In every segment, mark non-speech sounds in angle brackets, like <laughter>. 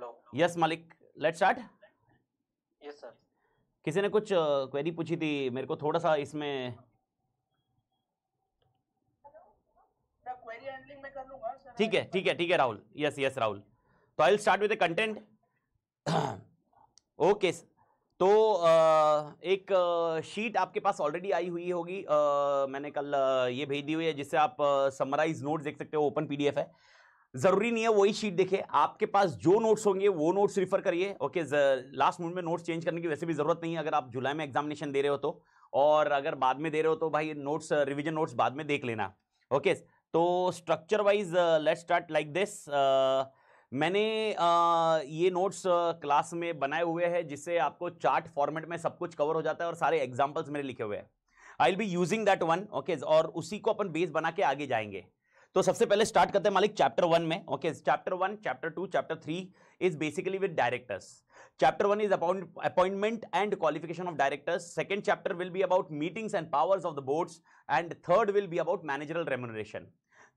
Hello yes Malik let start yes sir किसी ने कुछ क्वेरी पूछी थी मेरे को थोड़ा सा इसमें ठीक है ठीक है ठीक है राहुल यस यस राहुल तो I start with content okay तो एक शीट आपके पास ऑलरेडी आई हुई होगी मैंने कल ये भेज दी हुई है जिससे आप समराइज नोट्स देख सकते हो ओपन पीडीएफ है जरूरी नहीं है वही शीट देखे आपके पास जो नोट्स होंगे वो नोट्स रिफर करिए ओके लास्ट मिनट में नोट्स चेंज करने की वैसे भी जरूरत नहीं है अगर आप जुलाई में एग्जामिनेशन दे रहे हो तो और अगर बाद में दे रहे हो तो भाई नोट्स रिविजन नोट्स बाद में देख लेना ओके तो structure wise let start like this मैंने uh, ये नोट्स क्लास में बनाए हुए हैं जिससे आपको चार्ट फॉर्मेट में सब कुछ कवर हो जाता है और सारे एग्जाम्पल्स मेरे लिखे हुए हैं I will be using that one okay और उसी को अपन बेस बना के आगे जाएंगे तो सबसे पहले स्टार्ट करते हैं मालिक चैप्टर वन में okay chapter one chapter two chapter three is basically with directors chapter one is appointment and qualification of directors second chapter will be about meetings and powers of the boards and third will be about managerial remuneration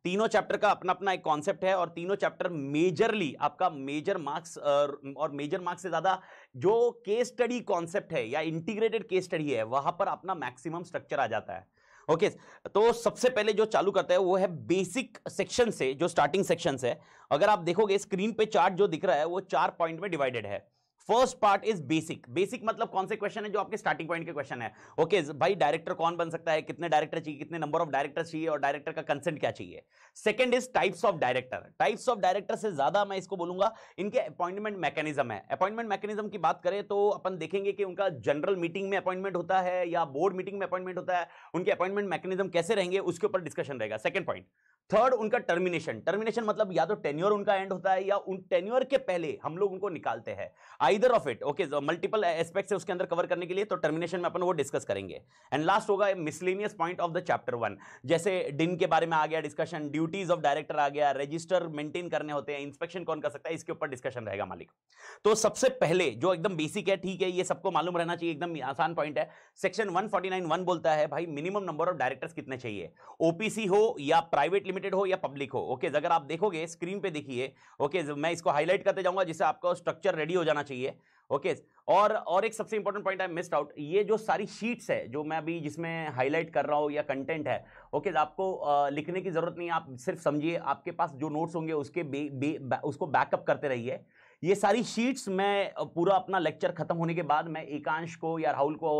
तीनों chapter का अपना अपना एक concept है और तीनों chapter majorly आपका major marks और मेजर मार्क्स से ज़्यादा जो केस स्टडी कॉन्सेप्ट है या इंटीग्रेटेड केस स्टडी है वहां पर अपना मैक्सिमम स्ट्रक्चर आ जाता है ओके तो सबसे पहले जो चालू करता है वो है बेसिक सेक्शन से जो स्टार्टिंग सेक्शन है अगर आप देखोगे स्क्रीन पे चार्ट जो दिख रहा है वो चार पॉइंट में डिवाइडेड है first part is basic basic मतलब कौन से क्वेश्चन है जो आपके स्टार्टिंग पॉइंट के क्वेश्चन है ओके okay, भाई डायरेक्टर कौन बन सकता है कितने डायरेक्टर चाहिए कितने नंबर ऑफ डायरेक्टर चाहिए और डायरेक्टर का कंसेंट क्या चाहिए second is types of director types of director से ज्यादा मैं इसको बोलूंगा इनके अपॉइंटमेंट मैकेनिज्म है अपॉइंटमेंट मैकेनिज्म की बात करें तो अपन देखेंगे कि उनका जनरल मीटिंग में अपॉइंटमेंट होता है या बोर्ड मीटिंग में अपॉइंटमेंट होता है उनके अपॉइंटमेंट मैकेनिज्म कैसे रहेंगे उसके ऊपर डिस्कशन रहेगा सेकंड पॉइंट थर्ड उनका टर्मिनेशन टर्मिनेशन मतलब या तो टेन्योर उनका एंड होता है या उन टेन्योर के पहले हम लोग उनको निकालते हैं either of it okay multiple aspect है उसके अंदर कवर करने के लिए तो टर्मिनेशन में अपन वो डिस्कस करेंगे एंड लास्ट होगा miscellaneous point of the chapter one जैसे डिन के बारे में आ गया डिस्कशन ड्यूटीज ऑफ डायरेक्टर आ गया रजिस्टर मेंटेन करने होते हैं इंस्पेक्शन कौन कर सकता है इसके ऊपर डिस्कशन रहेगा मालिक तो सबसे पहले जो एकदम बेसिक है ठीक है ये सबको मालूम रहना चाहिए एकदम आसान पॉइंट है सेक्शन वन बोलता है भाई मिनिमम नंबर ऑफ डायरेक्टर्स कितने चाहिए ओपीसी हो या प्राइवेट लिमिट लिमिटेड हो या पब्लिक हो ओके अगर आप देखोगे स्क्रीन पे देखिए ओके मैं इसको हाईलाइट करते जाऊंगा जिससे आपका स्ट्रक्चर रेडी हो जाना चाहिए ओके और और एक सबसे important point I missed out ये जो सारी शीट्स है जो मैं अभी जिसमें हाईलाइट कर रहा हूँ या कंटेंट है ओके आपको लिखने की जरूरत नहीं आप सिर्फ समझिए आपके पास जो नोट्स होंगे उसके बे, बे, बे, उसको बैकअप करते रहिए ये सारी शीट्स मैं पूरा अपना लेक्चर खत्म होने के बाद मैं एकांश को या राहुल को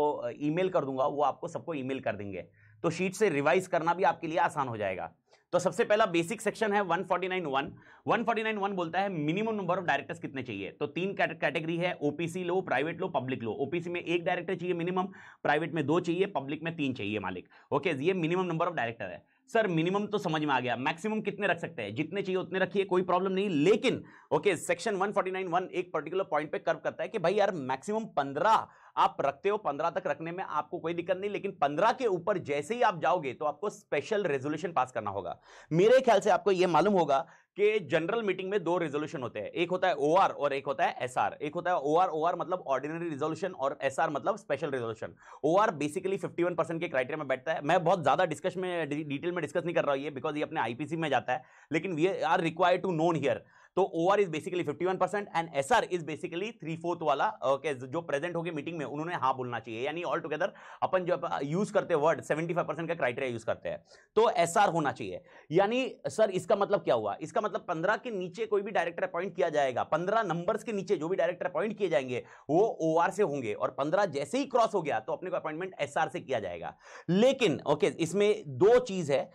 ईमेल कर दूंगा वो आपको सबको ईमेल कर देंगे तो शीट से रिवाइज करना भी आपके लिए आसान हो जाएगा तो सबसे पहला बेसिक सेक्शन है 149.1 वन बोलता है मिनिमम नंबर ऑफ डायरेक्टर्स कितने चाहिए तो तीन कैटेगरी है ओपीसी लो प्राइवेट लो पब्लिक लो ओपीसी में एक डायरेक्टर चाहिए मिनिमम प्राइवेट में दो चाहिए पब्लिक में तीन चाहिए मालिक ओके ये मिनिमम नंबर ऑफ डायरेक्टर है सर मिनिमम तो समझ में आ गया मैक्सिमम कितने रख सकते हैं जितने चाहिए उतने रखिए कोई प्रॉब्लम नहीं लेकिन ओके सेक्शन 149 वन एक पर्टिकुलर पॉइंट पे कर्व करता है कि भाई यार मैक्सिमम 15 आप रखते हो पंद्रह तक रखने में आपको कोई दिक्कत नहीं लेकिन पंद्रह के ऊपर जैसे ही आप जाओगे तो आपको स्पेशल रेजोल्यूशन पास करना होगा मेरे ख्याल से आपको यह मालूम होगा कि जनरल मीटिंग में दो रेजोल्यूशन होते हैं एक होता है ओआर और एक होता है एसआर एक होता है ओआर ओआर मतलब ऑर्डिनरी रेजोल्यूशन और एसआर मतलब special resolution OR basically 51 percent के क्राइटेरिया में बैठता है मैं बहुत ज्यादा डिस्कस में डिटेल में डिस्कस नहीं कर रहा हूँ ये बिकॉज ये अपने आईपीसी में जाता है लेकिन we are require to known here तो O R is basically fifty one percent and S R is basically three fourth वाला ओके okay, जो प्रेजेंट होगी मीटिंग में उन्होंने हाँ बोलना चाहिए यानी ऑल टुगेदर अपन जो यूज करते वर्ड सेवेंटी फाइव परसेंट का क्राइटेरिया यूज करते हैं तो एस आर होना चाहिए यानी सर इसका मतलब क्या हुआ इसका मतलब पंद्रह के नीचे कोई भी डायरेक्टर अपॉइंट किया जाएगा पंद्रह नंबर के नीचे जो भी डायरेक्टर अपॉइंट किए जाएंगे वो ओ आर से होंगे और पंद्रह जैसे ही क्रॉस हो गया तो अपने को अपॉइंटमेंट एस आर से किया जाएगा लेकिन ओके okay, इसमें दो चीज है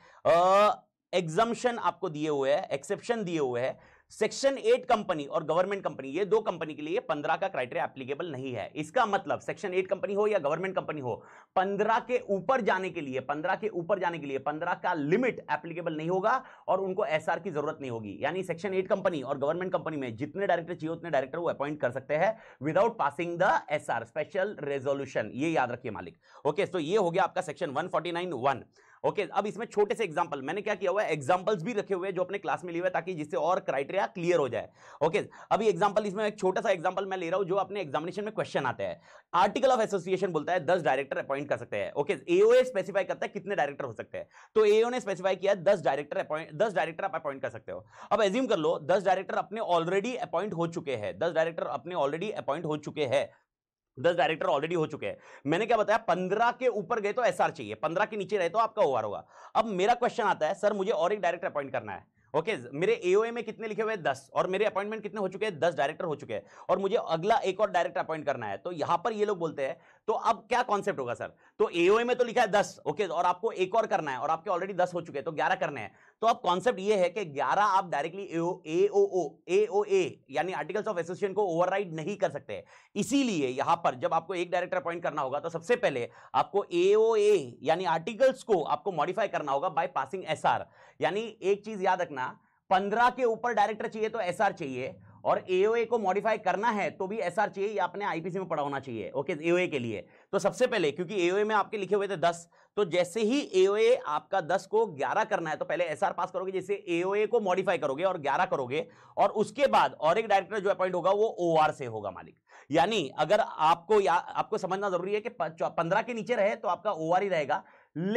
एग्जाम्शन आपको दिए हुए हैं एक्सेप्शन दिए हुए हैं सेक्शन एट कंपनी और गवर्नमेंट कंपनी ये दो कंपनी के लिए पंद्रह का क्राइटेरिया एप्लीकेबल नहीं है इसका मतलब सेक्शन एट कंपनी हो या गवर्नमेंट कंपनी हो पंद्रह के ऊपर जाने के लिए पंद्रह के ऊपर जाने के लिए पंद्रह का लिमिट एप्लीकेबल नहीं होगा और उनको एसआर की जरूरत नहीं होगी यानी सेक्शन एट कंपनी और गवर्नमेंट कंपनी में जितने डायरेक्टर चाहिए उतने डायरेक्टर वो अपॉइंट कर सकते हैं without passing the S special resolution ये याद रखिए मालिक ओके सो तो ये हो गया आपका सेक्शन वन फोर्टी ओके अब इसमें छोटे से एग्जाम्पल मैंने क्या किया हुआ है एग्जाम्पल्स भी रखे हुए जो अपने क्लास में लिए हुए ताकि जिससे और क्राइटेरिया क्लियर हो जाए ओके अभी एग्जाम्पल इसमें एक छोटा सा एग्जाम्पल मैं ले रहा हूं जो अपने एग्जामिनेशन में क्वेश्चन आता है आर्टिकल ऑफ एसोसिएशन बोलता है दस डायरेक्टर अपॉइंट कर सकते हैं ओके एओ स्पेसिफाई करता है कितने डायरेक्टर हो सकते हैं तो एओ ने स्पेसिफाई किया दस डायरेक्टर अपॉइंट दस डायरेक्टर आप अपॉइंट कर सकते हो अब एज्यूम कर लो दस डायरेक्टर अपने ऑलरेडी अपॉइंट हो चुके हैं दस डायरेक्टर अपने ऑलरेडी अपॉइंट हो चुके हैं दस डायरेक्टर ऑलरेडी हो चुके हैं मैंने क्या बताया पंद्रह के ऊपर गए तो एसआर चाहिए पंद्रह के नीचे रहे तो आपका ओआर होगा अब मेरा क्वेश्चन आता है सर मुझे और एक डायरेक्टर अपॉइंट करना है ओके okay, मेरे एओए में कितने लिखे हुए हैं दस और मेरे अपॉइंटमेंट कितने हो चुके हैं दस डायरेक्टर हो चुके हैं और मुझे अगला एक और डायरेक्टर अपॉइंट करना है तो यहां पर ये लोग बोलते हैं तो अब क्या कॉन्सेप्ट होगा सर तो एओए में तो लिखा है दस ओके और आपको एक और करना है और आपके ऑलरेडी दस हो चुके हैं तो ग्यारह करने हैं तो अब कॉन्सेप्ट ये है कि ग्यारह आप डायरेक्टली एओओ एओए यानी आर्टिकल्स ऑफ एसोसिएशन को ओवरराइड नहीं कर सकते इसीलिए यहां पर जब आपको एक डायरेक्टर अपॉइंट करना होगा तो सबसे पहले आपको एओए यानी आर्टिकल्स को आपको मॉडिफाई करना होगा बाय पासिंग एसआर यानी एक चीज याद रखना पंद्रह के ऊपर डायरेक्टर चाहिए तो एसआर चाहिए और एओए को मॉडिफाई करना है तो भी एसआर चाहिए या आपने आईपीसी में पढ़ा होना चाहिए ओके एओए के लिए तो सबसे पहले क्योंकि एओए में आपके लिखे हुए थे दस तो जैसे ही एओए आपका दस को ग्यारह करना है तो पहले एसआर पास करोगे जैसे एओए को मॉडिफाई करोगे और ग्यारह करोगे और उसके बाद और एक डायरेक्टर जो अपॉइंट होगा वो ओ से होगा मालिक यानी अगर आपको या आपको समझना जरूरी है कि पंद्रह के नीचे रहे तो आपका ओ ही रहेगा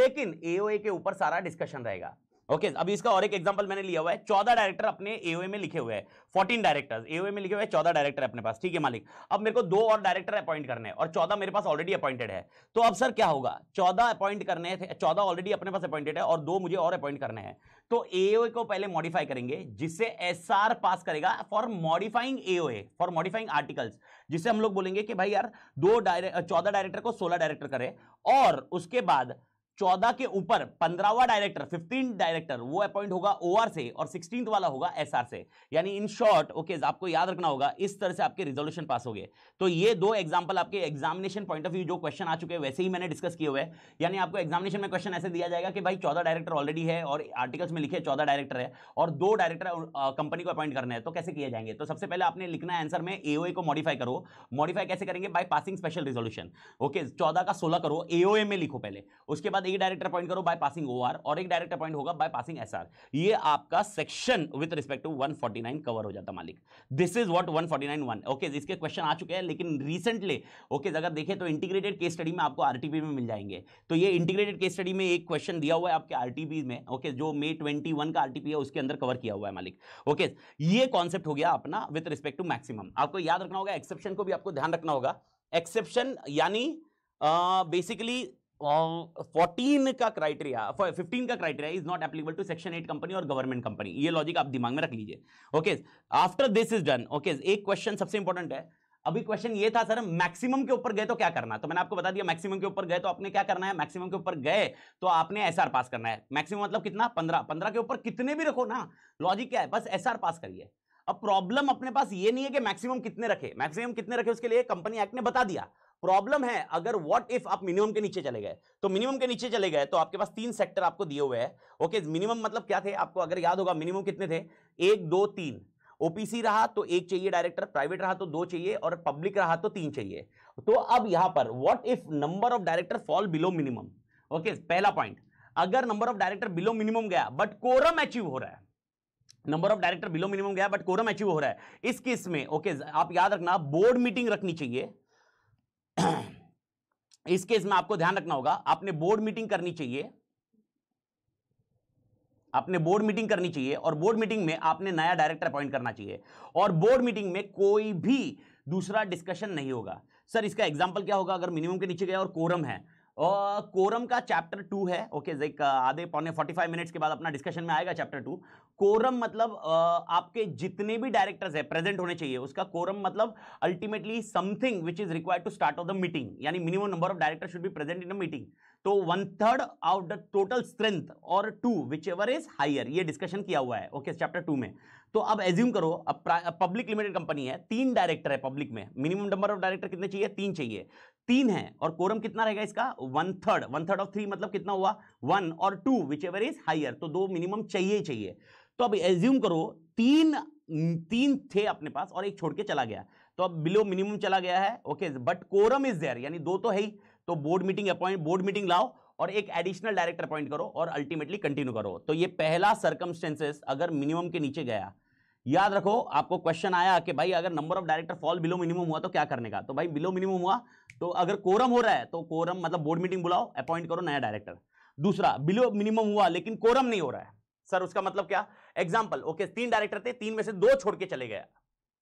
लेकिन एओए के ऊपर सारा डिस्कशन रहेगा ओके okay, अभी इसका और एक एग्जांपल मैंने लिया हुआ है चौदह डायरेक्टर अपने एओए में लिखे हुए हैं फोर्टीन डायरेक्टर्स एओए में लिखे हुए हैं चौदह डायरेक्टर अपने पास ठीक है मालिक अब मेरे को दो और डायरेक्टर अपॉइंट करने हैं और चौदह मेरे पास ऑलरेडी अपॉइंटेड है तो अब सर क्या होगा चौदह अपॉइंट करने थे चौदह ऑलरेडी अपने पास अपॉइंटेड है और दो मुझे और अपॉइंट करने हैं तो एओ को पहले मॉडिफाई करेंगे जिससे एस पास करेगा for modifying A for modifying articles जिससे हम लोग बोलेंगे कि भाई यार दो चौदह डायरेक्टर को सोलह डायरेक्टर करे और उसके बाद चौदह के ऊपर पंद्रहवा डायरेक्टर फिफ्टीन डायरेक्टर वो अपॉइंट होगा ओआर से और सिक्सटीन वाला होगा एसआर से यानी इन शॉर्ट ओके आपको याद रखना होगा इस तरह से आपके रिजोल्यूशन पास हो गए तो ये दो एग्जाम्पल आपके एग्जामिनेशन पॉइंट ऑफ व्यू जो क्वेश्चन आ चुके हैं वैसे ही मैंने डिस्कस किए हुए यानी आपको एग्जामिनेशन में क्वेश्चन ऐसे दिया जाएगा कि भाई चौदह डायरेक्टर ऑलरेडी है और आर्टिकल्स में लिखे चौदह डायरेक्टर है और दो डायरेक्टर कंपनी को अपॉइंट करने हैं तो कैसे किए जाएंगे तो सबसे पहले आपने लिखना है आंसर में एओए को मॉडिफाई करो मॉडिफाई कैसे करेंगे by passing special resolution okay चौदह का सोलह करो एओए में लिखो पहले उसके बाद एक डायरेक्ट अपॉइंट करो बाय पासिंग ओआर और एक डायरेक्ट अपॉइंट होगा बाय पासिंग एसआर ये आपका section with respect to 149 cover हो जाता मालिक this is what 149 one okay इसके क्वेश्चन आ चुके हैं लेकिन रिसेंटली ओके अगर देखें तो इंटीग्रेटेड केस स्टडी में आपको आरटीपी में मिल जाएंगे तो ये इंटीग्रेटेड केस स्टडी में एक क्वेश्चन दिया हुआ है आपके आरटीपी में ओके जो मे 21 का आरटीपी है उसके अंदर कवर किया हुआ है मालिक ओके ये कॉन्सेप्ट हो गया अपना विद रिस्पेक्ट टू मैक्सिमम आपको याद रखना होगा एक्सेप्शन को भी आपको ध्यान रखना होगा एक्सेप्शन यानी बेसिकली uh, फोर्टीन uh, का क्राइटेरिया फिफ्टीन का criteria is not applicable to section eight company और गवर्नमेंट कंपनी ये लॉजिक आप दिमाग में रख लीजिए okay after this is done okay एक क्वेश्चन सबसे इंपॉर्टेंट है अभी क्वेश्चन ये था सर मैक्सिमम के ऊपर गए तो क्या करना तो मैंने आपको बता दिया मैक्सिमम के ऊपर गए तो आपने क्या करना है मैक्सिमम के ऊपर गए तो आपने एसआर पास करना है मैक्सिमम मतलब कितना पंद्रह पंद्रह के ऊपर कितने भी रखो ना लॉजिक क्या है बस एसआर पास करिए अब प्रॉब्लम अपने पास ये नहीं है कि मैक्सिमम कितने रखे मैक्सिमम कितने रखे उसके लिए कंपनी एक्ट ने बता दिया प्रॉब्लम है अगर व्हाट इफ आप मिनिमम के नीचे चले गए तो मिनिमम के नीचे चले गए तो आपके पास तीन सेक्टर आपको दिए हुए हैं ओके मिनिमम मतलब क्या थे आपको अगर याद होगा मिनिमम कितने थे एक दो तीन ओपीसी रहा तो एक चाहिए डायरेक्टर प्राइवेट रहा तो दो चाहिए और पब्लिक रहा तो तीन चाहिए तो अब यहां पर what if number of director fall below minimum okay पहला पॉइंट अगर number of director below minimum गया बट कोरम अचीव हो रहा है number of director below minimum गया बट कोरम अचीव हो रहा है इस केस में ओके okay, आप याद रखना बोर्ड मीटिंग रखनी चाहिए <clears throat> इस केस में आपको ध्यान रखना होगा आपने बोर्ड मीटिंग करनी चाहिए आपने बोर्ड मीटिंग करनी चाहिए और बोर्ड मीटिंग में आपने नया डायरेक्टर अपॉइंट करना चाहिए और बोर्ड मीटिंग में कोई भी दूसरा डिस्कशन नहीं होगा सर इसका एग्जाम्पल क्या होगा अगर मिनिमम के नीचे गया और कोरम है कोरम का चैप्टर टू है ओके लाइक uh, आधे पौने फोर्टी फाइव मिनट्स के बाद अपना डिस्कशन में आएगा चैप्टर टू कोरम मतलब uh, आपके जितने भी डायरेक्टर्स है प्रेजेंट होने चाहिए उसका कोरम मतलब ultimately something which is required to start off the meeting यानी minimum number of director should भी प्रेजेंट इन अ मीटिंग तो one third out the total strength और two whichever is higher ये discussion किया हुआ है okay chapter two में तो अब एज्यूम करो अब पब्लिक लिमिटेड कंपनी है तीन डायरेक्टर है पब्लिक में मिनिमम नंबर ऑफ डायरेक्टर कितने चाहिए तीन चाहिए तीन है और कोरम कितना रहेगा इसका one third one third of three मतलब कितना हुआ वन और two whichever is higher तो दो मिनिमम चाहिए चाहिए तो अब एज्यूम करो तीन तीन थे अपने पास और एक छोड़ के चला गया तो अब बिलो मिनिमम चला गया है okay but quorum is there यानी दो तो है ही तो board meeting appoint board meeting लाओ और एक एडिशनल डायरेक्टर अपॉइंट करो और अल्टीमेटली कंटिन्यू करो तो ये पहला सर्कमस्टेंसेस अगर मिनिमम के नीचे गया याद रखो आपको क्वेश्चन आया कि भाई अगर number of director fall below minimum हुआ तो क्या करने का तो भाई बिलो मिनिमम हुआ तो अगर कोरम हो रहा है तो कोरम मतलब बोर्ड मीटिंग बुलाओ अपॉइंट करो नया डायरेक्टर दूसरा बिलो मिनिमम हुआ लेकिन कोरम नहीं हो रहा है सर उसका मतलब क्या एग्जाम्पल ओके तीन डायरेक्टर थे तीन में से दो छोड़ के चले गए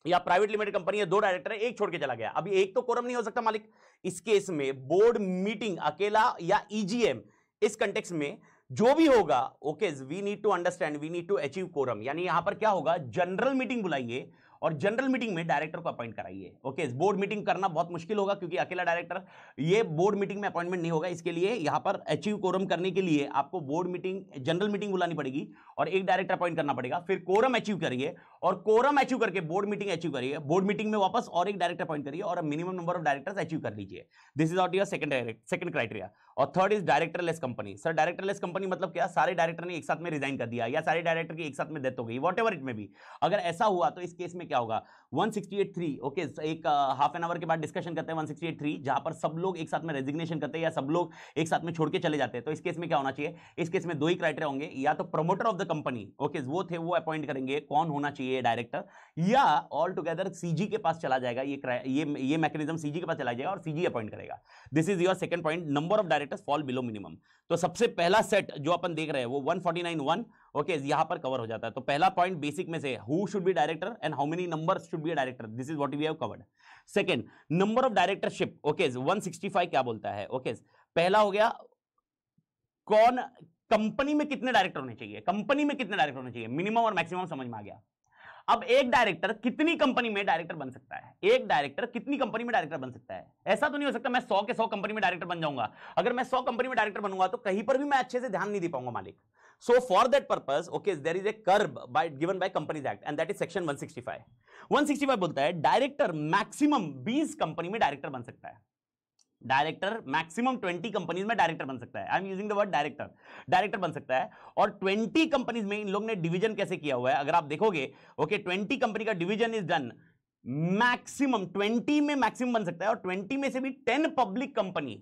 या प्राइवेट लिमिटेड कंपनी है दो डायरेक्टर है एक छोड़ के चला गया अभी एक तो कोरम नहीं हो सकता मालिक इस केस में बोर्ड मीटिंग अकेला या ईजीएम e इस कंटेक्स में जो भी होगा okay we need to understand we need to achieve quorum यानी यहां पर क्या होगा जनरल मीटिंग बुलाइए और जनरल मीटिंग में डायरेक्टर को अपॉइंट कराइए ओके बोर्ड मीटिंग करना बहुत मुश्किल होगा क्योंकि अकेला डायरेक्टर ये बोर्ड मीटिंग में अपॉइंटमेंट नहीं होगा इसके लिए यहां पर अचीव कोरम करने के लिए आपको बोर्ड मीटिंग जनरल मीटिंग बुलानी पड़ेगी और एक डायरेक्टर अपॉइंट करना पड़ेगा फिर कोरम अचीव करिए और कोरम अचीव करके बोर्ड मीटिंग अचीव करिए बोर्ड मीटिंग में वापस और एक डायरेक्टर अपॉइंट करिए और minimum number of directors achieve कर लीजिए this is not your second direct second criteria और third is directorless company sir directorless company मतलब क्या सारे डायरेक्टर ने एक साथ में रिजाइन कर दिया या सारे डायरेक्टर की एक साथ में डेथ हो गई वॉट इट में भी अगर ऐसा हुआ तो इस केस में क्या होगा 168.3 ओके एक हाफ एन आवर के बाद डिस्कशन करते हैं 168.3 जहां पर सब लोग एक साथ में रेजिग्नेशन करते हैं या सब लोग एक साथ में छोड़ के चले जाते हैं तो इस केस में क्या होना चाहिए इस केस में दो ही क्राइटेरिया होंगे या तो promoter of the company okay वो थे वो अपॉइंट करेंगे कौन होना चाहिए डायरेक्टर या ऑल टुगेदर सीजी के पास चला जाएगा ये ये ये मैकेनिज्म सीजी के पास चला जाएगा और सीजी अपॉइंट करेगा this is your second point number of directors fall below minimum तो सबसे पहला सेट जो अपन देख रहे हैं वो 149 वन ओके okay, यहां पर कवर हो जाता है तो पहला पॉइंट बेसिक में से who should be director and how many numbers should be director this is what we have covered second number of directorship okay 165 क्या बोलता है ओके okay, पहला हो गया कौन कंपनी में कितने डायरेक्टर होने चाहिए कंपनी में कितने डायरेक्टर होने चाहिए मिनिमम और मैक्सिमम समझ में आ गया अब एक डायरेक्टर कितनी कंपनी में डायरेक्टर बन सकता है एक डायरेक्टर कितनी कंपनी में डायरेक्टर बन सकता है ऐसा तो नहीं हो सकता मैं सौ के सौ कंपनी में डायरेक्टर बन जाऊंगा अगर मैं सौ कंपनी में डायरेक्टर बनूंगा तो कहीं पर भी मैं अच्छे से ध्यान नहीं दे पाऊंगा मालिक So for that purpose, okay, there is a curb by given by Companies Act, and that is Section 165. 165 बोलता है director maximum 20 company में director बन सकता है डायरेक्टर मैक्सिमम 20 कंपनीज में डायरेक्टर बन सकता है I am using the word director director बन सकता है और 20 कंपनीज में इन लोग ने डिवीजन कैसे किया हुआ है अगर आप देखोगे ओके okay, 20 कंपनी का डिवीजन इज डन मैक्सिमम 20 में मैक्सिमम बन सकता है और 20 में से भी 10 पब्लिक कंपनी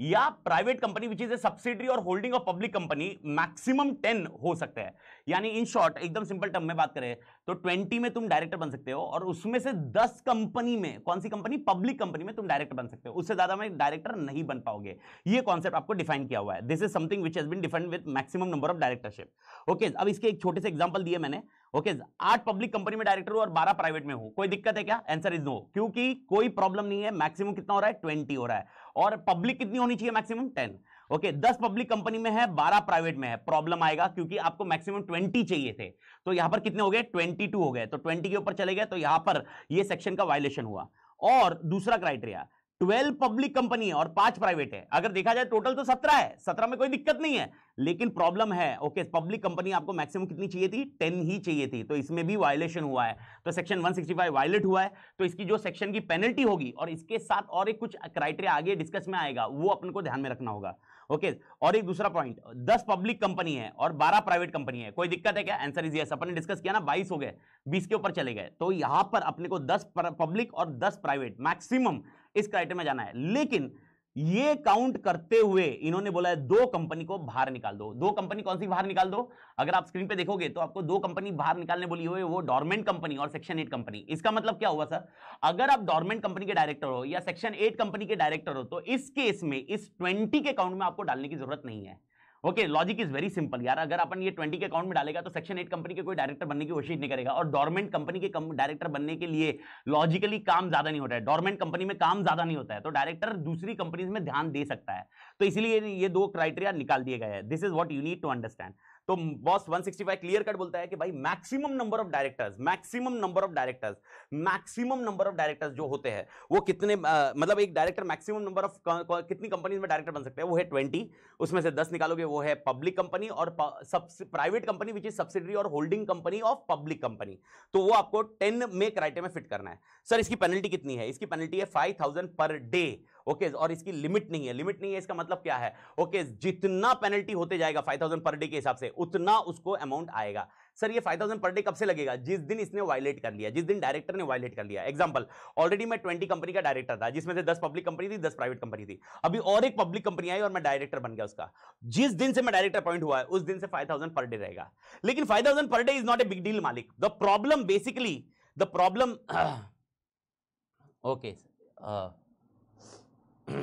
या private company which is a subsidy और holding of public company maximum ten हो सकते हैं यानी इन शॉर्ट एकदम सिंपल टर्म में बात करें तो ट्वेंटी में तुम डायरेक्टर बन सकते हो और उसमें से दस कंपनी में कौन सी कंपनी पब्लिक कंपनी में तुम डायरेक्टर बन सकते हो उससे ज्यादा में डायरेक्टर नहीं बन पाओगे ये कॉन्सेप्ट आपको डिफाइन किया हुआ है this is something which has been defined with maximum number of directorship okay अब इसके एक छोटे से एग्जाम्पल दिए मैंने ओके आठ पब्लिक कंपनी में डायरेक्टर हो और बारह प्राइवेट में हो कोई दिक्कत है क्या आंसर इज नो क्योंकि कोई प्रॉब्लम नहीं है मैक्सिमम कितना हो रहा है ट्वेंटी हो रहा है और पब्लिक कितनी होनी चाहिए मैक्सिमम टेन ओके दस पब्लिक कंपनी में है बारह प्राइवेट में है प्रॉब्लम आएगा क्योंकि आपको मैक्सिमम ट्वेंटी चाहिए थे तो यहां पर कितने हो गए ट्वेंटी टू हो गए तो ट्वेंटी के ऊपर चले गए तो यहां पर यह सेक्शन का वायलेशन हुआ और दूसरा क्राइटेरिया ट्वेल्व पब्लिक कंपनी है और पांच प्राइवेट है अगर देखा जाए टोटल तो सत्रह है सत्रह में कोई दिक्कत नहीं है लेकिन प्रॉब्लम है ओके पब्लिक कंपनी आपको मैक्सिमम कितनी चाहिए थी टेन ही चाहिए थी तो इसमें भी वायलेशन हुआ है तो सेक्शन 165 वायलेट हुआ है तो इसकी जो सेक्शन की पेनल्टी होगी और इसके साथ और एक कुछ क्राइटेरिया आगे डिस्कस में आएगा वो अपन को ध्यान में रखना होगा ओके और एक दूसरा पॉइंट दस पब्लिक कंपनी है और बारह प्राइवेट कंपनी है कोई दिक्कत है क्या आंसर इज यस अपने डिस्कस किया ना बाईस हो गए बीस के ऊपर चले गए तो यहां पर अपने को दस पब्लिक और दस प्राइवेट मैक्सिमम इस क्राइटेरिया में जाना है लेकिन ये काउंट करते हुए इन्होंने बोला है दो कंपनी को बाहर निकाल दो दो कंपनी कौन सी बाहर निकाल दो अगर आप स्क्रीन पे देखोगे तो आपको दो कंपनी बाहर निकालने बोली हुई वो डॉर्मेंट कंपनी और सेक्शन एट कंपनी इसका मतलब क्या हुआ सर अगर आप डॉर्मेंट कंपनी के डायरेक्टर हो या सेक्शन एट कंपनी के डायरेक्टर हो तो इस केस में इस ट्वेंटी के काउंट में आपको डालने की जरूरत नहीं है okay logic is very simple यार अगर अपन ये ट्वेंटी के अकाउंट में डालेगा तो सेक्शन एट कंपनी के कोई डायरेक्टर बनने की कोशिश नहीं करेगा और डॉर्मेंट कंपनी के डायरेक्टर बनने के लिए लॉजिकली काम ज्यादा नहीं होता है डॉर्मेंट कंपनी में काम ज्यादा नहीं होता है तो डायरेक्टर दूसरी कंपनीज में ध्यान दे सकता है तो इसलिए ये दो क्राइटेरिया निकाल दिए गए हैं this is what you need to understand तो बॉस 165 क्लियर कट बोलता है कि भाई maximum number of directors maximum number of directors maximum number of directors जो होते हैं वो कितने आ, मतलब एक डायरेक्टर मैक्सिमम नंबर ऑफ कितनी कंपनीज में डायरेक्टर बन सकते हैं वो है 20 उसमें से 10 निकालोगे वो है पब्लिक कंपनी और private company which is subsidiary और holding company of public company तो वो आपको टेन में क्राइटेरिया में फिट करना है सर इसकी पेनल्टी कितनी है इसकी पेनल्टी है फाइव पर डे ओके और इसकी लिमिट नहीं है लिमिट नहीं है इसका मतलब क्या है ओके जितना पेनल्टी होते जाएगा फाइव थाउजेंड पर डे के हिसाब से उतना उसको अमाउंट आएगा सर ये फाइव थाउजेंड पर डे कब से लगेगा जिस दिन इसने वायलेट कर लिया जिस दिन डायरेक्टर ने वायलेट कर लिया एग्जाम्पल ऑलरेडी मैं ट्वेंटी कंपनी का डायरेक्टर था जिसमें से दस पब्लिक कंपनी थी दस प्राइवेट कंपनी थी अभी और एक पब्लिक कंपनी आई और मैं डायरेक्टर बन गया उसका जिस दिन से मैं डायरेक्टर अपॉइंट हुआ है उस दिन से फाइव थाउजेंड पर डे रहेगा लेकिन five thousand per day is not a big deal मालिक the problem basically the problem okay <clears throat>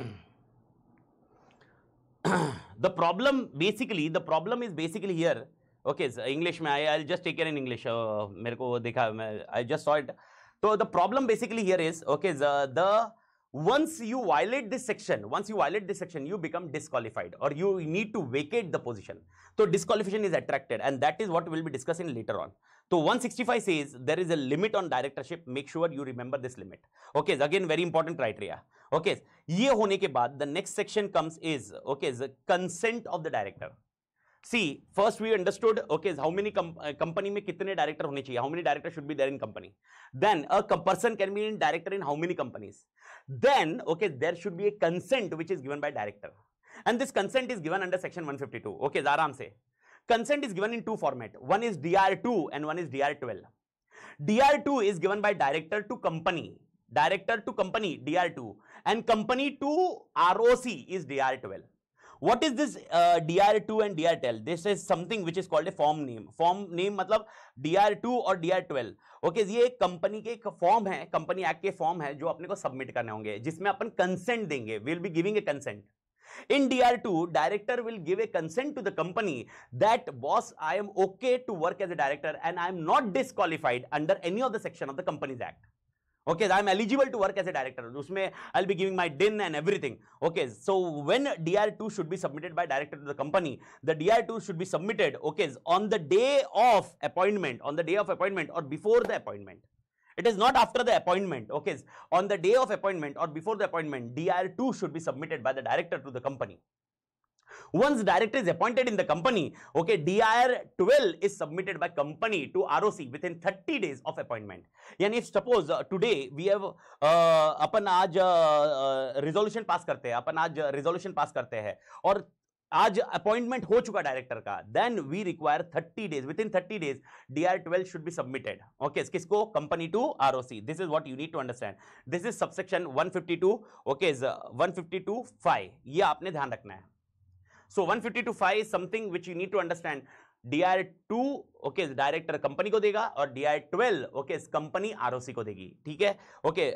the problem basically, the problem is basically here. Okay, so English, mein, I, will just take it in English. Uh, dekha, I just saw it. So the problem basically here is, okay, the, the once you violate this section, once you violate this section, you become disqualified or you need to vacate the position. So disqualification is attracted and that is what we'll be discussing later on. So 165 says there is a limit on directorship. Make sure you remember this limit. Okay, so again, very important criteria. Okay okay, ये होने के बाद the next section comes is okay consent of the director see first we understood okay how many company में कितने director होने चाहिए how many director should be there in company then a person can be in director in how many companies then okay there should be a consent which is given by director and this consent is given under section 152 okay आराम से consent is given in two format one is D R two and one is D R twelve D R two is given by director to company director to company D R two and company 2 ROC is DR12. What is this uh, DR2 and DR12? This is something which is called a form name. Form name मतलब DR2 और DR12. Okay okay, ये company के एक form है company act के form है जो अपने को सबमिट करने होंगे जिसमें अपन कंसेंट देंगे will be giving a consent In DR2, director will give a consent to the company that boss, I am okay to work as a director and I am not disqualified under any of the section of the Companies Act. okay i'm eligible to work as a director usme i'll be giving my din and everything okay so when dr2 should be submitted by director to the company the dr2 should be submitted okay on the day of appointment on the day of appointment or before the appointment it is not after the appointment okay on the day of appointment or before the appointment dr2 should be submitted by the director to the company Once director is appointed in the company, okay, DIR 12 is submitted by company to ROC within 30 days of appointment. yani if suppose uh, today we have apan uh, अपन uh, resolution pass karte hai apan aaj resolution pass karte hai aur आज appointment हो चुका director का then we require 30 days within 30 days DR 12 should be submitted okay किसको company to ROC this is what you need to understand this is subsection 152 okay okay, 152 5 ये आपने ध्यान रखना है so 150 two 5 something which you need to understand DR two okay director company को देगा और twelve okay company ROC को देगी ठीक है ओके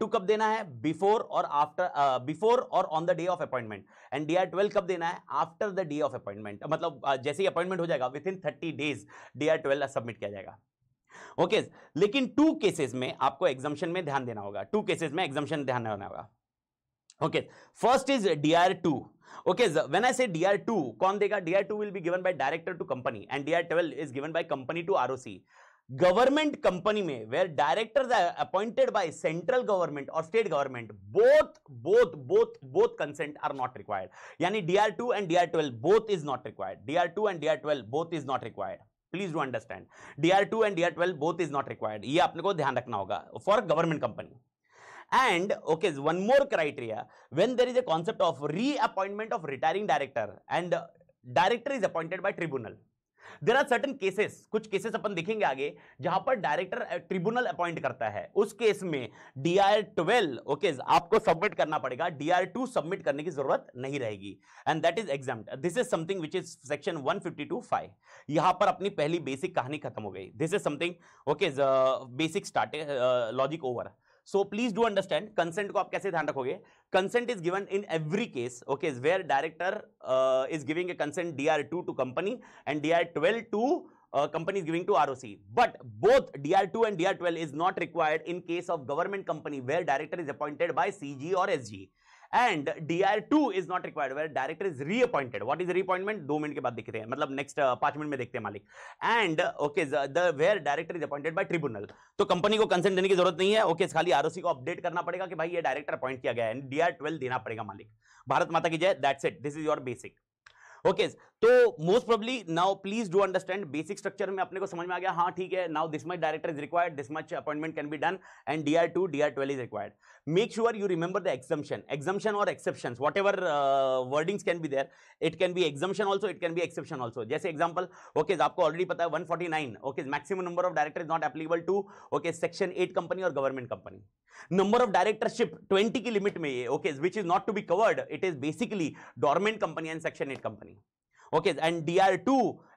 टू कब देना है बिफोर और आफ्टर बिफोर uh, और on the day of appointment and twelve कब देना है after the day of appointment मतलब uh, जैसे ही अपॉइंटमेंट हो जाएगा within thirty days twelve submit किया जाएगा ओके okay, लेकिन टू केसेस में आपको एग्जामेशन में ध्यान देना होगा टू केसेस में एग्जामेशन ध्यान देना होगा Okay, first is DR2. Okay, so when I say DR2, कौन देगा? DR2 will be given by director to company and DR12 is given by company to ROC. Government company may where directors are appointed by central government or state government, both, both, both, both consent are not required. yani DR2 and DR12 both is not required. DR2 and DR12 both is not required. Please do understand. DR two and DR twelve both is not required. ये आपने को ध्यान रखना होगा for government company. and okay one more criteria when there is a concept of reappointment of retiring director and director is appointed by tribunal There are certain cases, कुछ cases अपन देखेंगे आगे जहां पर डायरेक्टर ट्रिब्यूनल अपॉइंट करता है उस case में डी आर ट्वेल्व ओके आपको सबमिट करना पड़ेगा डी आर टू सबमिट करने की जरूरत नहीं रहेगी and that is exam this is something which is section one fifty two five यहां पर अपनी पहली बेसिक कहानी खत्म हो गई this is something okay basic start logic over so please do understand consent को आप कैसे ध्यान रखोगे consent is given in every case okay is where director is giving a consent DR two to company and DR twelve to company is giving to R but both DR two and DR twelve is not required in case of government company where director is appointed by G और S G and D R two is not required where director is reappointed what is reappointment दो minute के बाद देखते हैं मतलब next uh, पांच minute में देखते हैं मालिक and okay the where director is appointed by tribunal तो कंपनी को कंसेंट देने की जरूरत नहीं है ओके okay, खाली आरओसी को अपडेट करना पड़ेगा कि भाई ये डायरेक्टर अपॉइंट किया गया है डी आर ट्वेल्व देना पड़ेगा मालिक भारत माता की जय that's it this is your basic okay तो most probably now please do understand basic structure में अपने को समझ में आ गया हाँ ठीक है now this much director is required this much appointment can be done and D R two D R twelve is required make sure you remember the exemption exemption और exception whatever wordings can be there it can be exemption also it can be exception also जैसे example okay आपको already पता है one forty nine okay maximum number of director is not applicable to okay section eight company और government company number of directorship twenty की limit में ये okay which is not to be covered it is basically dormant company and section eight company company okay and dr2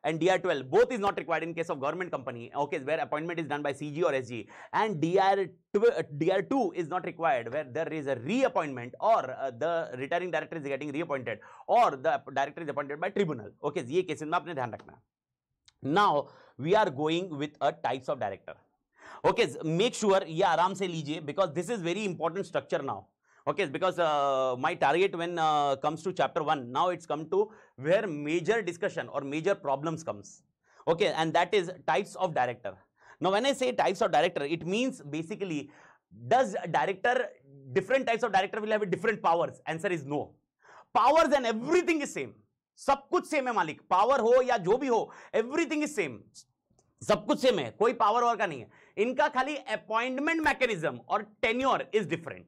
and dr12 both is not required in case of government company okay where appointment is done by cg or sg and dr2 dr2 is not required where there is a reappointment or uh, the retiring director is getting reappointed or the director is appointed by tribunal okay ye cases mein apne dhyan rakhna now we are going with a types of director okay make sure ye aaram se lijiye because this is very important structure now okay because uh, my target when uh, comes to chapter 1 now it's come to where major discussion or major problems comes okay and that is types of director now when i say types of director it means basically does director different types of director will have different powers answer is no powers and everything is same सब कुछ same है मालिक power हो या जो भी हो everything is same सब कुछ सेम है कोई पावर और का नहीं है इनका खाली अपॉइंटमेंट मैकेनिज्म और टेन्योर इज डिफरेंट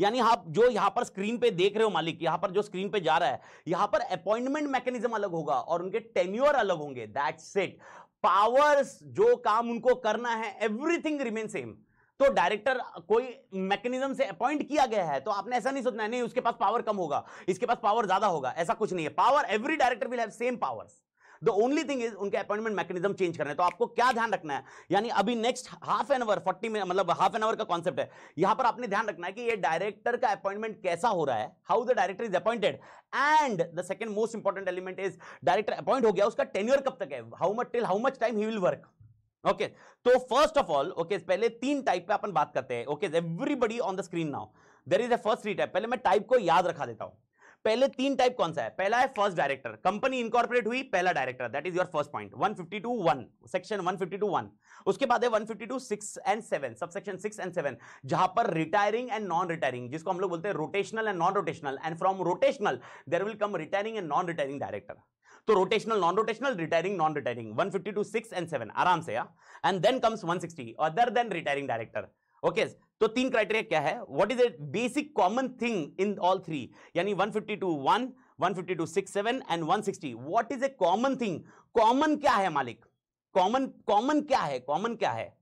यानी आप जो यहां पर स्क्रीन पे देख रहे हो मालिक यहां पर जो स्क्रीन पे जा रहा है यहाँ पर अपॉइंटमेंट मैकेनिज्म अलग होगा और उनके टेन्यूअर अलग होंगे दैट्स इट पावर्स जो काम उनको करना है एवरीथिंग रिमेन सेम तो डायरेक्टर कोई मैकेनिज्म से अपॉइंट किया गया है तो आपने ऐसा नहीं सोचना है नहीं उसके पास पावर कम होगा इसके पास पावर ज्यादा होगा ऐसा कुछ नहीं है power every director will have same powers the only thing is उनके अपॉइंटमेंट मैकेनिज्म चेंज करना है तो आपको क्या ध्यान रखना है यानी अभी next half an hour forty minute मतलब हाफ एन आवर का कॉन्सेप्ट है यहां पर आपने ध्यान रखना है कि ये डायरेक्टर का अपॉइंटमेंट कैसा हो रहा है how the director is appointed and the second most important element is director appoint हो गया उसका टेन्योर कब तक है how much till how much time he will work okay तो फर्स्ट ऑफ ऑल ओके पहले तीन टाइप पे अपन बात करते हैं okay everybody on the screen now there is a first three type पहले मैं टाइप को याद रखा देता हूं पहले तीन टाइप कौन सा है पहला है फर्स्ट डायरेक्टर कंपनी इनकॉर्पोरेट हुई पहला director that is your first point 152 1 section 152 1 उसके बाद है 152 6 एंड 7 सब सेक्शन 6 एंड 7 जहां पर रिटायरिंग एंड नॉन रिटायरिंग जिसको हम लोग बोलते हैं rotational and non rotational and from rotational there will come retiring and non retiring director तो rotational non rotational retiring non retiring 152 6 and 7 आराम से या and then comes 160 other than retiring director okay okay, तो तीन criteria क्या है what is a basic common thing in all three यानी 152 two six seven and 160 what is a common thing common क्या है मालिक कॉमन कॉमन क्या है कॉमन क्या है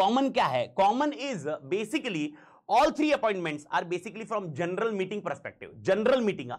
कॉमन क्या है common is basically all three appointments are basically from general meeting perspective general meeting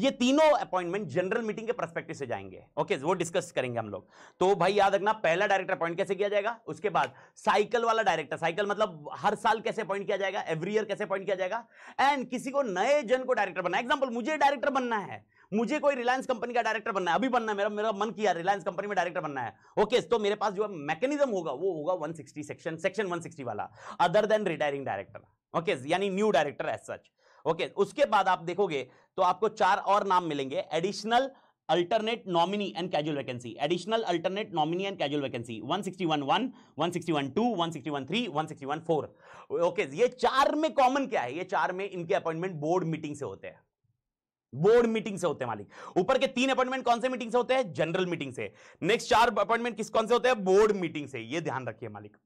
ये तीनों अपॉइंटमेंट जनरल मीटिंग के परस्पेक्टिव से जाएंगे ओके वो डिस्कस करेंगे हम लोग तो भाई याद रखना पहला डायरेक्टर अपॉइंट कैसे किया जाएगा उसके बाद साइकिल वाला डायरेक्टर साइकिल मतलब हर साल कैसे अपॉइंट किया जाएगा एवरी ईयर कैसे अपॉइंट किया जाएगा एंड किसी को नए जन को डायरेक्टर बनना एग्जाम्पल मुझे डायरेक्टर बनना है मुझे कोई रिलायंस कंपनी का डायरेक्टर बनना है अभी बनना है मेरा मेरा मन किया रिलायंस कंपनी में डायरेक्टर बनना है ओके okay, तो मेरे पास जो मैकेनिज्म होगा वो होगा 160 सेक्शन सेक्शन 160 वाला other than retiring director okay यानी new director as such okay उसके बाद आप देखोगे तो आपको चार और नाम मिलेंगे additional alternate nominee and casual vacancy additional alternate nominee and casual vacancy 1611 1612 1613 1614 okay ये चार में कॉमन क्या है ये चार में इनके अपॉइंटमेंट बोर्ड मीटिंग से होते हैं बोर्ड मीटिंग से होते हैं मालिक ऊपर के तीन अपॉइंटमेंट कौन से मीटिंग से होते हैं जनरल मीटिंग से नेक्स्ट चार अपॉइंटमेंट किस कौन से होते हैं बोर्ड मीटिंग से ये ध्यान रखिए मालिक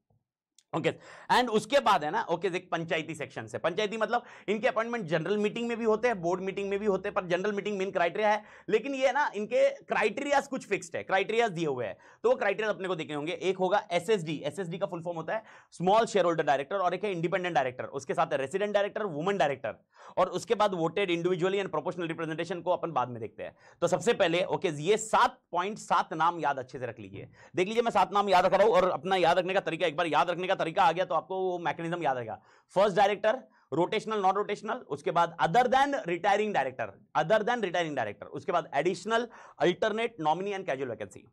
ओके एंड उसके बाद है ना ओके okay, पंचायती सेक्शन से पंचायती मतलब इनके अपॉइंटमेंट जनरल मीटिंग में भी होते हैं बोर्ड मीटिंग में भी होते हैं पर जनरल मीटिंग मेन क्राइटेरिया है लेकिन ये ना इनके क्राइटेरियाज कुछ फिक्स्ड है क्राइटेरियाज दिए हुए हैं तो वो क्राइटेरिया अपने को देखने होंगे एक होगा एस डी का फुल फॉर्म होता है स्मॉल शेयर होल्डर डायरेक्टर और एक है इंडिपेंडेंट डायरेक्टर उसके साथ रेसिडेंट डायरेक्टर वुमन डायरेक्टर और उसके बाद voted individually and proportional representation को अपन बाद में देखते हैं तो सबसे पहले ओके okay, ये सात पॉइंट सात नाम याद अच्छे से रख लीजिए देख लीजिए मैं सात नाम याद रख रहा हूं और अपना याद रखने का तरीका एक बार याद रखने का का तरीका आ गया तो आपको वो मैकेनिज्म याद रहेगा first director rotational non rotational उसके बाद other than retiring director other than retiring director उसके बाद additional alternate nominee and casual vacancy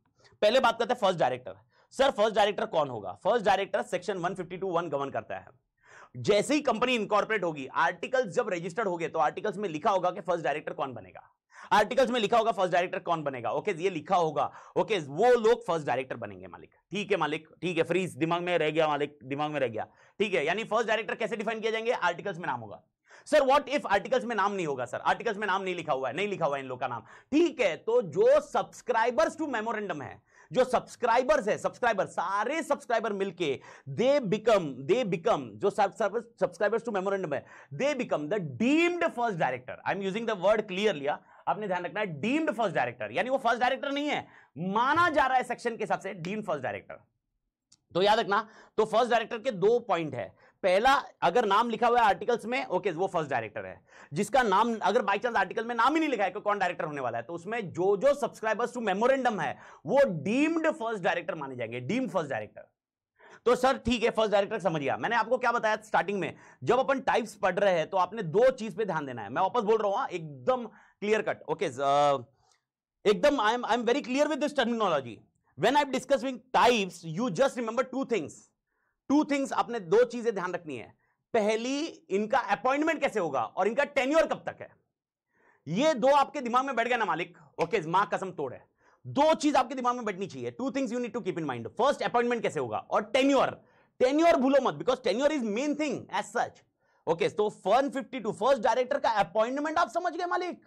पहले बात करते हैं first director sir first director कौन होगा first director section 152 one govern करता है जैसे ही कंपनी इनकॉर्पोरेट होगी आर्टिकल्स जब रजिस्टर्ड हो गए तो आर्टिकल्स में लिखा होगा कि फर्स्ट डायरेक्टर कौन बनेगा आर्टिकल्स में लिखा होगा फर्स्ट डायरेक्टर कौन बनेगा ओके ये लिखा होगा ओके वो लोग फर्स्ट डायरेक्टर बनेंगे मालिक ठीक है मालिक ठीक है फ्रीज दिमाग में रह गया मालिक दिमाग में रह गया ठीक है यानी फर्स्ट डायरेक्टर कैसे डिफाइन किया जाएंगे आर्टिकल्स में नाम होगा सर व्हाट इफ आर्टिकल्स में नाम नहीं होगा सर आर्टिकल्स में नाम नहीं लिखा हुआ है नहीं लिखा हुआ है इन लोग का नाम ठीक है तो जो सब्सक्राइबर्स टू मेमोरेंडम है जो सब्सक्राइबर्स है सब्सक्राइबर सारे सब्सक्राइबर मिलके दे बिकम दे बिकम जो सब्सक्राइबर्स टू मेमोरेंडम है they become the deemed first director I am using the word clearly आपने ध्यान रखना है डीम्ड फर्स्ट डायरेक्टर यानी वो फर्स्ट डायरेक्टर नहीं है माना जा रहा है सेक्शन के हिसाब से डीम्ड फर्स्ट डायरेक्टर तो याद रखना तो फर्स्ट डायरेक्टर के दो पॉइंट है पहला अगर नाम लिखा हुआ है आर्टिकल्स में ओके वो फर्स्ट डायरेक्टर है जिसका नाम अगर बाई चांस आर्टिकल में नाम ही नहीं लिखा है कि कौन डायरेक्टर होने वाला है तो उसमें जो जो सब्सक्राइबर्स टू मेमोरेंडम है वो डीम्ड फर्स्ट डायरेक्टर माने जाएंगे डीम्ड फर्स्ट डायरेक्टर तो सर ठीक है फर्स्ट डायरेक्टर समझ गया मैंने आपको क्या बताया स्टार्टिंग में जब अपन टाइप्स पढ़ रहे हैं तो आपने दो चीज पे ध्यान देना है मैं वापस बोल रहा हूं हाँ, एकदम क्लियर कट ओके एकदम I am I am very clear with this terminology when I i'm discussing types you just remember two things two things आपने दो चीजें ध्यान रखनी है पहली इनका अपॉइंटमेंट कैसे होगा और इनका टेन्योर कब तक है ये दो आपके दिमाग में बैठ गया ना मालिक ओके okay, मां कसम तोड़ है दो चीज आपके दिमाग में बैठनी चाहिए two things you need to keep in mind first appointment कैसे होगा और टेन्योर टेन्योर भूलो मत because tenure is main thing as such okay तो फर्न फिफ्टी टू फर्स्ट डायरेक्टर का अपॉइंटमेंट आप समझ गए मालिक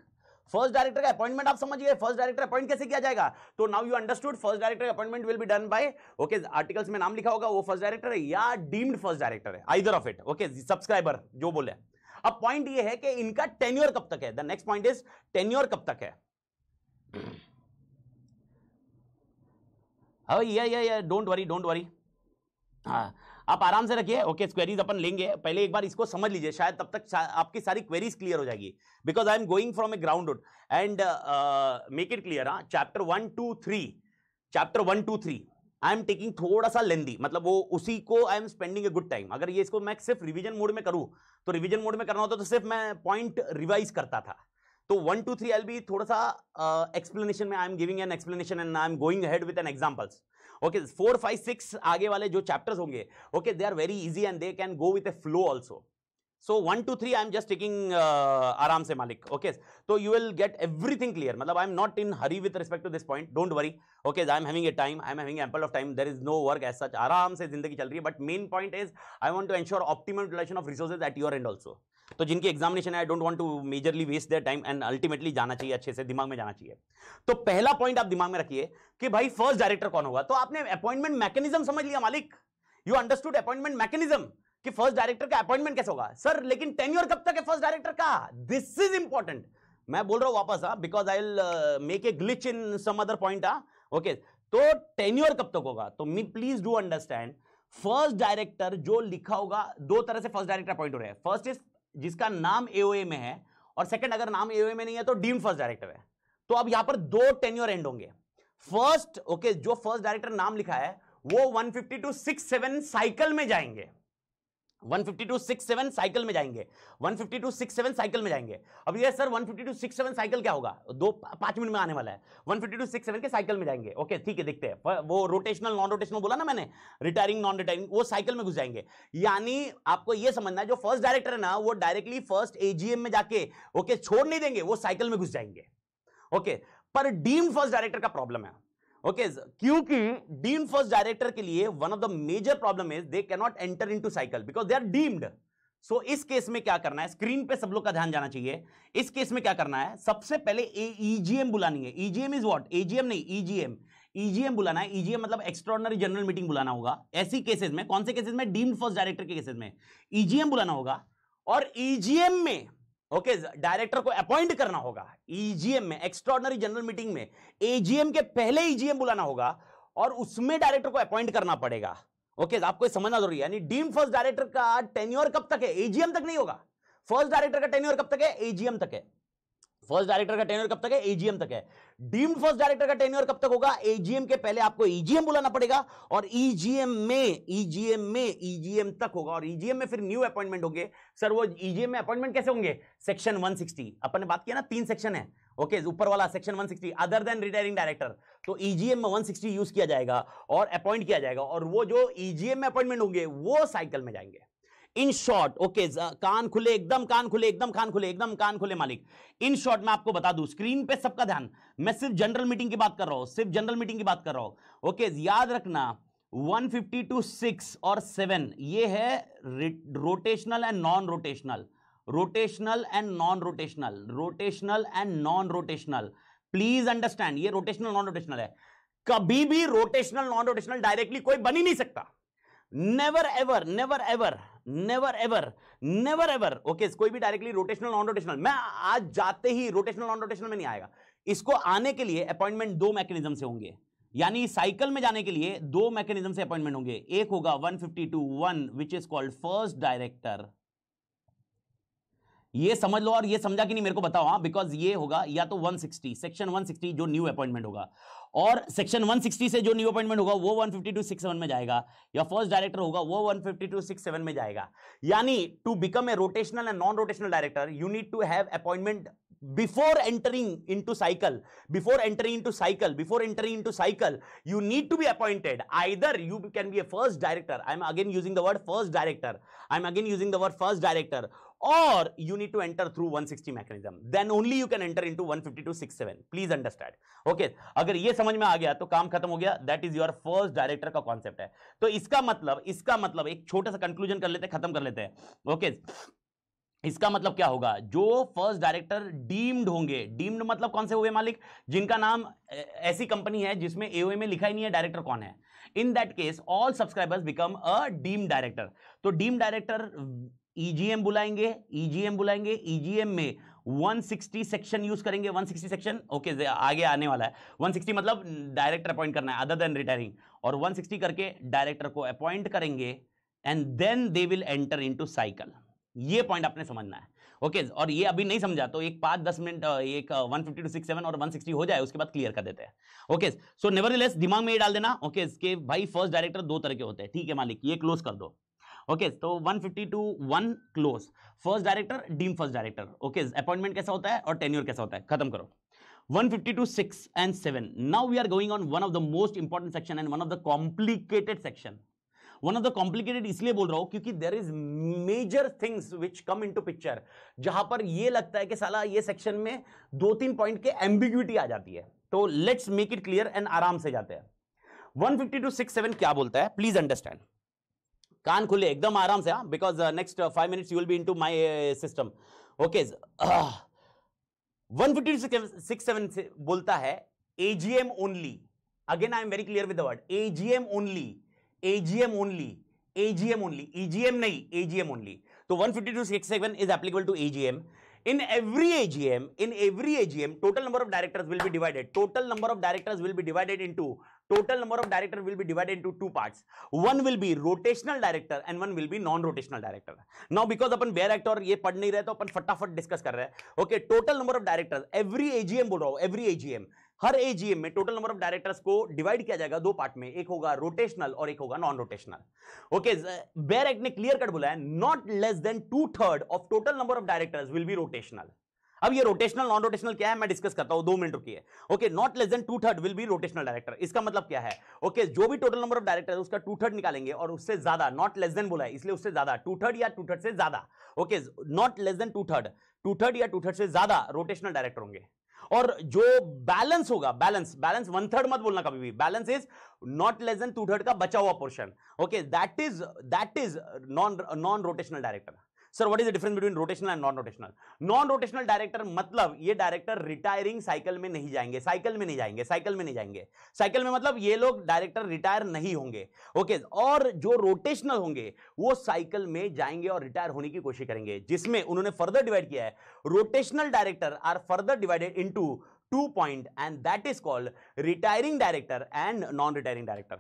फर्स्ट डायरेक्टर का अपॉइंटमेंट आप समझिए फर्स्ट डायरेक्टर अपॉइंट कैसे किया जाएगा तो now you understood first director appointment will be done by okay articles में नाम लिखा होगा वो फर्स्ट डायरेक्टर है या डीम्ड फर्स्ट डायरेक्टर है either of it okay subscriber जो बोले अब पॉइंट ये है कि इनका टेन्योर कब तक है the next point is tenure कब तक है डोंट वरी डोंट वरी हाँ, हाँ आप आराम से रखिए ओके क्वेरीज अपन लेंगे पहले एक बार इसको समझ लीजिए शायद तब तक आपकी सारी क्वेरीज क्लियर हो जाएगी because I am going from a ground and make it clear हाँ chapter one two three chapter one two three I am taking थोड़ा सा लेंदी मतलब वो उसी को I am spending a good time अगर ये इसको मैं सिर्फ रिविजन मोड में करूँ तो रिविजन मोड में करना होता तो सिर्फ मैं पॉइंट रिवाइज करता था तो one two three L B थोड़ा सा एक्सप्लेनेशन uh, में I am giving an explanation and I am going head with an examples okay four five six आगे वाले जो चैप्टर्स होंगे okay they are very easy and they can go with a flow also so one two three I am just taking आराम से मालिक okay तो you will get everything clear मतलब I am not in hurry with respect to this point don't worry okay I am having a time I am having ample of time there is no work as such आराम से जिंदगी चल रही है but main point is I want to ensure optimal utilization of resources at your end also तो जिनकी examination I don't want to majorly waste their time and ultimately जाना चाहिए अच्छे से दिमाग में जाना चाहिए तो पहला पॉइंट आप दिमाग में रखिए कि भाई फर्स्ट डायरेक्टर कौन होगा तो आपने अपॉइंटमेंट मैकेनिज्म समझ लिया मालिक यू अंडरस्टूड अपॉइंटमेंट मैकेनिज्म कि फर्स्ट डायरेक्टर का अपॉइंटमेंट कैसे होगा सर लेकिन टेन्योर कब तक है फर्स्ट डायरेक्टर का दिस इज इंपॉर्टेंट मैं बोल रहा हूं वापस हाँ because I will make a glitch in some other point हाँ ओके तो टेन्योर कब तक होगा तो me please do understand first director जो लिखा होगा दो तरह से फर्स्ट डायरेक्टर अपॉइंट हो रहे हैं फर्स्ट इज जिसका नाम एओए में है और सेकंड अगर नाम एओए में नहीं है तो डीम फर्स्ट डायरेक्टर है तो अब यहां पर दो टेन्योर एंड होंगे फर्स्ट ओके okay, जो फर्स्ट डायरेक्टर नाम लिखा है वो 150 टू 67 साइकिल में जाएंगे फिफ्टी टू सेवन साइकिल में जाएंगे फिफ्टी टू सेवन साइकिल में जाएंगे अब ये सर फिफ्टी टू 67 साइकिल क्या होगा दो पांच मिनट में आने वाला है 150 टू के साइकिल में जाएंगे ओके ठीक है देखते हैं वो रोटेशनल नॉन रोटेशनल बोला ना मैंने रिटायरिंग नॉन रिटायरिंग वो साइकिल में घुस जाएंगे यानी आपको यह समझना है जो फर्स्ट डायरेक्टर है ना वो डायरेक्टली फर्स्ट एजीएम में जाके ओके छोड़ नहीं देंगे वो साइकिल में घुस जाएंगे ओके पर डीम फर्स्ट डायरेक्टर का प्रॉब्लम है ओके क्योंकि डीम फर्स्ट डायरेक्टर के लिए one of the major problem is they can not enter into cycle because they are deemed so इस केस में क्या करना है स्क्रीन पे सब लोग का ध्यान जाना चाहिए इस केस में क्या करना है सबसे पहले ईजीएम e बुलानी है ईजीएम इज वॉट एजीएम नहीं ईजीएम e ईजीएम e बुलाना है ईजीएम मतलब एक्स्ट्रॉर्डनरी जनरल मीटिंग बुलाना होगा ऐसी केसेस में कौन से केसेस में डीम्ड फर्स्ट डायरेक्टर के केसेस में ईजीएम बुलाना होगा और ईजीएम में ओके डायरेक्टर को अपॉइंट करना होगा ईजीएम e में एक्स्ट्रॉर्डनरी जनरल मीटिंग में एजीएम e के पहले ईजीएम e बुलाना होगा और उसमें डायरेक्टर को अपॉइंट करना पड़ेगा ओके आपको समझना जरूरी है यानी फर्स्ट डायरेक्टर का टेन्योर कब तक है एजीएम तक नहीं होगा फर्स्ट डायरेक्टर का टेन्योर कब तक है एजीएम तक है फर्स्ट डायरेक्टर का टेन्योर कब तक है एजीएम तक है डीम्ड फर्स्ट डायरेक्टर का टेन्योर कब तक होगा एजीएम के पहले आपको ईजीएम बुलाना पड़ेगा और ईजीएम में ईजीएम में ईजीएम तक होगा और ईजीएम में फिर न्यू अपॉइंटमेंट होंगे सर वो ईजीएम में अपॉइंटमेंट कैसे होंगे सेक्शन 160 अपन ने बात किया ना तीन सेक्शन है ओके ऊपर वाला section 160 other than retiring director तो ईजीएम में 160 यूज किया जाएगा और अपॉइंट किया जाएगा और वो जो ईजीएम में अपॉइंटमेंट होंगे वो साइकिल में जाएंगे इन शॉर्ट ओके कान खुले एकदम कान खुले एकदम कान खुले एकदम कान खुले मालिक इन शॉर्ट मैं आपको बता दूं स्क्रीन पे सबका ध्यान मैं सिर्फ जनरल मीटिंग की बात कर रहा हूं सिर्फ जनरल मीटिंग की बात कर रहा हूं ओके याद रखना फिफ्टी टू सिक्स और सेवन ये है rotational and non rotational rotational and non rotational rotational and non rotational please understand ये रोटेशनल नॉन रोटेशनल है कभी भी रोटेशनल नॉन रोटेशनल डायरेक्टली कोई बन ही नहीं सकता never ever never ever never ever never ever okay कोई भी डायरेक्टली रोटेशनल नॉन रोटेशनल मैं आज जाते ही रोटेशनल नॉन रोटेशनल में नहीं आएगा इसको आने के लिए अपॉइंटमेंट दो मैकेनिज्म से होंगे यानी साइकिल में जाने के लिए दो मैकेनिज्म से अपॉइंटमेंट होंगे एक होगा 152 one which is called first director ये समझ लो और ये समझा कि नहीं मेरे को बताओ हाँ बिकॉज ये होगा या तो 160 सेक्शन 160 जो न्यू अपॉइंटमेंट होगा और सेक्शन 160 से जो न्यू अपॉइंटमेंट होगा वो 150 टू 67 में जाएगा या फर्स्ट डायरेक्टर होगा वो 150 टू 67 में जाएगा यानी to become a rotational and non rotational director you need to have appointment before entering into cycle before entering into cycle before entering into cycle you need to be appointed either you can be a first director i'm again using the word first director i'm again using the word first director or you need to enter through 160 mechanism then only you can enter into 67 please understand okay agar ye samajh mein aa gaya to kaam khatam ho gaya that is your first director ka concept hai to iska matlab iska matlab ek chhota sa conclusion कर लेते khatam kar lete hain okay इसका मतलब क्या होगा जो first director deemed होंगे deemed मतलब कौन से हुए मालिक जिनका नाम ऐसी कंपनी है जिसमें एओए में लिखा ही नहीं है डायरेक्टर कौन है in that case all subscribers become a deem director तो डीम डायरेक्टर ईजीएम e बुलाएंगे ईजीएम e बुलाएंगे ईजीएम e में 160 सेक्शन यूज करेंगे 160 सेक्शन ओके okay, आगे आने वाला है 160 मतलब डायरेक्टर अपॉइंट करना है अदर देन रिटायरिंग और 160 करके डायरेक्टर को अपॉइंट करेंगे and then they will enter into cycle ये पॉइंट आपने समझना है ओके okay, और ये अभी नहीं समझा तो एक पाँच दस मिनट एक one fifty two six seven और वन सिक्सटी हो जाए उसके बाद क्लियर कर देते हैं ओके सो नेवर दिमाग में ये डाल देना ओके okay, इसके भाई फर्स्ट डायरेक्टर दो तरह के होते हैं ठीक है मालिक ये क्लोज कर दो ओके तो fifty two one close first director deem first director okay appointment कैसा होता है और टेन्यूर कैसा होता है खत्म करो 150 to 6 and 7. Now we are going on one of the most important section and one of the complicated section. One of the complicated इसलिए बोल रहा हूं क्योंकि there is major things which come into picture जहां पर यह लगता है कि साला ये सेक्शन में दो तीन पॉइंट के एम्बिग्यूटी आ जाती है तो let's make it clear and आराम से जाते हैं 150 टू 67 क्या बोलता है प्लीज अंडरस्टैंड कान खुले एकदम आराम से because next five minutes you will be into my system okay one fifty six seven बोलता है AGM only again I am very clear with the word AGM only AGM only AGM only EGM नहीं AGM only तो 15267 is applicable to AGM In every AGM, in every AGM, total number of directors will be divided. Total number of directors will be divided into total number of director will be divided into two parts one will be rotational director and one will be non rotational director now because अपन bare act और ये पढ़ नहीं रहे तो अपन फटाफट discuss कर रहे हैं okay total number of directors every AGM बोल रहा हूं एवरी एजीएम हर एजीएम में टोटल नंबर ऑफ डायरेक्टर्स को डिवाइड किया जाएगा दो पार्ट में एक होगा रोटेशनल और एक होगा non rotational okay bare act ने क्लियर कट बोला है not less than two third of total number of directors will be rotational अब ये रोटेशनल नॉन रोटेशनल क्या है मैं डिस्कस करता हूं दो मिनट रुकी okay not less than two third will be rotational director इसका मतलब क्या है ओके okay, जो भी टोटल नंबर ऑफ डायरेक्टर है उसका टू थर्ड निकालेंगे और उससे ज्यादा नॉट लेस देन बोला है इसलिए उससे ज्यादा टू थर्ड या टू थर्ड से ज्यादा okay not less than two third two third या टू थर्ड से ज्यादा रोटेशनल डायरेक्टर होंगे और जो बैलेंस होगा बैलेंस बैलेंस वन थर्ड मत बोलना कभी भी balance is not less than two third का बचा हुआ portion okay that is that is non non rotational director sir what is the difference between rotational and non rotational non rotational director मतलब ये director retiring cycle में नहीं जाएंगे cycle में नहीं जाएंगे साइकिल में नहीं जाएंगे साइकिल में मतलब ये लोग डायरेक्टर रिटायर नहीं होंगे ओके और जो रोटेशनल होंगे वो साइकिल में जाएंगे और रिटायर होने की कोशिश करेंगे जिसमें उन्होंने फर्दर डिवाइड किया है rotational director are further divided into two point and that is called retiring director and non retiring director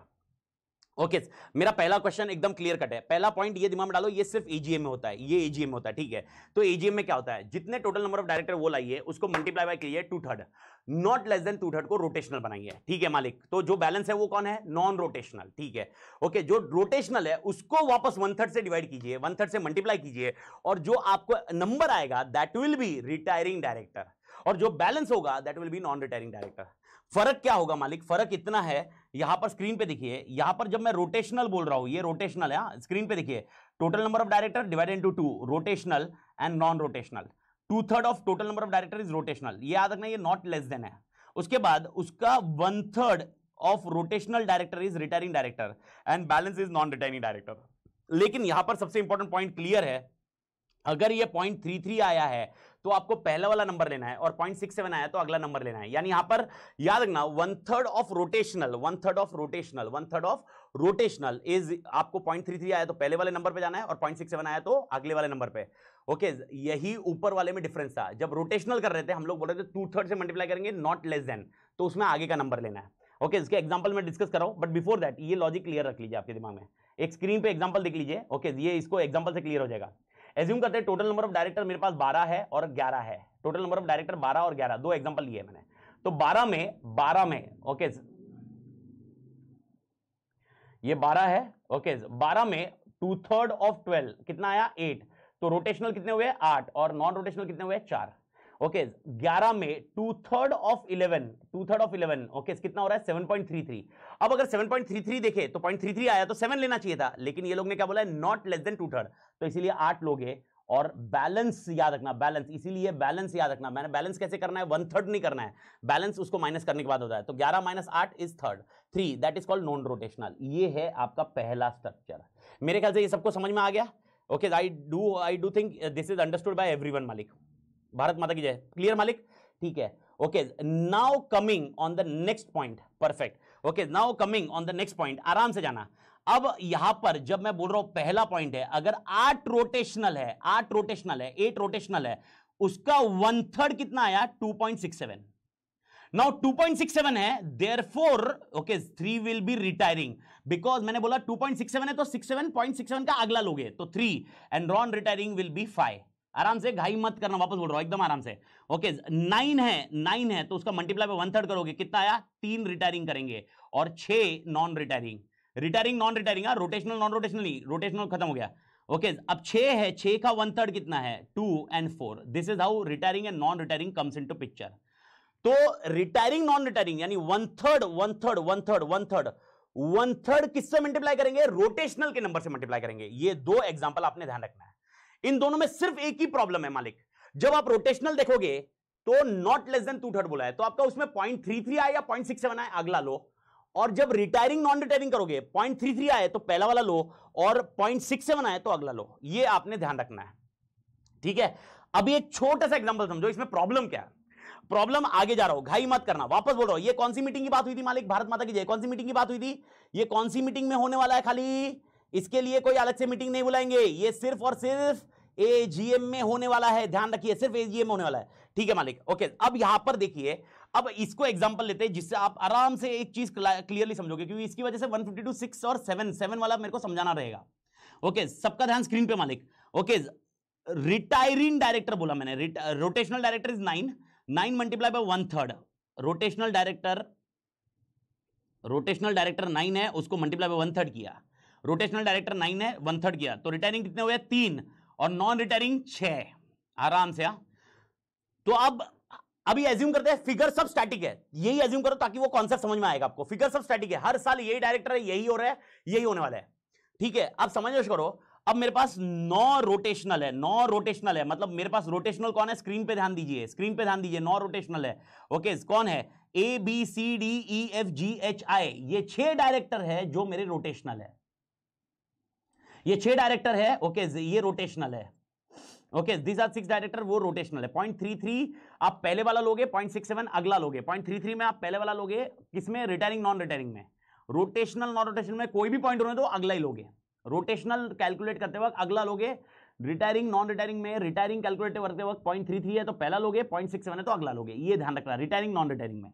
okay okay, मेरा पहला क्वेश्चन एकदम क्लियर कट है पहला पॉइंट ये दिमाग में डालो ये सिर्फ एजीएम में होता है ये एजीएम में होता है ठीक है तो एजीएम में क्या होता है जितने टोटल नंबर ऑफ डायरेक्टर वो लाइए उसको मल्टीप्लाई बाय किए two third not less than two third को रोटेशनल बनाइए ठीक है मालिक तो जो बैलेंस है वो कौन है नॉन रोटेशनल ठीक है ओके okay, जो रोटेशनल है उसको वापस वन थर्ड से डिवाइड कीजिए वन थर्ड से मल्टीप्लाई कीजिए और जो आपको नंबर आएगा that will be retiring director और जो बैलेंस होगा that will be non retiring director फर्क क्या होगा मालिक फर्क इतना है यहां पर स्क्रीन पे देखिए यहां पर जब मैं रोटेशनल बोल रहा हूं ये रोटेशनल है स्क्रीन हाँ, पे देखिए total number of director divided into two rotational and non rotational two third of total number of director is rotational ये याद रखना ये नॉट लेस देन है उसके बाद उसका one third of rotational director is retiring director and balance is non retiring director लेकिन यहां पर सबसे इंपॉर्टेंट पॉइंट क्लियर है अगर ये पॉइंट थ्री थ्री आया है तो आपको पहला वाला नंबर लेना है और पॉइंट सिक्स सेवन आया तो अगला नंबर लेना है यानी यहां पर याद रखना one third of rotational one third of rotational one third of rotational is आपको पॉइंट थ्री थ्री आया तो पहले वाले नंबर पे जाना है और पॉइंट सिक्स सेवन आया तो अगले वाले नंबर पे ओके यही ऊपर वाले में डिफरेंस था जब रोटेशनल कर रहे थे हम लोग बोल रहे थे टू थर्ड से मल्टीप्लाई करेंगे नॉट लेस देन तो उसमें आगे का नंबर लेना है ओके okay, इसके एग्जाम्पल मैं डिस्कस कर रहा हूं बट बिफोर दैट ये लॉजिक क्लियर रख लीजिए आपके दिमाग में एक स्क्रीन पे एग्जाम्पल देख लीजिए ओके okay, ये इसको एग्जाम्पल से क्लियर हो जाएगा एज्यूम करते हैं टोटल नंबर ऑफ डायरेक्टर मेरे पास बारह है और ग्यारह है टोटल नंबर ऑफ डायरेक्टर बारह और ग्यारह दो एग्जाम्पल लिए मैंने तो बारह में बारह में ओके ये 12 है ओके बारह में टू थर्ड ऑफ ट्वेल्व कितना आया एट तो रोटेशनल कितने हुए आठ और नॉन रोटेशनल कितने हुए चार ओके ग्यारह में two third of eleven two third of eleven okay कितना हो रहा है सेवन पॉइंट थ्री थ्री अब अगर सेवन पॉइंट थ्री थ्री देखे तो पॉइंट थ्री थ्री आया तो सेवन लेना चाहिए था लेकिन ये लोग ने क्या बोला है not less than two third तो इसीलिए आठ लोग है और बैलेंस याद रखना बैलेंस इसीलिए बैलेंस याद रखना मैंने बैलेंस कैसे करना है वन थर्ड नहीं करना है बैलेंस उसको माइनस करने के बाद होता है तो 11 माइनस आठ is third three that is called non rotational ये है आपका पहला स्ट्रक्चर मेरे ख्याल से ये सबको समझ में आ गया okay I do I do think this is understood by everyone मालिक भारत माता की जय क्लियर मालिक ठीक है okay now coming on the next point perfect okay now coming on the next point आराम से जाना अब यहां पर जब मैं बोल रहा हूं पहला पॉइंट है अगर आठ रोटेशनल है आठ रोटेशनल है एट रोटेशनल है उसका वन थर्ड कितना आया two point six seven now 2.67 है there four okay three will be retiring because मैंने बोला 2.67 है तो 67.67 .67 का अगला लोगे तो three and non retiring will be five आराम से घाई मत करना वापस बोल रहा हूं एकदम आराम से ओके नाइन है नाइन है तो उसका मल्टीप्लाई वन थर्ड करोगे कितना आया तीन रिटायरिंग करेंगे और छह non retiring retiring non retiring rotational non rotational नहीं रोटेशनल खत्म हो गया ओके okay, अब छे है छे का वन थर्ड कितना है two and four this is how retiring and non retiring comes into picture तो रिटायरिंग नॉन रिटायरिंग यानी one third one third one third one third one third किससे मल्टीप्लाई करेंगे रोटेशनल के number से multiply करेंगे ये दो example आपने ध्यान रखना है इन दोनों में सिर्फ एक ही प्रॉब्लम है मालिक जब आप रोटेशनल देखोगे तो not less than two third बोला है तो आपका उसमें पॉइंट थ्री थ्री आया पॉइंट सिक्स सेवन आया अगला लो और जब रिटायरिंग नॉन रिटायरिंग करोगे पॉइंट थ्री थ्री आए तो पहला वाला लो और पॉइंट सिक्स सेवन आए तो अगला लो ये आपने ध्यान रखना है ठीक है अभी एक छोटा सा एग्जाम्पल समझो इसमें प्रॉब्लम क्या है प्रॉब्लम आगे जा रहा हूं घाई मत करना वापस बोल रहा हूं ये कौन सी मीटिंग की बात हुई थी मालिक भारत माता की जय कौन सी मीटिंग की बात हुई थी ये कौन सी मीटिंग में होने वाला है खाली इसके लिए कोई अलग से मीटिंग नहीं बुलाएंगे ये सिर्फ और सिर्फ एजीएम में होने वाला है ध्यान रखिए सिर्फ एजीएम होने वाला है ठीक है मालिक ओके अब यहां पर देखिए अब इसको एग्जांपल लेते हैं जिससे आप आराम से एक चीज क्लियरली समझोगे क्योंकि इसकी वजह से 152 6 और 7 7 वाला मेरे को समझाना रहेगा ओके सबका ध्यान स्क्रीन पे मालिक ओके रिटायरिंग डायरेक्टर बोला मैंने rotational director is nine nine multiply by one third rotational director rotational director nine है उसको मल्टीप्लाई बाय वन थर्ड किया रोटेशनल डायरेक्टर नाइन है वन थर्ड किया तो रिटायरिंग कितने हुए तीन और नॉन रिटायरिंग छ आराम से हाँ। तो अब अभी एज्यूम करते हैं फिगर सब स्टैटिक है यही एज्यूम करो ताकि वो कॉन्सेप्ट समझ में आएगा आपको फिगर सब स्टैटिक है हर साल यही डायरेक्टर है यही हो रहा है यही होने वाला है ठीक है अब समझ करो अब मेरे पास नौ रोटेशनल है नौ रोटेशनल है मतलब मेरे पास रोटेशनल कौन है स्क्रीन पे ध्यान दीजिए स्क्रीन पे ध्यान दीजिए नौ रोटेशनल है ओके कौन है A B C D E F G H I ये छह डायरेक्टर है जो मेरे रोटेशनल है ये छह डायरेक्टर है ओके okay, ये रोटेशनल है okay this are six director वो रोटेशनल है पॉइंट थ्री थ्री आप पहले वाला लोगे पॉइंट सिक्स सेवन अगला लोगे पॉइंट थ्री थ्री में आप पहले वाला लोगे किसमें रिटायरिंग नॉन रिटायरिंग में रोटेशनल नॉन रोटेशन में कोई भी पॉइंट होने तो अगला ही लोगे रोटेशनल कैलकुलेट करते वक्त अगला लोगे रिटायरिंग नॉन रिटायरिंग में रिटायरिंग कैलकुलेट करते वक्त पॉइंट थ्री थ्री है तो पहला लोगे पॉइंट सिक्स सेवन है तो अगला लोगे ये ध्यान रखना रिटायरिंग नॉन रिटायरिंग में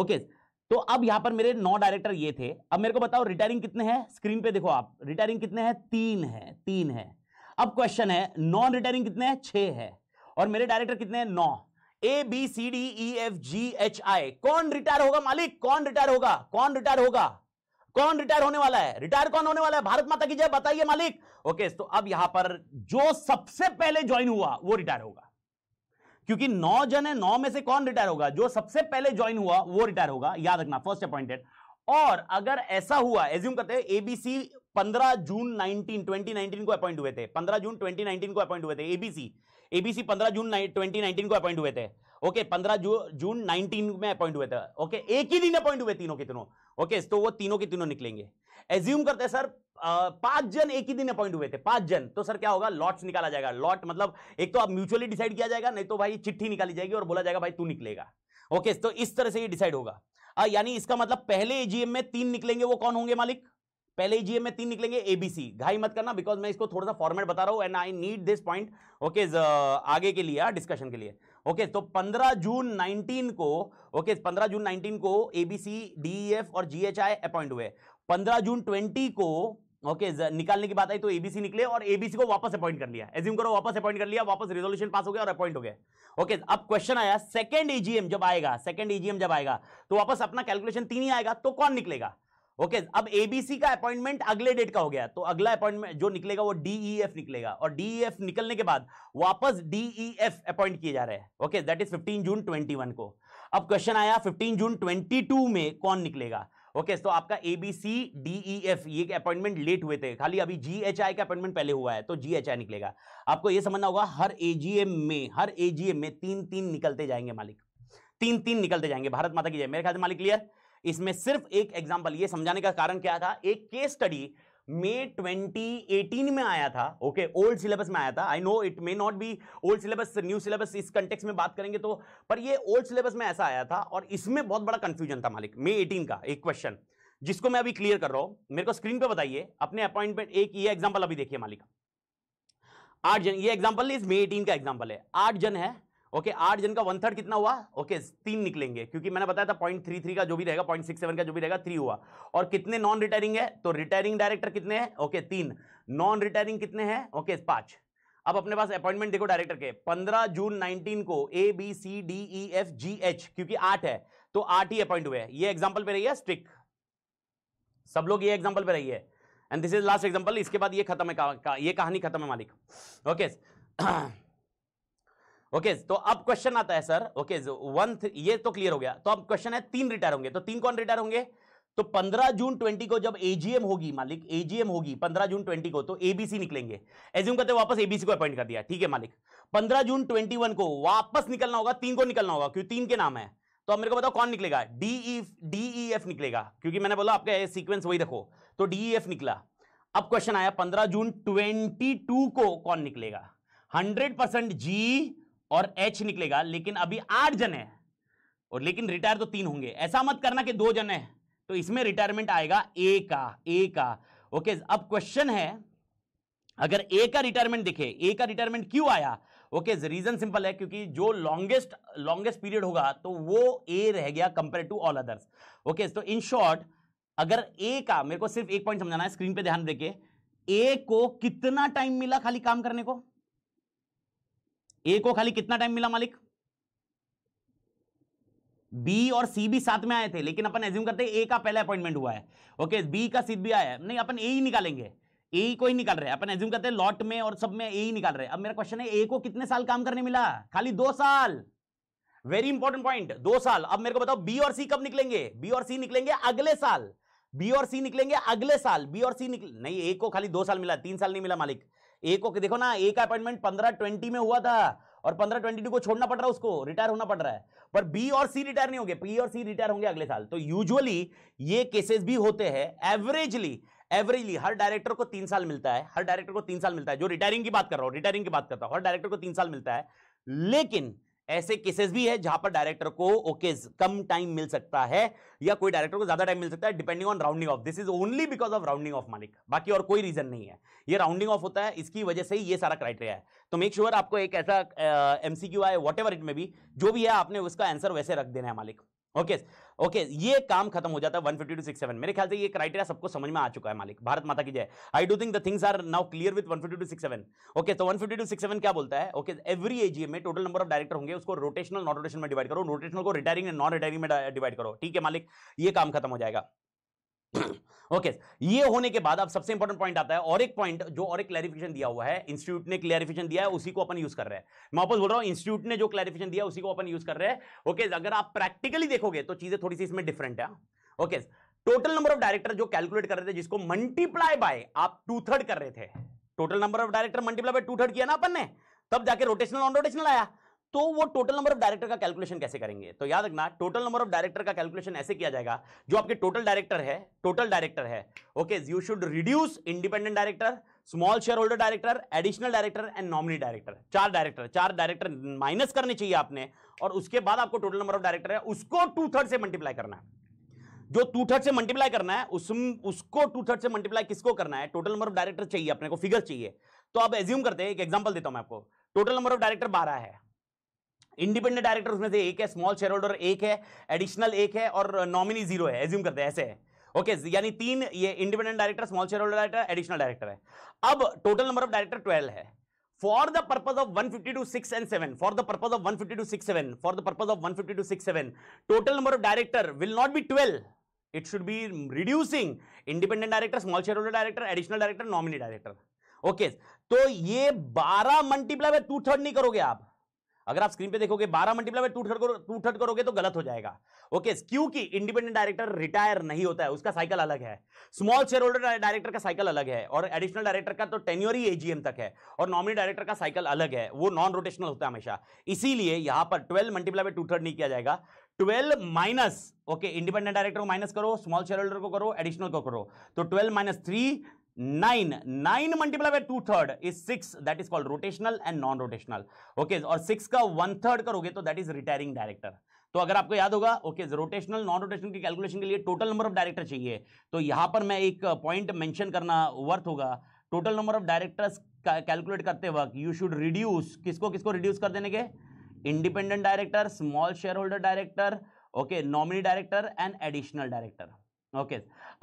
ओके okay, तो अब यहां पर मेरे नौ डायरेक्टर ये थे अब मेरे को बताओ रिटायरिंग कितने हैं स्क्रीन पे देखो आप रिटायरिंग कितने हैं तीन है तीन है अब क्वेश्चन है नॉन रिटायरिंग कितने हैं छह है और मेरे डायरेक्टर कितने हैं नौ A B C D E F G H I कौन रिटायर होगा मालिक कौन रिटायर होगा कौन रिटायर होगा कौन रिटायर होने वाला है रिटायर कौन होने वाला है भारत माता की जय बताइए मालिक ओके तो अब यहां पर जो सबसे पहले ज्वाइन हुआ वो रिटायर होगा क्योंकि नौ जन है नौ में से कौन रिटायर होगा जो सबसे पहले ज्वाइन हुआ वो रिटायर होगा याद रखना फर्स्ट अपॉइंटेड और अगर ऐसा हुआ एज्यूम करते हैं एबीसी 15 जून 19 2019 को अपॉइंट हुए थे 15 जून 2019 को अपॉइंट हुए थे एबीसी एबीसी 15 जून 2019 को अपॉइंट हुए थे ओके 15 जू, जून 19 में अपॉइंट हुए थे ओके एक ही दिन अपॉइंट हुए तीनों के तीनों ओके तो वो तीनों के तीनों निकलेंगे एज्यूम करते हैं सर पांच जन एक ही दिन अपॉइंट हुए थे पांच जन तो सर क्या होगा लॉट्स निकाला जाएगा लॉट मतलब एक तो आप म्यूचुअली डिसाइड किया जाएगा नहीं तो भाई चिट्ठी निकाली जाएगी और बोला जाएगा भाई तू निकलेगा ओके तो इस तरह से ये डिसाइड होगा यानी इसका मतलब पहले एजीएम में तीन निकलेंगे वो कौन होंगे मालिक पहले एजीएम में तीन निकलेंगे एबीसी घाई मत करना बिकॉज मैं इसको थोड़ा सा फॉर्मेट बता रहा हूं and I need this point okay आगे के लिए डिस्कशन हाँ, के लिए ओके okay, तो 15 जून 19 को ओके okay, 15 जून 19 को एबीसी डीईएफ e और जीएचआई अपॉइंट हुए पंद्रह जून ट्वेंटी को ओके निकालने की बात आई तो एबीसी निकले और एबीसी को वापस अपॉइंट कर लिया एज्यूम करो वापस अपॉइंट कर लिया वापस रिजोल्यूशन पास हो गया और अपॉइंट हो गया ओके okay, अब क्वेश्चन आया सेकंड एजीएम जब आएगा सेकंड एजीएम जब आएगा तो वापस अपना कैलकुलेशन तीन ही आएगा तो कौन निकलेगा ओके okay, अब एबीसी का अपॉइंटमेंट अगले डेट का हो गया तो अगला अपॉइंटमेंट जो निकलेगा वो डीईएफ e निकलेगा और डीईएफ e निकलने के बाद वापस डीईएफ अपॉइंट e किए जा रहे हैं ओके दैट इज 15 जून 21 को अब क्वेश्चन आया 15 जून 22 में कौन निकलेगा ओके तो आपका A B C D E F ये अपॉइंटमेंट लेट हुए थे खाली अभी जी एच आई का अपॉइंटमेंट पहले हुआ है तो जी एच आई निकलेगा आपको ये समझना होगा हर एम में हर एम में तीन तीन निकलते जाएंगे मालिक तीन तीन निकलते जाएंगे भारत माता की जय मेरे ख्याल से मालिक क्लियर इसमें सिर्फ एक एग्जाम्पल ये समझाने का कारण क्या था एक केस स्टडी मई 2018 में आया था ओके ओल्ड सिलेबस में आया था I know it may not be old syllabus new syllabus इस कंटेक्स में बात करेंगे तो पर ये ओल्ड सिलेबस में ऐसा आया था और इसमें बहुत बड़ा कंफ्यूजन था मालिक मे 18 का एक क्वेश्चन जिसको मैं अभी क्लियर कर रहा हूं मेरे को स्क्रीन पे बताइए अपने अपॉइंटमेंट एक ये एग्जाम्पल अभी देखिए मालिक आठ जन ये एग्जाम्पल इस मे एटीन का एग्जाम्पल है आठ जन है ओके आठ जन का वन थर्ड कितना हुआ ओके तीन निकलेंगे क्योंकि मैंने बताया था पॉइंट थ्री थ्री का जो भी रहेगा पॉइंट सिक्स सेवन का जो भी रहेगा थ्री हुआ और कितने नॉन रिटायरिंग है तो रिटायरिंग डायरेक्टर कितने हैं ओके तीन नॉन रिटायरिंग कितने हैं ओके पांच अब अपने पास अपॉइंटमेंट देखो डायरेक्टर के 15 जून 19 को A B C D E F G H क्योंकि आठ है तो आठ ही अपॉइंट हुए ये एग्जाम्पल पे रही है स्ट्रिक सब लोग ये एग्जाम्पल पे रही है and this is last example इसके बाद ये खत्म है का, का, ये कहानी खत्म है मालिक ओके okay. <clears throat> ओके तो अब क्वेश्चन आता है सर ओके वन ये तो क्लियर हो गया तो अब क्वेश्चन है तीन रिटायर होंगे तो तीन कौन रिटायर होंगे तो 15 जून 20 को जब एजीएम होगी मालिक एजीएम होगी 15 जून 20 को तो एबीसी निकलेंगे एज्यूम करते वापस एबीसी को अपॉइंट कर दिया ठीक है मालिक 15 जून 21 को वापस निकलना होगा तीन को निकलना होगा क्योंकि तीन के नाम है तो अब मेरे को बताओ कौन निकलेगा डीई डीई एफ निकलेगा क्योंकि मैंने बोला आपका सीक्वेंस वही रखो तो डीई एफ e निकला अब क्वेश्चन आया पंद्रह जून ट्वेंटी को कौन निकलेगा हंड्रेड जी और एच निकलेगा लेकिन अभी आठ जने हैं और लेकिन रिटायर तो तीन होंगे ऐसा मत करना कि दो जने हैं तो इसमें रिटायरमेंट आएगा ए का ए का ओके अब क्वेश्चन है अगर ए का रिटायरमेंट दिखे ए का रिटायरमेंट क्यों आया ओके रीजन सिंपल है क्योंकि जो लॉन्गेस्ट लॉन्गेस्ट पीरियड होगा तो वो ए रह गया compare to all others okay तो इन शॉर्ट अगर ए का मेरे को सिर्फ एक पॉइंट समझाना है स्क्रीन पे ध्यान देखे ए को कितना टाइम मिला खाली काम करने को ए को खाली कितना टाइम मिला मालिक बी और सी भी साथ में आए थे लेकिन अपन एज्यूम करते हैं ए का पहला अपॉइंटमेंट हुआ है ओके बी का सीट भी आया है नहीं अपन ए ही निकालेंगे ए ही को ही निकाल रहे हैं अपन एज्यूम करते हैं लॉट में और सब में ए ही निकाल रहे हैं अब मेरा क्वेश्चन है ए को कितने साल काम करने मिला खाली दो साल वेरी इंपॉर्टेंट पॉइंट दो साल अब मेरे को बताओ बी और सी कब निकलेंगे बी और सी निकलेंगे अगले साल बी और सी निकलेंगे अगले साल बी और सी निकल नहीं ए को खाली दो साल मिला तीन साल नहीं मिला मालिक ए को देखो ना ए का अपॉइंटमेंट पंद्रह ट्वेंटी में हुआ था और पंद्रह ट्वेंटी टू को छोड़ना पड़ रहा है उसको रिटायर होना पड़ रहा है पर बी और सी रिटायर नहीं होंगे पी और सी रिटायर होंगे अगले साल तो यूजुअली ये केसेस भी होते हैं एवरेजली एवरेजली हर डायरेक्टर को तीन साल मिलता है हर डायरेक्टर को तीन साल मिलता है जो रिटायरिंग की बात कर रहा हूं रिटायरिंग की बात करता हूं हर डायरेक्टर को तीन साल मिलता है लेकिन ऐसे केसेस भी है जहां पर डायरेक्टर को ओके okay, कम टाइम मिल सकता है या कोई डायरेक्टर को ज्यादा टाइम मिल सकता है depending on rounding off this is only because of rounding off मालिक बाकी और कोई रीजन नहीं है ये राउंडिंग ऑफ होता है इसकी वजह से ही ये सारा क्राइटेरिया है तो मेक श्योर sure आपको एक ऐसा एमसीक्यू आए वॉट एवर इट में भी जो भी है आपने उसका आंसर वैसे रख देना है मालिक ओके okay, ओके ये काम खत्म हो जाता है 152 टू 67 मेरे ख्याल से ये क्राइटेरिया सबको समझ में आ चुका है मालिक भारत माता की जय I do think the things are now clear with 152 two 67 okay तो 152 टू 67 क्या बोलता है ओके एवरी एजीएम में टोटल नंबर ऑफ डायरेक्टर होंगे उसको रोटेशनल नॉन रोटेशन में डिवाइड करो रोटेशनल को रिटायरिंग एंड नॉन रिटायरिंग में डिवाइड करो ठीक है मालिक ये काम खत्म हो जाएगा ओके okay, ये होने के बाद अब सबसे इंपॉर्टेंट पॉइंट आता है और एक पॉइंट जो और एक क्लैरिफिकेशन दिया हुआ है इंस्टीट्यूट ने क्लैरिफिकेशन दिया है उसी को अपन यूज कर रहे हैं मैं वापस बोल रहा हूं इंस्टीट्यूट ने जो क्लैरिफिकेशन दिया उसी को अपन यूज कर रहे हैं ओके okay, अगर आप प्रैक्टिकली देखोगे तो चीजें थोड़ी सी इसमें डिफरेंट है okay total number of director जो कैलकुलेट कर रहे थे जिसको मल्टीप्लाई बाय आप टू थर्ड कर रहे थे total number of director multiply by two third किया ना अपन ने तब जाके रोटेशनल ऑन रोटेशनल आया तो वो टोटल नंबर ऑफ डायरेक्टर का कैलकुलेशन कैसे करेंगे तो याद रखना टोटल नंबर ऑफ डायरेक्टर का कैलकुलेशन ऐसे किया जाएगा जो आपके टोटल डायरेक्टर है टोटल डायरेक्टर है okay you should reduce independent director small share holder director additional director and nominee director चार डायरेक्टर चार डायरेक्टर माइनस करने चाहिए आपने और उसके बाद आपको टोटल नंबर ऑफ डायरेक्टर है उसको टू थर्ड से मल्टीप्लाई करना है जो टू थर्ड से मल्टीप्लाई करना है उस उसको टू थर्ड से मल्टीप्लाई किसको करना है टोटल नंबर ऑफ डायरेक्टर चाहिए अपने को फिगर चाहिए तो आप एज्यूम करते हैं एक एग्जांपल देता हूं मैं आपको टोटल नंबर ऑफ डायरेक्टर बारह है इंडिपेंडेंट डायरेक्टर उसमें से एक है स्मॉल शेयर होल्डर एक है एडिशनल एक है और नॉमिनी जीरो है एज्यूम करते हैं ऐसे है ओके okay, यानी तीन ये independent director small share holder director additional director है अब total number of director twelve है for the purpose of 150 to 6 and 7 for the purpose of 150 to 6 7 for the purpose of 150 to 6 7 total number of director will not be 12 it should be reducing independent director small shareholder director additional director nominee director okay okay, तो ये 12 multiply by two third नहीं करोगे आप अगर आप screen पे देखोगे बारह मल्टीप्लाई में टू थर्ड करो टू थर्ड करोगे तो गलत हो जाएगा ओके क्योंकि इंडिपेंडेंट डायरेक्टर रिटायर नहीं होता है उसका साइकिल अलग है स्मॉल शेयर होल्डर डायरेक्टर का साइकिल अलग है और एडिशनल डायरेक्टर का तो टेन्योरी एजीएम तक है और नॉमिनी डायरेक्टर का साइकिल अलग है वो नॉन रोटेशनल होता है हमेशा इसीलिए यहां पर ट्वेल्व मल्टीप्लाई में टू थर्ड नहीं किया जाएगा twelve minus okay independent director को माइनस करो स्मॉल शेयर होल्डर को करो एडिशनल को करो तो twelve minus three nine nine multiply by two third is six that is called rotational and non rotational okay और सिक्स का वन थर्ड करोगे तो दैट इज रिटायरिंग डायरेक्टर तो अगर आपको याद होगा ओके रोटेशनल नॉन रोटेशनल की कैलकुलेशन के लिए टोटल नंबर ऑफ डायरेक्टर चाहिए तो यहां पर मैं एक पॉइंट मेंशन करना वर्थ होगा total number of directors calculate करते वक्त यू शुड रिड्यूस किसको किसको रिड्यूस कर देने के independent director small share holder director okay nominee director and additional director okay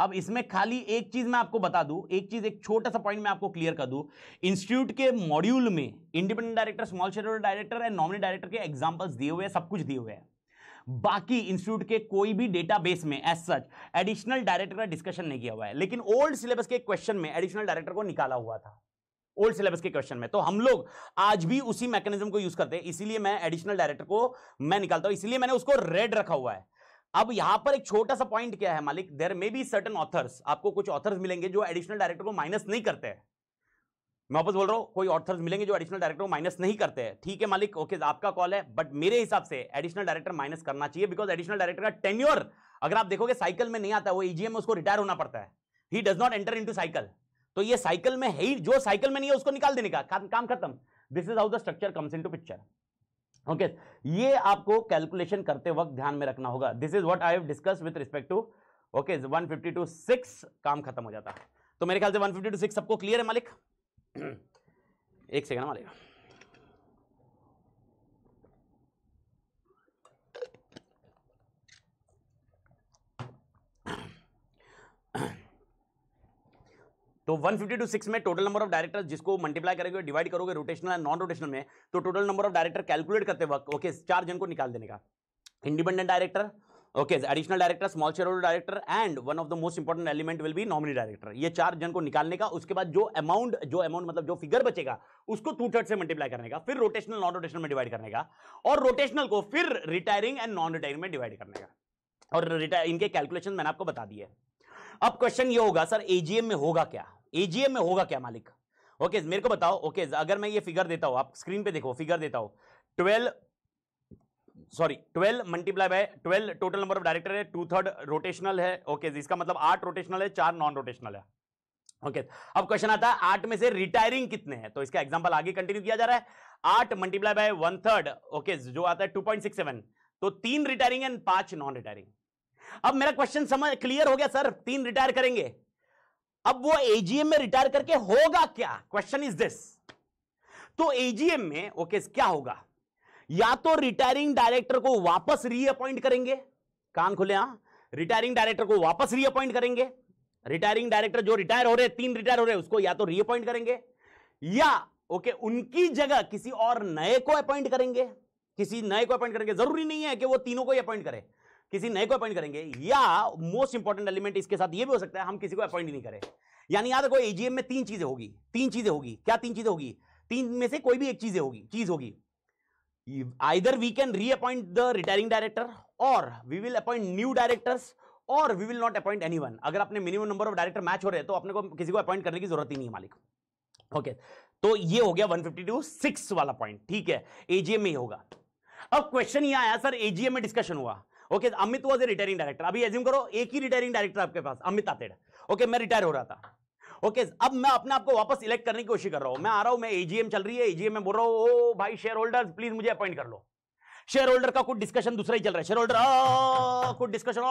अब इसमें खाली एक चीज मैं आपको बता दू एक चीज एक छोटा सा पॉइंट मैं आपको क्लियर कर दू इंस्टीट्यूट के मॉड्यूल में independent director small share holder director and nominee director के एग्जाम्पल्स दिए हुए हैं सब कुछ दिए हुए हैं बाकी इंस्टीट्यूट के कोई भी डेटाबेस में एज सच एडिशनल डायरेक्टर का डिस्कशन नहीं किया हुआ है लेकिन ओल्ड सिलेबस के क्वेश्चन में एडिशनल डायरेक्टर को निकाला हुआ था ओल्ड सिलेबस के क्वेश्चन में तो हम लोग आज भी उसी मैकेनिज्म को यूज करते हैं इसीलिए मैं एडिशनल डायरेक्टर को मैं निकालता हूं इसलिए मैंने उसको रेड रखा हुआ है अब यहां पर एक छोटा सा पॉइंट क्या है मालिक there may be certain authors आपको कुछ ऑथर्स मिलेंगे जो एडिशनल डायरेक्टर को माइनस नहीं करते हैं मैं वापस बोल रहा हूं कोई ऑथर्स मिलेंगे जो एडिशनल डायरेक्टर को माइनस नहीं करते हैं ठीक है मालिक ओके आपका कॉल है बट मेरे हिसाब से एडिशनल डायरेक्टर माइनस करना चाहिए बिकॉज एडिशनल डायरेक्टर का टेन्योर अगर आप देखोगे साइकिल में नहीं आता वो ईजीएम में उसको रिटायर होना पड़ता है ही does not enter in cycle तो ये साइकिल में है ही जो साइकिल में नहीं है उसको निकाल देने का काम खत्म this is how the structure comes into picture okay okay, ये आपको कैलकुलेशन करते वक्त ध्यान में रखना होगा this is what I have discuss with respect to okay 150 two six काम खत्म हो जाता है तो मेरे ख्याल से 150 टू सिक्स सबको क्लियर है मालिक <clears throat> एक सेकंड हाँ मालिक तो 152 में टोटल नंबर ऑफ डायरेक्टर जिसको मल्टीप्लाई करोगे डिवाइड करोगे रोटेशनल एंड नॉन रोटेशनल में तो total number of director calculate करते वक्त ओके चार जन को निकाल देने का independent director okay additional director small share holder director and one of the most important element will be nominee director ये चार जन को निकालने का उसके बाद जो अमाउंट जो अमाउंट मतलब जो फिगर बचेगा उसको टू थर्ड से मल्टीप्लाई करने का फिर रोटेशनल नॉन रोटेशनल में डिवाइड करने का और रोटेशनल को फिर रिटायरिंग एंड नॉन रिटायरिंग में डिवाइड करने का और इनके कैलकुलेशन मैंने आपको बता दिए अब क्वेश्चन ये होगा सर एजीएम में होगा क्या एजीएम में होगा क्या मालिक ओके okay, मेरे को बताओ ओके okay, अगर मैं ये फिगर देता हूं आप स्क्रीन पे देखो फिगर देता हूं twelve sorry twelve multiply by twelve total number of director है टू थर्ड रोटेशनल है ओके okay, इसका मतलब आठ रोटेशनल है चार नॉन रोटेशनल है ओके okay, अब क्वेश्चन आता है आठ में से रिटायरिंग कितने हैं तो इसका एग्जाम्पल आगे कंटिन्यू किया जा रहा है आठ multiply by one third okay जो आता है टू तो तीन रिटायरिंग एंड पांच नॉन रिटायरिंग अब मेरा क्वेश्चन समझ क्लियर हो गया सर तीन रिटायर करेंगे अब वो एजीएम में रिटायर करके होगा क्या क्वेश्चन इज दिस तो एजीएम में ओके okay, क्या होगा या तो रिटायरिंग डायरेक्टर को वापस रीअपॉइंट करेंगे कान खुले हाँ रिटायरिंग डायरेक्टर को वापस रीअपॉइंट करेंगे रिटायरिंग डायरेक्टर जो रिटायर हो रहे तीन रिटायर हो रहे उसको या तो रीअपॉइंट करेंगे या ओके okay, उनकी जगह किसी और नए को अपॉइंट करेंगे किसी नए को अपॉइंट करेंगे जरूरी नहीं है कि वो तीनों को अपॉइंट करें किसी नए को अपॉइंट करेंगे या मोस्ट इंपॉर्टेंट एलिमेंट इसके साथ ये भी हो सकता है हम किसी को अपॉइंट नहीं करें यानी याद रखो एजीएम में तीन चीजें होगी तीन चीजें होगी क्या तीन चीजें होगी तीन में से कोई भी एक चीजें होगी चीज होगी either we can reappoint the retiring director और we will appoint new directors और we will not appoint any one अगर अपने minimum number of director match हो रहे हैं तो अपने को किसी को अपॉइंट करने की जरूरत ही नहीं है मालिक ओके तो ये हो गया 152 सिक्स वाला पॉइंट ठीक है एजीएम में ही होगा अब क्वेश्चन ये आया सर एजीएम में डिस्कशन हुआ okay Amit was a retiring director अभी एज्यूम करो एक ही रिटायरिंग डायरेक्टर आपके पास अमित आतेड़ा ओके मैं रिटायर हो रहा था ओके okay, अब मैं अपने आपको वापस इलेक्ट करने की कोशिश कर रहा हूं मैं आ रहा हूं मैं एजीएम चल रही है एजीएम में बोल रहा हूं ओ भाई शेयर होल्डर प्लीज मुझे अपॉइंट कर लो शेयर होल्डर का कुछ डिस्कशन दूसरा ही चल रहा है शेयर होल्डर कुछ डिस्कशन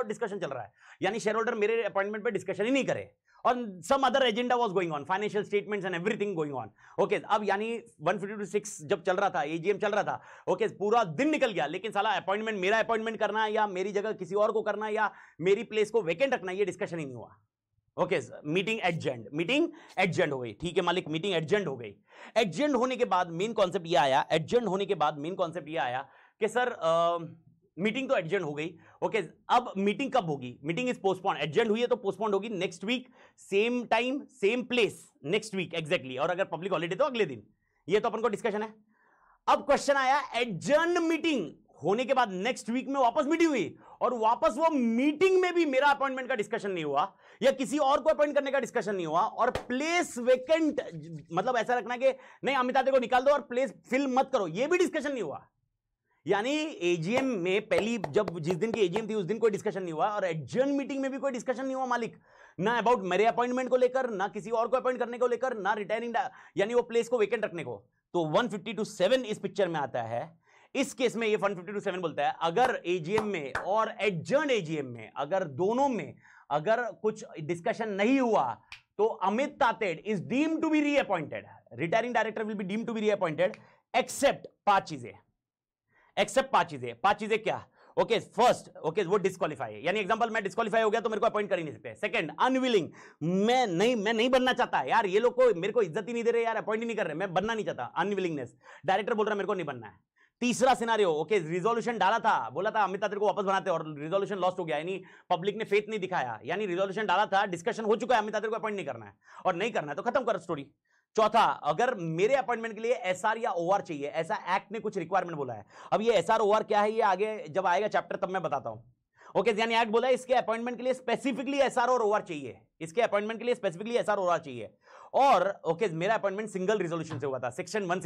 और डिस्कशन चल रहा है यानी शेयर होल्डर मेरे अपॉइंटमेंट पर डिस्कशन ही नहीं करे और some other agenda was going on financial statements and everything going on okay अब यानी वन फिफ्टी टू सिक्स जब चल रहा था एजीएम चल रहा था ओके okay, पूरा दिन निकल गया लेकिन साला अपॉइंटमेंट मेरा अपॉइंटमेंट करना या मेरी जगह किसी और को करना या मेरी प्लेस को वैकेंट रखना ये डिस्कशन ही नहीं हुआ okay meeting adjourned meeting adjourned हो गई ठीक है मालिक मीटिंग एडजेंट हो गई एडजेंट होने के बाद मेन कॉन्सेप्ट ये आया एडजेंट होने के बाद मेन कॉन्सेप्ट ये आया कि सर मीटिंग तो एडजेंट हो गई ओके okay, अब मीटिंग कब होगी मीटिंग इज पोस्टपोन एडजेंट हुई है तो पोस्टपोन होगी next week same time same place next week exactly और अगर पब्लिक हॉलीडे तो अगले दिन ये तो अपन को डिस्कशन है अब क्वेश्चन आया एडजर्न मीटिंग होने के बाद नेक्स्ट वीक में वापस मीटिंग हुई और वापस वो मीटिंग में भी मेरा अपॉइंटमेंट का डिस्कशन नहीं हुआ या किसी और को अपॉइंट करने का डिस्कशन नहीं हुआ और प्लेस वेकेंट मतलब ऐसा रखना कि नहीं अमिताभ को निकाल दो और प्लेस फिल मत करो ये भी डिस्कशन नहीं हुआ यानी एजीएम में पहली जब जिस दिन की एजीएम थी उस दिन कोई डिस्कशन नहीं हुआ और एडजर्न मीटिंग में भी कोई डिस्कशन नहीं हुआ मालिक ना अबाउट मेरे अपॉइंटमेंट को लेकर ना किसी और को अपॉइंट करने को लेकर ना रिटायरिंग यानी वो प्लेस को वेकेंट रखने को तो 150 टू सेवन इस पिक्चर में आता है इस केस में ये फिफ्टी टू सेवन बोलता है अगर एजीएम में और एडजर्न एजीएम में अगर दोनों में अगर कुछ डिस्कशन नहीं हुआ तो Amit Tated is deem to be reappointed retiring director will be deem to be reappointed except पांच चीजें एक्सेप्ट पांच चीजें पांच चीजें क्या ओके फर्स्ट ओके वो डिस्कालीफाई है यानी एग्जांपल मैं डिस्कालीफाई हो गया तो मेरे को अपॉइंट कर ही नहीं सकते सेकंड अनविलिंग मैं नहीं मैं नहीं बनना चाहता यार ये लोग को मेरे को इज्जत ही नहीं दे रहे यार अपॉइंट ही नहीं कर रहे मैं बनना नहीं चाहता अनविलिंगनेस डायरेक्टर बोल रहा मेरे को नहीं बनना है तीसरा सिनारियो ओके रिजोल्यूशन डाला था बोला था अमित तेरे को वापस बनाते और रिजोल्यूशन लॉस्ट हो गया यानी पब्लिक ने फेथ नहीं दिखाया यानी रिजोल्यूशन डाला था डिस्कशन हो चुका है अमित तेरे को अपॉइंट नहीं करना है और नहीं करना है तो खत्म कर स्टोरी चौथा अगर मेरे अपॉइंटमेंट के लिए एसआर या ओआर चाहिए ऐसा एक्ट ने कुछ रिक्वायरमेंट बोला है अब ये एसआर ओआर क्या है ये आगे जब आएगा चैप्टर तब मैं बताता हूं ओके यानी एक्ट बोला है इसके अपॉइंटमेंट के लिए स्पेसिफिकली एसआर और ओआर चाहिए इसके अपॉइंटमेंट के लिए स्पेसिफिकली एसआर आर चाहिए और ओके okay, मेरा अपॉइंटमेंट सिंगल रिजोल्यूशन से हुआ था सेक्शन वन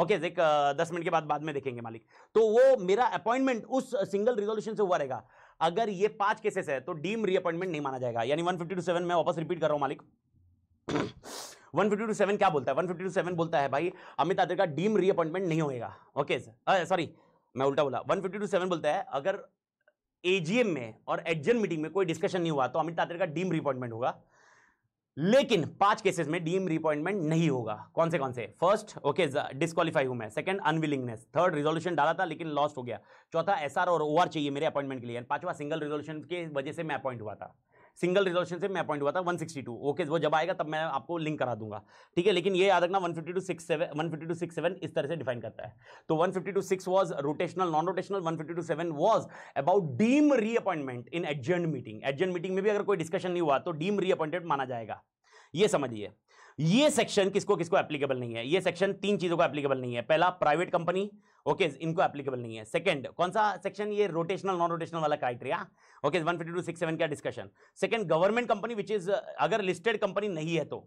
ओके okay, एक दस मिनट के बाद बाद में देखेंगे मालिक तो वो मेरा अपॉइंटमेंट उस सिंगल रिजोल्यूशन से हुआ रहेगा अगर ये पांच केसेस है तो डीम रीअपॉइंटमेंट नहीं माना जाएगा यानी 152 सेवन में वापस रिपीट कर रहा हूं मालिक वन फिफ्टी टू सेवन क्या बोलता है वन फिफ्टी टू सेवन बोलता है भाई अमित आदर का डीम रीअपॉइंटमेंट नहीं होएगा ओके सॉरी मैं उल्टा बोला वन फिफ्टी टू सेवन बोलता है अगर एजीएम में और एडजन मीटिंग में कोई डिस्कशन नहीं हुआ तो अमित आदर का डीम रिपॉइंटमेंट होगा लेकिन पांच केसेस में डीम रिपॉइंटमेंट नहीं होगा कौन से कौन से फर्स्ट ओके डिस्कालीफाई हूं मैं सेकंड अनविलिंगनेस थर्ड रिजोल्यूशन डाला था लेकिन लॉस्ट हो गया चौथा एसआर और ओआर चाहिए मेरे अपॉइंटमेंट के लिए पांचवा सिंगल रिजोल्यूशन के वजह से मैं अपॉइंट हुआ था सिंगल रिजोल्यूशन से मैं अपॉइंट हुआ था 162 ओके वो जब आएगा तब मैं आपको लिंक करा दूंगा ठीक है लेकिन ये याद रखना 150 two six seven one two six seven इस तरह से डिफाइन करता है तो 150 two six was rotational non rotational 150 two seven was about deem reappointment in adjourned meeting adjourned meeting में भी अगर कोई डिस्कशन नहीं हुआ तो डीम रीअपॉइंटेड माना जाएगा ये समझिए ये सेक्शन किसको किसको एप्लीकेबल नहीं है ये सेक्शन तीन चीजों को एप्लीकेबल नहीं है पहला प्राइवेट कंपनी ओके इनको एप्लीकेबल नहीं है सेकंड कौन सा सेक्शन ये रोटेशनल नॉन रोटेशनल वाला criteria okay one fifty two six seven का discussion second government company which is अगर लिस्टेड कंपनी नहीं है तो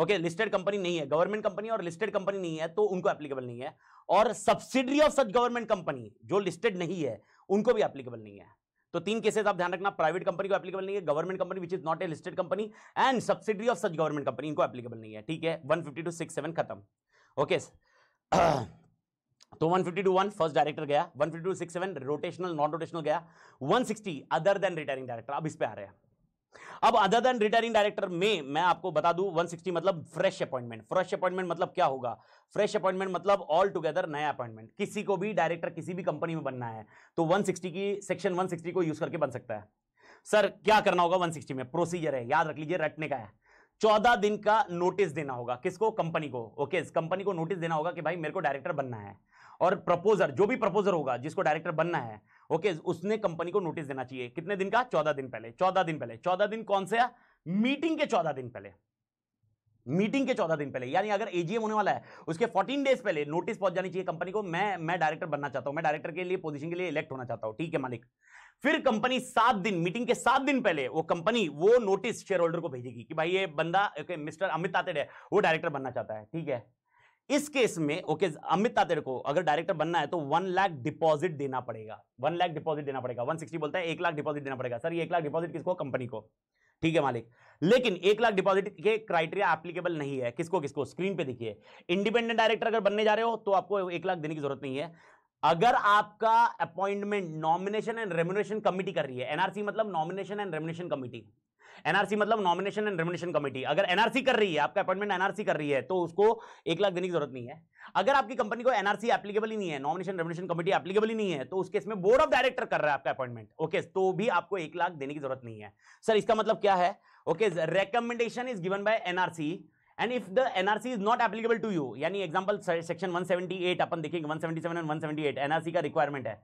ओके लिस्टेड कंपनी नहीं है गवर्नमेंट कंपनी और लिस्टेड कंपनी नहीं है तो उनको एप्लीकेबल नहीं है और subsidiary of such government company जो लिस्टेड नहीं है उनको भी एप्लीकेबल नहीं है तो तीन केसेस आप ध्यान रखना प्राइवेट कंपनी को एप्लीकेबल नहीं है government company which is not a listed company and subsidy of such government company इनको एप्लीकेबल नहीं है ठीक है one fifty two six seven खत्म ओके <clears throat> तो 150 टू वन फर्स्ट डायरेक्टर गया 150 two seven rotational non rotational गया 160 अदर देन रिटायरिंग डायरेक्टर अब इस पे आ रहे हैं अब अदर देन रिटायरिंग डायरेक्टर में मैं आपको बता दू 160 मतलब फ्रेश अपॉइंटमेंट फ्रेश अपॉइंटमेंट मतलब क्या होगा फ्रेश अपॉइंटमेंट मतलब ऑल टुगेदर नया अपॉइंटमेंट किसी को भी डायरेक्टर किसी भी कंपनी में बनना है तो 160 की सेक्शन 160 को यूज करके बन सकता है सर क्या करना होगा 160 में प्रोसीजर है याद रख लीजिए रटने का है चौदह दिन का नोटिस देना होगा किसको कंपनी को ओके okay, कंपनी को नोटिस देना होगा कि भाई मेरे को डायरेक्टर बनना है और प्रपोजर जो भी प्रपोजर होगा जिसको डायरेक्टर बनना है ओके उसने कंपनी को नोटिस देना चाहिए कितने दिन का चौदह दिन पहले चौदह दिन पहले चौदह दिन कौन से मीटिंग के चौदह दिन पहले मीटिंग के चौदह दिन पहले यानी अगर एजीएम होने वाला है उसके फोर्टीन डेज पहले नोटिस पहुंच जानी चाहिए कंपनी को मैं मैं डायरेक्टर बनना चाहता हूं मैं डायरेक्टर के लिए पोजीशन के लिए इलेक्ट होना चाहता हूं ठीक है मालिक फिर कंपनी सात दिन मीटिंग के सात दिन पहले वो कंपनी वो नोटिस शेयर होल्डर को भेजेगी कि भाई ये बंदा मिस्टर अमित आते है वो डायरेक्टर बनना चाहता है ठीक है इस केस में ओके अमित तातेर को अगर डायरेक्टर बनना है तो वन लाख डिपॉजिट देना पड़ेगा वन लाख डिपॉजिट देना पड़ेगा वन सिक्सटी बोलता है एक लाख डिपॉजिट देना पड़ेगा सर ये एक लाख डिपॉजिट किसको कंपनी को ठीक है मालिक लेकिन एक लाख डिपॉजिट के क्राइटेरिया एप्लीकेबल नहीं है किसको किसको स्क्रीन पे देखिए इंडिपेंडेंट डायरेक्टर अगर बनने जा रहे हो तो आपको एक लाख देने की जरूरत नहीं है अगर आपका appointment nomination and remuneration committee कर रही है एनआरसी मतलब nomination and remuneration committee NRC मतलब नॉमिनेशन एंड रेमिनेशन कमेटी अगर एनआरसी कर रही है आपका अपॉइंटमेंट एनआरसी कर रही है तो उसको एक लाख देने की जरूरत नहीं है अगर आपकी कंपनी को एनआरसी एप्लीकेबल ही नहीं है नॉमिनेशन रेमिनेशन कमेटी एप्लीकेबल ही नहीं है तो उसके इसमें बोर्ड ऑफ डायरेक्टर कर रहा है आपका अपॉइंटमेंट ओके तो भी आपको एक लाख देने की जरूरत नहीं है सर इसका मतलब क्या है okay recommendation is given by NRC and if the NRC is not applicable to you यानी एग्जांपल सेक्शन 178 अपन देखेंगे 177 एंड 178 एनआरसी का रिक्वायरमेंट है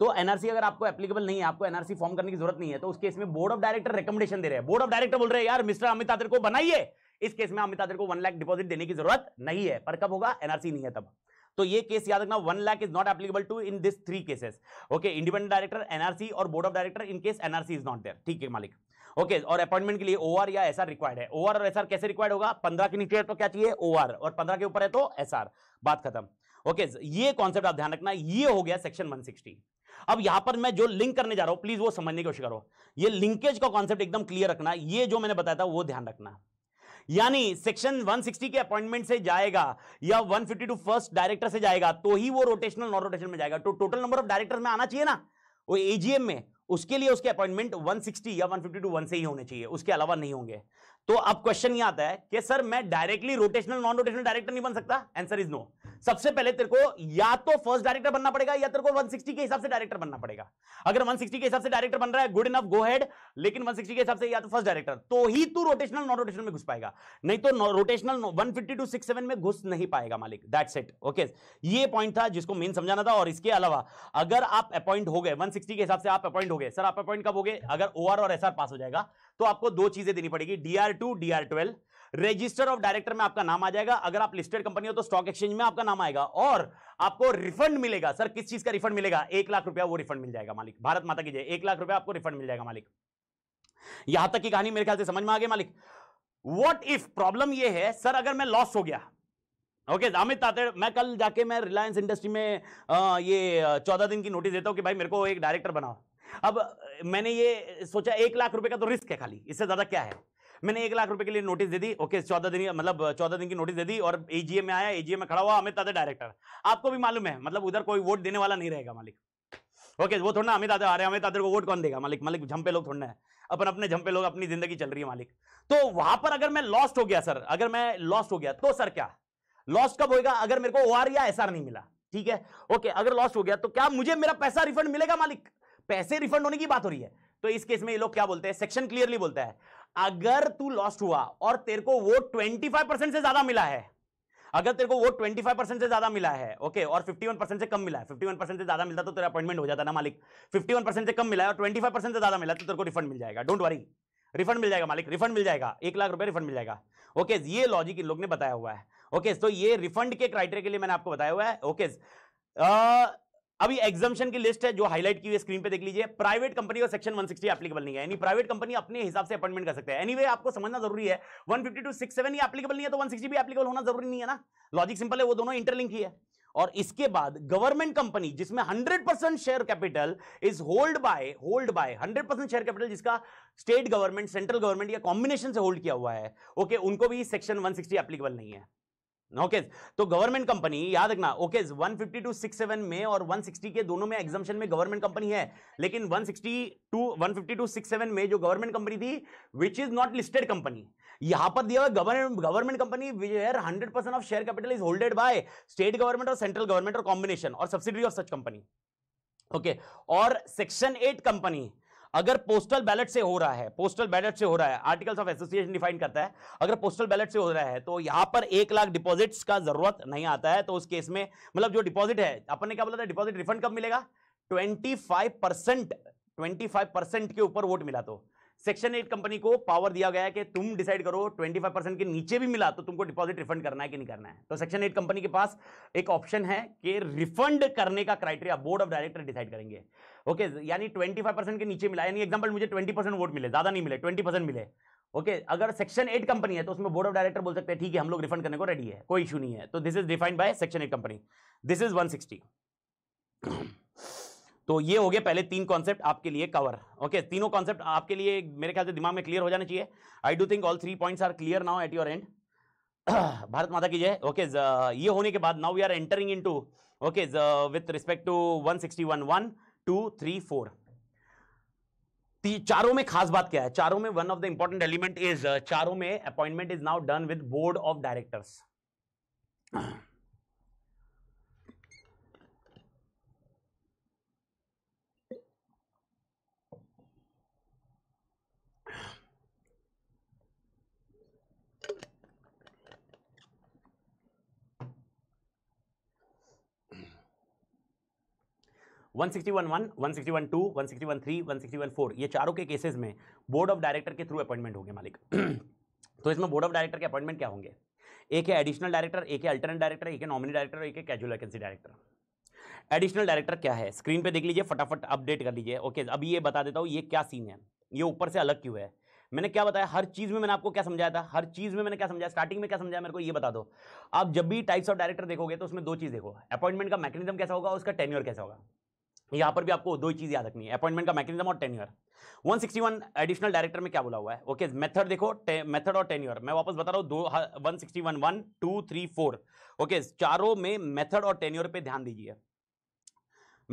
तो एनआरसी अगर आपको एप्लीकेबल नहीं है आपको एनआरसी फॉर्म करने की जरूरत नहीं है तो उस केस में बोर्ड ऑफ डायरेक्टर रिकमेंडेशन दे रहे हैं बोर्ड ऑफ डायरेक्टर बोल रहे हैं यार मिस्टर अमित आदर को बनाइए इस केस में अमित आदर को वन लाख डिपॉजिट देने की जरूरत नहीं है पर कब होगा एनआरसी नहीं है तब तो ये केस याद रखना one lakh is not applicable to in this three cases okay independent director NRC और board of director in case NRC is not there ठीक है मालिक ओके okay, और अपॉइंटमेंट के लिए ओआर या एसआर रिक्वायर्ड है ओआर और एसआर कैसे रिक्वायर्ड होगा पंद्रह के नीचे तो क्या चाहिए ओआर और पंद्रह के ऊपर है तो एसआर बात खत्म ओके okay, ये कॉन्सेप्ट आप ध्यान रखना ये हो गया सेक्शन 160 अब यहां पर मैं जो लिंक करने जा रहा हूं प्लीज वो समझने की कोशिश करो ये लिंकेज का कॉन्सेप्ट एकदम क्लियर रखना ये जो मैंने बताया था वो ध्यान रखना यानी सेक्शन 160 के अपॉइंटमेंट से जाएगा या 152 फिफ्टी फर्स्ट डायरेक्टर से जाएगा तो ही वो रोटेशनल नॉन रोटेशन में जाएगा तो टोटल नंबर ऑफ डायरेक्टर में आना चाहिए ना वो एजीएम में उसके लिए उसके अपॉइंटमेंट 160 या 152 वन से ही होने चाहिए उसके अलावा नहीं होंगे तो अब क्वेश्चन ये आता है कि सर मैं directly rotational non rotational director नहीं बन सकता आंसर इज नो सबसे पहले तेरे को या तो फर्स्ट डायरेक्टर बनना पड़ेगा या तेरे को 160 के हिसाब से डायरेक्टर बनना पड़ेगा अगर 160 के हिसाब से डायरेक्टर बन रहा है गुड इनफ गो हेड लेकिन 160 के हिसाब से या तो फर्स्ट डायरेक्टर तो ही तू रोटेशनल नॉन रोटेशनल में घुस पाएगा नहीं तो rotational one fifty two six में घुस नहीं पाएगा मालिक दैट सेट ओके ये पॉइंट था जिसको मेन समझाना था और इसके अलावा अगर आप अपॉइंट हो गए वन के हिसाब से आप अपॉइंट हो गए सर आप अपॉइंट कब हो गए अगर ओ और एस पास हो जाएगा तो आपको दो चीजें देनी पड़ेगी DR two DR twelve register of director में आपका नाम आ जाएगा अगर आप लिस्टेड कंपनी हो तो स्टॉक एक्सचेंज में आपका नाम आएगा और आपको रिफंड मिलेगा सर किस चीज का रिफंड मिलेगा एक लाख रुपया वो रिफंड मिल जाएगा मालिक भारत माता की जय एक लाख रुपया आपको रिफंड मिल जाएगा मालिक यहां तक की कहानी मेरे ख्याल से समझ में आ गई मालिक वॉट इफ प्रॉब्लम यह है सर अगर मैं लॉस हो गया ओके okay, अमित तातेड़ मैं कल जाके मैं रिलायंस इंडस्ट्री में आ, ये चौदह दिन की नोटिस देता हूँ कि भाई मेरे को एक डायरेक्टर बनाओ अब मैंने ये सोचा एक लाख रुपए का तो रिस्क है खाली इससे ज्यादा क्या है मैंने एक लाख रुपए के लिए नोटिस दे दी ओके चौदह दिन मतलब चौदह दिन की नोटिस दे दी और एजीएम में आया एजीएम में खड़ा हुआ अमित दादा डायरेक्टर आपको भी मालूम है मतलब उधर कोई वोट देने वाला नहीं रहेगा मालिक ओके वो थोड़ा अमित दादा आ रहे हैं अमित दादा को वोट कौन देगा मालिक मालिक झंपे लोग थोड़ा है अपन अपने झंपे लोग अपनी जिंदगी चल रही है मालिक तो वहां पर अगर मैं लॉस्ट हो गया सर अगर मैं लॉस्ट हो गया तो सर क्या लॉस्ट कब होगा अगर मेरे को ओ या एस नहीं मिला ठीक है ओके अगर लॉस्ट हो गया तो क्या मुझे मेरा पैसा रिफंड मिलेगा मालिक पैसे रिफंड होने की बात हो रही है तो इस केस में ये लोग क्या बोलते हैं सेक्शन क्लियरली बोलता है अगर तू लॉस्ट हुआ और तेरे को वो 25 परसेंट से ज्यादा मिला है अगर तेरे को वो 25 परसेंट से ज्यादा मिला है ओके और 51 परसेंट से कम मिला है 51 परसेंट से ज्यादा मिलता तो तेरा अपॉइंटमेंट हो जाता ना मालिक 51 परसेंट से कम मिला है और 25 परसेंट से ज्यादा मिला तो तेरे को रिफंड मिल जाएगा डोंट वरी रिफंड मिल जाएगा मालिक रिफंड मिल जाएगा एक लाख रुपए रिफंड मिल जाएगा ओके ये लॉजिक इन लोग ने बताया हुआ है ओके तो ये रिफंड के क्राइटेरिया के लिए मैंने आपको बताया हुआ है ओके अभी एग्जामेशन की लिस्ट है जो हाईलाइट की हुई स्क्रीन पे देख लीजिए प्राइवेट कंपनी का सेक्शन 160 एप्लीकेबल नहीं है यानी प्राइवेट कंपनी अपने हिसाब से अपॉइंटमेंट कर सकते हैं एनीवे anyway, आपको समझना जरूरी है fifty two six seven applicable नहीं है तो 160 भी एप्लीकेबल होना जरूरी नहीं है ना लॉजिक सिंपल है वो दोनों इंटरलिंक ही है और इसके बाद गवर्नमेंट कंपनी जिसमें 100% share capital is hold by hold by 100% share capital जिसका स्टेट गवर्नमेंट सेंट्रल गवर्नमेंट या कॉम्बिनेशन से होल्ड किया हुआ है ओके okay, उनको भी सेक्शन 160 एप्लीकेबल नहीं है ओके तो गवर्नमेंट कंपनी याद रखना ओके 150 टू 67 में और 160 के दोनों में एग्जामेशन में गवर्नमेंट कंपनी है लेकिन 160 टू 150 टू 67 में जो गवर्नमेंट कंपनी थी which is not listed company यहां पर दिया हुआ government company where 100 percent of share capital is holded by state government और सेंट्रल गवर्नमेंट और कॉम्बिनेशन और subsidy of such company okay और सेक्शन एट कंपनी अगर पोस्टल बैलेट से हो रहा है पोस्टल बैलेट से हो रहा है आर्टिकल्स ऑफ एसोसिएशन डिफाइन करता है अगर पोस्टल बैलेट से हो रहा है तो यहां पर एक लाख डिपॉजिट्स का जरूरत नहीं आता है तो उस केस में मतलब जो डिपॉजिट है अपन ने क्या बोला था डिपॉजिट रिफंड कब मिलेगा twenty five percent twenty five percent के ऊपर वोट मिला तो सेक्शन एट कंपनी को पावर दिया गया है कि तुम डिसाइड करो 25 परसेंट के नीचे भी मिला तो तुमको डिपॉजिट रिफंड करना है कि नहीं करना है तो सेक्शन एट कंपनी के पास एक ऑप्शन है कि रिफंड करने का criteria board of director decide करेंगे ओके यानी 25 परसेंट के नीचे मिला यानी एग्जाम्पल मुझे 20 परसेंट वोट मिले ज्यादा नहीं मिले ट्वेंटी परसेंट मिले ओके okay, अगर सेक्शन एट कंपनी है तो उसमें बोर्ड ऑफ डायरेक्टर बोल सकते हैं ठीक है हम लोग रिफंड करने को रेडी है कोई इशू नहीं है तो this is defined by section eight company this is one sixty तो ये हो गए पहले तीन कॉन्सेप्ट आपके लिए कवर ओके okay, तीनों कॉन्सेप्ट आपके लिए मेरे ख्याल से दिमाग में क्लियर हो जाना चाहिए I do think all three points are clear now at your end Bharat माता की जय ओके okay, ये होने के बाद now we are entering into okay with respect to one sixty one one two three four चारों में खास बात क्या है चारों में one of the important element is चारों में appointment is now done with board of directors sixty one one to one three one four ये चारों के केसेस में बोर्ड ऑफ डायरेक्टर के थ्रू अपॉइंटमेंट होंगे मालिक <clears throat> तो इसमें बोर्ड ऑफ डायरेक्टर के अपॉइंटमेंट क्या होंगे एक है एडिशनल डायरेक्टर एक है अल्टरनेट डायरेक्टर एक है नॉमिनी डायरेक्टर और एक है casual vacancy director additional director क्या है स्क्रीन पे देख लीजिए फटाफट अपडेट कर लीजिए ओके अब ये बता देता हूँ ये क्या सीन है ये ऊपर से अलग क्यों है मैंने क्या बताया हर चीज में मैंने आपको क्या समझाया था हर चीज में मैंने क्या समझाया स्टार्टिंग में क्या समझाया मेरे को ये बता दो आप जब भी टाइप्स ऑफ डायरेक्टर देखोगे तो उसमें दो चीज देखो अपॉइंटमेंट का मैकेनिज्म कैसा होगा उसका टेन्योर कैसा होगा यहाँ पर भी आपको दो ही चीज़ याद रखनी है अपॉइंटमेंट का मैकेनिज्म और टेन्यूर 161 एडिशनल डायरेक्टर में क्या बोला हुआ है ओके मेथड देखो मेथड और टेन्यूर मैं वापस बता रहा हूँ दो one sixty one one two three four okay चारों में मेथड और टेन्यूर पे ध्यान दीजिए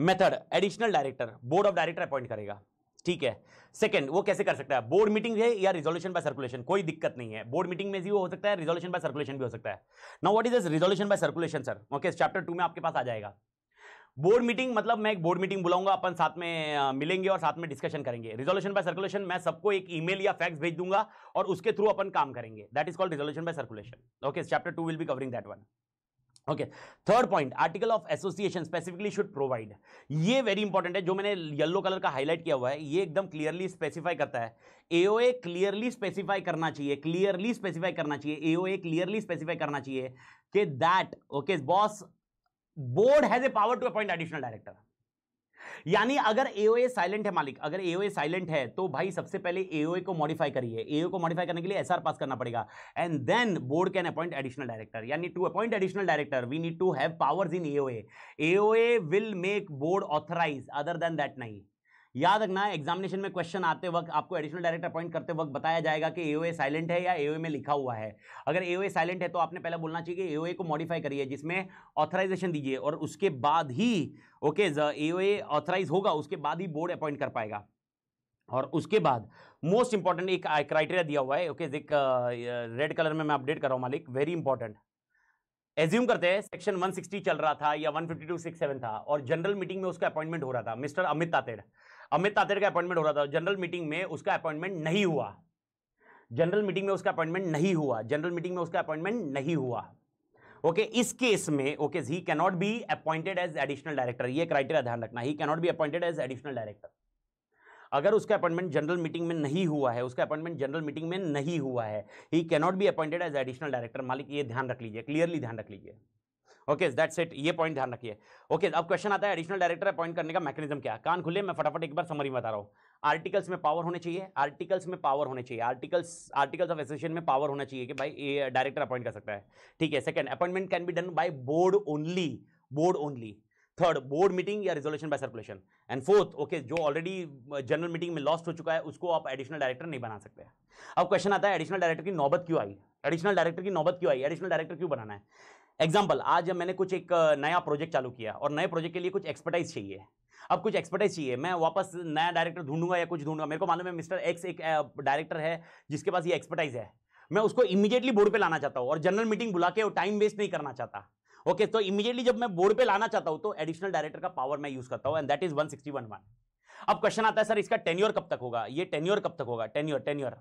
method additional director board of director appoint करेगा ठीक है सेकंड वो कैसे कर सकता है बोर्ड मीटिंग है या रिजोल्यूशन बाय सर्कुलेशन कोई दिक्कत नहीं है बोर्ड मीटिंग में भी हो सकता है रिजोल्यूशन बाय सर्कुलेशन भी हो सकता है now what is this resolution by circulation sir okay chapter two में आपके पास आ जाएगा बोर्ड मीटिंग मतलब मैं एक बोर्ड मीटिंग बुलाऊंगा अपन साथ में मिलेंगे और साथ में डिस्कशन करेंगे रिजोल्यूशन बाय सर्कुलेशन मैं सबको एक ईमेल या फैक्स भेज दूंगा और उसके थ्रू अपन काम करेंगे that is called resolution by circulation okay chapter two will be covering that one okay third point article of association specifically should provide ये वेरी इंपॉर्टेंट है जो मैंने येलो कलर का हाईलाइट किया हुआ है ये एकदम क्लियरली स्पेसिफाई करता है एओए क्लियरली स्पेसिफाई करना चाहिए क्लियरली स्पेसिफाई करना चाहिए एओए क्लियरली स्पेसिफाई करना चाहिए कि that okay boss board has a power to appoint additional director यानी अगर एओए साइलेंट है मालिक अगर एओए साइलेंट है तो भाई सबसे पहले एओए को मॉडिफाई करिए एओए को मॉडिफाई करने के लिए एसआर पास करना पड़ेगा and then board can appoint additional director यानी to appoint additional director we need to have powers in AOA AOA will make board authorise other than that नहीं याद रखना एग्जामिनेशन में क्वेश्चन आते वक्त आपको एडिशनल डायरेक्टर अपॉइंट करते वक्त बताया जाएगा कि एओए साइलेंट है या एओए में लिखा हुआ है अगर एओए साइलेंट है तो आपने पहले बोलना चाहिए कि एओए को मॉडिफाई करिए जिसमें ऑथराइजेशन दीजिए और उसके बाद ही ओके ए ऑथराइज होगा उसके बाद ही बोर्ड अपॉइंट कर पाएगा और उसके बाद मोस्ट इंपॉर्टेंट एक क्राइटेरिया दिया हुआ है ओके एक रेड कलर में मैं अपडेट कर रहा हूँ मालिक वेरी इंपॉर्टेंट एज्यूम करते हैं सेक्शन 160 चल रहा था या 152 67 था और जनरल मीटिंग में उसका अपॉइंटमेंट हो रहा था मिस्टर अमित तातेड़ अमित तातेर का अपॉइंटमेंट हो रहा था जनरल मीटिंग में उसका अपॉइंटमेंट नहीं हुआ जनरल मीटिंग में उसका अपॉइंटमेंट नहीं हुआ जनरल मीटिंग में उसका अपॉइंटमेंट नहीं हुआ ओके okay, इस केस में okay he can not be appointed as additional director ये क्राइटेरिया ध्यान रखना he can not be appointed as additional director अगर उसका अपॉइंटमेंट जनरल मीटिंग में नहीं हुआ है उसका अपॉइंटमेंट जनरल मीटिंग में नहीं हुआ है he can not be appointed as additional director मालिक ये ध्यान रख लीजिए क्लियरली ध्यान रख लीजिए ओके दैट्स इट ये पॉइंट ध्यान रखिए ओके okay, अब क्वेश्चन आता है एडिशनल डायरेक्टर अपॉइंट करने का मैकेनिज्म क्या कान खुले मैं फटाफट एक बार समरी बता रहा हूँ आर्टिकल्स में पावर होने चाहिए आर्टिकल्स में पावर होने चाहिए आर्टिकल्स आर्टिकल्स ऑफ एसोसिएशन में पावर होना चाहिए कि भाई ये डायरेक्टर अपॉइंट कर सकता है ठीक है second appointment can be done by board only board only third board meeting या resolution by circulation and fourth okay जो ऑलरेडी जनरल मीटिंग में लॉस्ट हो चुका है उसको आप एडिशनल डायरेक्टर नहीं बना सकते अब क्वेश्चन आता है एडिशनल डायरेक्टर की नौबत क्यों आई एडिशनल डायरेक्टर की नौबत क्यों आई एडिशनल डायरेक्टर क्यों बनाना है एग्जाम्पल आज मैंने कुछ एक नया प्रोजेक्ट चालू किया और नए प्रोजेक्ट के लिए कुछ एक्सपर्टाइज चाहिए अब कुछ एक्सपर्टाइज चाहिए मैं वापस नया डायरेक्टर ढूंढूंगा या कुछ ढूंढूंगा मेरे को मालूम है मिस्टर एक्स एक डायरेक्टर है जिसके पास ये एक्सपर्टाइज है मैं उसको इमीडिएटली बोर्ड पे लाना चाहता हूँ और जनरल मीटिंग बुला के टाइम वेस्ट नहीं करना चाहता ओके तो इमीडिएटली जब मैं बोर्ड पे लाना चाहता हूँ तो एडिशनल डायरेक्टर का पावर मैं यूज करता हूँ एंड दैट इज वन अब क्वेश्चन आता है सर इसका टेन्योर कब तक होगा ये टेन्योर कब तक होगा टेन्योर टेन्योर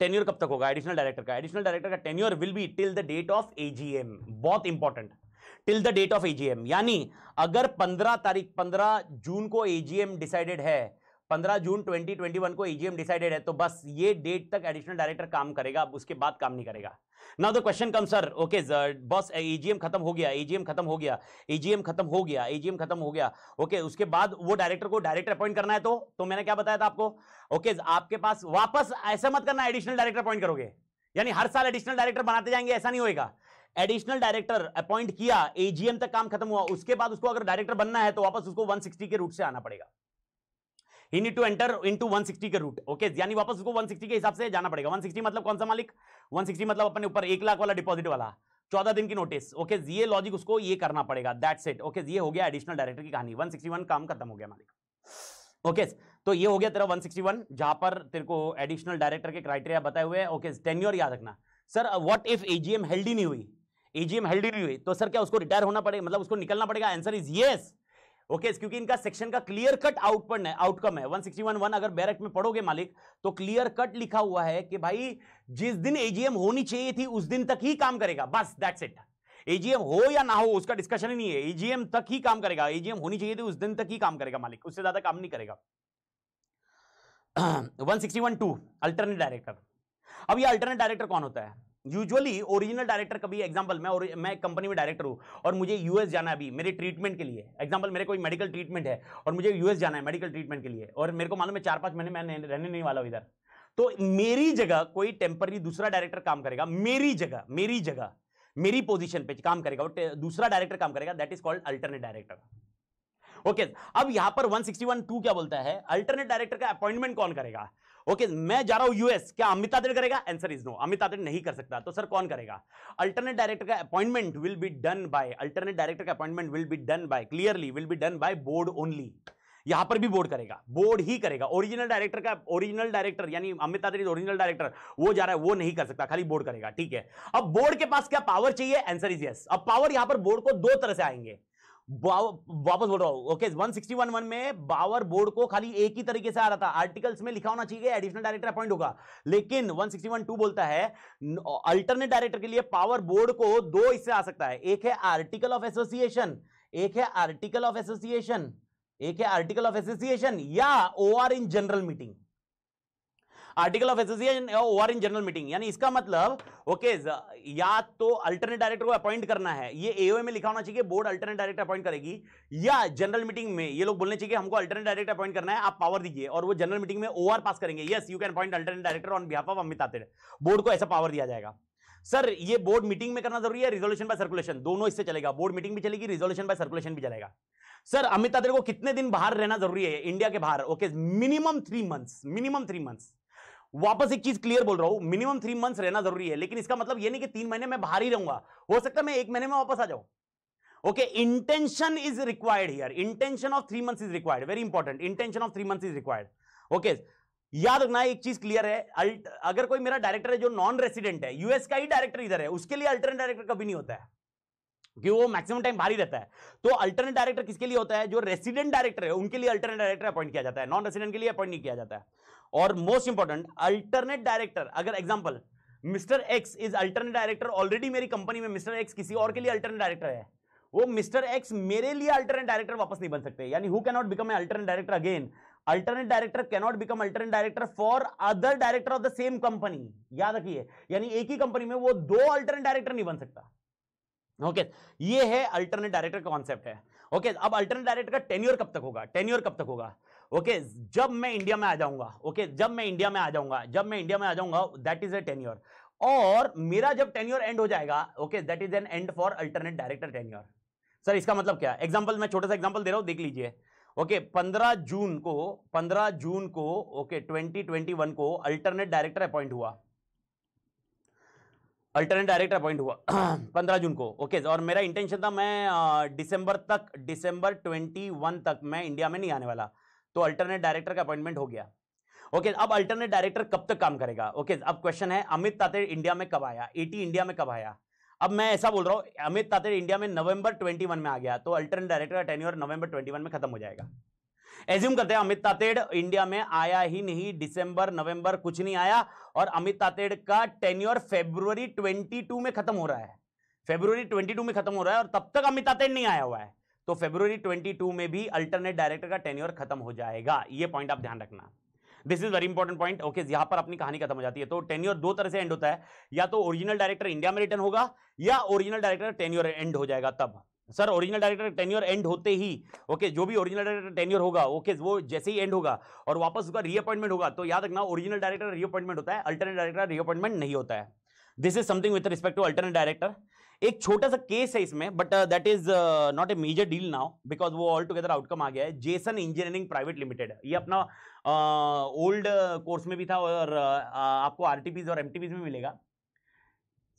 टेन्यूर कब तक होगा एडिशनल डायरेक्टर का एडिशनल डायरेक्टर का tenure will be till the date of AGM बहुत important till the date of AGM यानी अगर 15 तारीख 15 जून को एजीएम डिसाइडेड है 15 जून 2021 को एजीएम e डिसाइडेड है तो बस ये डेट तक एडिशनल डायरेक्टर काम करेगा उसके बाद काम नहीं करेगा now the question come sir okay बस एजीएम खत्म हो गया एजीएम e खत्म हो गया एजीएम e खत्म हो गया एजीएम खत्म हो गया ओके okay, उसके बाद वो डायरेक्टर को डायरेक्टर अपॉइंट करना है तो तो मैंने क्या बताया था आपको ओके okay, आपके पास वापस ऐसा मत करना एडिशनल डायरेक्टर अपॉइंट करोगे यानी हर साल एडिशनल डायरेक्टर बनाते जाएंगे ऐसा नहीं होगा एडिशनल डायरेक्टर अपॉइंट किया एजीएम तक काम खत्म हुआ उसके बाद उसको अगर डायरेक्टर बनना है तो वापस उसको 160 के रूट से आना पड़ेगा he need to enter into 160 के रूट ओके यानी वापस उसको 160 के हिसाब से जाना पड़ेगा 160 मतलब कौन सा मालिक 160 मतलब अपने ऊपर एक लाख वाला डिपॉजिट वाला चौदह दिन की नोटिस ओके ये लॉजिक उसको ये करना पड़ेगा दैट सेट ओके ये हो गया एडिशनल डायरेक्टर की कहानी वन काम खत्म हो गया मालिक ओके okay, तो ये हो गया तेरा 161 जहां पर तेरे को एडिशनल डायरेक्टर के क्राइटेरिया बताए हुए हैं ओके टेन्योर याद रखना sir what if AGM held नहीं हुई एजीएम हेल्डी नहीं हुई तो सर क्या उसको रिटायर होना पड़ेगा मतलब उसको निकलना पड़ेगा answer is yes yes. Okay क्योंकि इनका सेक्शन का क्लियर कट आउटपन है आउटकम है 161 अगर बैरक में पढ़ोगे मालिक तो क्लियर कट लिखा हुआ है कि भाई जिस दिन एजीएम होनी चाहिए थी उस दिन तक ही काम करेगा बस दैट्स इट एजीएम हो या ना हो उसका डिस्कशन ही नहीं है एजीएम तक ही काम करेगा एजीएम होनी चाहिए थी उस दिन तक ही काम करेगा मालिक उससे ज्यादा काम नहीं करेगा one sixty one two alternate director अब यह अल्टरनेट डायरेक्टर कौन होता है यूजुअली ओरिजिनल डायरेक्टर कभी एग्जाम्पल मैं और, मैं कंपनी में डायरेक्टर हूँ और मुझे यूएस जाना है अभी मेरे ट्रीटमेंट के लिए एग्जाम्पल मेरे कोई मेडिकल ट्रीटमेंट है और मुझे यूएस जाना है मेडिकल ट्रीटमेंट के लिए और मेरे को मालूम है चार पांच महीने मैं रहने नहीं वाला हूँ इधर तो मेरी जगह कोई टेम्पररी दूसरा डायरेक्टर काम करेगा मेरी जगह मेरी जगह मेरी पोजिशन पे काम करेगा और दूसरा डायरेक्टर काम करेगा that is called alternate director okay अब यहां पर 161 टू क्या बोलता है अल्टरनेट डायरेक्टर का अपॉइंटमेंट कौन करेगा ओके मैं जा रहा हूं यूएस क्या अमित आदर करेगा आंसर इज नो अमित आदर नहीं कर सकता तो सर कौन करेगा अल्टरनेट डायरेक्टर का appointment will be done by alternate director का appointment will be done by clearly will be done by board only यहां पर भी बोर्ड करेगा बोर्ड ही करेगा ओरिजिनल डायरेक्टर का ओरिजिनल डायरेक्टर यानी अमित आदरी ओरिजिनल डायरेक्टर वो जा रहा है वो नहीं कर सकता खाली बोर्ड करेगा ठीक है अब बोर्ड के पास क्या पावर चाहिए आंसर इज यस अब पावर यहां पर बोर्ड को दो तरह से आएंगे वापस बोल रहा हूं ओके वन में बावर बोर्ड को खाली एक ही तरीके से आ रहा था आर्टिकल्स में लिखा होना चाहिए एडिशनल डायरेक्टर अपॉइंट होगा लेकिन वन वन सिक्सटी टू बोलता है अल्टरनेट डायरेक्टर के लिए पावर बोर्ड को दो इससे आ सकता है एक है आर्टिकल ऑफ एसोसिएशन एक है आर्टिकल ऑफ एसोसिएशन एक है आर्टिकल ऑफ एसोसिएशन या or in general meeting article of association और इन जनरल मीटिंग यानी इसका मतलब ओके या तो अल्टरनेट डायरेक्टर को अपॉइंट करना है ये एओए में लिखा होना चाहिए बोर्ड अल्टरनेट डायरेक्टर अपॉइंट करेगी या जनरल मीटिंग में ये लोग बोलने चाहिए हमको अल्टरनेट डायरेक्टर अपॉइंट करना है आप पावर दीजिए और वो जनरल मीटिंग में ओआर पास करेंगे yes you can appoint alternate director on behalf of Amit Ated board को ऐसा पावर दिया जाएगा सर ये बोर्ड मीटिंग में करना जरूरी है रिजोल्यूशन बाय सर्कुलेशन दोनों इससे चलेगा बोर्ड मीटिंग भी चलेगी रिजोल्यूशन बाय सर्कुलेशन भी चलेगा सर अमित आतेड़ को कितने दिन बाहर रहना जरूरी है इंडिया के बाहर okay minimum three months minimum three months वापस एक चीज क्लियर बोल रहा हूं मिनिमम थ्री मंथ्स रहना जरूरी है लेकिन इसका मतलब ये नहीं कि तीन महीने में बाहर ही रहूंगा हो सकता है मैं एक महीने में वापस आ जाऊं okay intention is required here intention of three months is required very important intention of three months is required okay याद रखना एक चीज क्लियर है अगर कोई मेरा डायरेक्टर है जो नॉन रेसिडेंट है यूएस का ही डायरेक्टर इधर है उसके लिए अल्टरनेट डायरेक्टर कभी नहीं होता है क्योंकि वो मैक्सिमम टाइम भारी रहता है तो अल्टरनेट डायरेक्टर किसके लिए होता है जो रेसिडेंट डायरेक्टर है उनके लिए अल्टरनेट डायरेक्टर अपॉइंट किया जाता है नॉन रेसिडेंट के लिए अपॉइंट नहीं किया जाता है और मोस्ट इंपॉर्टेंट अल्टरनेट डायरेक्टर अगर example mister X is alternate director already मेरी कंपनी में मिस्टर एक्स किसी और के लिए अल्टरनेट डायरेक्टर है वो मिस्टर एक्स मेरे लिए अल्टरनेट डायरेक्टर वापस नहीं बन सकते यानी who cannot become a alternate director again alternate director cannot become alternate director for other director of the same company याद रखिए यानी एक ही कंपनी में वो दो अल्टरनेट डायरेक्टर नहीं बन सकता ओके okay, ये है अल्टरनेट डायरेक्टर का कॉन्सेप्ट है ओके okay, अब अल्टरनेट डायरेक्टर का टेन्योर कब तक होगा टेन्योर कब तक होगा ओके जब मैं इंडिया में आ जाऊंगा ओके जब मैं इंडिया में आ जाऊंगा जब मैं इंडिया में आ जाऊंगा दैट इज ए टेन्योर और मेरा जब टेन्योर एंड हो जाएगा okay that is an end for alternate director tenure sir इसका मतलब क्या एग्जाम्पल मैं छोटा सा एग्जाम्पल दे रहा हूं देख लीजिए ओके पंद्रह जून को पंद्रह जून को ओके ट्वेंटी ट्वेंटी वन को अल्टरनेट डायरेक्टर अपॉइंट हुआ अल्टरनेट डायरेक्टर अपॉइंट हुआ <clears throat> पंद्रह जून को ओके और मेरा इंटेंशन था मैं दिसंबर तक दिसंबर ट्वेंटी वन तक मैं इंडिया में नहीं आने वाला तो अल्टरनेट डायरेक्टर का अपॉइंटमेंट हो गया ओके okay, अब अल्टरनेट डायरेक्टर कब तक काम करेगा ओके okay, अब क्वेश्चन है अमित ताते इंडिया में कब आया एटी e इंडिया में कब आया अब मैं ऐसा बोल रहा हूं अमित ताते इंडिया में नवंबर 21 में आ गया तो अल्टरनेट डायरेक्टर का टेन्योर नवंबर 21 में खत्म हो जाएगा एज्यूम करते हैं अमित तातेड़ इंडिया में आया ही नहीं दिसंबर नवंबर कुछ नहीं आया और अमित तातेड़ का टेन्योर फेब्रुवरी 22 में खत्म हो रहा है फेब्रुवरी ट्वेंटी में खत्म हो रहा है और तब तक अमित तातेड़ नहीं आया हुआ है तो फेब्रुवरी 22 में भी अल्टरनेट डायरेक्टर का टेन्योर खत्म हो जाएगा ये पॉइंट आप ध्यान रखना this is very important point okay यहां पर अपनी कहानी खत्म हो जाती है तो टेन्योर दो तरह से एंड होता है या तो ओरिजिनल डायरेक्टर इंडिया में रिटर्न होगा या ओरिजिनल डायरेक्टर टेन्योर एंड हो जाएगा तब sir original director tenure end होते ही ओके जो भी ओरिजिनल डायरेक्टर टेन्योर होगा ओके वो जैसे ही एंड होगा और वापस उसका रीअपॉइंटमेंट होगा तो याद रखना ओरिजिनल डायरेक्टर रीअपॉइंटमेंट होता है अल्टरनेट डायरेक्टर रीअपॉइंटमेंट नहीं होता है this is something with respect to alternate director एक छोटा सा केस है इसमें but that is not a major deal now because वो ऑल टुगेदर आउटकम आ गया है जेसन इंजीनियरिंग प्राइवेट लिमिटेड ये अपना ओल्ड uh, कोर्स uh, में भी था और uh, uh आपको आर और एम में मिलेगा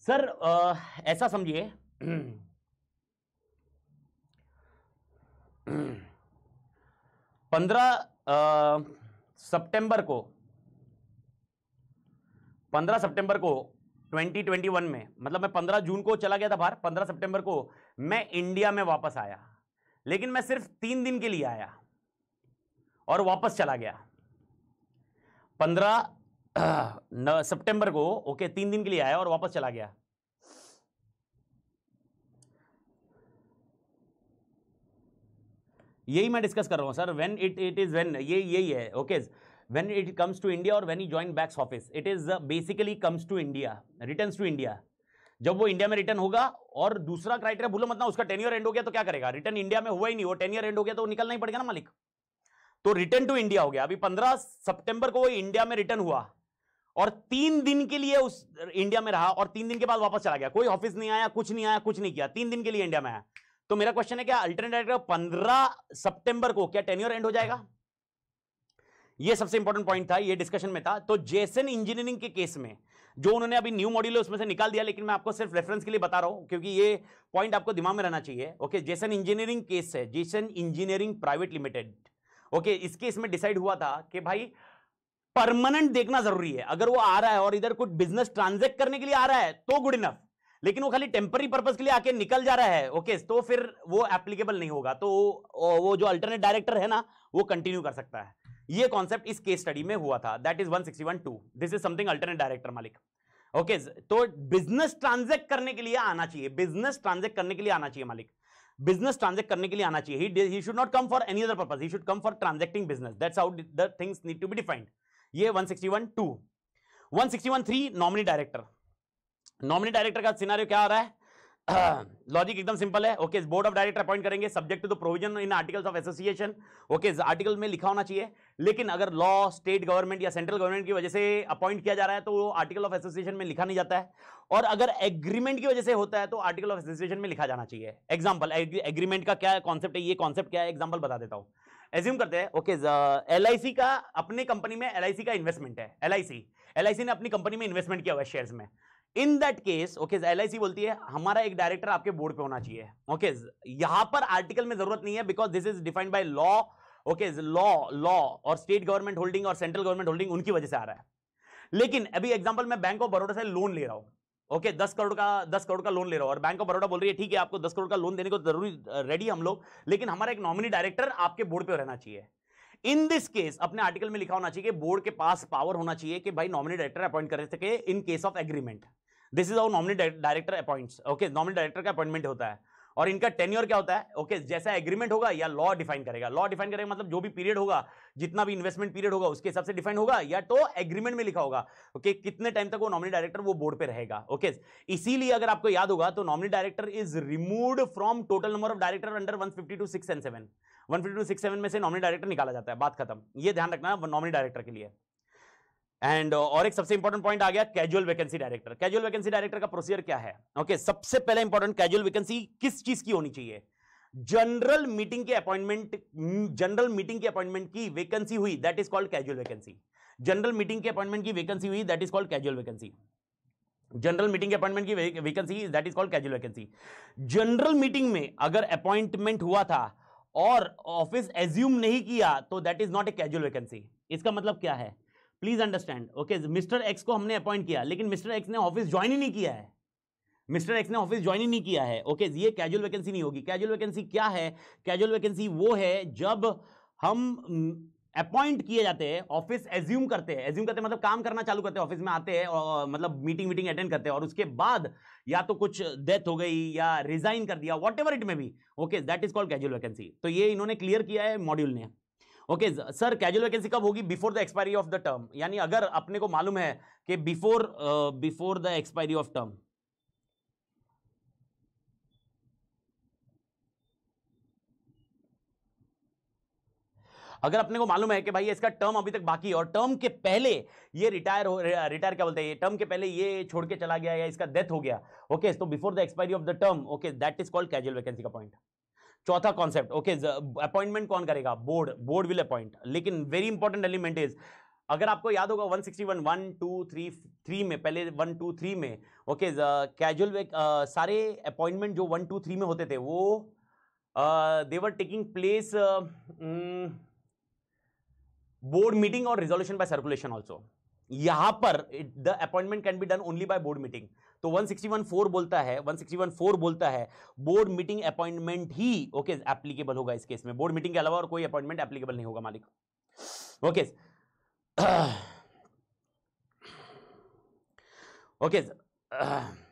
सर uh, ऐसा समझिए पंद्रह सितंबर uh, को पंद्रह सितंबर को 2021 में मतलब मैं 15 जून को चला गया था बाहर 15 सितंबर को मैं इंडिया में वापस आया लेकिन मैं सिर्फ तीन दिन के लिए आया और वापस चला गया 15 सितंबर को ओके तीन दिन के लिए आया और वापस चला गया यही मैं डिस्कस कर रहा हूं sir when it it is when ये यही है okay okay. when it comes to India or when he joined backs office, it is uh, basically comes to India, returns to India. जब वो इंडिया में return होगा और दूसरा criteria भूलो मतलब उसका उसका टेन्यर एंड हो गया तो क्या करेगा रिटर्न इंडिया में हुआ ही नहीं वो टेन्यर एंड हो गया तो निकलना ही पड़ेगा ना मालिक तो रिटर्न टू इंडिया हो गया अभी 15 सितंबर को वो इंडिया में रिटर्न हुआ और तीन दिन के लिए उस इंडिया uh, में रहा और तीन दिन के बाद वापस चला गया कोई ऑफिस नहीं आया कुछ नहीं आया कुछ नहीं किया तीन दिन के लिए इंडिया में आया तो मेरा क्वेश्चन है क्या अल्टरनेट पंद्रह सेप्टेंबर को क्या टेन्योर एंड हो जाएगा ये सबसे इंपॉर्टेंट पॉइंट था ये डिस्कशन में था तो जेसन इंजीनियरिंग के केस में जो उन्होंने अभी न्यू मॉड्यूल है उसमें से निकाल दिया लेकिन मैं आपको सिर्फ रेफरेंस के लिए बता रहा हूं क्योंकि ये पॉइंट आपको दिमाग में रहना चाहिए ओके जेसन इंजीनियरिंग केस है Jason engineering private limited okay इस केस में डिसाइड हुआ था कि भाई परमानेंट देखना जरूरी है अगर वो आ रहा है और इधर कुछ बिजनेस ट्रांजेक्ट करने के लिए आ रहा है तो गुड इनफ लेकिन वो खाली टेम्पररी पर्पज के लिए आके निकल जा रहा है ओके तो फिर वो एप्लीकेबल नहीं होगा तो वो जो अल्टरनेट डायरेक्टर है ना वो कंटिन्यू कर सकता है ये कॉन्सेप्ट इस केस स्टडी में हुआ था that is 1612 this is something alternate director मालिक ओके तो बिजनेस ट्रांजेक्ट करने के लिए आना चाहिए बिजनेस ट्रांजेक्ट करने के लिए आना चाहिए मालिक बिजनेस ट्रांजेक्ट करने के लिए आना चाहिए he should not come for any other purpose he should come for transacting business that's how the things need to be defined ये 1612 1613 नॉमिनी डायरेक्टर नॉमिनी डायरेक्टर का सिनारियो क्या आ रहा है लॉजिक <clears throat> एकदम सिंपल है okay board of director appoint करेंगे subject to the provision in articles of association okay article में लिखा होना चाहिए लेकिन अगर लॉ स्टेट गवर्नमेंट या सेंट्रल गवर्नमेंट की वजह से अपॉइंट किया जा रहा है तो वो आर्टिकल ऑफ एसोसिएशन में लिखा नहीं जाता है और अगर एग्रीमेंट की वजह से होता है तो आर्टिकल ऑफ एसोसिएशन में लिखा जाना चाहिए एग्जाम्पल एग्रीमेंट का क्या कॉन्सेप्ट है ये कॉन्सेप्ट क्या है एग्जाम्पल बता देता हूँ एज्यूम करते हैं ओके एल का अपने कंपनी में एल का इन्वेस्टमेंट है एल आई ने अपनी कंपनी में इन्वेस्टमेंट किया हुआ है शेयर्स में in that case okay L बोलती है हमारा एक डायरेक्टर आपके बोर्ड पे होना चाहिए ओके okay, यहां पर आर्टिकल में जरूरत नहीं है because this is defined by law okay law law और स्टेट गवर्नमेंट होल्डिंग और सेंट्रल गवर्नमेंट होल्डिंग उनकी वजह से आ रहा है लेकिन अभी एग्जाम्पल मैं बैंक ऑफ बड़ौदा से लोन ले रहा हूं ओके दस करोड़ का दस करोड़ का लोन ले रहा हूं और बैंक ऑफ बड़ौदा बोल रही है ठीक है आपको दस करोड़ का लोन देने को जरूरी रेडी हम लोग लेकिन हमारा एक नॉमिनी डायरेक्टर आपके बोर्ड पे रहना चाहिए इन दिस केस अपने आर्टिकल में लिखा होना चाहिए बोर्ड के पास पावर होना चाहिए कि भाई नॉमिनी डायरेक्टर अपॉइंट कर सके in case of agreement this is our nominee director appoints okay nominee director का अपॉइंटमेंट होता है और इनका टेन्योर क्या होता है ओके जैसा एग्रीमेंट होगा या लॉ डिफाइन करेगा लॉ डिफाइन करेगा मतलब जो भी पीरियड होगा जितना भी इन्वेस्टमेंट पीरियड होगा उसके हिसाब से डिफाइन होगा या तो एग्रीमेंट में लिखा होगा ओके कितने टाइम तक वो नॉमिनी डायरेक्टर वो बोर्ड पर रहेगा ओके इसीलिए अगर आपको याद होगा तो nominee director is remove from total number of director under one fifty two six and seven one fifty two six seven में से नॉमिनी डायरेक्टर निकाला जाता है बात खत्म ये ध्यान रखना नॉमिनी डायरेक्टर के लिए एंड uh, और एक सबसे इंपॉर्टेंट पॉइंट आ गया casual vacancy director casual vacancy director का प्रोसीजर क्या है ओके okay, सबसे पहले इंपॉर्टेंट कैजुअल वैकेंसी किस चीज की होनी चाहिए जनरल मीटिंग के अपॉइंटमेंट जनरल मीटिंग के अपॉइंटमेंट की वैकेंसी mm, हुई that is called casual vacancy general meeting के अपॉइंटमेंट की वैकेंसी हुई that is called casual vacancy general meeting के अपॉइंटमेंट की vacancy that is called casual vacancy general meeting में अगर अपॉइंटमेंट हुआ था और ऑफिस एज्यूम नहीं किया तो that is not a casual vacancy इसका मतलब क्या है please understand okay mister X को हमने अपॉइंट किया लेकिन मिस्टर एक्स ने ऑफिस ज्वाइन ही नहीं किया है मिस्टर एक्स ने ऑफिस ज्वाइन ही नहीं किया है ओके okay, ये कैजुअल वैकेंसी नहीं होगी कैजुअल वैकेंसी क्या है कैजुअल वैकेंसी वो है जब हम अपॉइंट हम्म, किए जाते हैं ऑफिस एज्यूम करते हैं एज्यूम करते हैं मतलब काम करना चालू करते हैं ऑफिस में आते हैं और मतलब मीटिंग वीटिंग अटेंड करते हैं और उसके बाद या तो कुछ डेथ हो गई या रिजाइन कर दिया वॉट एवर इट में भी okay that is called casual vacancy तो ये इन्होंने क्लियर किया है मॉड्यूल ने ओके सर कैजुअल वैकेंसी कब होगी before the expiry of the term यानी अगर अपने को मालूम है कि before before the expiry of term अगर अपने को मालूम है कि भाई इसका टर्म अभी तक बाकी है और टर्म के पहले ये रिटायर हो रिटायर क्या बोलते हैं ये टर्म के पहले ये छोड़ के चला गया या इसका डेथ हो गया ओके तो before the expiry of the term okay that is called casual vacancy का पॉइंट चौथा कॉन्सेप्ट ओके अपॉइंटमेंट कौन करेगा बोर्ड बोर्ड विल अपॉइंट लेकिन वेरी इंपॉर्टेंट एलिमेंट इज अगर आपको याद होगा 161 वन टू थ्री थ्री में पहले वन टू थ्री में ओके कैजुअल सारे अपॉइंटमेंट जो वन टू थ्री में होते थे वो they were taking place board meeting और रिजोल्यूशन बाय सर्कुलेशन ऑल्सो यहां पर the appointment can be done only by board meeting तो 1614 बोलता है 1614 फोर बोलता है बोर्ड मीटिंग अपॉइंटमेंट ही ओके एप्लीकेबल होगा इस केस में बोर्ड मीटिंग के अलावा और कोई अपॉइंटमेंट एप्लीकेबल नहीं होगा मालिक ओके ओके <coughs>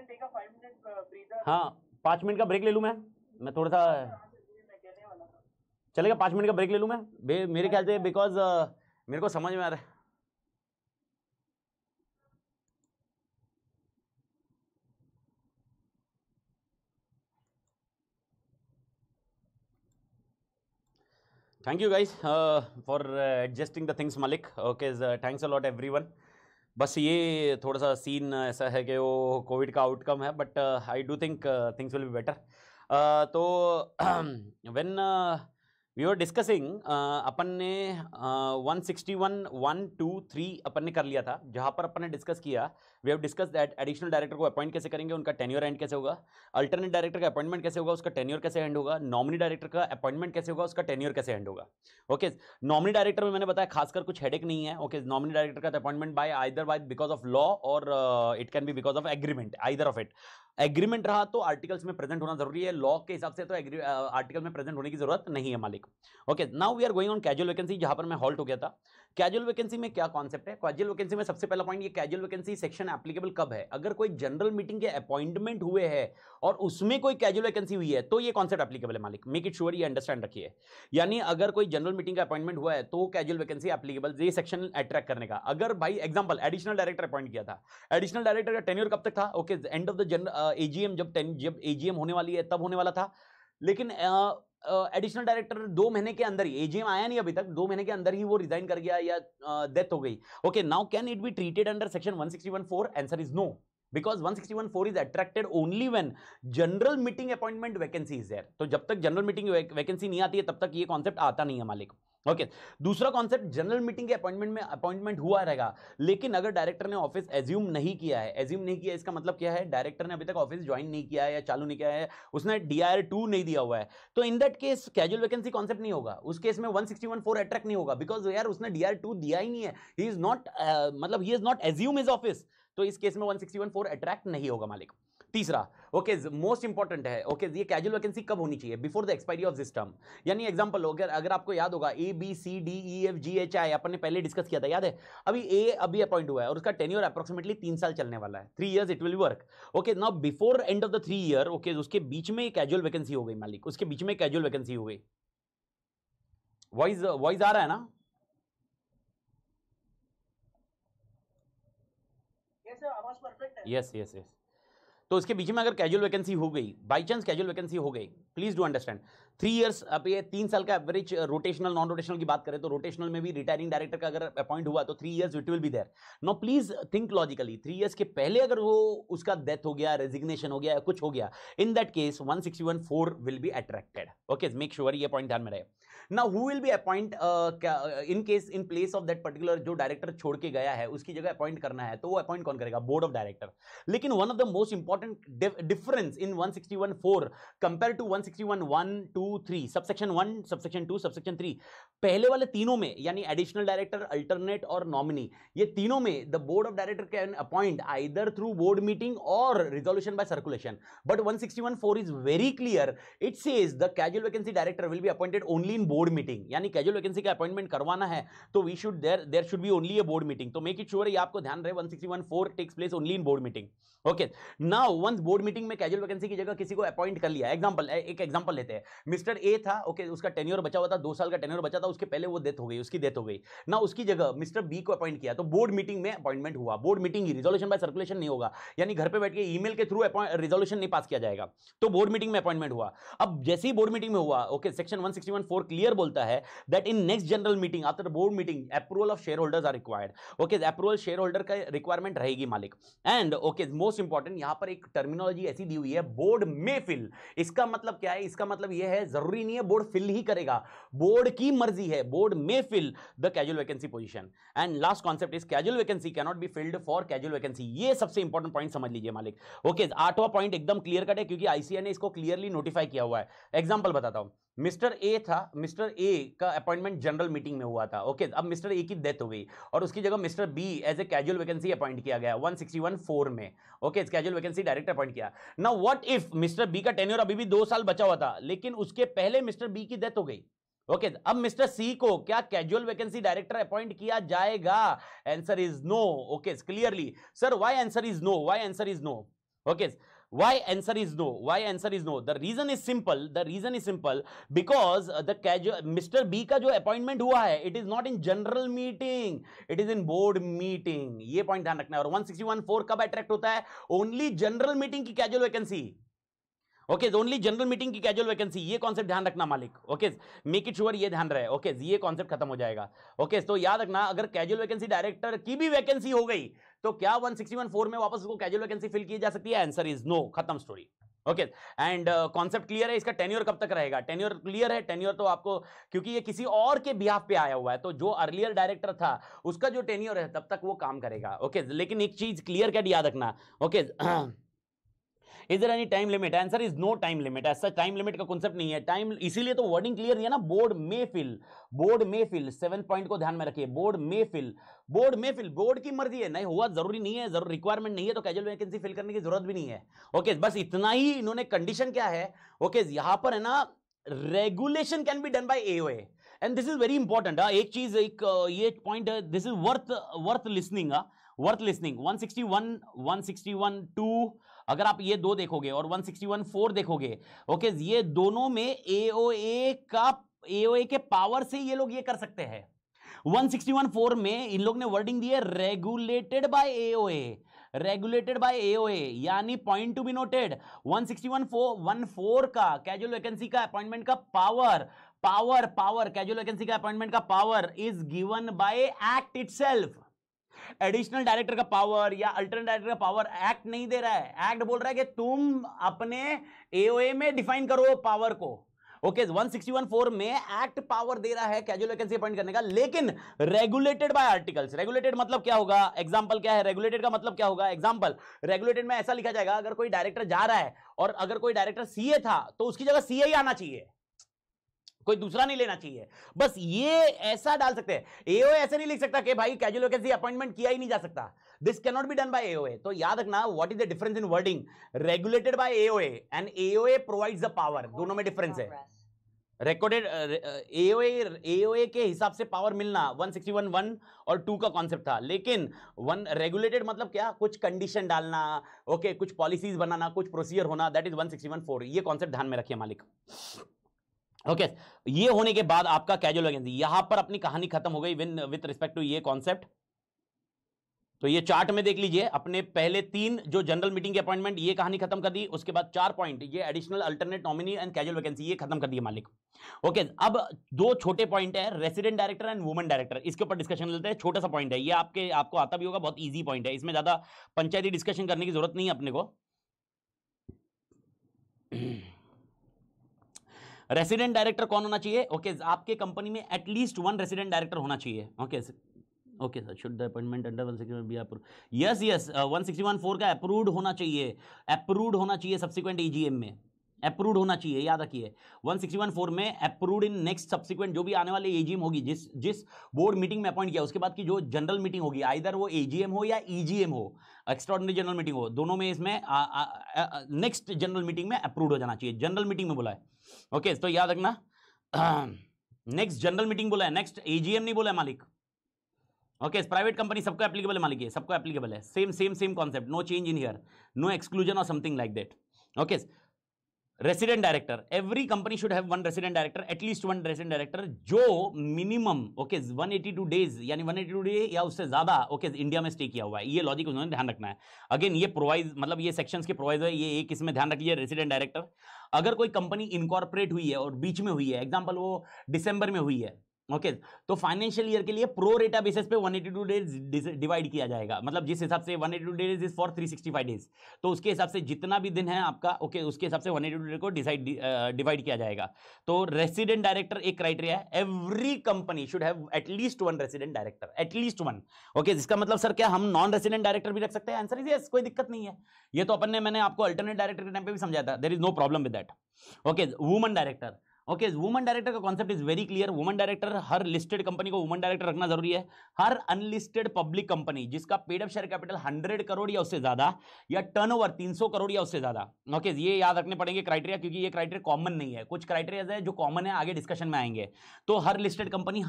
Uh, हाँ पाँच मिनट का ब्रेक ले लूँ मैं मैं थोड़ा सा हाँ, हाँ, हाँ, चलेगा पाँच मिनट का ब्रेक ले लूँ मैं मेरे ख्याल से बिकॉज uh, मेरे को समझ में आ रहा है thank you guys for adjusting the things मलिक okay thanks a lot everyone बस ये थोड़ा सा सीन ऐसा है कि वो कोविड का आउटकम है but I do think things will be better तो वेन <clears throat> वी आर डिस्कसिंग अपन ने one sixty one one two three अपन ने कर लिया था जहाँ पर अपन ने डिस्कस किया we have discuss that additional director को अपॉइंट कैसे करेंगे उनका टेन्योर एंड कैसे होगा अल्टरनेट डायरेक्टर का अपॉइंटमेंट कैसे होगा उसका टेन्योर कैसे एंड होगा नॉमिनी डायरेक्टर का अपॉइंटमेंट कैसे होगा उसका टेन्योर कैसे एंड होगा ओके नॉमिनी डायरेक्टर में मैंने बताया खासकर कुछ हेडेक नहीं है ओके नॉमिनी डायरेक्टर का appointment by either by because of law और it can be because of agreement either of it agreement रहा तो आर्टिकल्स में प्रेजेंट होना जरूरी है लॉ के हिसाब से तो आर्टिकल uh, में प्रेजेंट होने की जरूरत नहीं है मालिक okay now we are going on casual vacancy जहां पर मैं हॉल्ट हो गया था कैजुअल वैकेंसी में क्या कॉन्सेप्ट है कैजुअल वैकेंसी में सबसे पहला पॉइंट ये कैजुअल वैकेंसी सेक्शन एप्लीकेबल कब है अगर कोई जनरल मीटिंग के अपॉइंटमेंट हुए है और उसमें कोई कैजुअल वैकेंसी हुई है तो ये कॉन्सेप्ट एप्लीकेबल है मालिक मेक इट श्योर ये अंडरस्टैंड रखिए यानी अगर कोई जनरल मीटिंग का अपॉइंटमेंट हुआ है तो कैजुअल वैकेंसी एप्लीकेबल ये सेक्शन अट्रैक्ट करने का अगर भाई एग्जाम्पल एडिशनल डायरेक्टर अपॉइंट किया था एडिशनल डायरेक्टर का टेन्यूर कब तक था okay end of the AGM जब जब एजीएम होने वाली है तब होने वाला था लेकिन एडिशनल डायरेक्टर दो महीने के अंदर ही एजीएम आया नहीं अभी तक दो महीने के अंदर ही वो रिजाइन कर गया या डेथ हो गई okay now can it be treated under section 1614 answer is no because 1614 is attracted only when general meeting appointment vacancy is there तो जब तक जनरल मीटिंग वैकेंसी नहीं आती है तब तक ये कॉन्सेप्ट आता नहीं है मालिक ओके okay. दूसरा कॉन्सेप्ट जनरल मीटिंग के अपॉइंटमेंट में अपॉइंटमेंट हुआ रहेगा लेकिन अगर डायरेक्टर ने ऑफिस एज्यूम नहीं किया है एज्यूम नहीं किया इसका मतलब क्या है डायरेक्टर ने अभी तक ऑफिस ज्वाइन नहीं किया है या चालू नहीं किया है उसने डी आर टू नहीं दिया हुआ है तो in that case casual vacancy concept नहीं होगा उस केस में one sixty one four attract नहीं होगा बिकॉज यार उसने डी आर टू दिया ही नहीं है ही इज नॉट मतलब he is not assume is office तो इस केस में one sixty one four attract नहीं होगा मालिक तीसरा ओके मोस्ट इंपॉर्टेंट है ओके okay, ये कैजुअल वैकेंसी कब होनी चाहिए before the expiry of this term यानी एग्जांपल अगर अगर आपको याद होगा A B C D E F G H I अपन ने पहले डिस्कस किया था याद है अभी ए अभी अपॉइंट हुआ है और उसका टेन्यूर अप्रोक्सीमेटली तीन साल चलने वाला है three years it will work okay now before end of the three year okay उसके बीच में कैजुअल वैकेंसी हो गई मालिक उसके बीच में कैजुअल वैकेंसी हो गई वॉइस वॉइस आ रहा है ना यस यस यस तो इसके बीच में अगर कैजुअल वैकेंसी हो गई बाई चांस कैजुअल वैकेंसी हो गई please do understand three years अब ये तीन साल का एवरेज रोटेशनल नॉन रोटेशनल की बात करें तो रोटेशनल में भी रिटायरिंग डायरेक्टर का अगर अपॉइंट हुआ तो three years it will be there no please think logically three years के पहले अगर वो उसका डेथ हो गया रेजिग्नेशन हो गया कुछ हो गया in that case one sixty one four will be attracted okay make sure ये पॉइंट ध्यान में रहे now who will be appoint in case in place of that particular जो डायरेक्टर छोड़ के गया है उसकी जगह अपॉइंट करना है तो वो अपॉइंट कौन करेगा बोर्ड ऑफ डायरेक्टर लेकिन one of the most important difference in four compare to one two three subsection one subsection two subsection three पहले वाले तीनों में यानी एडिशनल डायरेक्टर अल्टरनेट और नॉमिनी ये तीनों में the board of director can appoint either through board meeting और resolution by circulation but one one sixty four is very clear it says the casual vacancy director will be appointed only in board board meeting यानी casual vacancy का appointment करवाना है तो we should there there should be only a board meeting तो make it sure ये आपको ध्यान रहे 1614 takes place only in board meeting okay now once board meeting में कैजुअल वैकेंसी की जगह किसी को अपॉइंट कर लिया एग्जाम्पल एक एग्जाम्पल लेते हैं मिस्टर ए था ओके okay, उसका टेन्योर बचा हुआ था दो साल का टेन्योर बचा था उसके पहले वो डेथ हो गई उसकी डेथ हो गई ना उसकी जगह मिस्टर बी को अपॉइंट किया तो बोर्ड मीटिंग में अपॉइंटमेंट हुआ बोर्ड मीटिंग ही रिजोल्यूशन बाय सर्कुलेशन नहीं होगा यानी घर पर बैठ के ईमेल के थ्रू रिजोल्यूशन नहीं पास किया जाएगा तो बोर्ड मीटिंग में अपॉइंटमेंट हुआ अब जैसे ही बोर्ड मीटिंग में हुआ okay section one clear clear बोलता है that in next general meeting after board meeting approval of shareholders are required okay approval shareholder का रिक्वायरमेंट रहेगी मालिक एंड ओके मोस्ट इंपॉर्टेंट यहां पर एक टर्मिनोलॉजी ऐसी दी हुई है बोर्ड मे फिल इसका मतलब क्या है इसका मतलब यह है जरूरी नहीं है बोर्ड फिल ही करेगा बोर्ड की मर्जी है board may fill the casual vacancy position and last concept is casual vacancy cannot be filled for casual vacancy ये सबसे इंपॉर्टेंट पॉइंट समझ लीजिए मालिक ओके आठवां पॉइंट एकदम क्लियर कट है क्योंकि आईसीआई ने इसको क्लियरली नोटिफाई किया हुआ है एग्जाम्पल बताता हूं मिस्टर ए था मिस्टर ए का अपॉइंटमेंट जनरल मीटिंग में हुआ था ओके अब मिस्टर ए की डेथ हो गई और उसकी जगह mister B as a casual vacancy appoint किया गया 161 फोर में okay casual vacancy direct appoint किया ना व्हाट इफ मिस्टर बी का टेन्योर अभी भी दो साल बचा हुआ था लेकिन उसके पहले मिस्टर बी की डेथ हो गई ओके okay, अब मिस्टर सी को क्या कैजुअल वैकेंसी डायरेक्टर अपॉइंट किया जाएगा answer is no okay clearly sir why answer is no why answer is no okay okay, why answer is no why answer is no the reason is simple the reason is simple because the casual mr b ka jo appointment hua hai it is not in general meeting it is in board meeting ye point dhyan rakhna hai aur 1614 kab attract hota hai only general meeting ki casual vacancy okay only general meeting की casual vacancy ये concept ध्यान रखना मालिक okay make it sure ये ध्यान रहे okay ये concept खत्म हो जाएगा ओके तो याद रखना अगर कैजुअल वैकेंसी डायरेक्टर की भी वैकेंसी हो गई तो क्या फोर में वापस उसको कैजुअल वैकेंसी फिल की जा सकती है आंसर इज नो खत्म story okay and concept clear है इसका टेन्यूर कब तक रहेगा टेन्यूर क्लियर है टेन्योर तो आपको क्योंकि ये किसी और के बिहाफ पे आया हुआ है तो जो अर्लियर डायरेक्टर था उसका जो टेन्यूर है तब तक वो काम करेगा ओके okay, लेकिन एक चीज क्लियर कट याद रखना okay okay, <clears throat> is any time limit answer is no time limit ऐसा टाइम लिमिट का कॉन्सेप्ट नहीं है टाइम इसीलिए तो वर्डिंग क्लियर नहीं है ना board may fill board may fill seven point को ध्यान में रखिए board may fill board may fill board की मर्जी है नहीं हुआ जरूरी नहीं है जरूर रिक्वायरमेंट नहीं है तो कैजुअल वैकेंसी फिल करने की जरूरत भी नहीं है ओके बस इतना ही इन्होंने कंडीशन क्या है ओके okay, यहां पर है ना regulation can be done by AOA and this is very important एक चीज एक ये point this is worth worth listening worth listening 161 161 two अगर आप ये दो देखोगे और 161 फोर देखोगे ओके ये दोनों में एओए का एओए के पावर से ये लोग ये कर सकते हैं 161 फोर में इन लोग ने वर्डिंग दी है regulated by AOA regulated by AOA यानी point to be noted 161 four four का कैजुअल वैकेंसी का अपॉइंटमेंट का power power power casual vacancy का अपॉइंटमेंट का power is given by act itself additional director का पावर या अल्टरनेट डायरेक्टर का power act नहीं दे रहा है एक्ट बोल रहा है कि तुम अपने एओए में डिफाइन करो पावर को okay one sixty one four में एक्ट पावर दे रहा है कैजुअल वैकेंसी अपॉइंट करने का लेकिन रेगुलेटेड बाय आर्टिकल्स रेगुलेटेड मतलब क्या होगा एग्जांपल क्या है रेगुलेटेड का मतलब क्या होगा एग्जांपल रेगुलेटेड में ऐसा लिखा जाएगा अगर कोई डायरेक्टर जा रहा है और अगर कोई डायरेक्टर सीए था तो उसकी जगह सीए ही आना चाहिए कोई दूसरा नहीं लेना चाहिए बस ये ऐसा डाल सकते हैं एओ ऐसे नहीं लिख सकता कि भाई कैजुअल वैकेंसी अपॉइंटमेंट किया ही नहीं जा सकता this can not be done by AOA तो याद रखना what is the difference in wording regulated by AOA and AOA provides the power दोनों में डिफरेंस है रिकॉर्डेड एओए एओए के हिसाब से पावर मिलना 161 वन और 2 का कॉन्सेप्ट था लेकिन वन रेगुलेटेड मतलब क्या कुछ कंडीशन डालना ओके okay, कुछ पॉलिसीज बनाना कुछ प्रोसीजर होना दैट इज 161 4 ये कॉन्सेप्ट ध्यान में रखिए मालिक ओके okay, ये होने के बाद आपका कैजुअल वैकेंसी यहां पर अपनी कहानी खत्म हो गई विन विथ रिस्पेक्ट टू ये कॉन्सेप्ट तो ये चार्ट में देख लीजिए अपने पहले तीन जो जनरल मीटिंग के अपॉइंटमेंट ये कहानी खत्म कर दी उसके बाद चार पॉइंट ये additional alternate nominee and casual vacancy ये खत्म कर दिए मालिक ओके okay, अब दो छोटे पॉइंट है resident director and woman director इसके ऊपर डिस्कशन लेते हैं छोटा सा पॉइंट है ये आपके आपको आता भी होगा बहुत ईजी पॉइंट है इसमें ज्यादा पंचायती डिस्कशन करने की जरूरत नहीं है अपने को रेसिडेंट डायरेक्टर कौन होना चाहिए ओके okay, आपके कंपनी में एटलीस्ट वन रेसिडेंट डायरेक्टर होना चाहिए okay okay sir should the appointment under one six be approve yes yes one sixty one four का अप्रूव होना चाहिए अप्रूव होना चाहिए सब्सिक्वेंट ई e में अप्रूव होना चाहिए याद रखिए 161 फोर में अप्रूव इन नेक्स्ट सब्सिक्वेंट जो भी आने वाले एजीएम होगी जिस जिस बोर्ड मीटिंग में अपॉइंट किया उसके बाद की जो जनरल मीटिंग होगी आइधर वो एजीएम हो या ईजीएम e हो एक्स्ट्रॉडनरी जनरल मीटिंग हो दोनों में इसमें नेक्स्ट जनरल मीटिंग में अप्रूव हो जाना चाहिए जनरल मीटिंग में बोला है ओके okay, तो याद रखना नेक्स्ट जनरल मीटिंग बोला है नेक्स्ट एजीएम नहीं बोला है मालिक ओके प्राइवेट कंपनी सबको एप्लीकेबल है मालिक सबको एप्लीकेबल है same same same concept no change in here no exclusion और something like that okay resident director every company should have one resident director at least one resident director जो minimum okay two days यानी one eighty two day या उससे ज्यादा okay okay, India में stay किया हुआ है ये लॉजिक उन्होंने ध्यान रखना है अगेन ये प्रोवाइज मतलब ये सेक्शंस के प्रोवाइज है ये एक इसमें ध्यान रखिए रेसिडेंट डायरेक्टर अगर कोई कंपनी इनकॉर्पोरेट हुई है और बीच में हुई है एग्जाम्पल वो डिसंबर में हुई है ओके तो फाइनेंशियल ईयर के लिए प्रो रेटा बेसिस पे 182 डेज डिवाइड किया जाएगा मतलब जिस हिसाब से 182 डेज इज फॉर 365 डेज तो उसके हिसाब से जितना भी दिन है आपका ओके okay, उसके हिसाब से 182 डेज को डिसाइड डिवाइड किया जाएगा तो रेसिडेंट डायरेक्टर एक क्राइटेरिया है every company should have at least one resident director at least one okay जिसका मतलब सर क्या हम नॉन रेसिडेंट डायरेक्टर भी रख सकते हैं आंसर इज यस कोई दिक्कत नहीं है ये तो अपन ने मैंने आपको अल्टरनेट डायरेक्टर के टाइम पर भी समझाया था there is no problem with that okay woman director okay woman director का concept is very clear woman director हर लिस्टेड कंपनी को वुमन डायरेक्टर रखना जरूरी है हर अनलिस्टेड पब्लिक कंपनी जिसका paid of share capital 100 crore या उससे ज्यादा या टर्नओवर 300 करोड़ या उससे ज्यादा ओके ये याद रखने पड़ेंगे क्राइटेरिया क्योंकि ये क्राइटेरिया कॉमन नहीं है कुछ क्राइटेरिया है जो कॉमन है आगे डिस्कशन में आएंगे तो हर लिस्टेड कंपनी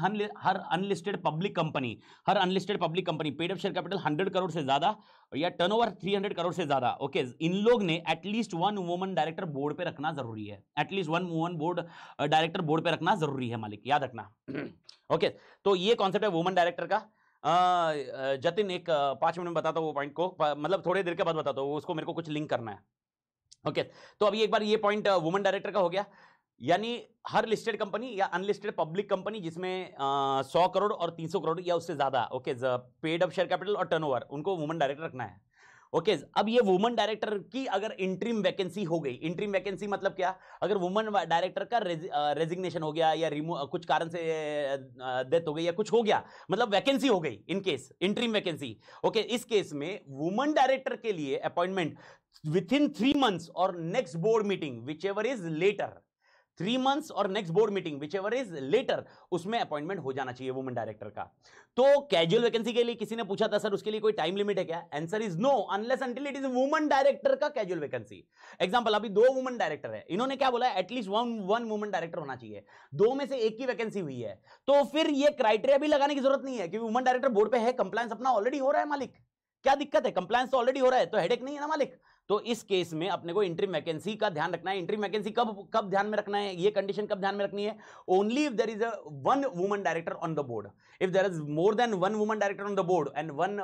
हर अनलिस्टेड पब्लिक कंपनी हर unlisted public company paid of share capital hundred crore से ज्यादा या टर्न ओवर करोड़ से ज्यादा ओके इन लोग ने at least one woman director board पर रखना जरूरी है at least one woman board director board पे रखना जरूरी है मालिक याद रखना ओके हम्म। तो ये कॉन्सेप्ट है वुमन डायरेक्टर का जतिन एक पांच मिनट में बताता हूँ वो पॉइंट को मतलब थोड़ी देर के बाद बताता हूँ उसको मेरे को कुछ लिंक करना है ओके तो अभी एक बार ये पॉइंट वुमन डायरेक्टर का हो गया यानी हर लिस्टेड कंपनी या अनलिस्टेड पब्लिक कंपनी जिसमें सौ करोड़ और तीन सौ करोड़ या उससे ज़्यादा okay paid up share capital और टर्नओवर उनको वुमन डायरेक्टर रखना है ओके okay, अब ये वुमन डायरेक्टर की अगर इंट्रीम वैकेंसी हो गई इंट्रीम वैकेंसी मतलब क्या अगर वुमन डायरेक्टर का रेजिग्नेशन हो गया या रिमूव कुछ कारण से डेथ हो गई या कुछ हो गया मतलब वैकेंसी हो गई in case interim vacancy okay इस केस में वुमन डायरेक्टर के लिए appointment within three months और next board meeting whichever is later three months और next board meeting whichever is later उसमें अपॉइंटमेंट हो जाना चाहिए वुमेन डायरेक्टर का तो कैजुअल वैकेंसी के लिए किसी ने पूछा था सर उसके लिए कोई टाइम लिमिट है क्या answer is no unless until it is woman director का कैजुअल वैकेंसी एग्जाम्पल अभी दो वुमन डायरेक्टर है इन्होंने क्या बोला at least one one woman director होना चाहिए दो में से एक की वैकेंसी हुई है तो फिर ये क्राइटेरिया भी लगाने की जरूरत नहीं है क्योंकि वुमन डायरेक्टर बोर्ड पर है कंप्लायंस अपना ऑलरेडी हो रहा है मालिक क्या दिक्कत है कंप्लायंस तो ऑलरेडी हो रहा है तो हेडेक नहीं है ना मालिक तो इस केस में अपने को इंट्री वैकेंसी का ध्यान रखना है इंट्री वैकेंसी कब कब ध्यान में रखना है ये कंडीशन कब ध्यान में रखनी है only if there is a one woman director on the board if there is more than one woman director on the board and one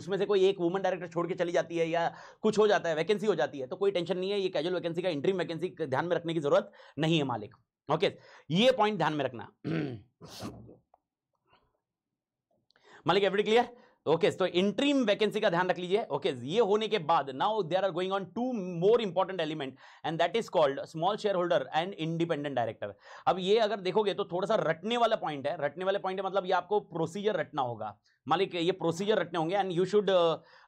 उसमें से कोई एक वुमन डायरेक्टर छोड़ के चली जाती है या कुछ हो जाता है वैकेंसी हो जाती है तो कोई टेंशन नहीं है ये कैजुअल वैकेंसी का इंट्री वैकेंसी ध्यान में रखने की जरूरत नहीं है मालिक ओके okay, ये पॉइंट ध्यान में रखना <clears throat> मालिक एवरी क्लियर ओके तो इंट्रीम वैकेंसी का ध्यान रख लीजिए ओके ये होने के बाद now there are going on to more important element and that is called small share holder and independent director अब ये अगर देखोगे तो थोड़ा सा रटने वाला पॉइंट है रटने वाले पॉइंट मतलब ये आपको प्रोसीजर रटना होगा मालिक ये प्रोसीजर रटने होंगे एंड यू शुड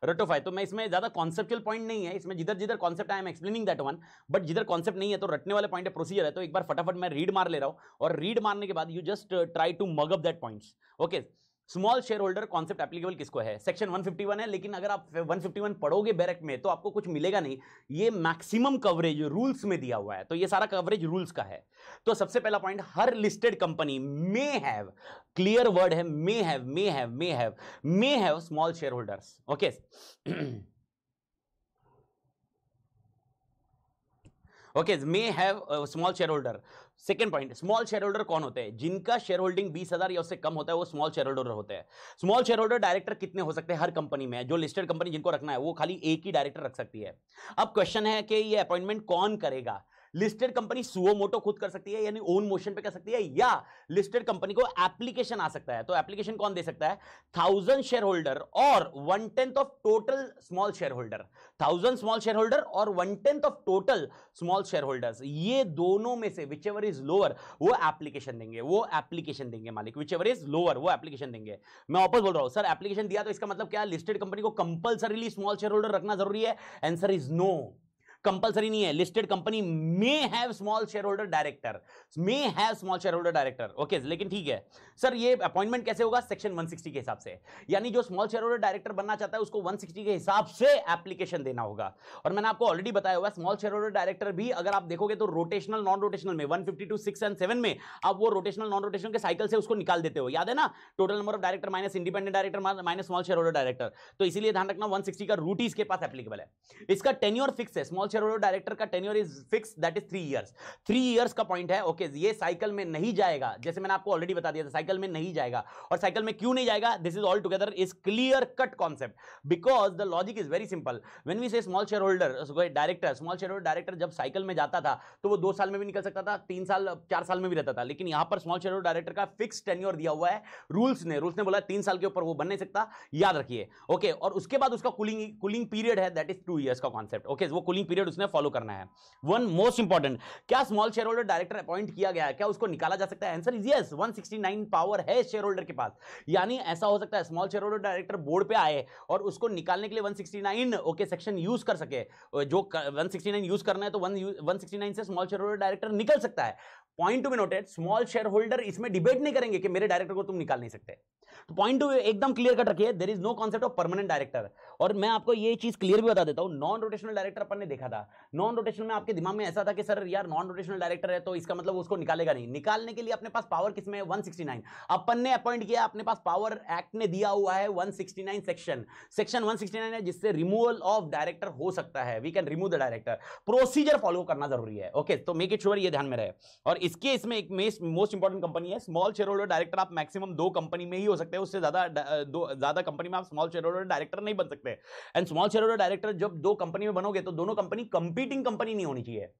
रटोफाई तो मैं इसमें ज्यादा कॉन्सेप्चुअल पॉइंट नहीं है इसमें जिधर जिधर concept I am explaining that one but जिधर कॉन्सेप्ट नहीं है तो रटने वाले पॉइंट प्रोसीजर है तो एक बार फटाफट मैं रीड मार ले रहा हूँ और रीड मारने के बाद you just try to mug that points okay small share holder concept applicable किसको है सेक्शन 151 है लेकिन अगर आप 151 पढ़ोगे बैरक में तो आपको कुछ मिलेगा नहीं ये मैक्सिमम कवरेज रूल्स में दिया हुआ है तो ये सारा कवरेज रूल्स का है तो सबसे पहला पॉइंट हर listed company may have clear word है may have may have may have may have small share holders okay okay may have small share holder second point small share holder कौन होते हैं जिनका शेयर होल्डिंग बीस हजार या उससे कम होता है वो स्मॉल शेयर होल्डर होते हैं स्मॉल शेयर होल्डर डायरेक्टर कितने हो सकते हैं हर कंपनी में जो लिस्टेड कंपनी जिनको रखना है वो खाली एक ही डायरेक्टर रख सकती है अब क्वेश्चन है कि ये अपॉइंटमेंट कौन करेगा लिस्टेड कंपनी सुओ मोटो खुद कर सकती है यानी ओन मोशन पे कर सकती है या लिस्टेड कंपनी को एप्लीकेशन आ सकता है तो एप्लीकेशन कौन दे सकता है थाउजेंड शेयर होल्डर और one tenth of total small share holder thousand small share holder और one tenth of total small share holders ये दोनों में से विच एवर इज लोअर वो एप्लीकेशन देंगे वो एप्लीकेशन देंगे मालिक विच एवर इज लोअर वो एप्लीकेशन देंगे मैं वापस बोल रहा हूं सर एप्लीकेशन दिया तो इसका मतलब क्या लिस्टेड कंपनी को कंपल्सरीली स्मॉल शेयर होल्डर रखना जरूरी है एंसर इज नो कंपलसरी नहीं है listed company may have small share holder director may have small share holder director okay लेकिन ठीक है सर ये अपॉइंटमेंट कैसे होगा सेक्शन 160 के हिसाब से यानी जो स्मॉल शेयर होल्डर डायरेक्टर बनना चाहता है उसको 160 के हिसाब से एप्लीकेशन देना होगा और मैंने आपको ऑलरेडी बताया हुआ स्मॉल शेयर होल्डर डायरेक्टर भी अगर आप देखोगे तो रोटेशनल नॉन रोटेशनल में one fifty two six and seven में आप वो रोटेशनल नॉन रोटेशनल के साइकिल से उसको निकाल देते हो याद है ना total number of director minus independent director minus small share holder director तो इसलिए ध्यान रखना वन का रूटीज के पास एप्लीकेबल है इसका टेन्योर फिक्स है स्मॉल शेयर होल्डर डायरेक्टर का tenure is fix that is three years three years का पॉइंट है ओके okay, ये साइकिल में नहीं जाएगा जैसे मैंने आपको ऑलरेडी बता दिया था साइकिल में नहीं जाएगा और साइकिल में क्यों नहीं जाएगा this is all together is clear cut concept because the logic is very simple when we say small share holder director small share holder director जब साइकिल में जाता था तो वो दो साल में भी निकल सकता था तीन साल चार साल में भी रहता था लेकिन यहां पर स्मॉल शेयर होल्डर डायरेक्टर का फिक्स टेन्यूर दिया हुआ है रूल्स ने रूल्स ने बोला तीन साल के ऊपर वो बन नहीं सकता याद रखिए ओके okay, और उसके बाद उसका कूलिंग कूलिंग पीरियड है दैट इज टू ईयर्स का कॉन्सेप्ट ओके okay, वो कूलिंग पीरियड पीरियड उसने फॉलो करना है वन मोस्ट इंपॉर्टेंट क्या small share holder director appoint किया गया है क्या उसको निकाला जा सकता है आंसर इज यस 169 पावर है शेयर होल्डर के पास यानी ऐसा हो सकता है small share holder director board पे आए और उसको निकालने के लिए 169 ओके सेक्शन यूज कर सके जो 169 यूज करना है तो 169 से स्मॉल शेयर होल्डर डायरेक्टर निकल सकता है point to be noted small share holder इसमें डिबेट नहीं करेंगे कि मेरे डायरेक्टर को तुम निकाल नहीं सकते तो पॉइंट टू एकदम क्लियर कट रखिए there is no concept of permanent director और मैं आपको ये चीज क्लियर भी बता देता हूँ नॉन रोटेशनल डायरेक्टर अपन ने देखा था नॉन रोटेशनल में आपके दिमाग में ऐसा था कि सर यार नॉन रोटेशनल डायरेक्टर है तो इसका मतलब उसको निकालेगा नहीं निकालने के लिए अपने पास पावर किसमें वन सिक्सटी नाइन अपन ने अपॉइंट किया अपने पास पावर एक्ट ने दिया हुआ है one sixty nine section section one sixty nine है जिससे रिमूवल ऑफ डायरेक्टर हो सकता है we can remove the director procedure follow करना जरूरी है ओके तो मेक इट श्योर ये ध्यान में रहे और इसके इसमें एक मोस्ट इंपॉर्टेंट कंपनी है स्मॉल शेयर होल्डर डायरेक्टर आप मैक्सिमम दो कंपनी में ही हो सकते हैं उससे ज्यादा ज्यादा कंपनी में आप स्मॉल शेयर होल्डर डायरेक्टर नहीं बन सकते में and small share holder director जब दो कंपनी में बनोगे तो दोनों कंपनी कंपीटिंग कंपनी नहीं होनी चाहिए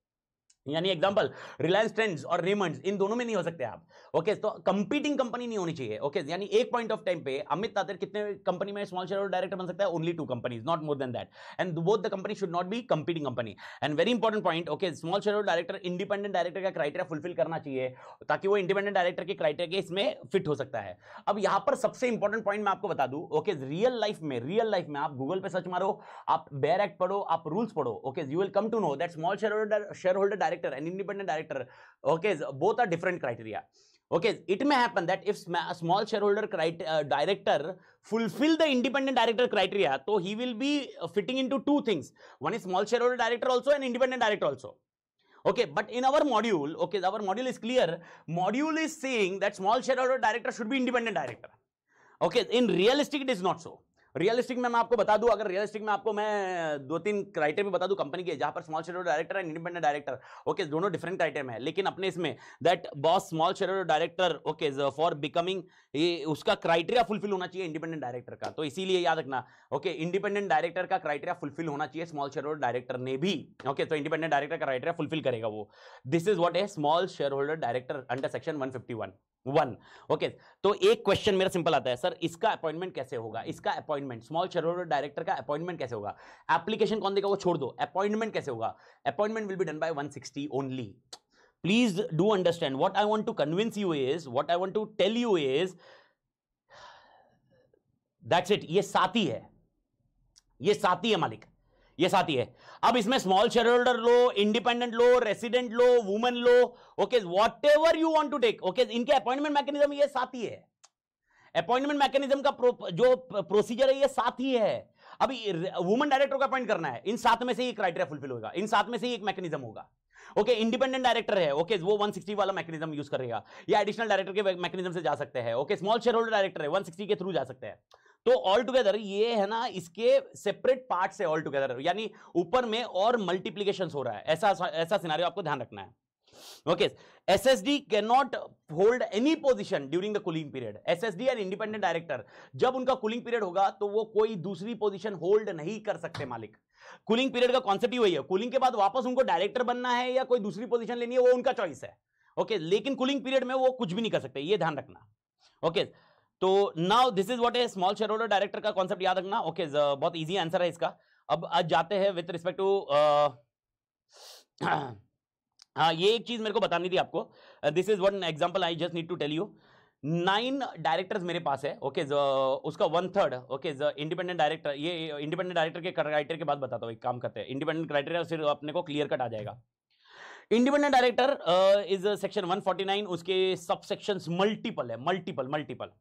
यानी एग्जांपल रिलायंस ट्रेंड्स और रेमंड इन दोनों में नहीं हो सकते आप ओके तो कंपीटिंग कंपनी नहीं होनी चाहिए ओके यानी एक पॉइंट ऑफ टाइम पे अमित तातर कितने कंपनी में स्मॉल शेयर डायरेक्टर बन सकता है only two companies not more than that and both the company should not be competing company and very important point okay small share director independent director का criteria fulfil करना चाहिए ताकि वो independent director के criteria के इसमें fit हो सकता है अब यहां पर सबसे इंपॉर्टेंट पॉइंट मैं आपको बता दू ओके रियल लाइफ में रियल लाइफ में आप गूगल पे सर्च मारो आप बेर एक्ट पढ़ो आप रूल्स पढ़ो okay you will come to know that small share holder share holder director and independent director okay both are different criteria okay it may happen that if a small shareholder uh, director fulfill the independent director criteria so he will be uh, fitting into two things one is small shareholder director also and independent director also okay but in our module okay our module is clear module is saying that small shareholder director should be independent director okay in realistic it is not so realistic में मैं आपको बता दूं अगर realistic में आपको मैं दो तीन क्राइटेरिया भी बता दूं कंपनी के जहां पर small share director and independent director okay दोनों डिफरेंट क्राइटेरिया है लेकिन अपने इसमें that both small share director okay for becoming उसका क्राइटेरिया फुलफिल होना चाहिए इंडिपेंडेंट डायरेक्टर का तो इसीलिए याद रखना ओके इंडिपेंडेंट डायरेक्टर का क्राइटेरिया फुलफिल होना चाहिए स्मॉल शेयर डायरेक्टर ने भी ओके तो इंडिपेंडेंट डायरेक्टर का क्राइटेरिया फुलफिल करेगा वो this is what a small share holder director under section one fifty one one okay okay. तो एक क्वेश्चन मेरा सिंपल आता है सर इसका अपॉइंटमेंट कैसे होगा इसका appointment small share holder director का अपॉइंटमेंट कैसे होगा एप्लीकेशन कौन देगा वो छोड़ दो अपॉइंटमेंट कैसे होगा appointment will be done by 160 only please do understand what I want to convince you is what I want to tell you is that's it ये साथी है ये साथी है मालिक ये साथ ही है अब इसमें स्मॉल शेयर होल्डर लो इंडिपेंडेंट लो रेसिडेंट लो वुमेन लो okay whatever you want to take okay इनके अपॉइंटमेंट मैकेनिज्म ये साथ ही है अपॉइंटमेंट मैकेनिज्म का प्रो, जो प्रोसीजर है ये साथ ही है अभी वुमन डायरेक्टर को अपॉइंट करना है इन साथ में से ही क्राइटेरिया फुलफिल होगा इन साथ में से ही एक मैकेनिज्म होगा ओके इंडिपेंडेंट डायरेक्टर है ओके okay, वो 160 वाला मैकेनिज्म यूज करेगा या एडिशनल डायरेक्टर के मैकेनिज्म से जा सकते हैं okay small share holder director है 160 के थ्रू जा सकते हैं तो ऑल टुगेदर ये है ना इसके सेपरेट पार्ट से ऑल टुगेदर यानी ऊपर में और मल्टीप्लीकेशन हो रहा है ऐसा ऐसा सिनारियो आपको ध्यान रखना है okay okay ssd cannot hold any position during the cooling period ssd an independent director जब उनका कूलिंग पीरियड होगा तो वो कोई दूसरी पोजीशन होल्ड नहीं कर सकते मालिक कूलिंग पीरियड का कॉन्सेप्ट ही वही है कूलिंग के बाद वापस उनको डायरेक्टर बनना है या कोई दूसरी पोजीशन लेनी है वो उनका चॉइस है ओके okay, लेकिन कूलिंग पीरियड में वो कुछ भी नहीं कर सकते ये ध्यान रखना ओके okay, तो now this is what a small share holder director का कॉन्सेप्ट याद रखना ओके okay, बहुत इजी आंसर है इसका अब आज जाते हैं विथ रिस्पेक्ट टू हाँ ये एक चीज मेरे को बतानी थी आपको this is one example I just need to tell you nine directors मेरे पास है ओके okay, उसका one third okay independent director ये इंडिपेंडेंट डायरेक्टर के क्राइटेरिया के बाद बताता हूँ एक काम करते हैं इंडिपेंडेंट क्राइटेरिया फिर अपने को क्लियर कट आ जाएगा इंडिपेंडेंट डायरेक्टर इज सेक्शन 149 उसके सब सेक्शन मल्टीपल है multiple multiple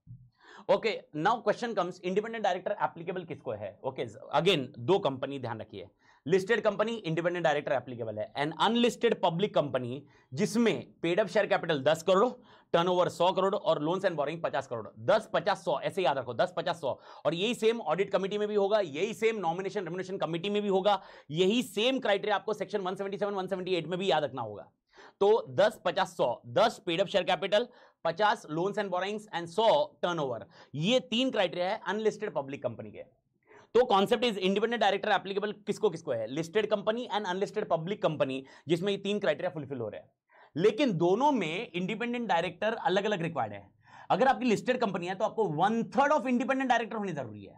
okay now question comes independent director applicable किसको है ओके okay, अगेन दो कंपनी ध्यान रखिए listed company independent director applicable है एंड अनलिस्टेड पब्लिक कंपनी जिसमें paid up share capital 10 crore turnover 100 crore और लोन्स एंड बोरिंग 50 करोड़ 10 50 100 ऐसे याद रखो 10 50 100 और यही सेम ऑडिट कमेटी में भी होगा यही सेम नॉमिनेशन रेमिनेशन कमेटी में भी होगा यही सेम क्राइटेरिया आपको सेक्शन वन सेवेंटी में भी याद रखना होगा तो 10 50 100 10 पेड अप शेयर कैपिटल पचास लोन्स एंड बोराइंग्स एंड सौ टर्न ये तीन क्राइटेरिया है अनलिस्टेड पब्लिक कंपनी के तो concept is independent director applicable किसको किसको है listed company and unlisted public company जिसमें ये तीन क्राइटेरिया फुलफिल हो रहे हैं लेकिन दोनों में इंडिपेंडेंट डायरेक्टर अलग अलग रिक्वायर्ड है अगर आपकी लिस्टेड कंपनी है तो आपको one third of independent director होनी जरूरी है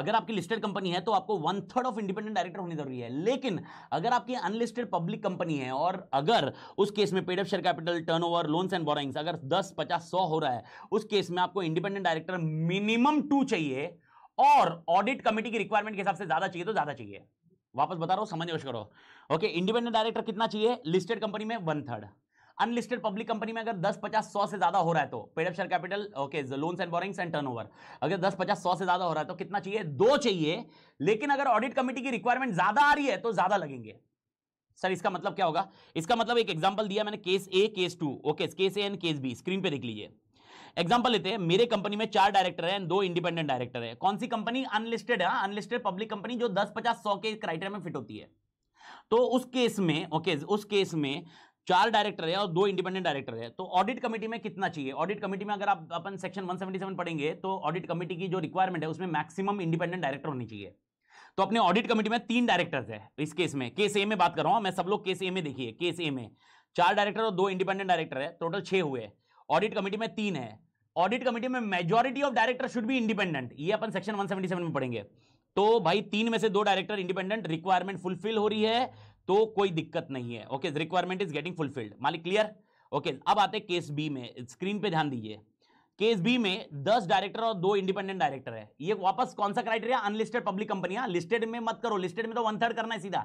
अगर आपकी लिस्टेड कंपनी है तो आपको one third of independent director होनी जरूरी है लेकिन अगर आपकी अनलिस्टेड पब्लिक कंपनी है और अगर उस केस में of share capital over loans and borrowings अगर दस पचास सौ हो रहा है उस केस में आपको इंडिपेंडेंट डायरेक्टर मिनिमम टू चाहिए और ऑडिट कमेटी की रिक्वायरमेंट के हिसाब से ज्यादा चाहिए तो ज्यादा चाहिए वापस बता रहा हूं समझ करो ओके इंडिपेंडेंट डायरेक्टर कितना चाहिए लिस्टेड कंपनी में one third unlisted public company में अगर दस पचास सौ से ज्यादा हो रहा है तो paid up share capital okay loans and borrowings and turnover अगर दस पचास सौ से ज्यादा हो रहा है तो कितना चाहिए दो चाहिए लेकिन अगर ऑडिट कमेटी की रिक्वायरमेंट ज्यादा आ रही है तो ज्यादा लगेंगे सर इसका मतलब क्या होगा इसका मतलब एक एग्जाम्पल दिया मैंने case A case two okay case A and case B screen पर देख लीजिए एग्जाम्पल लेते हैं मेरे कंपनी में चार डायरेक्टर हैं दो इंडिपेंडेंट डायरेक्टर हैं कौन सी कंपनी अनलिस्टेड है अनलिस्टेड पब्लिक कंपनी जो 10 पचास सौ के क्राइटेरिया में फिट होती है तो उस केस में ओके okay, उस केस में चार डायरेक्टर है और दो इंडिपेंडेंट डायरेक्टर है तो ऑडिट कमेटी में कितना चाहिए ऑडिट कमेटी में अगर आप अपन सेक्शन 177 पढ़ेंगे तो ऑडिट कमेटी की जो रिक्वायरमेंट है उसमें मैक्सिमम इंडिपेंडेंट डायरेक्टर होनी चाहिए तो अपने ऑडिट कमेटी में तीन डायरेक्टर्स है इस केस में केस ए में बात कर रहा हूं मैं सब लोग केस ए में देखिए केस ए में चार डायरेक्टर और दो इंडिपेंडेंट डायरेक्टर है टोटल छह हुए ऑडिट कमेटी में तीन है ऑडिट कमेटी में majority of director should be independent ये अपन सेक्शन 177 में पढ़ेंगे तो भाई तीन में से दो डायरेक्टर इंडिपेंडेंट रिक्वायरमेंट फुलफिल हो रही है तो कोई दिक्कत नहीं है okay requirement is getting fulfilled मालिक क्लियर ओके अब आते हैं केस बी में स्क्रीन पे ध्यान दीजिए केस बी में दस डायरेक्टर और दो इंडिपेंडेंट डायरेक्टर है ये वापस कौन सा क्राइटेरिया अनलिस्टेड पब्लिक कंपनियां लिस्टेड में मत करो लिस्टेड में तो वन थर्ड करना है सीधा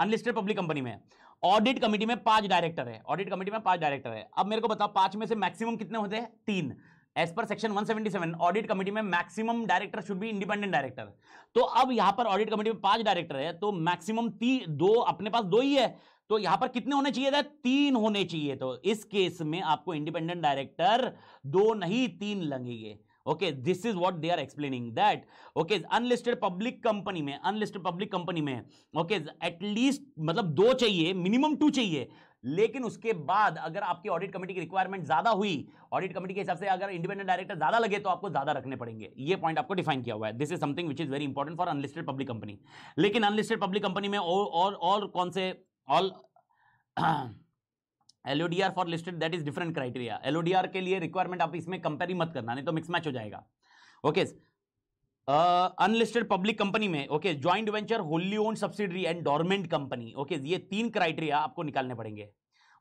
अनलिस्टेड पब्लिक कंपनी में ऑडिट कमेटी में पांच डायरेक्टर है ऑडिट कमेटी में पांच डायरेक्टर है अब मेरे को बताओ पांच में से मैक्सिमम कितने होते हैं तीन as per section 177 audit committee में maximum director should be independent director तो अब यहां पर ऑडिट कमेटी में पांच डायरेक्टर है तो मैक्सिमम ती दो अपने पास दो ही है तो यहां पर कितने होने चाहिए था तीन होने चाहिए तो इस केस में आपको इंडिपेंडेंट डायरेक्टर दो नहीं तीन लगेंगे okay this is what they are explaining that okay unlisted public company में अनलिस्टेड पब्लिक कंपनी में ओके एटलीस्ट मतलब दो चाहिए मिनिमम टू चाहिए लेकिन उसके बाद अगर आपकी ऑडिट कमेटी की रिक्वायरमेंट ज्यादा हुई ऑडिट कमेटी के हिसाब से अगर इंडिपेंडेंट डायरेक्टर ज्यादा लगे तो आपको ज्यादा रखने पड़ेंगे ये पॉइंट आपको डिफाइन किया हुआ है this is something which is very important for unlisted public company लेकिन अनलिस्टेड पब्लिक कंपनी में और और, और कौन से all LODR for listed that is different criteria LODR के लिए रिक्वायरमेंट आप इसमें कंपेयर ही मत करना नहीं तो मिक्स मैच हो जाएगा okay okay, unlisted public company में okay joint venture wholly owned subsidiary and dormant company okay ये तीन क्राइटेरिया आपको निकालने पड़ेंगे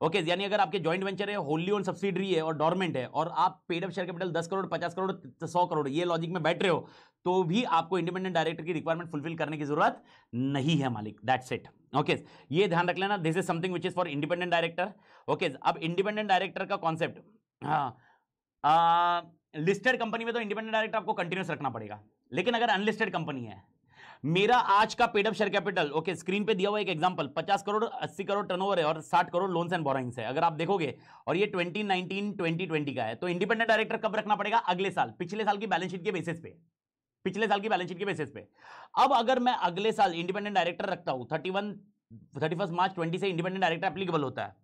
ओके okay, यानी अगर आपके ज्वाइंट वेंचर है होली ओन सब्सिडरी है और डॉर्मेंट है और आप पेड अप शेयर कैपिटल दस करोड़ पचास करोड़ तो सौ करोड़ ये लॉजिक में बैठ रहे हो तो भी आपको इंडिपेंडेंट डायरेक्टर की रिक्वायरमेंट फुलफिल करने की जरूरत नहीं है मालिक दैट्स इट ओके ये ध्यान रख लेना this is something which is for independent director okay अब इंडिपेंडेंट डायरेक्टर का कॉन्सेप्ट हाँ लिस्टेड कंपनी में तो इंडिपेंडेंट डायरेक्टर आपको कंटिन्यूस रखना पड़ेगा लेकिन अगर अनलिस्टेड कंपनी है मेरा आज का paid up share capital okay screen पे दिया हुआ एक एग्जांपल 50 करोड़ 80 करोड़ टर्नओवर है और 60 करोड़ लोन्स एंड बोराइंग है अगर आप देखोगे और ये 2019 2020 का है तो इंडिपेंडेंट डायरेक्टर कब रखना पड़ेगा अगले साल पिछले साल की बैलेंस शीट के बेसिस पे पिछले साल की बैलेंस शीट के बेसिस पे अब अगर मैं अगले साल इंडिपेंडेंट डायरेक्टर रखता हूं थर्टी वन मार्च ट्वेंटी से इंडिपेंडेंट डायरेक्टर एप्लीकेबल होता है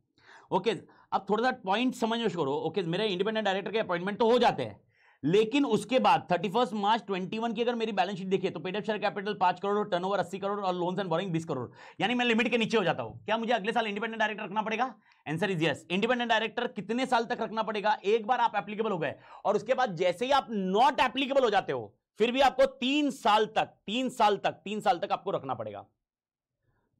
ओके अब थोड़ा सा पॉइंट समझ करो ओके मेरे इंडिपेंडेंट डायरेक्टर के अपॉइंटमेंट तो हो जाते हैं लेकिन उसके बाद thirty first March twenty one की अगर मेरी बैलेंस शीट देखिए तो पेड शेयर कैपिटल पांच करोड़ टर्न ओवर अस्सी करोड़ और लोन्स एंड बोरिंग बीस करोड़ यानी मैं लिमिट के नीचे हो जाता हूं क्या मुझे अगले साल इंडिपेंडेंट डायरेक्टर रखना पड़ेगा answer is yes independent director कितने साल तक रखना पड़ेगा एक बार आप एप्लीकेबल हो गए और उसके बाद जैसे ही आप नॉट एप्लीकेबल हो जाते हो फिर भी आपको तीन साल तक तीन साल तक तीन साल तक आपको रखना पड़ेगा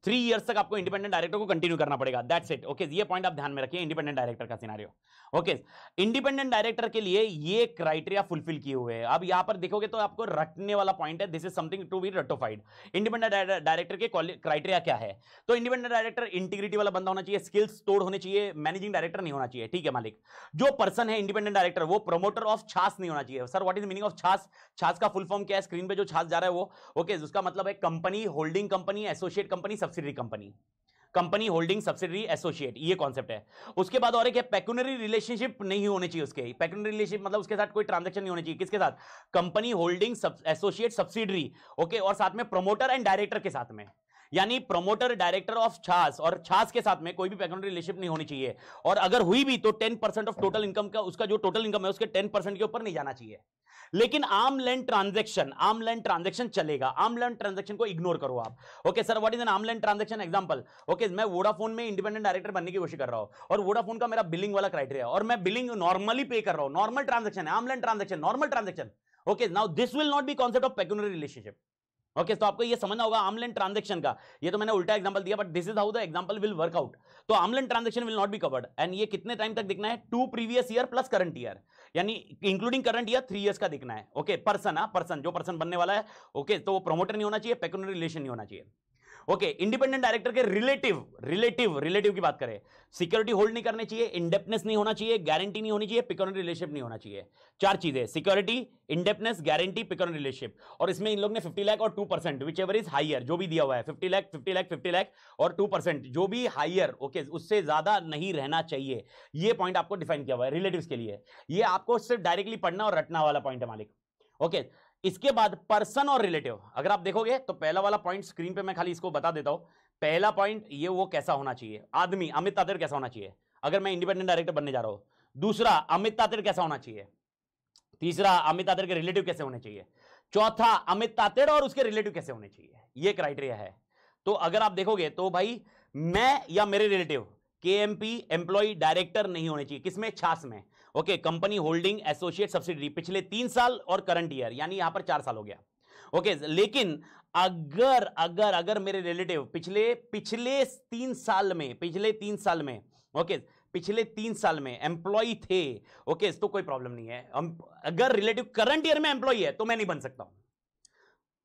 थ्री इयर्स तक आपको इंडिपेंडेंट डायरेक्टर को कंटिन्यू करना पड़ेगा दैट्स इट ओके ये पॉइंट आप ध्यान में रखिए इंडिपेंडेंट डायरेक्टर का सिनारियो ओके इंडिपेंडेंट डायरेक्टर के लिए ये क्राइटेरिया फुलफिल किए हुए हैं अब यहां पर देखोगे तो आपको रटने वाला पॉइंट है this is something to be रटोफाइड इंडिपेंडेंट डायरेक्टर के क्राइटेरिया क्या है तो इंडिपेंडेंट डायरेक्टर इंटीग्रिटी वाला बंदा होना चाहिए स्किल्स तोड़ होने चाहिए मैनेजिंग डायरेक्टर नहीं होना चाहिए ठीक है मालिक जो पर्सन है इंडिपेंडेंट डायरेक्टर वो प्रमोटर ऑफ छास नहीं होना चाहिए sir what is meaning of छास छास का फुल फॉर्म क्या है स्क्रीन पर जो छास जा रहा है वो ओके okay, उसका मतलब है company holding company associate company subsidiary company company holding subsidiary associate ये कॉन्सेप्ट है उसके बाद और एक है पैक्यूनरी रिलेशनशिप नहीं होने चाहिए उसके पैकुनरी रिलेशनशिप मतलब उसके साथ कोई ट्रांजेक्शन नहीं होने चाहिए किसके साथ company holding associate subsidiary okay और साथ में प्रोमोटर एंड डायरेक्टर के साथ में यानी प्रमोटर डायरेक्टर ऑफ छास और छास के साथ में कोई भी पैक्यूनरी रिलेशनशिप नहीं होनी चाहिए और अगर हुई भी तो ten percent of total income का उसका जो टोटल इनकम है उसके टेन परसेंट के ऊपर नहीं जाना चाहिए लेकिन आम लैंड ट्रांजेक्शन आम लैंड ट्रांजेक्शन चलेगा आम लैंड ट्रांजेक्शन को इग्नोर करो आप okay sir what is an आम लैंड ट्रांजेक्शन एग्जांपल ओके मैं वोडाफोन में इंडिपेंडेंट डायरेक्टर बनने की कोशिश कर रहा हूं और वोडाफोन का मेरा बिलिंग वाला क्राइटेरिया और मैं बिलिंग नॉर्मली पे कर रहा हूँ नॉर्मल ट्रांजेक्शन आम length transaction normal transaction okay now this will not be concept of pecuniary relationship okay तो आपको ये समझना होगा ऑनलाइन ट्रांजेक्शन का ये तो मैंने उल्टा एग्जांपल दिया but this is how the example will work out तो online transaction will not be covered and ये कितने टाइम तक दिखना है two previous year plus current year यानी including current year three years का दिखना है ओके पर्सन हाँ पर्सन जो पर्सन बनने वाला है ओके okay, तो वो प्रोमोटर नहीं होना चाहिए पेकुनरी रिलेशन नहीं होना चाहिए ओके इंडिपेंडेंट डायरेक्टर के रिलेटिव रिलेटिव रिलेटिव की बात करें सिक्योरिटी होल्ड नहीं करने चाहिए इंडेपनेस नहीं होना चाहिए गारंटी नहीं होनी चाहिए पिकोन रिलेशनशिप नहीं होना चाहिए चार चीजें security indebtedness guarantee pecuniary relationship और इसमें इन लोग ने फिफ्टी लैक और two percent whichever is higher जो भी दिया हुआ है fifty lakh fifty lakh fifty lakh और टू परसेंट जो भी हाइयर ओके okay, उससे ज्यादा नहीं रहना चाहिए यह पॉइंट आपको डिफाइन किया हुआ है रिलेटिव के लिए यह आपको सिर्फ डायरेक्टली पढ़ना और रटना वाला पॉइंट है मालिक ओके okay, इसके बाद पर्सन और रिलेटिव अगर आप देखोगे तो पहला वाला पॉइंट स्क्रीन पे मैं खाली इसको बता देता हूं पहला पॉइंट ये वो कैसा होना चाहिए आदमी अमित तातेर कैसा होना चाहिए अगर मैं इंडिपेंडेंट डायरेक्टर बनने जा रहा हूं दूसरा अमित तातेर कैसा होना चाहिए तीसरा अमित तातेर के रिलेटिव कैसे होने चाहिए चौथा अमित तातेड़ और उसके रिलेटिव कैसे होने चाहिए यह क्राइटेरिया है तो अगर आप देखोगे तो भाई मैं या मेरे रिलेटिव के एम पी एम्प्लॉय डायरेक्टर नहीं होने चाहिए किसमें छास में okay company holding associate subsidy पिछले तीन साल और करंट ईयर यानी यहां पर चार साल हो गया ओके okay, लेकिन अगर अगर अगर मेरे रिलेटिव पिछले पिछले तीन साल में पिछले तीन साल में ओके okay, पिछले तीन साल में एम्प्लॉय थे ओके okay, तो कोई प्रॉब्लम नहीं है अगर रिलेटिव करंट ईयर में एम्प्लॉय है तो मैं नहीं बन सकता हूं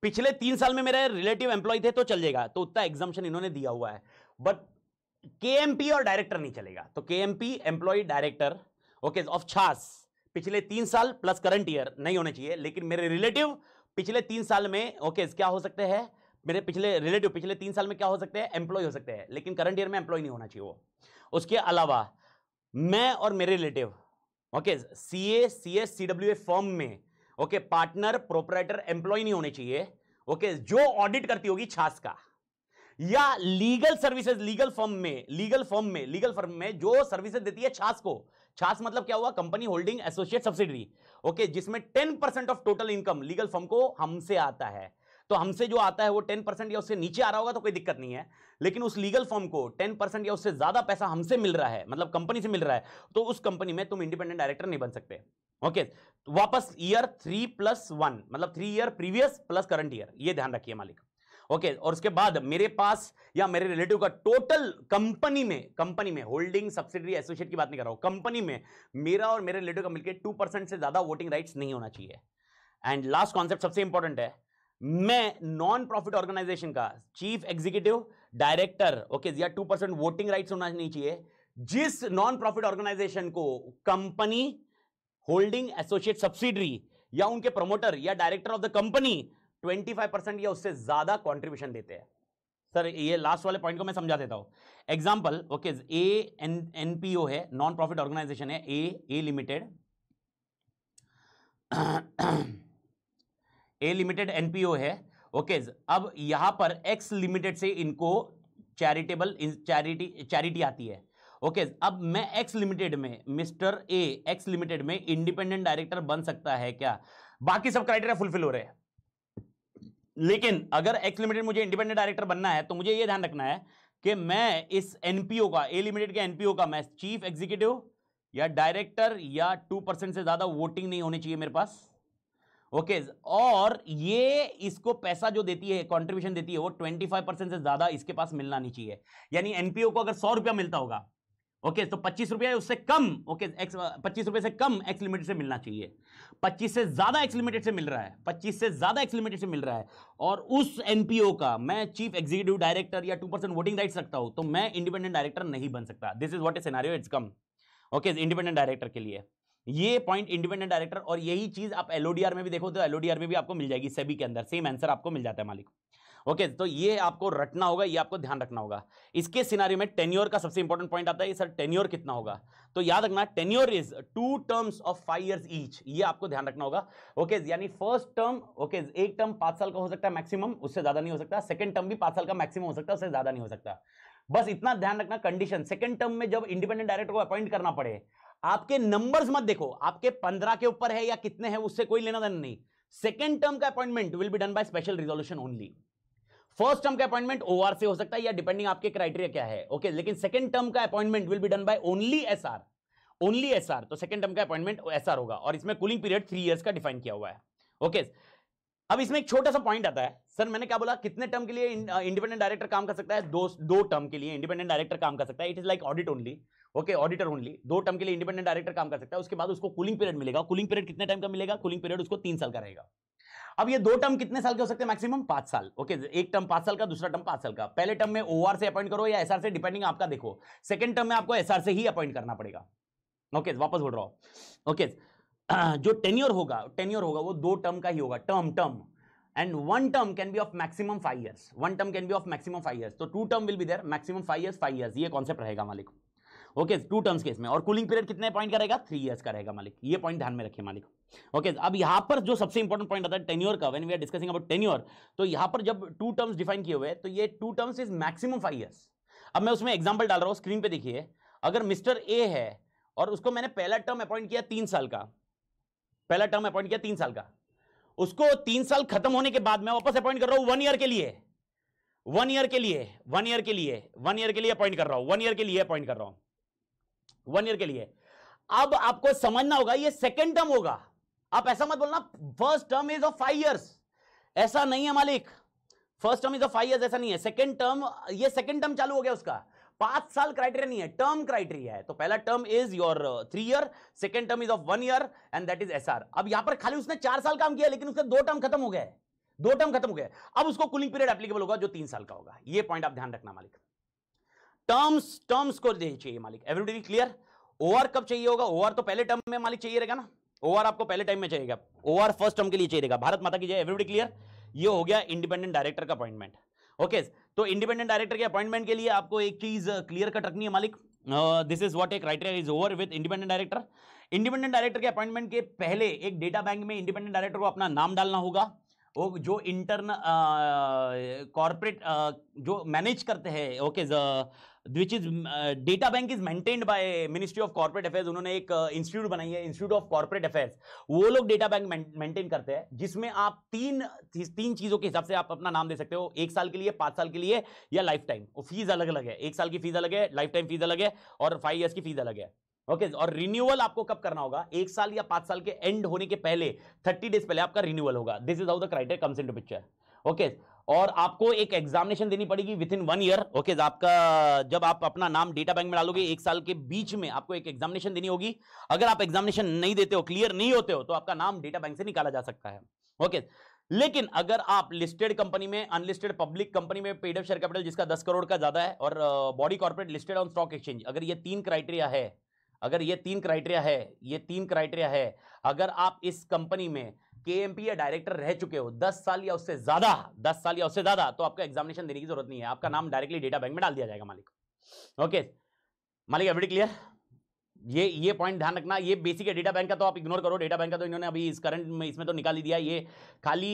पिछले तीन साल में मेरे रिलेटिव एम्प्लॉय थे तो चल जाएगा तो उतना एग्जामेशन इन्होंने दिया हुआ है बट के और डायरेक्टर नहीं चलेगा तो के एम्प्लॉय डायरेक्टर ओके ऑफ छास पिछले तीन साल प्लस करंट ईयर नहीं होने चाहिए लेकिन मेरे रिलेटिव पिछले तीन साल में ओके okay, क्या हो सकते हैं मेरे पिछले रिलेटिव पिछले तीन साल में क्या हो सकते हैं एम्प्लॉय हो सकते हैं लेकिन करंट ईयर में एम्प्लॉय नहीं होना चाहिए वो उसके अलावा मैं और मेरे relative okay C A C S C W A form में ओके पार्टनर प्रोपराइटर एम्प्लॉय नहीं होने चाहिए ओके okay, जो ऑडिट करती होगी छास का या लीगल सर्विसेज लीगल फॉर्म में लीगल फॉर्म में लीगल फॉर्म में जो सर्विसेज देती है छास को छास मतलब क्या हुआ company holding associate subsidy okay जिसमें ten percent of total income legal firm को हमसे आता है तो हमसे जो आता है वो टेन परसेंट या उससे नीचे आ रहा होगा तो कोई दिक्कत नहीं है लेकिन उस लीगल फॉर्म को टेन परसेंट या उससे ज्यादा पैसा हमसे मिल रहा है मतलब कंपनी से मिल रहा है तो उस कंपनी में तुम इंडिपेंडेंट डायरेक्टर नहीं बन सकते ओके तो वापस ईयर थ्री प्लस वन मतलब three year previous plus current year ये ध्यान रखिए मालिक ओके okay, और उसके बाद मेरे पास या मेरे रिलेटिव का टोटल कंपनी में कंपनी में होल्डिंग सब्सिडरी एसोसिएट की बात नहीं कर रहा हूं कंपनी में मेरा और मेरे रिलेटिव का मिलकर टू परसेंट से ज्यादा वोटिंग राइट्स नहीं होना चाहिए एंड लास्ट कॉन्सेप्ट सबसे इंपॉर्टेंट है मैं नॉन प्रॉफिट ऑर्गेनाइजेशन का चीफ एग्जीक्यूटिव डायरेक्टर ओके या टू परसेंट वोटिंग राइट्स होना नहीं चाहिए जिस नॉन प्रॉफिट ऑर्गेनाइजेशन को कंपनी होल्डिंग एसोसिएट सब्सिडरी या उनके प्रमोटर या director of the company twenty five percent या उससे ज्यादा कॉन्ट्रीब्यूशन देते हैं सर ये लास्ट वाले पॉइंट को मैं समझा देता हूँ example okay A N N P O है नॉन प्रॉफिट ऑर्गेनाइजेशन है A A limited A limited NPO है ओके अब यहां पर एक्स लिमिटेड से इनको चैरिटेबल चैरिटी चैरिटी आती है ओके अब मैं एक्स लिमिटेड में मिस्टर ए एक्स लिमिटेड में इंडिपेंडेंट डायरेक्टर बन सकता है क्या बाकी सब क्राइटेरिया फुलफिल हो रहे हैं लेकिन अगर एक्स लिमिटेड मुझे इंडिपेंडेंट डायरेक्टर बनना है तो मुझे यह ध्यान रखना है कि मैं इस एनपीओ का ए लिमिटेड के एनपीओ का मैं चीफ एग्जीक्यूटिव या डायरेक्टर या टू परसेंट से ज्यादा वोटिंग नहीं होनी चाहिए मेरे पास ओके okay, और ये इसको पैसा जो देती है कंट्रीब्यूशन देती है वो 25 परसेंट से ज्यादा इसके पास मिलना नहीं चाहिए यानी एनपीओ को अगर सौ रुपया मिलता होगा ओके तो पच्चीस रुपया उससे कम ओके एक्स पच्चीस रुपये से कम एक्स लिमिटेड से मिलना चाहिए पच्चीस से ज़्यादा एक्स लिमिटेड से मिल रहा है पच्चीस से ज़्यादा एक्स लिमिटेड से मिल रहा है और उस एनपीओ का मैं चीफ एग्जीक्यूटिव डायरेक्टर या टू परसेंट वोटिंग राइट सकता हूं तो मैं इंडिपेंडेंट डायरेक्टर नहीं बन सकता this is what a scenario it's come okay independent director के लिए ये पॉइंट इंडिपेंडेंट डायरेक्टर और यही चीज़ आप एलओडीआर में भी देखो तो एलओडीआर में भी आपको मिल जाएगी सेबी के अंदर सेम आंसर आपको मिल जाता है मालिक ओके तो ये आपको रटना होगा ये आपको ध्यान रखना होगा इसके सिनारी में टेन्योर का सबसे इंपॉर्टेंट पॉइंट आता है सर टेन्योर कितना होगा तो याद रखना tenure is two terms of five year each ये आपको ध्यान रखना होगा ओके यानी फर्स्ट टर्म ओके एक टर्म पांच साल का हो सकता है मैक्सिमम उससे ज्यादा नहीं हो सकता सेकंड टर्म भी पांच साल का मैक्सिमम हो सकता है उससे ज्यादा नहीं हो सकता बस इतना ध्यान रखना कंडीशन सेकंड टर्म में जब इंडिपेंडेंट डायरेक्टर को अपॉइंट करना पड़े आपके नंबर्स मत देखो आपके पंद्रह के ऊपर है या कितने हैं उससे कोई लेना देना नहीं सेकेंड टर्म का appointment will be done by special resolution only first term का अपॉइंटमेंट ओआर से हो सकता है या डिपेंडिंग आपके क्राइटेरिया क्या है ओके okay, लेकिन सेकंड टर्म का appointment will be done by only SR only SR तो सेकंड टर्म का अपॉइंटमेंट एसआर होगा और इसमें कूलिंग पीरियड थ्री ईयर्स का डिफाइन किया हुआ है ओके okay, अब इसमें एक छोटा सा पॉइंट आता है सर मैंने क्या बोला कितने टर्म के लिए इंडिपेंडेंट डायरेक्टर uh, काम कर सकता है दो दो टर्म के लिए इंडिपेंडेंट डायरेक्टर काम कर सकता है it is like audit only okay auditor only दो टर्म के लिए इंडिपेंडेंट डायरेक्टर काम कर सकता है उसके बाद उसको कूलिंग पीरियड मिलेगा कूलिंग पीरियड कितने टाइम का मिलेगा कूलिंग पीरियड उसको तीन साल का रहेगा अब ये दो टर्म कितने साल के हो सकते हैं मैक्सिमम पांच साल ओके एक टर्म पांच साल का दूसरा टर्म पांच साल का पहले टर्म में ओआर से अपॉइंट करो या एसआर से डिपेंडिंग आपका देखो सेकंड टर्म में आपको एसआर से ही अपॉइंट करना पड़ेगा ओके वापस बोल रहा हूं ओके <clears throat> जो टेन्योर होगा टेन्योर होगा वो दो टर्म का ही होगा term term and one term can be of maximum five years one term can be of maximum five years तो two term will be there maximum five years five years ये concept रहेगा मालिक okay to terms के इसमें और cooling period कितने point का रहेगा थ्री ईयर्स का रहेगा मालिक ये पॉइंट ध्यान में रखिए मालिक ओके okay, अब यहां पर जो सबसे इंपॉर्टेंट पॉइंट आता है टेन्यूर का when we are discussing about tenure तो यहां पर जब टू टर्म्स डिफाइन किए हुए तो ये two terms is maximum five years अब मैं उसमें एग्जाम्पल डाल रहा हूँ स्क्रीन पर देखिए अगर मिस्टर ए है और उसको मैंने पहला टर्म अपॉइंट किया तीन साल का पहला टर्म अपॉइंट किया तीन साल का उसको तीन साल खत्म होने के बाद मैं वापस अपॉइंट कर रहा हूं वन ईयर के लिए वन ईयर के लिए वन ईयर के लिए वन ईयर के लिए अपॉइंट कर रहा हूं वन ईयर के लिए अपॉइंट कर रहा हूं वन ईयर के लिए अब आपको समझना होगा ये सेकेंड टर्म होगा आप ऐसा मत बोलना first term is of five years ऐसा नहीं है मालिक first term is of five years ऐसा नहीं है सेकेंड टर्म ये सेकेंड टर्म चालू हो गया उसका पांच साल क्राइटेरिया नहीं है टर्म क्राइटेरिया है तो पहला term is your three year second term is of one year and that is as अब यहां पर खाली उसने चार साल काम किया लेकिन उसके दो टर्म खत्म हो गए दो टर्म खत्म हो गए अब उसको कूलिंग पीरियड एप्लीकेबल होगा जो तीन साल का होगा ये पॉइंट आप ध्यान रखना मालिक टर्म्स टर्म्स को चाहिए मालिक एवरीबडी क्लियर ओवर कब चाहिए होगा ओवर तो पहले टर्म में मालिक चाहिए रहेगा ना ओवर आपको पहले टाइम में चाहिएगा ओवर फर्स्ट टर्म के लिए चाहिएगा भारत माता की जय एवरीबडी क्लियर ये हो गया इंडिपेंडेंट डायरेक्टर का अपॉइंटमेंट ओके तो इंडिपेंडेंट डायरेक्टर के अपॉइंटमेंट के लिए आपको एक चीज क्लियर कट रखनी है मालिक this is what a criteria is over with independent director independent director के अपॉइंटमेंट के पहले एक डेटा बैंक में इंडिपेंडेंट डायरेक्टर को अपना नाम डालना होगा वो जो इंटरन कॉर्पोरेट uh, uh, जो मैनेज करते हैं okay which is data bank is maintained by ministry of corporate affairs उन्होंने एक इंस्टीट्यूट uh, बनाई है इंस्टीट्यूट ऑफ कॉर्पोरेट अफेयर्स वो लोग डेटा बैंक मेंटेन करते हैं जिसमें आप तीन तीन चीजों के हिसाब से आप अपना नाम दे सकते हो एक साल के लिए पांच साल के लिए या लाइफ टाइम फीस अलग अलग है एक साल की फीस अलग है लाइफ टाइम फीस अलग है और फाइव ईयर्स की फीस अलग है ओके okay, और रिन्यूअल आपको कब करना होगा एक साल या पांच साल के एंड होने के पहले थर्टी डेज पहले आपका रिन्यूअल होगा this is how the criteria comes into picture okay और आपको एक एग्जामिनेशन देनी पड़ेगी within one year okay आपका जब आप अपना नाम डेटा बैंक में डालोगे एक साल के बीच में आपको एक एग्जामिनेशन देनी होगी अगर आप एग्जामिनेशन नहीं देते हो क्लियर नहीं होते हो तो आपका नाम डेटा बैंक से निकाला जा सकता है ओके लेकिन अगर आप लिस्टेड कंपनी में अनलिस्टेड पब्लिक कंपनी में पेड शेयर कैपिटल जिसका दस करोड़ का ज्यादा है और body corporate listed on stock exchange अगर ये तीन क्राइटेरिया है अगर ये तीन क्राइटेरिया है ये तीन क्राइटेरिया है अगर आप इस कंपनी में के या डायरेक्टर रह चुके हो दस साल या उससे ज्यादा दस साल या उससे ज्यादा तो आपका एग्जामिनेशन देने की जरूरत नहीं है आपका नाम डायरेक्टली डेटा बैंक में डाल दिया जाएगा मालिक ओके मालिक एवरी क्लियर ये ये पॉइंट ध्यान रखना ये बेसिक है डेटा बैंक का तो आप इग्नोर करो डेटा बैंक का तो इन्होंने अभी इस करंट में इसमें तो निकाल ही दिया ये खाली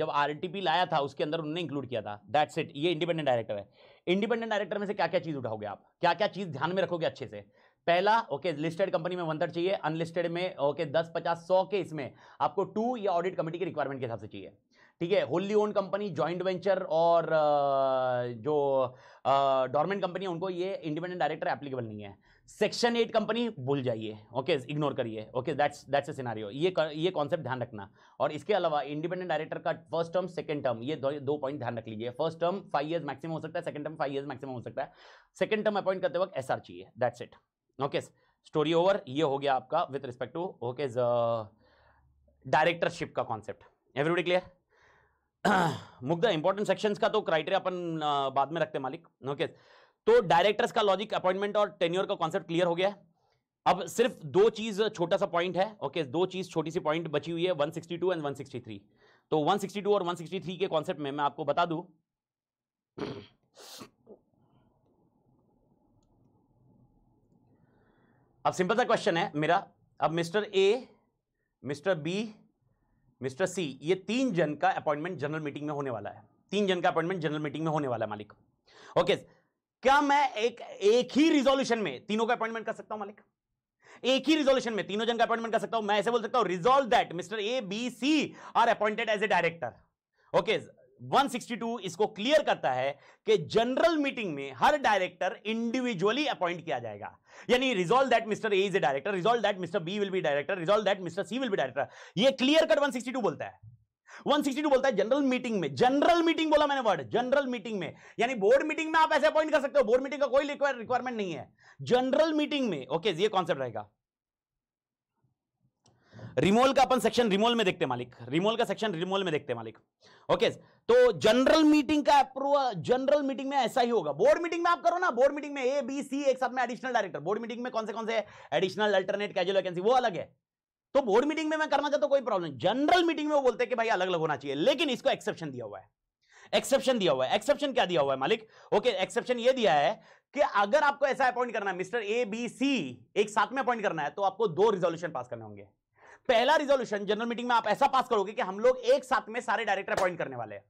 जब आरटीपी लाया था उसके अंदर उन्होंने इंक्लूड किया था दैट्स इट ये इंडिपेंडेंट डायरेक्टर है इंडिपेंडेंट डायरेक्टर में से क्या क्या चीज उठाओगे आप क्या क्या चीज ध्यान में रखोगे अच्छे से पहला ओके लिस्टेड कंपनी में वन थर्ड चाहिए अनलिस्टेड में ओके दस पचास सौ के इसमें आपको टू या ऑडिट कमेटी की रिक्वायरमेंट के हिसाब से चाहिए ठीक है wholly own company joint venture और जो डॉर्मेंट कंपनी है उनको ये इंडिपेंडेंट डायरेक्टर एप्लीकेबल नहीं है सेक्शन एट कंपनी भूल जाइए ओके इग्नोर करिए okay that's that's a scenario ये ये कॉन्सेप्ट ध्यान रखना और इसके अलावा इंडिपेंडेंट डायरेक्टर का फर्स्ट टर्म सेकंड टर्म ये दो पॉइंट ध्यान रख लीजिए first term five year maximum हो सकता है second term five year maximum हो सकता है सेकंड टर्म अपॉइंट करते वक्त एस चाहिए that's it okay story over ये हो गया आपका with respect to okay directorship का concept everybody clear Mugdha important sections का तो क्राइटेरिया अपन बाद में रखते मालिक ओके okay. तो डायरेक्टर्स का लॉजिक अपॉइंटमेंट और टेन्योर का कॉन्सेप्ट क्लियर हो गया है अब सिर्फ दो चीज छोटा सा पॉइंट है ओके okay, दो चीज छोटी सी पॉइंट बची हुई है 162 एंड 163 तो 162 और 163 के कॉन्सेप्ट में मैं आपको बता दूं <clears throat> अब सिंपल सा क्वेश्चन है मेरा अब mister A mister B mister C ये तीन जन का अपॉइंटमेंट जनरल मीटिंग में होने वाला है तीन जन का अपॉइंटमेंट जनरल मीटिंग में होने वाला है मालिक ओके क्या मैं एक एक ही रिजोल्यूशन में तीनों का अपॉइंटमेंट कर सकता हूं मालिक एक ही रिजोल्यूशन में तीनों जन का अपॉइंटमेंट कर सकता हूं मैं ऐसे बोल सकता हूं resolve that mister A B C are appointed as a director okay 162 इसको क्लियर करता है कि जनरल मीटिंग में हर डायरेक्टर इंडिविजुअली अपॉइंट किया जाएगा यानी resolve that mister A is a director resolve that mister B will be director resolve that mister C will be director ये clear cut 162 बोलता है 162 बोलता है जनरल मीटिंग में जनरल मीटिंग बोला मैंने वर्ड जनरल मीटिंग में यानी बोर्ड मीटिंग में आप ऐसे अपॉइंट कर सकते हो बोर्ड मीटिंग का कोई रिक्वायरमेंट नहीं है जनरल मीटिंग में ओके okay, ये कॉन्सेप्ट रहेगा रिमोल का अपन सेक्शन रिमोल में देखते मालिक रिमोल का सेक्शन रिमोल में देखते मालिक ओके तो जनरल मीटिंग का अप्रूवल जनरल मीटिंग में ऐसा ही होगा बोर्ड मीटिंग में आप करो ना बोर्ड मीटिंग में ए बी सी एक साथ में एडिशनल डायरेक्टर बोर्ड मीटिंग में कौन से कौन से एडिशनल अल्टरनेट कैजुअल वैकेंसी वो अलग है तो बोर्ड मीटिंग में मैं करना चाहता हूं कोई प्रॉब्लम नहीं जनरल मीटिंग में वो बोलते हैं कि भाई अलग अलग होना चाहिए लेकिन इसको एक्सेप्शन दिया हुआ है एक्सेप्शन दिया हुआ है एक्सेप्शन क्या दिया हुआ है मालिक ओके एक्सेप्शन ये दिया है कि अगर आपको ऐसा अपॉइंट करना है मिस्टर ए बी सी एक साथ में अपॉइंट करना है तो आपको दो रिजोल्यूशन पास करने होंगे पहला रिजोल्यूशन जनरल मीटिंग में आप ऐसा पास करोगे कि हम लोग एक साथ में सारे डायरेक्टर अपॉइंट करने वाले हैं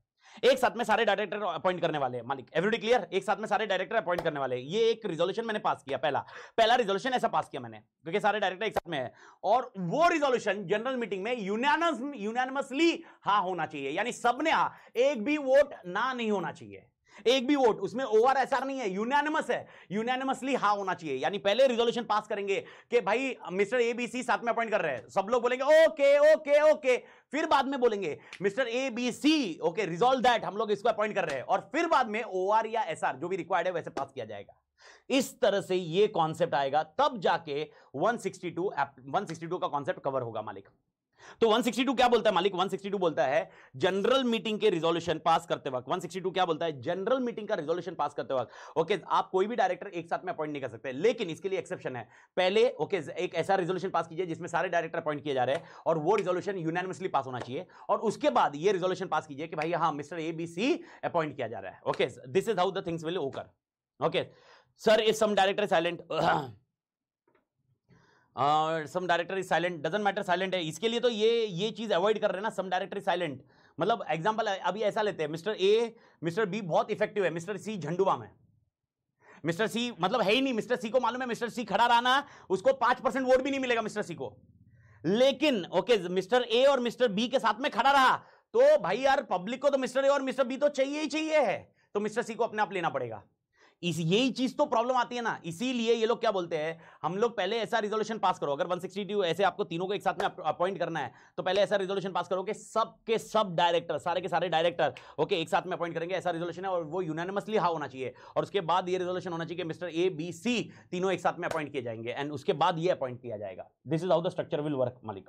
एक साथ में सारे डायरेक्टर अपॉइंट करने वाले हैं मालिक एवरीडी क्लियर एक साथ में सारे डायरेक्टर अपॉइंट करने वाले हैं ये एक रिजोल्यूशन मैंने पास किया पहला पहला रिजोल्यूशन ऐसा पास किया मैंने क्योंकि सारे डायरेक्टर एक साथ में है और वो रिजोल्यूशन जनरल मीटिंग में यूनानस यूनानमसली हा होना चाहिए यानी सबने हा एक भी वोट ना नहीं होना चाहिए एक भी वोट उसमें ओवर एसआर नहीं है यूनानिमस है यूनानिमसली हा होना चाहिए यानी पहले रिजोल्यूशन पास करेंगे कि भाई मिस्टर एबीसी साथ में अपॉइंट कर रहे हैं सब लोग बोलेंगे ओके ओके ओके फिर बाद में बोलेंगे mister A B C okay resolve that हम लोग इसको अपॉइंट कर रहे हैं और फिर बाद में ओआर या एसआर जो भी रिक्वायर्ड है वैसे पास किया जाएगा इस तरह से ये कॉन्सेप्ट आएगा तब जाके 162 162 का कॉन्सेप्ट कवर होगा मालिक तो 162 क्या बोलता है मालिक 162 बोलता है जनरल मीटिंग के रिजोल्यूशन पास करते वक्त 162 क्या बोलता है जनरल मीटिंग का रिजोल्यूशन पास करते वक्त ओके आप कोई भी डायरेक्टर एक साथ में अपॉइंट नहीं कर सकते लेकिन इसके लिए एक्सेप्शन है पहले ओके एक ऐसा रिजोल्यूशन पास कीजिए जिसमें सारे डायरेक्टर अपॉइंट किए जा रहे हैं और वो रिजोल्यूशन यूनानिमसली पास होना चाहिए और उसके बाद यह रिजोल्यूशन पास कीजिए कि भाई हाँ mister A B C appoint किया जा रहा है okay this is how the things will occur okay sir is some director silent some director is silent doesn't matter silent है इसके लिए तो ये ये चीज़ अवॉइड कर रहे हैं ना सम डायरेक्टर इज साइलेंट मतलब एग्जाम्पल अभी ऐसा लेते हैं मिस्टर ए मिस्टर बी बहुत इफेक्टिव है मिस्टर सी झंडुआ में मिस्टर सी मतलब है ही नहीं मिस्टर सी को मालूम है मिस्टर सी खड़ा रहना उसको पांच परसेंट वोट भी नहीं मिलेगा मिस्टर सी को लेकिन ओके मिस्टर ए और मिस्टर बी के साथ में खड़ा रहा तो भाई यार पब्लिक को तो मिस्टर ए और मिस्टर बी तो चाहिए ही चाहिए है तो मिस्टर सी को अपने आप लेना पड़ेगा इस यही चीज तो प्रॉब्लम आती है ना इसीलिए ये लोग क्या बोलते हैं हम लोग पहले ऐसा रिजोल्यूशन पास करो अगर 162 ऐसे आपको तीनों को एक साथ में अपॉइंट करना है तो पहले ऐसा रिजोल्यूशन पास करो कि सब के सब डायरेक्टर सारे के सारे डायरेक्टर ओके एक साथ में अपॉइंट करेंगे ऐसा रिजोल्यूशन है और वो यूनानिमसली हा होना चाहिए और उसके बाद ये रिजोल्यूशन होना चाहिए कि मिस्टर ए बी सी तीनों एक साथ में अपॉइंट किए जाएंगे एंड उसके बाद ये अपॉइंट किया जाएगा this is how the structure will work मालिक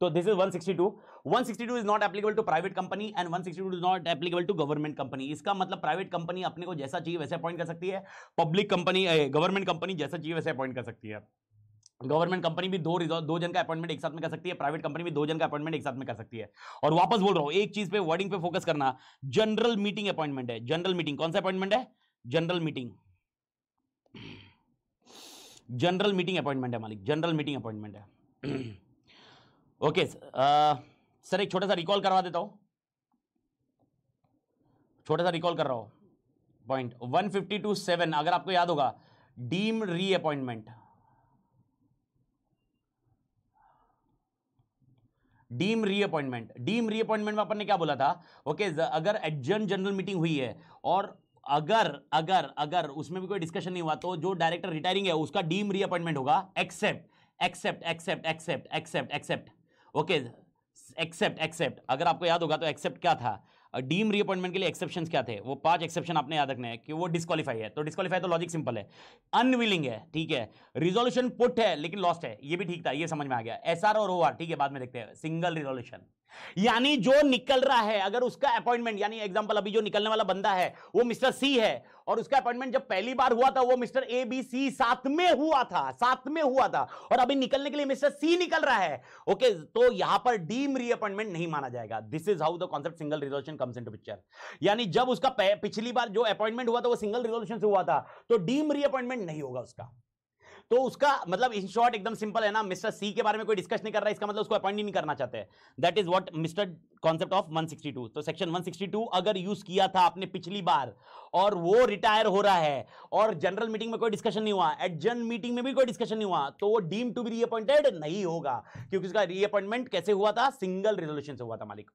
तो this is 162 162 is not applicable to private company and 162 is not applicable to government company इसका मतलब प्राइवेट कंपनी अपने को जैसा चाहिए वैसे अपॉइंट कर सकती है पब्लिक कंपनी गवर्नमेंट कंपनी जैसा चाहिए वैसे अपॉइंट कर सकती है गवर्नमेंट कंपनी भी दो रिजॉर्ट दो जन का अपॉइंटमेंट एक साथ में कर सकती है प्राइवेट कंपनी भी दो जन का अपॉइंटमेंट एक साथ में कर सकती है और वापस बोल रहा हूं एक चीज पे वर्डिंग पे फोकस करना जनरल मीटिंग अपॉइंटमेंट है जनरल मीटिंग कौन सा अपॉइंटमेंट है general meeting general meeting appointment है मालिक जनरल मीटिंग अपॉइंटमेंट है ओके सर uh, एक छोटा सा रिकॉल करवा देता हूँ छोटा सा रिकॉल कर रहा हूं point one fifty two seven अगर आपको याद होगा deem reappointment deem reappointment deem reappointment में अपन ने क्या बोला था ओके okay, अगर एडजन जनरल मीटिंग हुई है और अगर अगर अगर उसमें भी कोई डिस्कशन नहीं हुआ तो जो डायरेक्टर रिटायरिंग है उसका डीम री अपॉइंटमेंट होगा except except except except except except okay except except अगर आपको याद होगा तो एक्सेप्ट क्या था डीम रीअपॉइंटमेंट के लिए एक्सेप्शन क्या थे वो पांच एक्सेप्शन आपने याद रखने हैं कि वो डिस्कालीफाई है तो डिस्कालीफाई तो लॉजिक सिंपल है अनविलिंग है ठीक है रिजोल्यूशन पुट है लेकिन लॉस्ट है ये भी ठीक था ये समझ में आ गया एसआर और आर ठीक है बाद में देखते हैं सिंगल रिजोल्यूशन यानी जो निकल रहा है अगर उसका अपॉइंटमेंट यानी एग्जांपल अभी जो निकलने वाला बंदा है वो मिस्टर सी है और उसका अपॉइंटमेंट जब पहली बार हुआ था वो मिस्टर ए बी सी साथ में हुआ था साथ में हुआ था और अभी निकलने के लिए मिस्टर सी निकल रहा है ओके तो यहां पर डीम रीअपॉइंटमेंट नहीं माना जाएगा this is how the concept single resolution comes into picture यानी जब उसका पिछली बार जो अपॉइंटमेंट हुआ था वो सिंगल रिजोल्यूशन से हुआ था तो डीम रीअपॉइंटमेंट नहीं होगा उसका तो उसका मतलब इन शॉर्ट एकदम सिंपल है ना मिस्टर सी के बारे में कोई डिस्कस नहीं कर रहा है इसका मतलब उसको अपॉइंट नहीं करना चाहते that is what mister concept of 162 तो सेक्शन 162 अगर यूज किया था आपने पिछली बार और वो रिटायर हो रहा है और जनरल मीटिंग में कोई डिस्कशन नहीं हुआ एडजन मीटिंग में भी कोई डिस्कशन नहीं हुआ तो वो डीम टू बी रीअपॉइंटेड नहीं होगा क्योंकि उसका रीअपॉइंटमेंट कैसे हुआ था सिंगल रेजोल्यूशन से हुआ था मालिक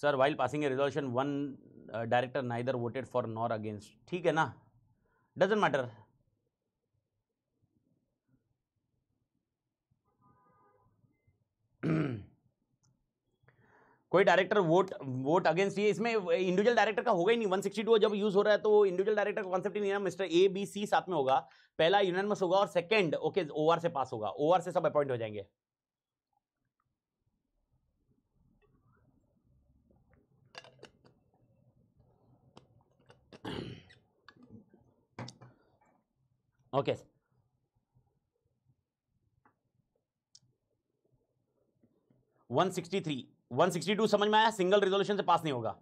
sir while passing a resolution one director neither voted for nor against ठीक है ना डजेंट मैटर <clears throat> कोई डायरेक्टर वोट वोट अगेंस्ट ये इसमें इंडिविजुअल डायरेक्टर का होगा ही नहीं 162 जब यूज हो रहा है तो इंडिविजुअल डायरेक्टर का कॉन्सेप्ट नहीं है मिस्टर ए बी सी साथ में होगा पहला यूनानमस होगा और सेकंड ओके ओवर से पास होगा ओवर से सब अपॉइंट हो जाएंगे okay sir one sixty three one sixty two समझ में आया सिंगल रिजोल्यूशन से पास नहीं होगा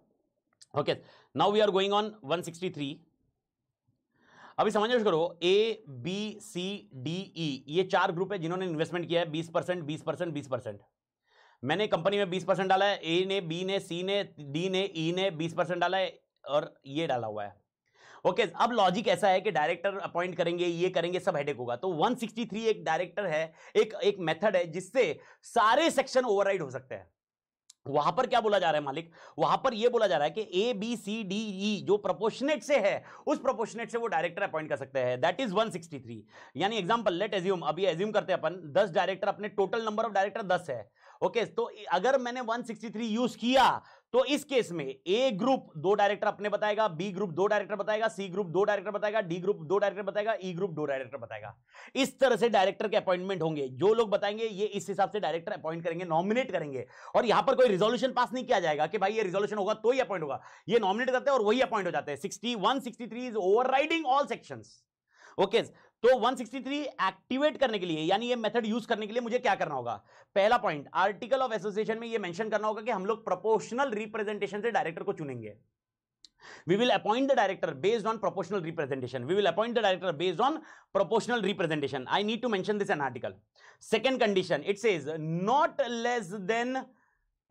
okay now we are going on one sixty three अभी समझ करो ए बी सी डी ई ये चार ग्रुप है जिन्होंने इन्वेस्टमेंट किया है बीस परसेंट बीस परसेंट बीस परसेंट मैंने कंपनी में बीस परसेंट डाला है ए ने बी ने सी ने डी ने ई e ने बीस परसेंट डाला है और ये डाला हुआ है ओके okay, अब लॉजिक ऐसा है कि डायरेक्टर अपॉइंट करेंगे ये करेंगे सब हेडेक होगा तो 163 एक डायरेक्टर है एक एक मेथड है जिससे सारे सेक्शन ओवरराइड हो सकते हैं वहां पर क्या बोला जा रहा है मालिक वहां पर यह बोला जा रहा है कि ए बी सी डी ई जो प्रोपोर्शनेट से है उस प्रोपोर्शनेट से वो डायरेक्टर अपॉइंट कर सकते हैं दैट इज 163 यानी एग्जांपल लेट एज्यूम अभी एज्यूम करते हैं अपन 10 डायरेक्टर अपने टोटल नंबर ऑफ डायरेक्टर 10 है ओके तो अगर मैंने 163 यूज किया तो इस केस में ए ग्रुप दो डायरेक्टर अपने बताएगा बी ग्रुप दो डायरेक्टर बताएगा सी ग्रुप दो डायरेक्टर बताएगा डी ग्रुप दो डायरेक्टर बताएगा ई e ग्रुप दो डायरेक्टर बताएगा इस तरह से डायरेक्टर के अपॉइंटमेंट होंगे जो लोग बताएंगे ये इस हिसाब से डायरेक्टर अपॉइंट करेंगे नॉमिनेट करेंगे और यहां पर कोई रिजोल्यूशन पास नहीं किया जाएगा कि भाई ये रिजोल्यूशन होगा तो ही अपॉइंट होगा ये नॉमिनेट करते हैं और वही अपॉइंट हो जाते हैं sixty one sixty three is over all section okay okay, तो 163 एक्टिवेट करने के लिए यानी ये मेथड यूज करने के लिए मुझे क्या करना होगा पहला पॉइंट आर्टिकल ऑफ एसोसिएशन में ये मेंशन करना होगा कि हम लोग प्रोपोर्शनल रिप्रेजेंटेशन से डायरेक्टर को चुनेंगे we will appoint the director based on proportional representation we will appoint the director based on proportional representation i need to mention this in article second condition it says not less than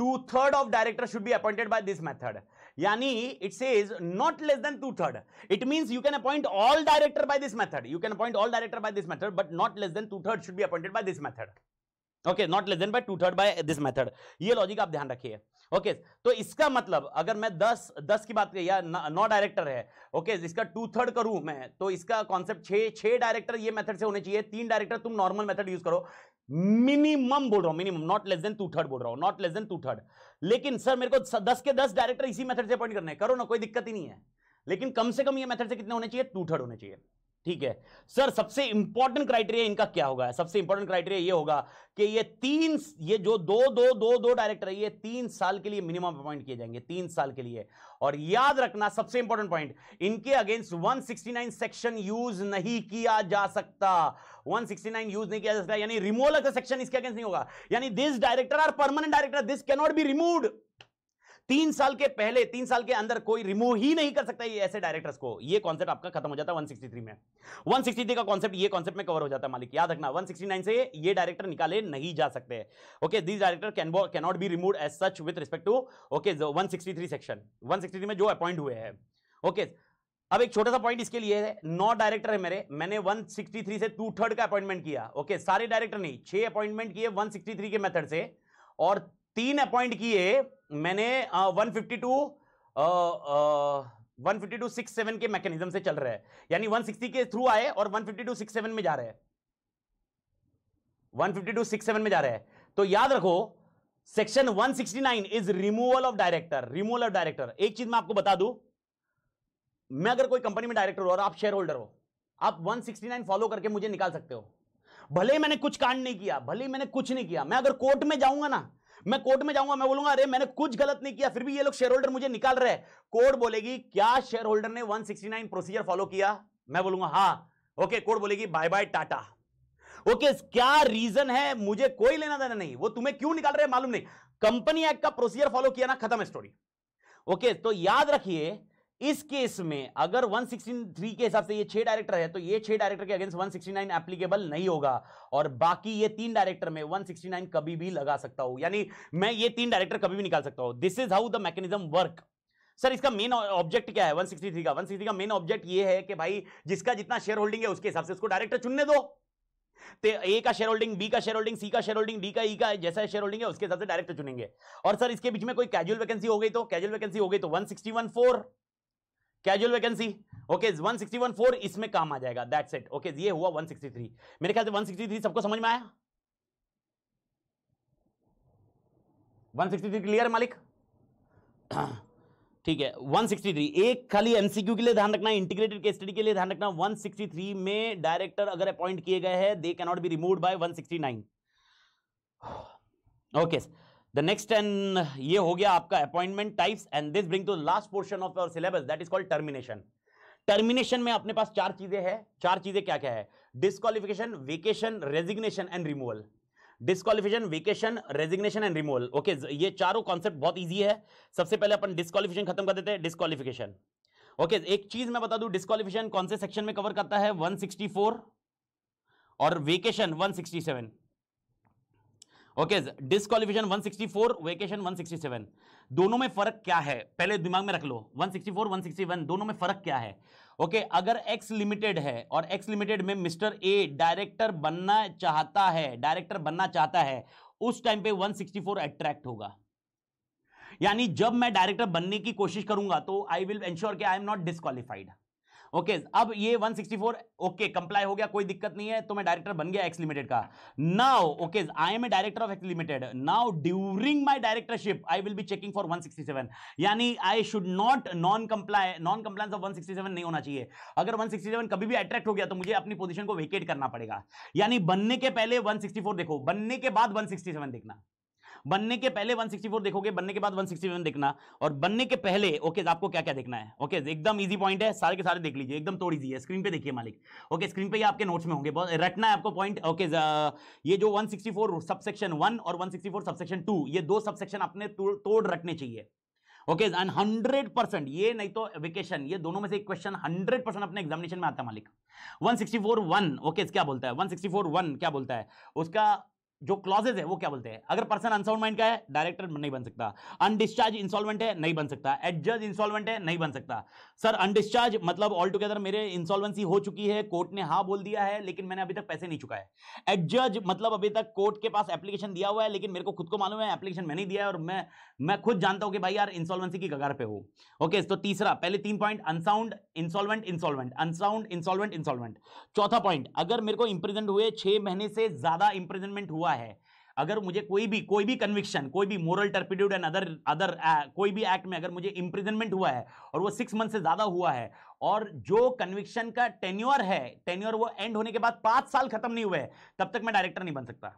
two third of director should be appointed by this method यानी it says not less than two third it means you can appoint all director by this method you can appoint all director by this method but not less than two third should be appointed by this method okay not less than by two third by this method ये logic आप ध्यान रखिए okay okay, तो इसका मतलब अगर मैं दस दस की बात या नौ डायरेक्टर है ओके okay, इसका टू थर्ड करूं मैं तो इसका कॉन्सेप्ट छह डायरेक्टर ये मेथड से होने चाहिए तीन डायरेक्टर तुम नॉर्मल मेथड यूज करो मिनिमम बोल रहा हूं minimum not less than two third बोल रहा हूं not less than two third लेकिन सर मेरे को दस के दस डायरेक्टर इसी मेथड से अपॉइंट करना है करो ना कोई दिक्कत ही नहीं है लेकिन कम से कम ये मेथड से कितने होने चाहिए टू थर्ड होने चाहिए ठीक है सर सबसे इंपॉर्टेंट क्राइटेरिया इनका क्या होगा सबसे इंपॉर्टेंट क्राइटेरिया ये होगा कि ये तीन ये जो दो दो दो दो डायरेक्टर है ये तीन साल के लिए मिनिमम अपॉइंट किए जाएंगे तीन साल के लिए और याद रखना सबसे इंपॉर्टेंट पॉइंट इनके अगेंस्ट 169 सेक्शन यूज नहीं किया जा सकता 169 यूज नहीं किया जा सकता यानी रिमूवल ऑफ सेक्शन इसके अगेंस्ट नहीं होगा यानी this director are permanent director this cannot be remove तीन साल के पहले तीन साल के अंदर कोई रिमूव ही नहीं कर सकता ये ऐसे डायरेक्टर्स को ये कॉन्सेप्ट आपका खत्म हो जाता है 163 में 163 का कॉन्सेप्ट ये कॉन्सेप्ट में कवर हो जाता है मालिक याद रखना 169 से ये डायरेक्टर निकाले नहीं जा सकते okay this director can cannot be remove as such with respect to okay one section one में जो अपॉइंट हुए हैं ओके अब एक छोटा सा पॉइंट इसके लिए है नौ डायरेक्टर है मेरे मैंने 163 से टू थर्ड का अपॉइंटमेंट किया ओके सारे डायरेक्टर नहीं छह अपॉइंटमेंट किए 163 के मेथड से और तीन अपॉइंट किए मैंने one fifty two one fifty two six seven के मैकेनिज्म से चल रहा है यानी वन सिक्सटी के थ्रू आए और one fifty two six seven में जा रहे हैं one fifty two six seven में जा रहे हैं तो याद रखो section 169 is removal of director removal of director एक चीज मैं आपको बता दू मैं अगर कोई कंपनी में डायरेक्टर हो और आप शेयर होल्डर हो आप 169 फॉलो करके मुझे निकाल सकते हो भले मैंने कुछ कांड नहीं किया भले मैंने कुछ नहीं किया मैं अगर कोर्ट में जाऊंगा ना मैं कोर्ट में जाऊंगा मैं बोलूंगा अरे मैंने कुछ गलत नहीं किया फिर भी ये लोग शेयर होल्डर मुझे निकाल रहे कोर्ट बोलेगी क्या शेयर होल्डर ने 169 प्रोसीजर फॉलो किया मैं बोलूंगा हाँ ओके कोर्ट बोलेगी बाय बाय टाटा ओके क्या रीजन है मुझे कोई लेना देना नहीं वो तुम्हें क्यों निकाल रहे मालूम नहीं कंपनी एक्ट का प्रोसीजर फॉलो किया ना खत्म है स्टोरी ओके तो याद रखिए इस केस में अगर 163 के हिसाब से ये छह डायरेक्टर है तो ये छह डायरेक्टर के अगेंस्ट 169 एप्लीकेबल नहीं होगा और बाकी ये तीन डायरेक्टर में 169 कभी भी लगा सकता हूं यानी मैं ये तीन डायरेक्टर कभी भी निकाल सकता हूं this is how the mechanism work sir इसका मेन ऑब्जेक्ट क्या है 163 का 163 का मेन ऑब्जेक्ट ये है कि भाई जिसका जितना शेयर होल्डिंग है उसके हिसाब से उसको डायरेक्टर चुनने दो ते ए का शेयर होल्डिंग बी का शेयर होल्डिंग सी का शेयर होल्डिंग डी का ई e का जैसा शेयर होल्डिंग है उसके हिसाब से डायरेक्टर चुनेंगे और सर इसके बीच में कोई कैजुअल वैकेंसी हो गई तो कैजुअल वैकेंसी हो गई तो one sixty one four casual vacancy okay four इसमें काम आ जाएगा दैट सेट ओके ये हुआ 163 मेरे ख्याल से 163 सबको समझ में आया 163 क्लियर मालिक ठीक है 163 एक खाली एमसीक्यू के लिए ध्यान रखना इंटीग्रेटेड केस स्टडी के लिए ध्यान रखना 163 में डायरेक्टर अगर अपॉइंट किए गए हैं they can not be removed by 169 okay okay. The next and ये हो गया आपका appointment types and this bring to last portion of our syllabus that is called termination termination में अपने पास चार चीजें हैं चार चीजें क्या क्या है disqualification vacation resignation and removal disqualification vacation resignation and removal okay ये चारों कॉन्सेप्ट बहुत ईजी है सबसे पहले अपन डिस्कालिफिकेशन खत्म कर देते हैं डिस्कालिफिकेशन ओके एक चीज मैं बता दू डिस्कालिफिकेशन कौन से सेक्शन में कवर करता है 164 और वेकेशन 167 ओके डिस्कालिफिकेशन 164 वेकेशन 167 दोनों में फर्क क्या है पहले दिमाग में रख लो 164 161 दोनों में फर्क क्या है ओके okay, अगर एक्स लिमिटेड है और एक्स लिमिटेड में मिस्टर ए डायरेक्टर बनना चाहता है डायरेक्टर बनना चाहता है उस टाइम पे 164 अट्रैक्ट होगा यानी जब मैं डायरेक्टर बनने की कोशिश करूंगा तो आई विल एंश्योर के I am not disqualified okay अब ये 164 ओके कंप्लाई हो गया कोई दिक्कत नहीं है तो मैं डायरेक्टर बन गया एक्स लिमिटेड का now okay I am a director of X limited now during my directorship I will be checking for 167 यानी I should not non comply non compliance of 167 नहीं होना चाहिए अगर 167 कभी भी अट्रैक्ट हो गया तो मुझे अपनी पोजिशन को वेकेट करना पड़ेगा यानी बनने के पहले वन देखो बनने के बाद वन देखना बनने के पहले 164 देखोगे बनने के बाद 167 देखना और बनने के पहले ओके आपको क्या क्या देखना है ओके एकदम इजी पॉइंट है सारे के सारे देख लीजिए एकदम तोड़ इजी है स्क्रीन पे देखिए मालिक ओके स्क्रीन पे ही आपके नोट्स में होंगे रटना है आपको पॉइंट ओके ये जो 164 सबसेक्शन वन और वन सबसेक्शन टू ये दो सबसेक्शन अपने तोड़ रटने चाहिए ओके हंड्रेड परसेंट ये नहीं तो वेकेशन ये दोनों में से एक क्वेश्चन हंड्रेड परसेंट अपने एग्जामिनेशन में आता है मालिक 164 वन ओके okay, क्या बोलता है 164 वन क्या बोलता है उसका जो क्लॉजेज है वो क्या बोलते हैं अगर पर्सन अनसाउंड माइंड का है डायरेक्टर नहीं बन सकता अनडिस्चार्ज इंसॉल्वेंट है नहीं बन सकता एडजर्ज इंसॉल्वेंट है नहीं बन सकता सर अनडिस्चार्ज मतलब ऑल टुगेदर मेरे इंसॉल्वेंसी हो चुकी है कोर्ट ने हाँ बोल दिया है लेकिन मैंने अभी तक पैसे नहीं चुका है एडजज मतलब अभी तक कोर्ट के पास एप्लीकेशन दिया हुआ है लेकिन मेरे को खुद को मालूम है एप्लीकेशन मैंने दिया है और मैं मैं खुद जानता हूँ कि भाई यार इंसॉल्वेंसी की कगार पे हो ओके तो तीसरा पहले तीन point unsound insolvent insolvent unsound insolvent insolvent चौथा पॉइंट अगर मेरे को इंप्रेजेंट हुए छह महीने से ज्यादा इंप्रेजेंटमेंट हुआ हुआ है अगर मुझे कोई भी कोई भी कन्विक्शन कोई भी moral turpitude and other other कोई भी एक्ट में अगर मुझे इम्प्रिजनमेंट हुआ है और वो सिक्स मंथ से ज़्यादा हुआ है और जो कन्विक्शन का टेन्यूअर है टेन्यूअर वो एंड होने के बाद पांच साल खत्म नहीं हुए तब तक मैं डायरेक्टर नहीं बन सकता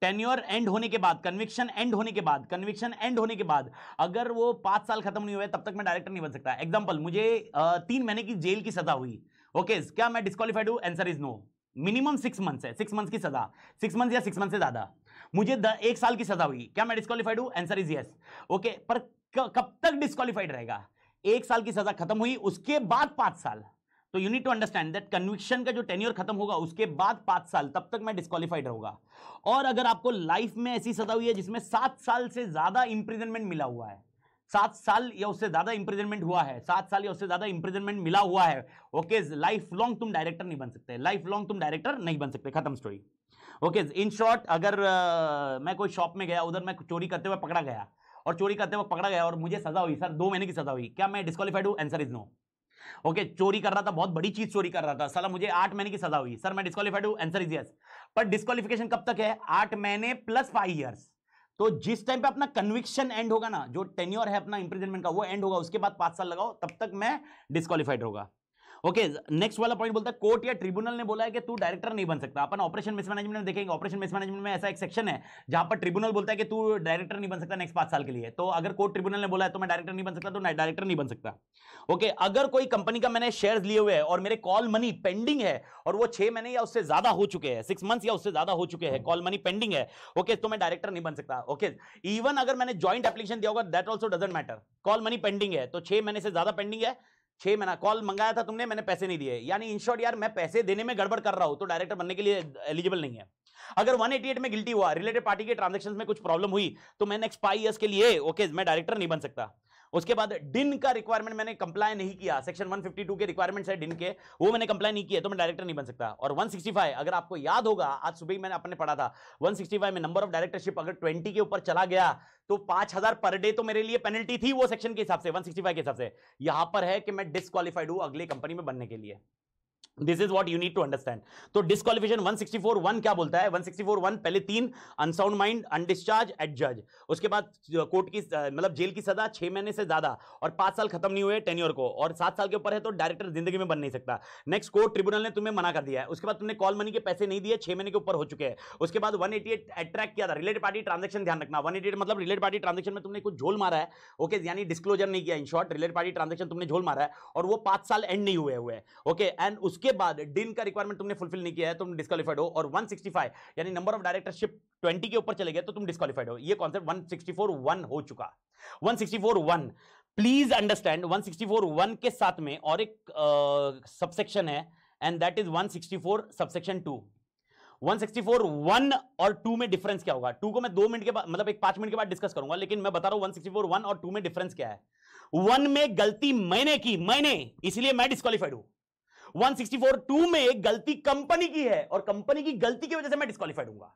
टेन्यूअर एंड होने के बाद कन्विक्शन एंड होने के बाद कन्विक्शन एंड होने के बाद अगर वो पांच साल खत्म नहीं हुए तब तक मैं डायरेक्टर नहीं बन सकता एग्जाम्पल मुझे तीन महीने की जेल की सजा हुई ओके okay, क्या मैं डिस्कालीफाइड हूं answer is no minimum six months है सिक्स मंथ्स की सजा सिक्स मंथ्स या सिक्स मंथ से ज्यादा मुझे द, एक साल की सजा हुई क्या मैं डिस्कालीफाइड हूं आंसर इज यस ओके पर कब तक डिस्कालीफाइड रहेगा एक साल की सजा खत्म हुई उसके बाद पांच साल तो you need to understand that conviction का जो टेन्यूर खत्म होगा उसके बाद पांच साल तब तक मैं डिस्कालीफाइड होगा और अगर आपको लाइफ में ऐसी सजा हुई है जिसमें सात साल से ज्यादा इंप्रिजनमेंट मिला हुआ है सात साल या उससे ज्यादा इंप्रिजनमेंट हुआ है सात साल या उससे ज्यादा इंप्रिजनमेंट मिला हुआ है ओके लाइफ लॉन्ग तुम डायरेक्टर नहीं बन सकते लाइफ लॉन्ग तुम डायरेक्टर नहीं बन सकते खत्म स्टोरी ओके इन शॉर्ट अगर आ, मैं कोई शॉप में गया उधर मैं चोरी करते हुए पकड़ा गया और चोरी करते हुए पकड़ा गया और मुझे सजा हुई सर दो महीने की सजा हुई क्या मैं डिस्कालीफाइड हूँ answer is no okay okay, चोरी कर रहा था बहुत बड़ी चीज चोरी कर रहा था साला मुझे आठ महीने की सजा हुई सर मैं डिस्कालीफाइड हूँ आंसर इज यस पर डिस्कालिफिकेशन कब तक है आठ महीने प्लस फाइव ईयर्स तो जिस टाइम पे अपना कन्विक्शन एंड होगा ना जो टेन्योर है अपना इंप्रिजनमेंट का वो एंड होगा उसके बाद पांच साल लगाओ तब तक मैं डिस्कालीफाइड होगा ओके नेक्स्ट वाला पॉइंट बोलता है कोर्ट या ट्रिब्यूनल ने बोला है कि तू डायरेक्टर नहीं बन सकता अपन ऑपरेशन मिस मैनेजमेंट में देखेंगे ऑपरेशन मिस मैनेजमेंट में ऐसा एक सेक्शन है जहां पर ट्रिब्यूनल बोलता है कि तू डायरेक्टर नहीं बन सकता नेक्स्ट पांच साल के लिए तो अगर कोर्ट ट्रिब्यूनल ने बोला है तो मैं डायरेक्टर नहीं बन सकता तो डायरेक्टर नहीं बन सकता ओके okay, अगर कोई कंपनी का मैंने शेयर लिए हुए हैं और मेरे कॉल मनी पेंडिंग है और वो छह महीने या उससे ज्यादा हो चुके हैं सिक्स मंथ्स या उससे ज्यादा हो चुके हैं कॉल मनी पेंडिंग है ओके okay, तो मैं डायरेक्टर नहीं बन सकता ओके okay, इवन अगर मैंने ज्वाइंट एप्लीकेशन दिया होगा that also doesn't matter call money pending है तो छह महीने से ज्यादा पेंडिंग है छह महीना कॉल मंगाया था तुमने मैंने पैसे नहीं दिए यानी इन शॉर्ट यार मैं पैसे देने में गड़बड़ कर रहा हूं तो डायरेक्टर बनने के लिए एलिजिबल नहीं है अगर 188 में गिल्टी हुआ रिलेटेड पार्टी के ट्रांजेक्शन में कुछ प्रॉब्लम हुई तो मैं नेक्स्ट फाइव ईयर्स के लिए ओके मैं डायरेक्टर नहीं बन सकता उसके बाद डिन का रिक्वायरमेंट मैंने कंप्लाई नहीं किया सेक्शन 152 के रिक्वायरमेंट्स है डिन के वो मैंने कंप्लाई नहीं किया तो मैं डायरेक्टर नहीं बन सकता और 165 अगर आपको याद होगा आज सुबह ही मैंने अपने पढ़ा था 165 में नंबर ऑफ डायरेक्टरशिप अगर 20 के ऊपर चला गया तो हजार पर डे तो मेरे लिए पेनल्टी थी वो सेक्शन के हिसाब से वन के हिसाब से यहां पर है कि मैं डिस्कालीफाइड हूं अगले कंपनी में बनने के लिए this is what you need to understand तो डिस्कालिफिकेशन 164 वन क्या बोलता है 164 वन पहले तीन अनसाउंड माइंड अनडिस्चार्ज एट जज उसके बाद कोर्ट की मतलब जेल की सजा छह महीने से ज्यादा और पांच साल खत्म नहीं हुए टेन्योर को और सात साल के ऊपर है तो डायरेक्टर जिंदगी में बन नहीं सकता नेक्स्ट कोर्ट ट्रिब्यूनल ने तुम्हें मना कर दिया है उसके बाद तुमने कॉल मनी के पैसे नहीं दिए छह महीने के ऊपर हो चुके हैं उसके बाद वन अट्रैक्ट किया था रिलेटेड पार्टी ट्रांजेक्शन ध्यान रखना वन मतलब रिलेटेड पार्टी ट्रांजेक्शन में तुमने कुछ झोल मारा है ओके यानी डिस्क्लोजर नहीं किया in short related party transaction तुमने झोल मारा है और वो पांच साल एंड नहीं हुए हुए ओके एंड उसके उसके बाद डिन का रिक्वायरमेंट तुमने फुलफिल नहीं किया है तुम डिस्कालीफाइड हो और 165 यानी नंबर ऑफ डायरेक्टरशिप 20 के ऊपर चले गए तो तुम डिस्कालीफाइड हो ये कॉन्सेप्ट 164 वन हो चुका 164 वन प्लीज अंडरस्टैंड 164 वन के साथ में और एक सबसेक्शन uh, है and that is 164 subsection two 164 one और टू में डिफरेंस क्या होगा टू को मैं दो मिनट के बाद मतलब एक पांच मिनट के बाद डिस्कस करूंगा लेकिन मैं बता रहा हूं 164 वन और टू में डिफरेंस क्या है वन में गलती मैंने की मैंने इसलिए मैं डिस्कालीफाइड हूं 164 टू में गलती कंपनी की है और कंपनी की गलती की वजह से मैं डिस्कालीफाइड हूंगा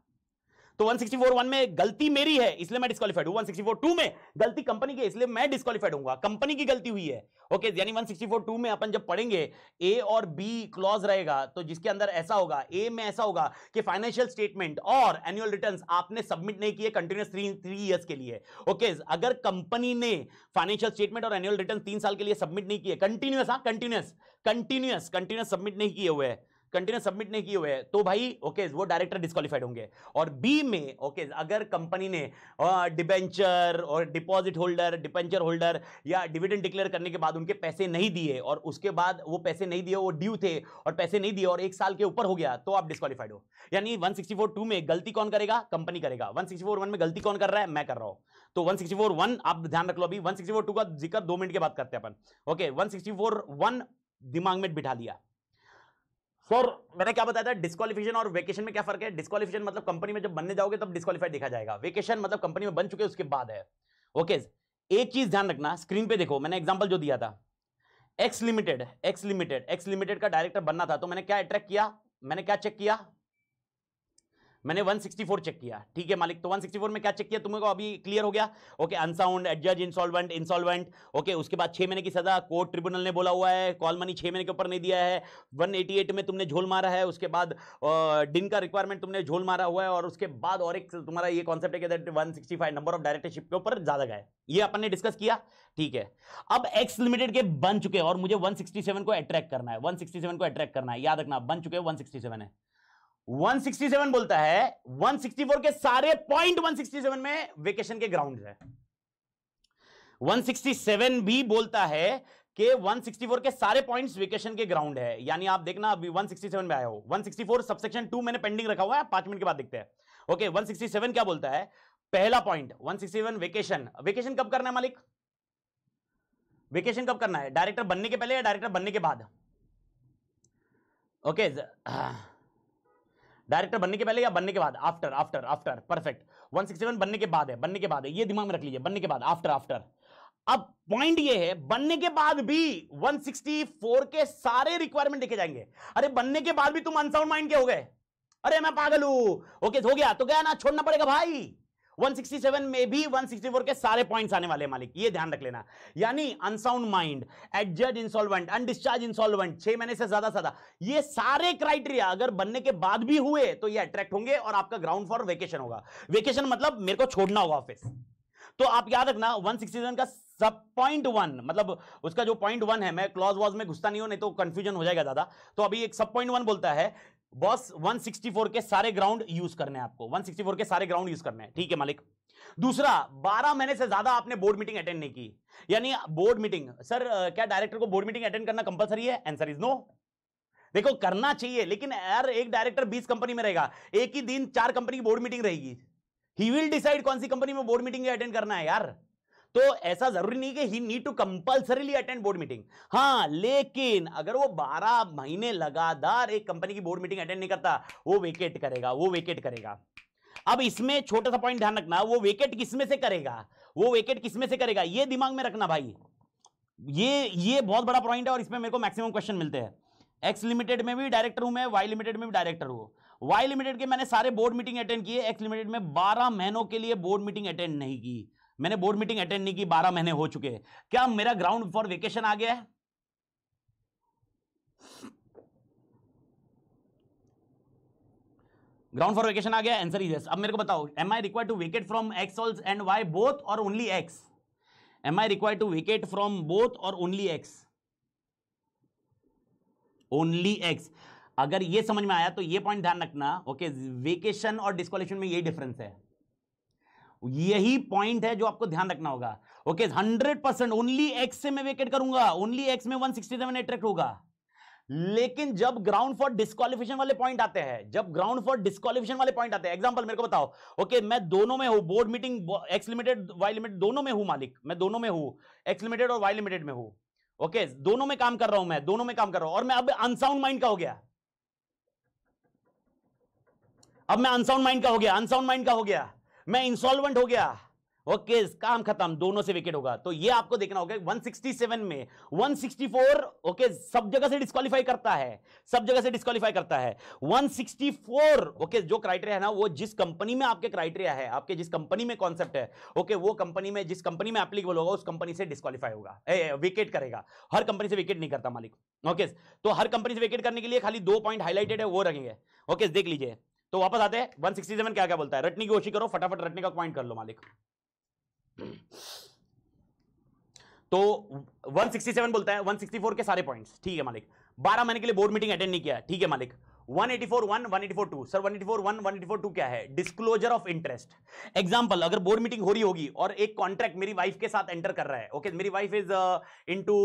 तो 164 वन में गलती मेरी है इसलिए मैं डिस्कालीफाइड हूं 164 टू में गलती कंपनी की इसलिए मैं डिस्कालीफाइड हूंगा कंपनी की गलती हुई है ओके यानी 164 टू में अपन जब पढ़ेंगे ए और बी क्लॉज रहेगा तो जिसके अंदर ऐसा होगा ए में ऐसा होगा कि फाइनेंशियल स्टेटमेंट और एनुअल रिटर्न आपने सबमिट नहीं किए कंटिन्यूस थ्री थ्री ईयर्स के लिए ओके अगर कंपनी ने फाइनेंशियल स्टेटमेंट और एनुअल रिटर्न तीन साल के लिए सबमिट नहीं किए कंटिन्यूस हाँ कंटिन्यूस कंटिन्यूस कंटिन्यूस सबमिट नहीं किए हुए हैं कंटिन्यू सबमिट नहीं किए हुए तो भाई ओके वो डायरेक्टर डिस्कालीफाइड होंगे और बी में ओके अगर कंपनी ने डिबेंचर और डिपॉजिट होल्डर डिपेंचर होल्डर या डिविडेंड डिक्लेयर करने के बाद उनके पैसे नहीं दिए और उसके बाद वो पैसे नहीं दिए वो ड्यू थे और पैसे नहीं दिए और एक साल के ऊपर हो गया तो आप डिस्कालीफाइड हो यानी वन सिक्सटी में गलती कौन करेगा कंपनी करेगा वन सिक्सटी में गलती कौन कर रहा है मैं कर रहा हूं तो वन सिक्सटी आप ध्यान रख लो अभी वन का जिक्र दो मिनट के बाद करते हैं अपन ओके वन सिक्सटी दिमाग में बिठा दिया सर मैंने क्या बताया था डिस्कालिफिकेशन और वेकेशन में क्या फर्क है डिस्कालिफिकेशन मतलब कंपनी में जब बनने जाओगे तब डिस्कालीफाइड देखा जाएगा वेकेशन मतलब कंपनी में बन चुके उसके बाद है ओके एक चीज ध्यान रखना स्क्रीन पे देखो मैंने एग्जाम्पल जो दिया था X limited X limited X limited का डायरेक्टर बनना था तो मैंने क्या अट्रैक्ट किया मैंने क्या चेक किया मैंने 164 चेक किया ठीक है मालिक तो 164 में क्या चेक किया तुम्हें को अभी क्लियर हो गया ओके अनसाउंड एडजज इंसॉल्वेंट इंसॉल्वेंट ओके उसके बाद छह महीने की सजा कोर्ट ट्रिब्यूनल ने बोला हुआ है कॉल मनी छह महीने के ऊपर नहीं दिया है 188 में तुमने झोल मारा है उसके बाद डिन का रिक्वायरमेंट तुमने झोल मारा हुआ है और उसके बाद और एक तुम्हारा ये कॉन्सेप्ट है कि वन नंबर ऑफ डायरेक्टरशिप के ऊपर ज्यादा गए ये अपन ने डिस्कस किया ठीक है अब एक्स लिमिटेड के बन चुके और मुझे वन को अट्रैक्ट करना है वन को अट्रैक्ट करना है याद रखना बन चुके वन सिक्सटी है 167 बोलता है 164 के सारे पॉइंट 167 में वेकेशन के ग्राउंड है 167 भी बोलता है कि 164 के सारे पॉइंट्स वेकेशन के ग्राउंड है यानी आप देखना अभी 167 में आया हो 164 सबसेक्शन टू मैंने पेंडिंग रखा हुआ है पांच मिनट के बाद देखते हैं ओके 167 क्या बोलता है पहला पॉइंट 167 वेकेशन वेकेशन कब करना है मालिक वेकेशन कब करना है डायरेक्टर बनने के पहले या डायरेक्टर बनने के बाद ओके okay, हाँ। डायरेक्टर बनने के पहले या बनने के बाद after after after perfect one बनने के बाद है बनने के बाद है ये दिमाग में रख लीजिए बनने के बाद आफ्टर आफ्टर अब पॉइंट ये है बनने के बाद भी 164 के सारे रिक्वायरमेंट देखे जाएंगे अरे बनने के बाद भी तुम अनसाउंड माइंड के हो गए अरे मैं पागल हूं ओके हो गया तो गया ना छोड़ना पड़ेगा भाई 167 में भी 164 के सारे पॉइंट्स आने वाले मालिक ये ध्यान रख लेना यानी unsound mind adjudged insolvent undischarged insolvent छह महीने से ज्यादा सदा ये सारे क्राइटेरिया अगर बनने के बाद भी हुए तो ये अट्रैक्ट होंगे और आपका ग्राउंड फॉर वेकेशन होगा वेकेशन मतलब मेरे को छोड़ना होगा ऑफिस तो आप याद रखना 167 का सब पॉइंट वन मतलब उसका जो पॉइंट वन है मैं क्लॉज वॉज में घुसता नहीं हूं नहीं तो कंफ्यूजन हो जाएगा दादा तो अभी एक सब पॉइंट वन बोलता है बॉस 164 के सारे ग्राउंड यूज करने हैं आपको 164 के सारे ग्राउंड यूज करने हैं ठीक है मालिक दूसरा 12 महीने से ज्यादा आपने बोर्ड मीटिंग अटेंड नहीं की यानी बोर्ड मीटिंग सर क्या डायरेक्टर को बोर्ड मीटिंग अटेंड करना कंपलसरी है आंसर इज नो देखो करना चाहिए लेकिन यार एक डायरेक्टर 20 कंपनी में रहेगा एक ही दिन चार कंपनी की बोर्ड मीटिंग रहेगी ही विल डिसाइड कौन सी कंपनी में बोर्ड मीटिंग अटेंड करना है यार तो ऐसा जरूरी नहीं कि he need to compulsorily attend board meeting हाँ लेकिन अगर वो 12 महीने लगातार एक कंपनी की बोर्ड मीटिंग अटेंड नहीं करता वो वेकेट करेगा वो वेकेट करेगा अब इसमें छोटा सा पॉइंट ध्यान रखना वो वेकेट किसमें से करेगा वो वेकेट किसमें से करेगा ये दिमाग में रखना भाई ये ये बहुत बड़ा पॉइंट है और इसमें मेरे को मैक्सिमम क्वेश्चन मिलते हैं एक्स लिमिटेड में भी डायरेक्टर हूं मैं वाई लिमिटेड में भी डायरेक्टर हूं वाई लिमिटेड के मैंने सारे बोर्ड मीटिंग अटेंड किए एक्स लिमिटेड में 12 महीनों के लिए बोर्ड मीटिंग अटेंड नहीं की मैंने बोर्ड मीटिंग अटेंड नहीं की बारह महीने हो चुके हैं क्या मेरा ग्राउंड फॉर वेकेशन आ गया है ग्राउंड फॉर वेकेशन आ गया आंसर इज यस अब मेरे को बताओ am I require to vacate from X also and Y both और only X am I require to vacate from both और ओनली एक्स ओनली एक्स अगर ये समझ में आया तो ये पॉइंट ध्यान रखना ओके वेकेशन और डिस्कॉलेशन में ये डिफरेंस है यही पॉइंट है जो आपको ध्यान रखना होगा okay hundred percent only X से मैं विकेट करूंगा ओनली एक्स में वन सिक्सटी सेवन एट्रैक्ट होगा लेकिन जब ग्राउंड फॉर डिस्कालिफिकेशन वाले पॉइंट आते हैं जब ग्राउंड फॉर डिस्कालिफिकेशन वाले पॉइंट आते हैं एग्जांपल मेरे को बताओ ओके okay, मैं दोनों में हूं board meeting X limited Y limited दोनों में हूं मालिक मैं दोनों में हूं एक्स लिमिटेड और वाई लिमिटेड में हूं ओके okay, दोनों में काम कर रहा हूं मैं दोनों में काम कर रहा हूं और मैं अब अनसाउंड माइंड का हो गया अब मैं अनसाउंड माइंड का हो गया अनसाउंड माइंड का हो गया मैं इंसॉल्वेंट हो गया ओके काम खत्म दोनों से विकेट होगा तो ये आपको देखना होगा 167 में 164 ओके सब जगह से डिस्कालीफाई करता है सब जगह से डिस्कालीफाई करता है 164 ओके जो क्राइटेरिया है ना वो जिस कंपनी में आपके क्राइटेरिया है आपके जिस कंपनी में कॉन्सेप्ट है ओके वो कंपनी में जिस कंपनी में एप्लीकेबल होगा उस कंपनी से डिस्कालीफाई होगा विकेट करेगा हर कंपनी से विकेट नहीं करता मालिक ओके तो हर कंपनी से विकेट करने के लिए खाली दो पॉइंट हाईलाइटेड है वो रखेंगे ओके देख लीजिए तो वापस आते हैं 167 क्या क्या बोलता है रटनी की कोशिश करो फटाफट रटने का पॉइंट कर लो मालिक तो 167 बोलता है 164 के सारे पॉइंट्स ठीक है मालिक 12 महीने के लिए बोर्ड मीटिंग अटेंड नहीं किया ठीक है मालिक है डिस्क्लोजर ऑफ इंटरेस्ट एग्जांपल अगर बोर्ड मीटिंग हो रही होगी और एक कॉन्ट्रैक्ट मेरी वाइफ के साथ एंटर कर रहा है ओके okay, मेरी वाइफ इज इनटू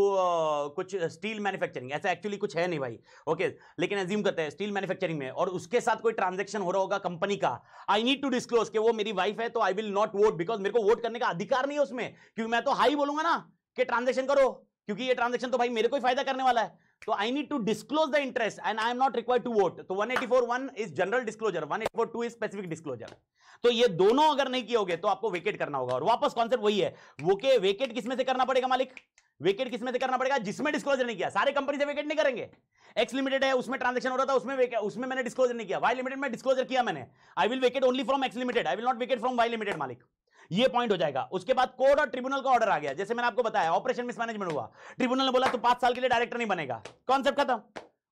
कुछ स्टील मैन्युफैक्चरिंग ऐसा एक्चुअली कुछ है नहीं भाई ओके okay, लेकिन एज्यूम करते हैं स्टील मैन्युफैक्चरिंग में और उसके साथ कोई ट्रांजेक्शन हो रहा होगा कंपनी का आई नीड टू डिस्क्लोज कि वो मेरी वाइफ है तो I will not vote because मेरे को वोट करने का अधिकार नहीं है उसमें क्योंकि मैं तो हाई बोलूंगा ना कि ट्रांजेक्शन करो क्योंकि ये ट्रांजेक्शन तो भाई मेरे को ही फायदा करने वाला है तो I need to disclose the interest and I am not require to vote तो 184 one is general disclosure 184 two is specific disclosure तो ये दोनों अगर नहीं किए तो आपको वेकेट करना होगा और वापस कॉन्सेप्ट वही है वो के वेकेट किसमें से करना पड़ेगा मालिक वेकेट किसमें से करना पड़ेगा जिसमें डिस्क्लोजर नहीं किया सारे कंपनी से वेकेट नहीं करेंगे एक्स लिमिटेड है उसमें ट्रांजेक्शन हो रहा था उसमें उसमें मैंने डिस्क्लोजर नहीं किया वाई लिमिटेड में डिस्क्लोजर किया मैंने I will vacate only from X limited I will not vacate from Y limited मालिक ये पॉइंट हो जाएगा उसके बाद कोर्ट और ट्रिब्यूनल का ऑर्डर आ गया जैसे मैंने आपको बताया ऑपरेशन मिसमैनेजमेंट हुआ ट्रिब्यूनल ने बोला तो पांच साल के लिए डायरेक्टर नहीं बनेगा कॉन्सेप्ट खत्म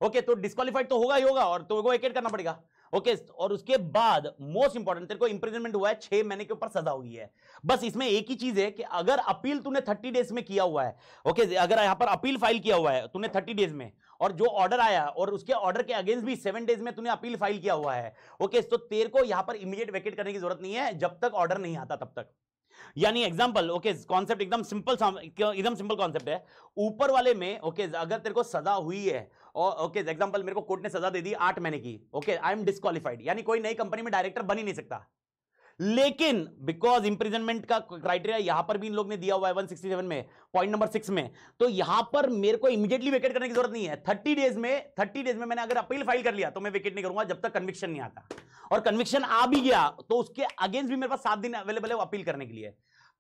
ओके तो डिस्कालीफाइड तो होगा ही होगा और तो वेकेट करना पड़ेगा ओके और उसके बाद मोस्ट इंपॉर्टेंट तेरे को इंप्रिजनमेंट हुआ है छह महीने के ऊपर सजा हुई है बस इसमें एक ही चीज है कि अगर अपील तूने थर्टी डेज में किया हुआ है ओके अगर यहां पर अपील फाइल किया हुआ है तूने थर्टी डेज में और जो ऑर्डर आया और उसके ऑर्डर के अगेंस्ट भी सेवन डेज में तूने अपील फाइल किया हुआ है ओके तो तेरे को यहां पर इमीडिएट वैकेट करने की जरूरत नहीं है जब तक ऑर्डर नहीं आता तब तक यानी एग्जांपल ओके कॉन्सेप्ट एकदम सिंपल एकदम सिंपल कॉन्सेप्ट है ऊपर वाले में ओके okay, अगर तेरे को सजा हुई है ओके एग्जांपल मेरे को कोर्ट ने सजा दे दी आठ महीने की ओके आई एम डिस्कालीफाइड यानी कोई नई कंपनी में डायरेक्टर बन ही नहीं सकता लेकिन बिकॉज इंप्रिजनमेंट का क्राइटेरिया यहां पर भी इन लोग ने दिया हुआ है 167 में पॉइंट नंबर सिक्स में तो यहां पर मेरे को इमीडिएटली वेकेट करने की जरूरत नहीं है थर्टी डेज में थर्टी डेज में मैंने अगर अपील फाइल कर लिया तो मैं वेकेट नहीं करूंगा जब तक कन्विक्शन नहीं आता और कन्विक्शन आ भी गया तो उसके अगेंस्ट भी मेरे पास सात दिन अवेलेबल है अपील करने के लिए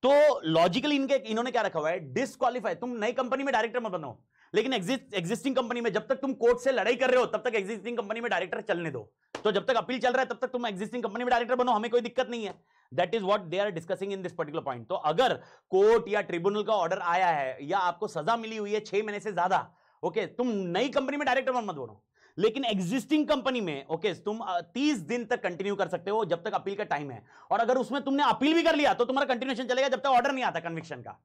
तो लॉजिकली इनके इन्होंने क्या रखा हुआ है डिस्कालीफाई तुम नई कंपनी में डायरेक्टर मत बनो लेकिन एग्जिस्टिंग कंपनी में जब तक तुम कोर्ट से लड़ाई कर रहे हो तब तक एग्जिस्टिंग कंपनी में डायरेक्टर चलने दो तो जब तक अपील चल रहा है तब तक तुम एग्जिस्टिंग कंपनी में डायरेक्टर बनो हमें कोई दिक्कत नहीं है that is what they are discussing in this particular point तो अगर कोर्ट या ट्रिब्यूनल का ऑर्डर आया है या आपको सजा मिली हुई है छह महीने से ज्यादा ओके okay, तुम नई कंपनी में डायरेक्टर मत बनो लेकिन एग्जिस्टिंग कंपनी में ओके okay, तुम तीस दिन तक कंटिन्यू कर सकते हो जब तक अपील का टाइम है और अगर उसमें तुमने अपील भी कर लिया तो तुम्हारा कंटिन्यूशन चलेगा जब तक ऑर्डर नहीं आता कन्विक्शन का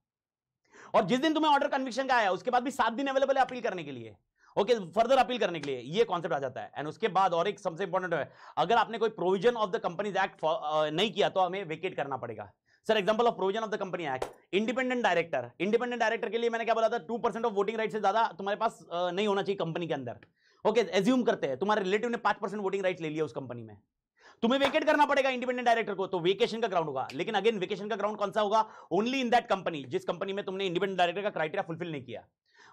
और जिस दिन तुम्हें ऑर्डर कन्विक्शन का आया उसके बाद भी सात दिन अवेलेबल है अपील करने के लिए ओके फर्दर अपील करने के लिए ये कॉन्सेप्ट आ जाता है एंड उसके बाद और एक सबसे इंपॉर्टेंट है अगर आपने कोई provision of the companies act नहीं किया तो हमें वेकेट करना पड़ेगा sir example of provision of the company act independent director independent director के लिए मैंने क्या बोला था two percent of voting right से ज्यादा तुम्हारे पास uh, नहीं होना चाहिए कंपनी के अंदर ओके okay, एज्यूम करते हैं तुम्हारे रिलेटिव ने पांच परसेंट वोटिंग राइट ले लिया उस कंपनी में तुम्हें वेकेट करना पड़ेगा इंडिपेंडेंट डायरेक्टर को तो वेकेशन का ग्राउंड होगा लेकिन अगेन वेकेशन का ग्राउंड कौन सा होगा ओनली इन दैट कंपनी जिस कंपनी में तुमने इंडिपेंडेंट डायरेक्टर का क्राइटेरिया फुलफिल नहीं किया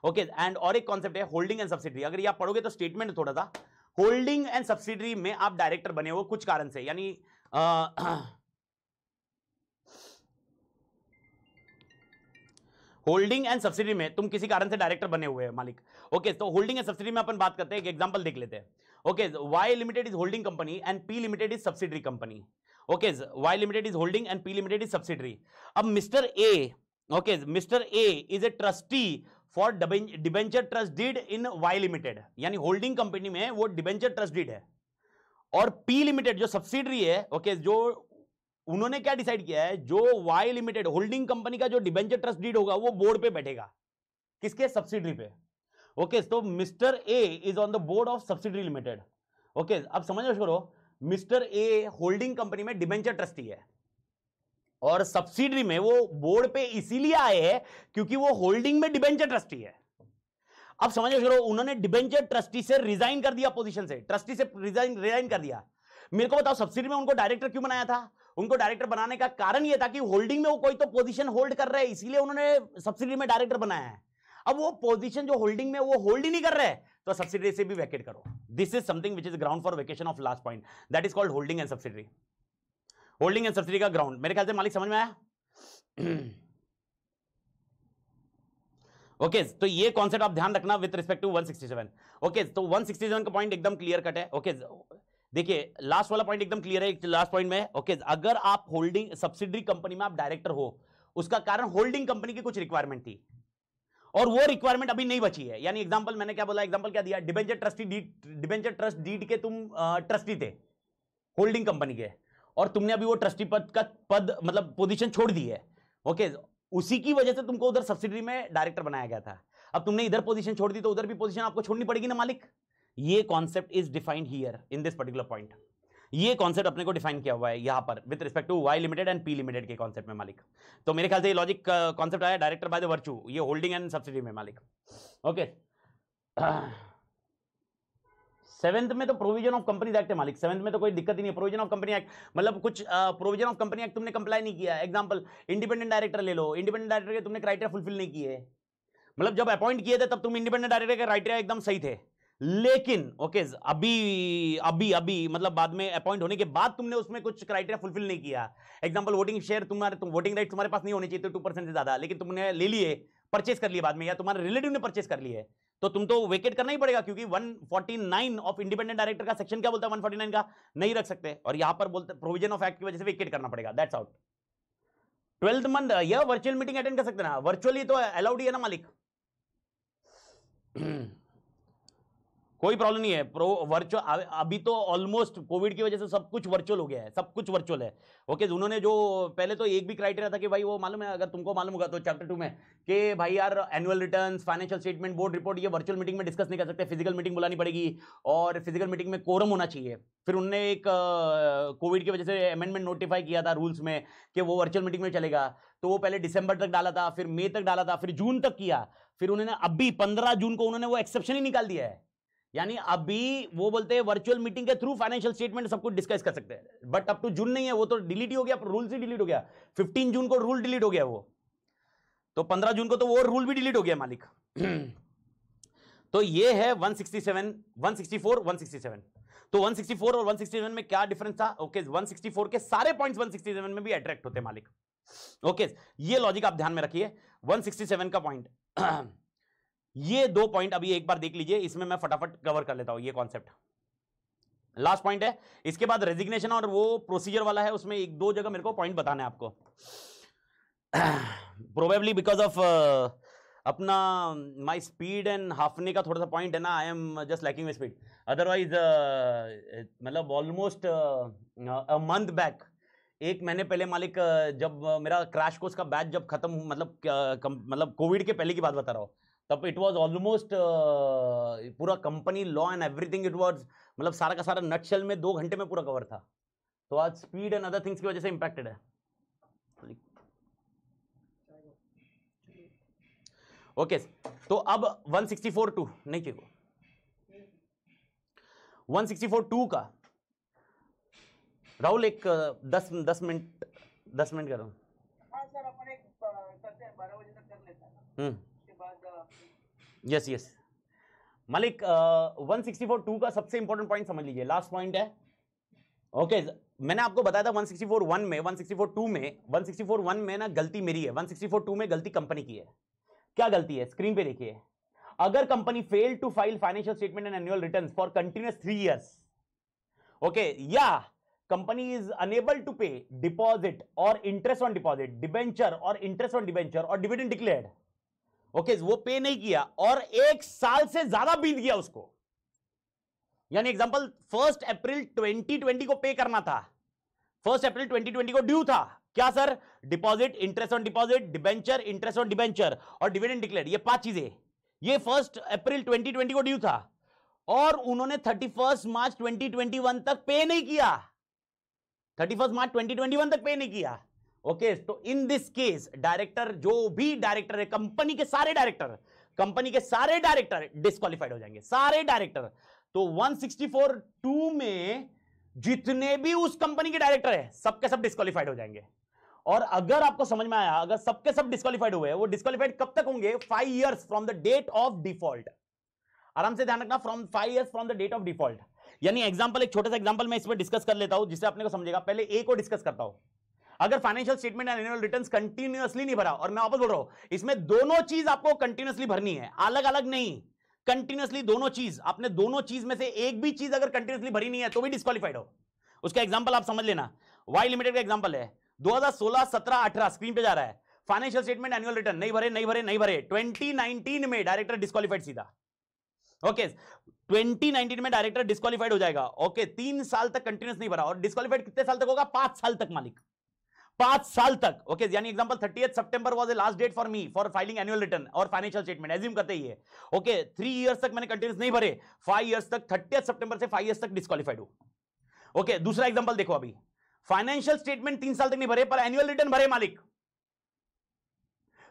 ओके okay, एंड और एक कॉन्सेप्ट है होल्डिंग एंड सब्सिडी अगर आप पढ़ोगे तो स्टेटमेंट थोड़ा सा होल्डिंग एंड सब्सिडी में आप डायरेक्टर बने हो कुछ कारण से यानी होल्डिंग एंड सब्सिडी में तुम किसी कारण से डायरेक्टर बने हुए हैं मालिक ओके okay, तो होल्डिंग एंड सब्सिडी में अपन बात करते हैं एक एग्जांपल देख लेते हैं okay Y limited is holding company and P limited is subsidiary company okay Y limited is holding and P limited is subsidiary अब mister A okay mister A is a trustee for debenture trust deed in Y limited यानी holding company में वो debenture trust deed है और P limited जो subsidiary है okay जो उन्होंने क्या डिसाइड किया है जो वाई लिमिटेड होल्डिंग कंपनी का जो डिबेंचर ट्रस्ट डीड होगा वो बोर्ड पे बैठेगा किसके सब्सिडरी पे ओके तो mister A is on the board of subsidy limited okay अब समझ करो मिस्टर ए होल्डिंग कंपनी में डिबेंचर ट्रस्टी है और सब्सिडी में वो बोर्ड पे इसीलिए आए हैं क्योंकि वो होल्डिंग में डिबेंचर ट्रस्टी है अब समझ करो उन्होंने डिबेंचर ट्रस्टी से रिजाइन कर दिया पोजीशन से ट्रस्टी से रिजाइन रिजाइन कर दिया मेरे को बताओ सब्सिडी में उनको डायरेक्टर क्यों बनाया था उनको डायरेक्टर बनाने का कारण यह था कि होल्डिंग में वो कोई तो पोजीशन होल्ड कर रहे हैं इसीलिए उन्होंने सब्सिडी में डायरेक्टर बनाया है अब वो पोजीशन जो होल्डिंग में वो होल्ड ही नहीं कर रहे तो सब्सिडरी से भी वैकेट करो this is something which is ground for vacation of last point that is called holding and subsidiary holding and subsidy का ग्राउंड मेरे ख्याल से मालिक समझ में आया ओके okay, तो ये कॉन्सेप्ट आप ध्यान रखना with respect to 167 okay okay, तो 167 का पॉइंट एकदम क्लियर कट है ओके okay, देखिए लास्ट वाला पॉइंट एकदम क्लियर है लास्ट पॉइंट में ओके okay, अगर आप होल्डिंग सब्सिडरी कंपनी में आप डायरेक्टर हो उसका कारण होल्डिंग कंपनी की कुछ रिक्वायरमेंट थी और वो रिक्वायरमेंट अभी नहीं बची है यानी एग्जांपल मैंने क्या बोला एग्जांपल क्या दिया debenture trustee deed debenture trust deed के तुम ट्रस्टी थे होल्डिंग कंपनी के और तुमने अभी वो ट्रस्टी पद का पद मतलब पोजीशन छोड़ दी है ओके उसी की वजह से तुमको उधर सब्सिडी में डायरेक्टर बनाया गया था अब तुमने इधर पोजिशन छोड़ दी तो उधर भी पोजिशन आपको छोड़नी पड़ेगी ना मालिक ये concept is defined here in this particular point ये कॉन्सेप्ट अपने को डिफाइन किया हुआ है यहाँ पर with respect to Y limited and P limited के कॉन्सेप्ट में मालिक तो मेरे ख्याल से ये लॉजिक कॉन्सेप्ट uh, आया डायरेक्टर बाय द वर्चू ये होल्डिंग एंड सब्सिडी में मालिक ओके सेवेंथ में तो प्रोविजन ऑफ कंपनी एक्ट है मालिक सेवेंथ में तो कोई दिक्कत ही नहीं है प्रोविजन ऑफ कंपनी एक्ट मतलब कुछ प्रोविजन ऑफ कंपनी एक्ट तुमने कंप्लाई नहीं किया एग्जाम्पल इंडिपेंडेंट डायरेक्टर ले लो इंडिपेंडेंट डायरेक्टर के तुमने क्राइटेरिया फुलफिल नहीं किए मतलब जब अपॉइंट किए थे तब तुम इंडिपेंडेंट डायरेक्टर के क्राइटेरिया एकदम सही थे लेकिन ओके अभी अभी अभी मतलब बाद में अपॉइंट होने के बाद तुमने उसमें कुछ क्राइटेरिया फुलफिल नहीं किया एग्जांपल वोटिंग शेयर तुम्हारे तुम वोटिंग राइट तुम्हारे पास नहीं होने चाहिए तो टू परसेंट से ज्यादा लेकिन तुमने ले लिए परचेस कर लिए बाद में या तुम्हारे रिलेटिव ने परचेस कर लिए तो तुम तो वेकेट करना ही पड़ेगा क्योंकि 149 ऑफ इंडिपेंडेंट डायरेक्टर का सेक्शन क्या बोलता है 149 का नहीं रख सकते और यहां पर बोलते प्रोविजन ऑफ एक्ट की वजह से वेकेट करना पड़ेगा दैट्स आउट ट्वेल्थ मंथ यह वर्चुअल मीटिंग अटेंड कर सकते ना वर्चुअली तो अलाउड ही है ना मालिक <clears throat> कोई प्रॉब्लम नहीं है प्रो वर्चुअल अभी तो ऑलमोस्ट कोविड की वजह से सब कुछ वर्चुअल हो गया है सब कुछ वर्चुअल है ओके उन्होंने जो पहले तो एक भी क्राइटेरिया था कि भाई वो मालूम है अगर तुमको मालूम होगा तो चैप्टर टू में कि भाई यार annual return financial statement board report ये वर्चुअल मीटिंग में डिस्कस नहीं कर सकते फिजिकल मीटिंग बुलानी पड़ेगी और फिजिकल मीटिंग में कोरम होना चाहिए फिर उन्होंने एक कोविड की वजह से अमेंडमेंट नोटिफाई किया था रूल्स में कि वो वर्चुअल मीटिंग में चलेगा तो वो पहले दिसंबर तक डाला था फिर मई तक डाला था फिर जून तक किया फिर उन्होंने अभी पंद्रह जून को उन्होंने वो एक्सेप्शन ही निकाल दिया है यानी अभी वो बोलते हैं वर्चुअल मीटिंग के थ्रू फाइनेंशियल स्टेटमेंट सब कुछ डिस्कस कर सकते हैं बट अप टू जून नहीं है वो तो डिलीट ही हो गया रूल से डिलीट हो गया 15 जून को रूल डिलीट हो गया वो तो 15 जून को तो वो रूल भी डिलीट हो गया मालिक <clears throat> तो ये है 167 164 167 तो 164 और 167 में क्या डिफरेंस था ओके okay, 164 के सारे पॉइंट्स 167 में भी अट्रैक्ट होते मालिक ओके okay, ये लॉजिक आप ध्यान में रखिए 167 का पॉइंट <clears throat> ये दो पॉइंट अभी एक बार देख लीजिए इसमें मैं फटाफट कवर कर लेता हूं ये कॉन्सेप्ट लास्ट पॉइंट है इसके बाद रेजिग्नेशन और वो प्रोसीजर वाला है उसमें एक दो जगह मेरे को पॉइंट बताना है आपको प्रोबेबली बिकॉज ऑफ अपना माई स्पीड एंड हाफने का थोड़ा सा पॉइंट है ना I am just lacking my speed otherwise मतलब ऑलमोस्ट अ मंथ बैक एक महीने पहले मालिक जब मेरा क्रैश कोर्स का बैच जब खत्म मतलब uh, मतलब कोविड के पहले की बात बता रहा हूँ तब इट वाज ऑलमोस्ट पूरा company law and everything it was मतलब सारा का सारा नटशल में दो घंटे में पूरा कवर था तो आज स्पीड एंड अदर थिंग्स की वजह से इम्पैक्टेड है ओके okay, तो अब 164 टू नहीं क्यों 164 टू का राहुल एक uh, दस दस मिनट दस मिनट करो हाँ सर अपन करते uh, हैं बारह बजे तक कर लेते हैं हम्म यस यस मलिक वन सिक्सटी फोर टू का सबसे इंपॉर्टेंट पॉइंट समझ लीजिए लास्ट पॉइंट है ओके okay, मैंने आपको बताया था 164 वन में 164 टू में 164 वन में ना गलती मेरी है 164 टू में गलती कंपनी की है क्या गलती है स्क्रीन पे देखिए अगर company fail to file financial statement and annual return for continuous three years okay या company is unable to pay deposit और इंटरेस्ट ऑन डिपॉजिट डिबेंचर और इंटरेस्ट ऑन डिबेंचर और डिविडेंड डिक्लेयर्ड ओके वो pay नहीं किया और एक साल से ज्यादा बीत गया उसको यानी एग्जांपल फर्स्ट अप्रैल 2020 को पे करना था फर्स्ट अप्रैल 2020 को ड्यू था क्या sir deposit interest on deposit debenture interest on debenture और डिविडेंड डिक्लेयर ये पांच चीजें ये फर्स्ट अप्रैल 2020 को ड्यू था और उन्होंने थर्टी फर्स्ट मार्च 2021 तक पे नहीं किया थर्टी फर्स्ट मार्च 2021 तक पे नहीं किया ओके तो इन दिस केस डायरेक्टर जो भी डायरेक्टर है कंपनी के सारे डायरेक्टर कंपनी के सारे डायरेक्टर डिस्कालीफाइड हो जाएंगे सारे डायरेक्टर तो 164 टू में जितने भी उस कंपनी के डायरेक्टर है सबके सब डिस्कालीफाइड हो जाएंगे और अगर आपको समझ में आया अगर सबके सब डिस्कालीफाइड हुए वो डिस्कालीफाइड कब तक होंगे five years from the date of default आराम से ध्यान रखना from five years from the date of default यानी एग्जाम्पल एक छोटा सा एग्जाम्पल मैं इसमें डिस्कस कर लेता हूं जिससे आपने को समझेगा पहले ए को डिस्कस करता हूं अगर financial statement and annual return continuously नहीं भरा और मैं वापस बोल रहा हूं इसमें दोनों चीज आपको कंटिन्यूअसली भरनी है अलग अलग नहीं कंटिन्यूअसली दोनों चीज आपने दोनों चीज में से एक भी चीज अगर कंटिन्यूअसली भरी नहीं है तो भी डिस्कालीफाइड हो उसका एग्जाम्पल आप समझ लेना वाई लिमिटेड का एग्जाम्पल है दो हजार 18 स्क्रीन पर जा रहा है फाइनेंशियल स्टेटमेंट एनुअल रिटर्न नहीं भरे नहीं भरे नहीं भरे ट्वेंटी में डायरेक्टर डिस्कालीफाइड सीधा ओके okay, 2019 में डायरेक्टर डिस्कालीफाइड हो जाएगा ओके okay, तीन साल तक कंटिन्यूस नहीं भरा और डिस्कालीफाइड कितने साल तक होगा पांच साल तक मालिक पांच साल तक ओके यानी example thirty September was a last date for me for filing annual return और फाइनेंशियल स्टेटमेंट एज्यूम करते ही है ओके थ्री इयर्स तक मैंने कंटिन्यूस नहीं भरे फाइव इयर्स तक थर्टी सितंबर से फाइव ईयर्स तक डिस्कालीफाइड हूं ओके okay, दूसरा एग्जाम्पल देखो अभी फाइनेंशियल स्टेटमेंट तीन साल तक नहीं भरे पर एनुअल रिटर्न भरे मालिक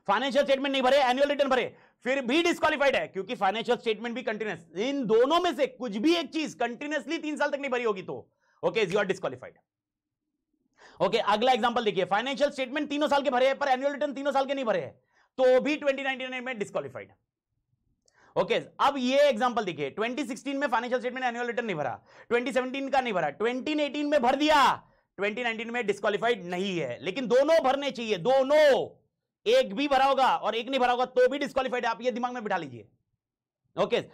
फाइनेंशियल स्टेटमेंट नहीं भरे एनुअल रिटर्न भरे फिर भी डिस्कालीफाइड है क्योंकि फाइनेंशियल स्टेटमेंट भी कंटिन्यूस इन दोनों में से कुछ भी एक चीज कंटिन्यूसली तीन साल तक नहीं भरी होगी तो okay is you are disqualified okay अगला एग्जांपल देखिए फाइनेंशियल स्टेटमेंट तीनों साल के भरे हैं पर एनुअल रिटर्न तीनों साल के नहीं भरे हैं तो भी 2099 में डिस्कालीफाइड ओके okay, अब ये एग्जांपल देखिए 2016 में फाइनेंशियल स्टेटमेंट एनुअल रिटर्न नहीं भरा 2017 का नहीं भरा 2018 में भर दिया 2019 में डिस्कालीफाइड नहीं है लेकिन दोनों भरने चाहिए दोनों एक भी भरा होगा और एक नहीं भरा होगा तो भी डिस्कालीफाइड आप ये दिमाग में बिठा लीजिए ओके okay,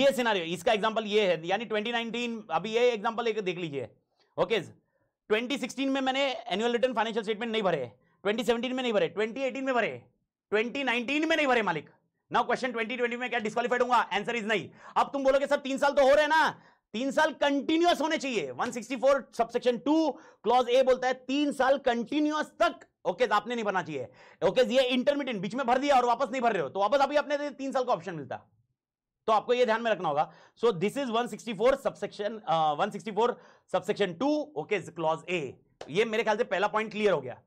ये सिनारियो इसका एग्जाम्पल ये है यानी ट्वेंटी अभी ये एग्जाम्पल एक देख लीजिए ओके okay, 2016 में मैंने एनुअल रिटर्न फाइनेंशियल स्टेटमेंट नहीं भरे 2017 में नहीं भरे 2018 में भरे 2019 में नहीं भरे मालिक नाउ क्वेश्चन 2020 में क्या डिस्कालीफाइड होगा आंसर इज नहीं अब तुम बोलोगे सर तीन साल तो हो रहे ना तीन साल कंटिन्यूस होने चाहिए 164 सबसेक्शन टू क्लॉज ए बोलता है तीन साल कंटिन्यूस तक ओके okay, तो आपने नहीं भरना चाहिए ओके okay, ये इंटरमीडिएट बीच में भर दिया और वापस नहीं भर रहे हो तो वापस अभी आपने तीन साल का ऑप्शन मिलता है तो आपको ये ध्यान में रखना होगा so this is 164 subsection uh, 164 subsection 2 okay clause A ये मेरे ख्याल से पहला पॉइंट क्लियर हो गया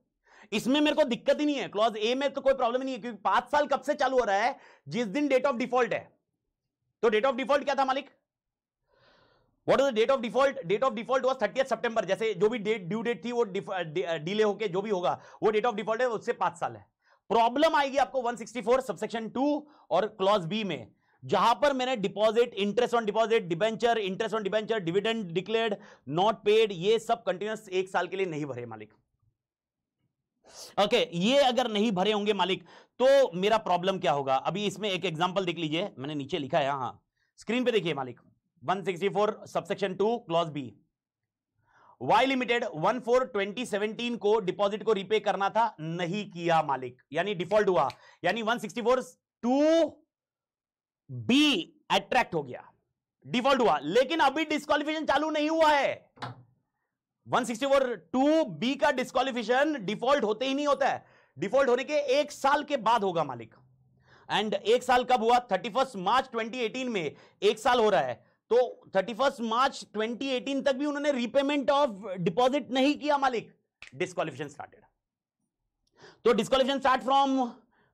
इसमें मेरे को दिक्कत ही नहीं है क्लॉज ए में तो कोई प्रॉब्लम नहीं है क्योंकि पांच साल कब से चालू हो रहा है जिस दिन डेट ऑफ डिफॉल्ट है तो डेट ऑफ डिफॉल्ट क्या था मालिक what is the date of default date of default was thirty September जैसे जो भी डेट ड्यू डेट थी वो डिले uh, होके जो भी होगा वो डेट ऑफ डिफॉल्ट है उससे पांच साल है प्रॉब्लम आएगी आपको 164 सबसेक्शन 2 और क्लॉज बी में जहां पर मैंने deposit interest on deposit debenture interest on debenture dividend declared not paid ये सब कंटिन्यूस एक साल के लिए नहीं भरे मालिक ओके okay, ये अगर नहीं भरे होंगे मालिक तो मेरा प्रॉब्लम क्या होगा अभी इसमें एक एग्जांपल देख लीजिए मैंने नीचे लिखा है हाँ स्क्रीन पे देखिए मालिक 164 subsection 2 clause B Y limited seventeen को डिपॉजिट को रिपे करना था नहीं किया मालिक यानी डिफॉल्ट हुआ यानी 164 टू बी अट्रैक्ट हो गया डिफॉल्ट हुआ लेकिन अभी डिस्कालिफिकेशन चालू नहीं हुआ है 164 टू बी का डिस्कालिफिकेशन डिफॉल्ट होते ही नहीं होता है डिफॉल्ट होने के एक साल के बाद होगा मालिक एंड एक साल कब हुआ थर्टी फर्स्ट मार्च 2018 में एक साल हो रहा है तो थर्टी फर्स्ट मार्च 2018 तक भी उन्होंने रिपेमेंट ऑफ डिपॉजिट नहीं किया मालिक डिस्कालिफिकेशन स्टार्टेड तो डिस्कालिफिकेशन स्टार्ट फ्रॉम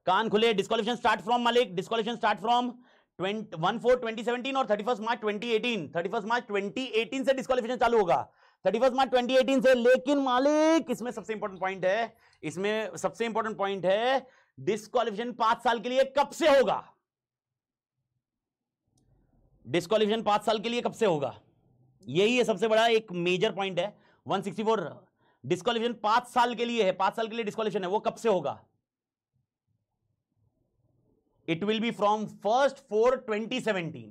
कान खुले डिस्कालिफिकेशन स्टार्ट फ्रॉम मालिक डिस्कालिफिकेशन स्टार्ट फ्रॉम ट्वेंटी और thirty March twenty eighteen thirty March twenty से डिस्कालिफिकेशन चालू होगा थर्टी मार्च ट्वेंटी से लेकिन मालिक इसमें सबसे इंपॉर्टेंट पॉइंट है इसमें सबसे इंपॉर्टेंट पॉइंट है डिस्कालिफिकेशन पांच साल के लिए कब से होगा डिस्कालिफिकेशन पांच साल के लिए कब से होगा यही है सबसे बड़ा एक मेजर पॉइंट है 164 डिस्कालिफिकेशन पांच साल के लिए है पांच साल के लिए डिस्कालिफिकेशन है वो कब से होगा it will be from 1st 4 2017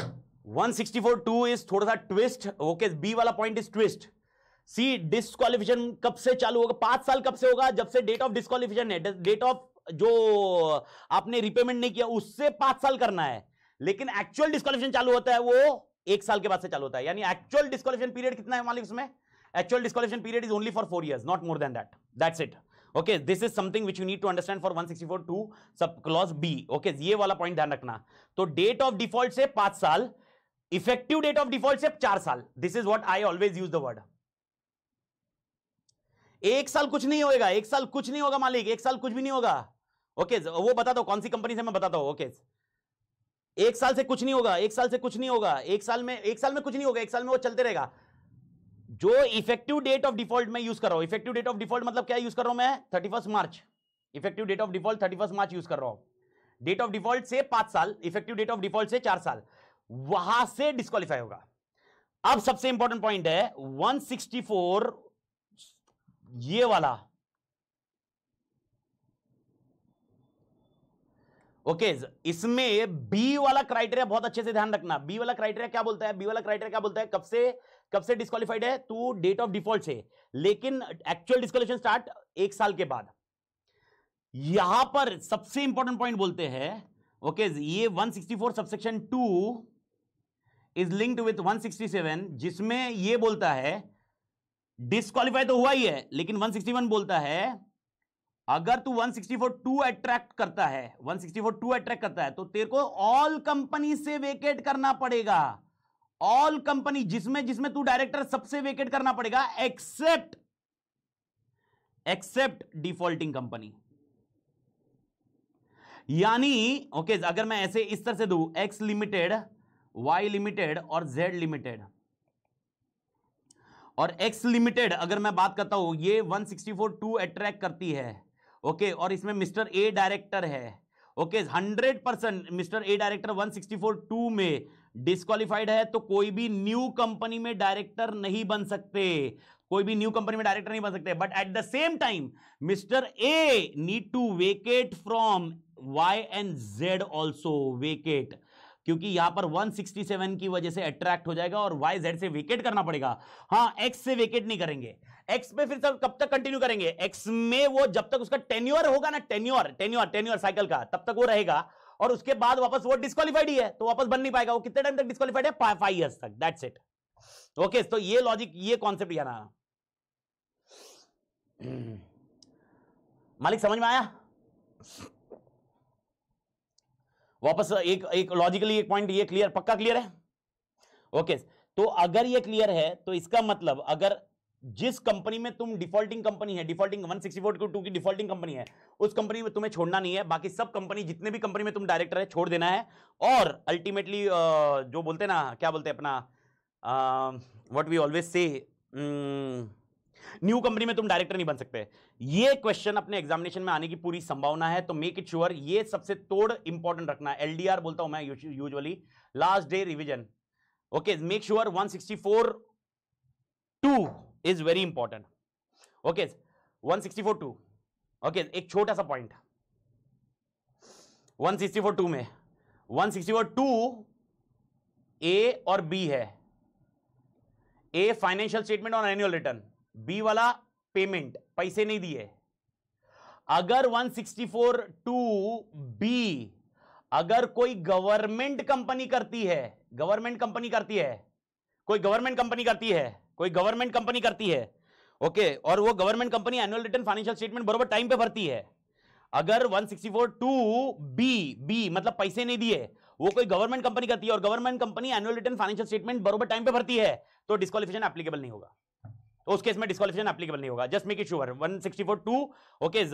164 two is थोड़ा सा ट्विस्ट ओके बी वाला point is twist C disqualification कब से चालू होगा पांच साल कब से होगा जब से डेट ऑफ डिस्कालिफिकेशन है डेट ऑफ जो आपने रिपेमेंट नहीं किया उससे पांच साल करना है लेकिन एक्चुअल डिस्कालिफिकेशन चालू होता है वो एक साल के बाद से चालू होता है यानी एक्चुअल डिस्कालिफिकेशन पीरियड कितना है मालिक उसमें actual disqualification period is only for four years not more than that that's it okay this is something which you need to understand for 164 two sub clause B okay ये वाला point ध्यान रखना तो date of default से पांच साल effective date of default से चार साल this is what I always use the word एक साल कुछ नहीं होगा एक साल कुछ नहीं होगा मालिक एक साल कुछ भी नहीं होगा ओके okay, वो बता दो कौन सी कंपनी से मैं बताता हूं ओके okay. एक साल से कुछ नहीं होगा एक साल से कुछ नहीं होगा एक साल में एक साल में कुछ नहीं होगा एक साल में वो चलते रहेगा जो इफेक्टिव डेट ऑफ डिफॉल्ट में यूज कर रहा हूं इफेक्टिव डेट ऑफ डिफॉल्ट मतलब क्या यूज कर रहा हूं मैं thirty first March effective date of default thirty first March use कर रहा हूं डेट ऑफ डिफॉल्ट से पांच साल इफेक्टिव डेट ऑफ डिफॉल्ट से चार साल वहां से डिस्कालीफाई होगा अब सबसे इंपॉर्टेंट पॉइंट है 164 ये वाला ओके okay, इसमें बी वाला क्राइटेरिया बहुत अच्छे से ध्यान रखना बी वाला क्राइटेरिया क्या बोलता है बी वाला क्राइटेरिया क्या बोलता है कब से कब से डिस्कालीफाइड है तो डेट ऑफ डिफॉल्ट से लेकिन एक्चुअल डिस्कॉलेशन स्टार्ट एक साल के बाद यहां पर सबसे इंपॉर्टेंट पॉइंट बोलते हैं ओके okay, ये 164 सबसेक्शन 2 इज लिंक्ड विथ 167 जिसमें ये बोलता है डिस्कालीफाई तो हुआ ही है लेकिन 161 बोलता है अगर तू 164 सिक्सटी अट्रैक्ट करता है 164 सिक्सटी अट्रैक्ट करता है तो तेरे को ऑल कंपनी से वेकेट करना पड़ेगा ऑल कंपनी जिसमें जिसमें तू डायरेक्टर सबसे वेकेट करना पड़ेगा एक्सेप्ट एक्सेप्ट डिफॉल्टिंग कंपनी यानी ओके okay, अगर मैं ऐसे इस तरह से दू एक्स लिमिटेड वाई लिमिटेड और जेड लिमिटेड और एक्स लिमिटेड अगर मैं बात करता हूं ये 164 टू अट्रैक्ट करती है ओके okay, और इसमें मिस्टर ए डायरेक्टर है okay hundred percent mister A director 164 two में डिस्कालीफाइड है तो कोई भी न्यू कंपनी में डायरेक्टर नहीं बन सकते कोई भी न्यू कंपनी में डायरेक्टर नहीं बन सकते but at the same time mister A need to vacate from Y and Z also vacate क्योंकि यहां पर 167 की वजह से अट्रैक्ट हो जाएगा और वाई जेड से वेकेट करना पड़ेगा हाँ एक्स से वेकेट नहीं करेंगे एक्स में फिर सब कब तक कंटिन्यू करेंगे एक्स में वो जब तक उसका टेन्योर होगा ना टेन्यूर टेन्यूअर टेन्योर साइकिल का तब तक वो रहेगा और उसके बाद वापस वो डिस्कालीफाइड ही है तो वापस बन नहीं पाएगा वो कितने टाइम तक डिस्कालीफाइड है फाइव ईयर्स तक दैट्स इट ओके तो ये लॉजिक ये कॉन्सेप्ट यहाँ आना मालिक समझ में आया वापस एक एक लॉजिकली एक पॉइंट ये क्लियर पक्का क्लियर है ओके okay, तो अगर ये क्लियर है तो इसका मतलब अगर जिस कंपनी में तुम डिफॉल्टिंग कंपनी है डिफॉल्टिंग 164 टू की डिफॉल्टिंग कंपनी है उस कंपनी में तुम्हें छोड़ना नहीं है बाकी सब कंपनी जितने भी कंपनी में तुम डायरेक्टर है छोड़ देना है और अल्टीमेटली जो बोलते ना क्या बोलते अपना व्हाट वी ऑलवेज से न्यू कंपनी में तुम डायरेक्टर नहीं बन सकते ये क्वेश्चन अपने एग्जामिनेशन में आने की पूरी संभावना है तो मेक इट श्योर ये सबसे तोड़ इंपॉर्टेंट रखना है एलडीआर बोलता हूं मैं usually last day revision okay make sure 164 two is very important okay four two okay एक छोटा सा पॉइंट फोर टू में फोर टू ए और बी है ए फाइनेंशियल स्टेटमेंट और एनुअल रिटर्न बी वाला पेमेंट पैसे नहीं दिए अगर फोर टू बी अगर कोई गवर्नमेंट कंपनी करती है गवर्नमेंट कंपनी करती है कोई गवर्नमेंट कंपनी करती है कोई गवर्नमेंट कंपनी करती है ओके okay, और वो government company annual return financial statement बरबर टाइम पे भरती है अगर 164 टू बी बी मतलब पैसे नहीं दिए वो कोई गवर्नमेंट कंपनी करती है और government company annual return financial statement बरबर टाइम पे भरती है तो डिस्कालिफिकेशन एप्लीकेबल नहीं होगा तो उस केस में डिस्कालिफिकेशन एप्लीकेबल नहीं होगा just make it sure 164 two okay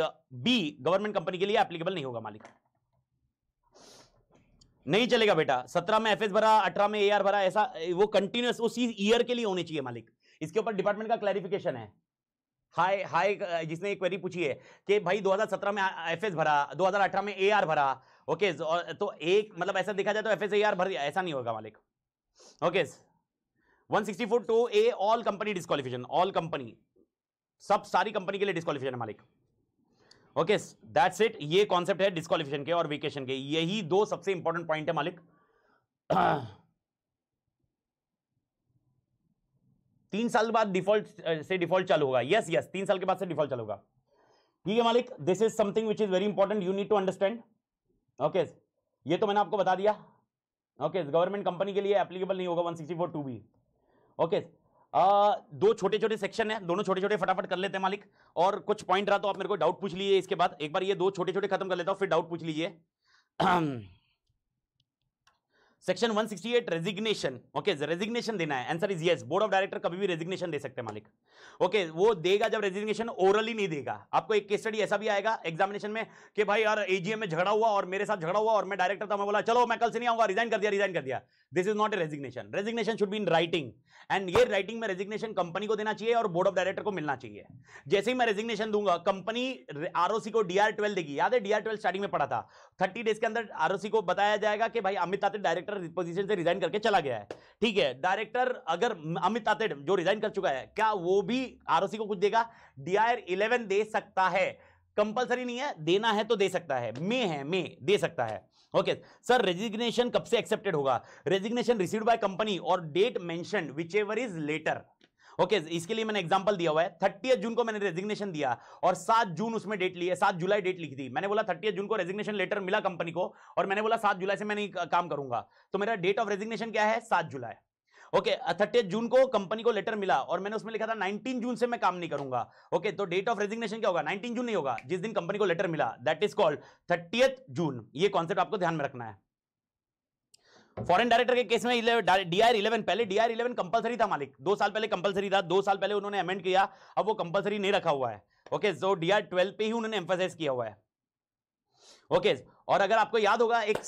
B government company के लिए एप्लीकेबल नहीं होगा मालिक नहीं चलेगा बेटा सत्रह में एफ भरा अठारह में ए भरा ऐसा वो कंटिन्यूस उसी ईयर के लिए होने चाहिए मालिक इसके ऊपर डिपार्टमेंट का क्लैरिफिकेशन है हाय हाय जिसने एक क्वेरी पूछी है कि भाई 2017 में एफएस भरा 2018 में एआर भरा ओके तो एक मतलब ऐसा देखा जाए तो एफएस एआर भर ऐसा नहीं होगा मालिक okay 164 two A all company disqualification all company सब सारी कंपनी के लिए डिस्कालिफिकेशन है मालिक ओके दैट्स इट ये कॉन्सेप्ट है डिस्कालिफिकेशन के और वेकेशन के यही दो सबसे इंपॉर्टेंट पॉइंट है मालिक तीन साल बाद डिफॉल्ट से डिफॉल्ट चालू होगा यस यस तीन साल के बाद से डिफॉल्ट चालू होगा ठीक है मालिक this is something which is very important you need to understand okay ये तो मैंने आपको बता दिया ओके गवर्नमेंट कंपनी के लिए एप्लीकेबल नहीं होगा one sixty four two B okay दो छोटे छोटे सेक्शन है दोनों छोटे छोटे फटाफट कर लेते हैं मालिक और कुछ पॉइंट रहा तो आप मेरे को डाउट पूछ लीजिए इसके बाद एक बार ये दो छोटे छोटे खत्म कर लेता हूँ फिर डाउट पूछ लीजिए <clears throat> सेक्शन 168 रेजिग्नेशन ओके रेजिग्नेशन देना है answer is yes board of director कभी भी रेजिग्नेशन दे सकते हैं मालिक ओके okay, वो देगा जब रेजिग्नेशन ओरली नहीं देगा आपको एक केस स्टडी ऐसा भी आएगा एग्जामिनेशन में कि भाई यार एजीएम में झगड़ा हुआ और मेरे साथ झगड़ा हुआ और मैं डायरेक्टर था मैं बोला चलो मैं कल से नहीं आऊंगा रिजाइन कर दिया रिजाइन कर दिया this is not a resignation resignation should be in writing and ये राइटिंग में रेजिग्नेशन कंपनी को देना चाहिए और बोर्ड ऑफ डायरेक्टर को मिलना चाहिए जैसे ही मैं रेजिग्नेशन दूंगा कंपनी आरओसी को डीआर देगी याद है डीआर स्टार्टिंग में पड़ा था थर्टी डेज के अंदर आरओसी को बताया जाएगा कि भाई अमित आते डायरेक्टर डायरेक्टर पोजीशन से रिजाइन करके चला गया है ठीक है डायरेक्टर अगर अमित आतेड़ जो रिजाइन कर चुका है क्या वो भी आरओसी को कुछ देगा डीआर इलेवन दे सकता है कंपलसरी नहीं है देना है तो दे सकता है मे है मे दे सकता है ओके सर रेजिग्नेशन कब से एक्सेप्टेड होगा रेजिग्नेशन रिसीव्ड बाय कंपनी और date mention whichever is later okay okay, इसके लिए मैंने एग्जांपल दिया हुआ है थर्टी जून को मैंने रेजिग्नेशन दिया और सात जून उसमें डेट ली है सात जुलाई डेट लिखी थी मैंने बोला थर्टी जून को रेजिग्नेशन लेटर मिला कंपनी को और मैंने बोला सात जुलाई से मैं काम करूंगा तो मेरा डेट ऑफ रेजिग्नेशन क्या है सात जुलाई ओके थर्टी जून को कंपनी को लेटर मिला और मैंने उसमें लिखा था 19 जून से मैं काम नहीं करूंगा ओके okay, तो डेट ऑफ रेजिग्नेशन क्या होगा 19 जून नहीं होगा जिस दिन कंपनी को लेटर मिला that is called thirtieth June ये कॉन्सेप्ट आपको ध्यान में रखना है फॉरेन डायरेक्टर के केस में डीआर इलेवन पहले डीआर इलेवन कंपलसरी था मालिक दो साल पहले कंपलसरी था दो साल पहले उन्होंने अमेंड किया अब वो कंपलसरी नहीं रखा हुआ है ओके जो डीआर ट्वेल्व पे ही उन्होंने एम्फोसाइज किया हुआ है ओके और अगर आपको याद होगा एक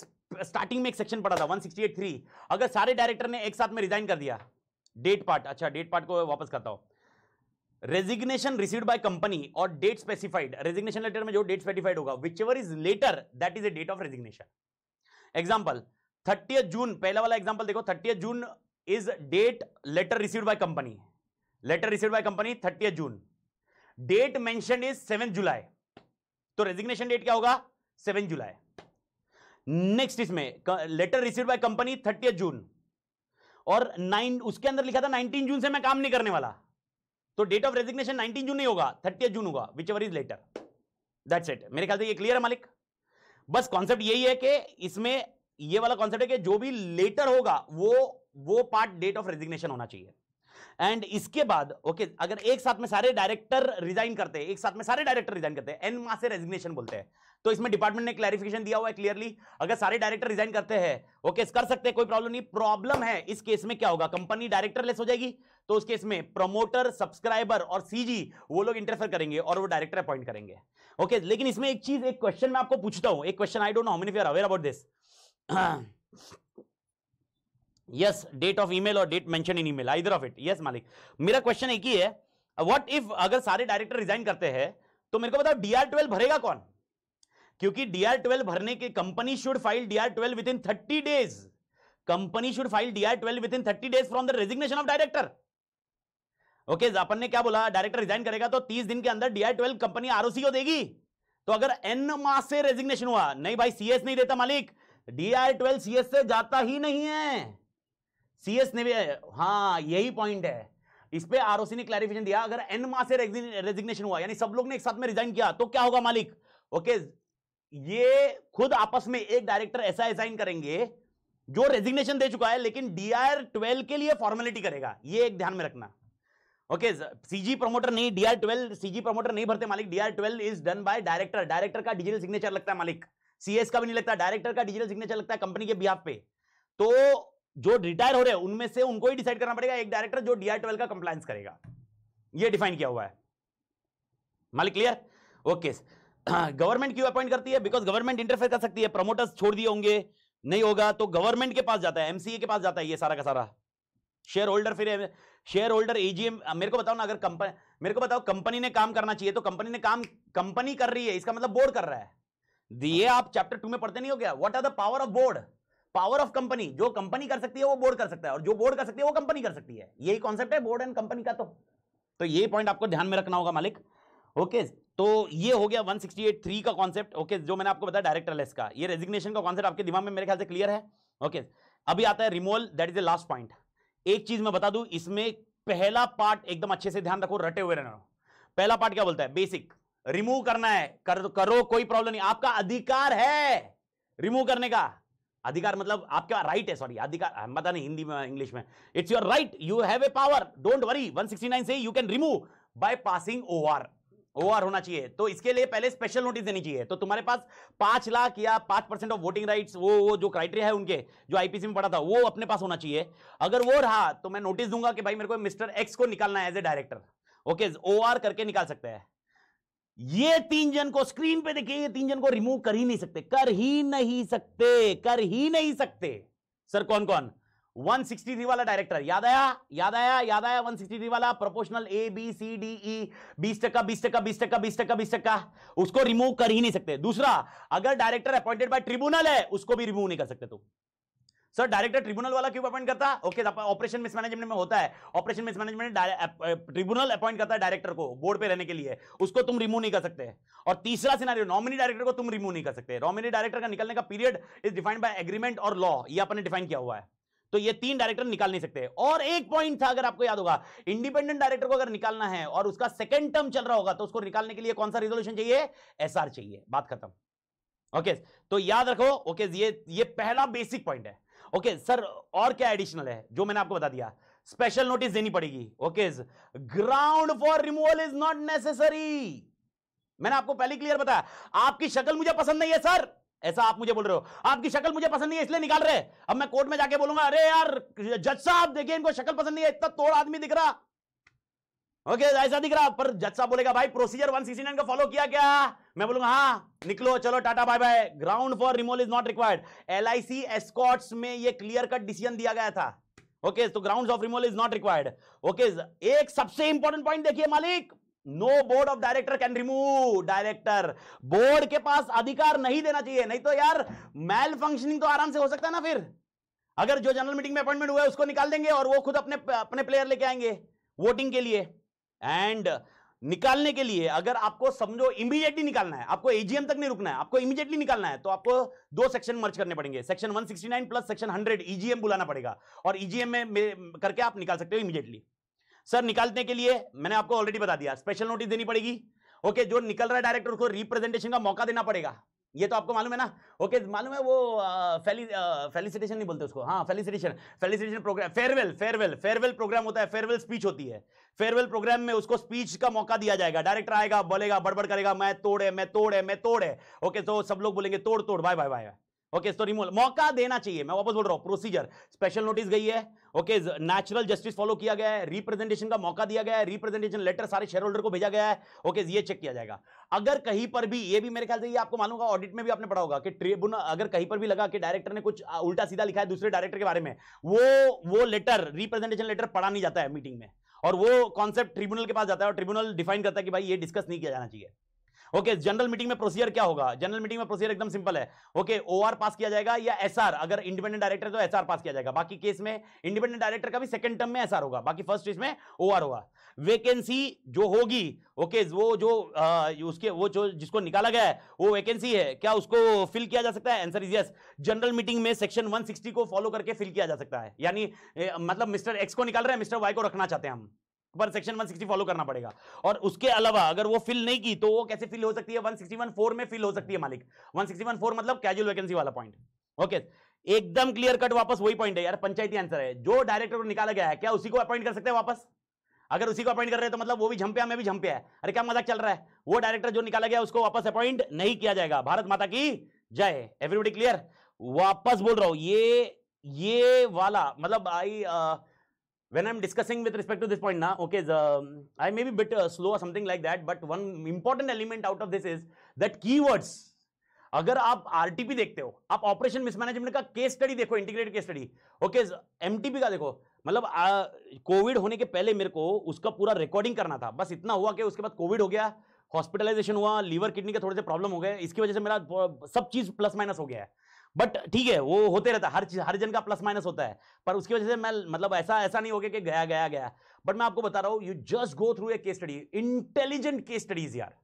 स्टार्टिंग में एक सेक्शन पड़ा था 168.3 अगर सारे डायरेक्टर ने एक साथ में रिजाइन कर दिया डेट पार्ट अच्छा डेट पार्ट को वापस करता हूं रेजिग्नेशन रिसीव बाय कंपनी और डेट स्पेसिफाइड रेजिग्नेशन लेटर में जो डेट स्पेसिफाइड होगा whichever is later that is a date of resignation example thirty June पहला वाला एग्जाम्पल देखो thirty June is date letter receive by company letter receive by company thirty June date mention is seven July तो resignation date क्या होगा seven July next इसमें letter receive by company thirty June और nine उसके अंदर लिखा था nineteen June से मैं काम नहीं करने वाला तो date of resignation nineteen June नहीं होगा थर्टी जून होगा whichever is later that's it मेरे ख्याल से ये क्लियर है मालिक बस कॉन्सेप्ट यही है कि इसमें ये वाला कॉन्सेप्ट है कि जो भी लेटर होगा वो वो पार्ट डेट ऑफ रेजिग्नेशन होना चाहिए एंड इसके बाद ओके okay, अगर एक साथ में सारे डायरेक्टर रिजाइन करते हैं एक साथ में सारे डायरेक्टर रिजाइन करते हैं एन मास से रेजिग्नेशन बोलते हैं तो इसमें डिपार्टमेंट ने क्लैरिफिकेशन दिया हुआ है क्लियरली अगर सारे डायरेक्टर रिजाइन करते हैं ओके okay, कर सकते हैं कोई प्रॉब्लम नहीं प्रॉब्लम है इस केस में क्या होगा कंपनी डायरेक्टर लेस हो जाएगी तो उस केस में प्रमोटर सब्सक्राइबर और सीजी वो लोग इंटरफेयर करेंगे और वो डायरेक्टर अपॉइंट करेंगे ओके okay, लेकिन इसमें एक चीज एक क्वेश्चन में आपको पूछता हूं एक क्वेश्चन आई डोट know how many aware about this yes date of email और date mention in email either of it yes मालिक मेरा क्वेश्चन एक ही है व्हाट इफ अगर सारे डायरेक्टर रिजाइन करते हैं तो मेरे को बताओ डीआर ट्वेल्व भरेगा कौन क्योंकि डीआर ट्वेल्व भरने के company should file DR twelve within thirty days company should file DR twelve within thirty days from the resignation of director okay जापन ने क्या बोला डायरेक्टर रिजाइन करेगा तो तीस दिन के अंदर डीआर ट्वेल्व कंपनी आरओसी को देगी तो अगर एन मास से रेजिग्नेशन हुआ नहीं भाई सीएस नहीं देता मालिक डी ट्वेल्व सी से जाता ही नहीं है सी एस ने भी हाँ यही पॉइंट है इस पर आरओसी ने क्लैरिफिकेशन दिया अगर एन मा से रेजिग्नेशन हुआ यानी सब लोग ने एक साथ में रिजाइन किया तो क्या होगा मालिक ओके ये खुद आपस में एक डायरेक्टर ऐसा रिजाइन करेंगे जो रेजिग्नेशन दे चुका है लेकिन डी आर ट्वेल्व के लिए फॉर्मेलिटी करेगा ये एक ध्यान में रखना ओके सीजी प्रमोटर नहीं डीआर ट्वेल्व सीजी प्रमोटर नहीं भरते मालिक DR twelve is done by director director का डिजिटल सिग्नेचर लगता है मालिक सीएस का भी नहीं लगता डायरेक्टर का डिजिटल सिग्नेचर लगता है कंपनी के बिहाफ पे तो जो रिटायर हो रहे हैं उनमें से उनको ही डिसाइड करना पड़ेगा एक डायरेक्टर जो डीआर ट्वेल्व का कंप्लायंस करेगा ये डिफाइन किया हुआ है मालिक क्लियर ओके गवर्नमेंट क्यों अपॉइंट करती है बिकॉज गवर्नमेंट इंटरफेयर कर सकती है प्रमोटर्स छोड़ दिए होंगे नहीं होगा तो गवर्नमेंट के पास जाता है एमसीए के पास जाता है ये सारा का सारा शेयर होल्डर फिर शेयर होल्डर एजीएम मेरे को बताओ ना अगर कंपनी मेरे को बताओ कंपनी ने काम करना चाहिए तो कंपनी ने काम कंपनी कर रही है इसका मतलब बोर्ड कर रहा है दिए आप चैप्टर टू में पढ़ते नहीं हो गया what are the power of board power of company जो कंपनी कर सकती है वो बोर्ड कर सकता है और जो बोर्ड कर सकती है वो कंपनी कर सकती है यही कॉन्सेप्ट है बोर्ड एंड कंपनी का तो तो ये पॉइंट आपको ध्यान में रखना होगा मालिक ओके तो ये हो गया 168.3 का कॉन्सेप्ट ओके जो मैंने आपको बताया डायरेक्टर लेस का ये रेजिग्नेशन का कॉन्सेप्ट आपके दिमाग में मेरे ख्याल से क्लियर है ओके अभी आता है removal that is the last point एक चीज मैं बता दू इसमें पहला पार्ट एकदम अच्छे से ध्यान रखो रटे हुए रहना पहला पार्ट क्या बोलता है बेसिक रिमूव करना है कर, करो कोई प्रॉब्लम नहीं आपका अधिकार है रिमूव करने का अधिकार मतलब आपका राइट है सॉरी अधिकार पता नहीं हिंदी में इंग्लिश में it's your right you have a power don't worry 169 से you can remove by passing over over होना चाहिए तो इसके लिए पहले स्पेशल नोटिस देनी चाहिए तो तुम्हारे पास पांच लाख या पांच परसेंट ऑफ वोटिंग राइट्स वो वो जो क्राइटेरिया है उनके जो आईपीसी में पड़ा था वो अपने पास होना चाहिए अगर वो रहा तो मैं नोटिस दूंगा कि भाई मेरे को मिस्टर एक्स को निकालना है एज ए डायरेक्टर ओके ओ करके निकाल सकते हैं ये तीन जन को स्क्रीन पे देखिए ये तीन जन को रिमूव कर ही नहीं सकते कर ही नहीं सकते कर ही नहीं सकते सर कौन कौन 163 वाला डायरेक्टर याद आया याद आया याद आया 163 वाला proportional A B C D E बीस टका बीस टका बीस टका बीस टका बीस टका उसको रिमूव कर ही नहीं सकते दूसरा अगर डायरेक्टर अपॉइंटेड बाय ट्रिब्यूनल है उसको भी रिमूव नहीं कर सकते तुम सर डायरेक्टर ट्रिब्यूनल वाला क्यों अपॉइंट करता ओके ऑपरेशन मिसमैनेजमेंट में होता है ऑपरेशन मिसमैनेजमेंट ट्रिब्यूनल अपॉइंट करता है डायरेक्टर को बोर्ड पे रहने के लिए उसको तुम रिमूव नहीं कर सकते और तीसरा सिनारियो नॉमिनी डायरेक्टर को तुम रिमूव नहीं कर सकते नॉमिनी डायरेक्टर का निकलने का period is defined by agreement और लॉ ये आपने डिफाइन किया हुआ है तो ये तीन डायरेक्टर निकाल नहीं सकते और एक पॉइंट था अगर आपको याद होगा इंडिपेंडेंट डायरेक्टर को अगर निकालना है और उसका सेकंड टर्म चल रहा होगा तो उसको निकालने के लिए कौन सा रिजोल्यूशन चाहिए एसआर चाहिए बात खत्म ओके तो याद रखो ओके ये ये पहला बेसिक पॉइंट है ओके सर और क्या एडिशनल है जो मैंने आपको बता दिया स्पेशल नोटिस देनी पड़ेगी okay ground for removal is not necessary मैंने आपको पहले क्लियर बताया आपकी शक्ल मुझे पसंद नहीं है सर ऐसा आप मुझे बोल रहे हो आपकी शक्ल मुझे पसंद नहीं है इसलिए निकाल रहे अब मैं कोर्ट में जाके बोलूंगा अरे यार जज साहब देखिए इनको शक्ल पसंद नहीं है इतना तोड़ आदमी दिख रहा ओके ऐसा दिख रहा पर जज साहब बोलेगा भाई प्रोसीजर वन 169 का फॉलो किया क्या मैं बोलूंगा हाँ निकलो चलो ta-ta bye bye ground for removal is not required L I C Escorts में ये क्लियर कट डिसीजन दिया गया था ओके तो ground of removal is not required okay एक सबसे इंपॉर्टेंट पॉइंट देखिए मालिक no board of director can remove director board के पास अधिकार नहीं देना चाहिए नहीं तो यार मैल फंक्शनिंग तो आराम से हो सकता है ना फिर अगर जो जनरल मीटिंग में अपॉइंटमेंट हुआ है उसको निकाल देंगे और वो खुद अपने अपने प्लेयर लेके आएंगे वोटिंग के लिए एंड निकालने के लिए अगर आपको समझो इमीडिएटली निकालना है आपको एजीएम तक नहीं रुकना है आपको इमीडिएटली निकालना है तो आपको दो सेक्शन मर्ज करने पड़ेंगे सेक्शन 169 प्लस सेक्शन 100 ईजीएम बुलाना पड़ेगा और ईजीएम e में, में करके आप निकाल सकते हो इमीडिएटली सर निकालने के लिए मैंने आपको ऑलरेडी बता दिया स्पेशल नोटिस देनी पड़ेगी ओके जो निकल रहा है डायरेक्टर उसको रिप्रेजेंटेशन का मौका देना पड़ेगा ये तो आपको मालूम है ना ओके मालूम है वो फेलिसिटेशन नहीं बोलते उसको हाँ felicitation felicitation programme farewell farewell farewell programme होता है फेयरवेल स्पीच होती है फेयरवेल प्रोग्राम में उसको स्पीच का मौका दिया जाएगा डायरेक्टर आएगा बोलेगा बड़बड़ करेगा मैं तोड़े मैं तोड़े मैं तोड़े ओके तो सब लोग बोलेंगे तोड़ तोड़ bye bye bye okay story removal मौका देना चाहिए मैं वापस बोल रहा हूं प्रोसीजर स्पेशल नोटिस गई है ओके नेचुरल जस्टिस फॉलो किया गया है रिप्रेजेंटेशन का मौका दिया गया है रिप्रेजेंटेशन लेटर सारे शेयर होल्डर को भेजा गया है ओके ये चेक किया जाएगा अगर कहीं पर भी ये भी मेरे ख्याल से ये आपको मालूंगा ऑडिट में भी आपने पढ़ा होगा कि ट्रिब्यून अगर कहीं पर भी लगा कि डायरेक्टर ने कुछ उल्टा सीधा लिखा है दूसरे डायरेक्टर के बारे में वो वो लेटर रिप्रेजेंटेशन लेटर पढ़ा नहीं जाता है मीटिंग में और वो कॉन्सेप्ट ट्रिब्यूनल के पास जाता है और ट्रिब्यूनल डिफाइन करता है कि भाई ये डिस्कस नहीं किया जाना चाहिए ओके जनरल मीटिंग में प्रोसीजर क्या होगा जनरल मीटिंग में प्रोसीजर एकदम सिंपल है ओके ओआर पास किया जाएगा या एसआर अगर इंडिपेंडेंट डायरेक्टर तो एसआर पास किया जाएगा बाकी केस में इंडिपेंडेंट डायरेक्टर का भी सेकंड टर्म में एसआर होगा बाकी फर्स्ट इसमें ओआर होगा वैकेंसी जो होगी ओके वो जो आ, उसके वो जो जिसको निकाला गया है वो वैकेंसी है क्या उसको फिल किया जा सकता है answer is yes general meeting में सेक्शन 160 को फॉलो करके फिल किया जा सकता है यानी मतलब मिस्टर एक्स को निकाल रहे हैं मिस्टर वाई को रखना चाहते हैं हम पर सेक्शन 160 फॉलो करना पड़ेगा और उसके अलावा अगर वो फिल नहीं की तो वो कैसे फिल हो सकती है 161 फोर में फिल हो सकती है मालिक 161 फोर मतलब कैजुअल वैकेंसी वाला पॉइंट ओके एकदम क्लियर कट वापस वही पॉइंट है यार पंचायती आंसर है जो डायरेक्टर को निकाला गया है क्या उसी को अपॉइंट कर सकते हैं वापस अगर उसी को अपॉइंट कर रहे हैं तो मतलब वो भी झंपया मैं भी झंपया है अरे क्या मजाक चल रहा है वो डायरेक्टर जो निकाला गया उसको वापस अपॉइंट नहीं किया जाएगा भारत माता की जय एवरीबडी क्लियर वापस बोल रहा हूं ये ये वाला मतलब आई when I'm discussing with respect to this point now, okay, the, I may be a bit uh, slow or something like that, but one important element out of this is that keywords. अगर आप RTP देखते हो आप operation mismanagement का case study देखो integrated case study okay MTP का देखो मतलब कोविड होने के पहले मेरे को उसका पूरा रिकॉर्डिंग करना था बस इतना हुआ कि उसके बाद कोविड हो गया हॉस्पिटलाइजेशन हुआ लीवर किडनी के थोड़े से प्रॉब्लम हो गए इसकी वजह से मेरा सब चीज प्लस माइनस हो गया है बट ठीक है वो होते रहता है हर हर जन का प्लस माइनस होता है पर उसकी वजह से मैं मतलब ऐसा ऐसा नहीं हो गया कि गया गया गया बट मैं आपको बता रहा हूं you just go through a case study intelligent case studies यार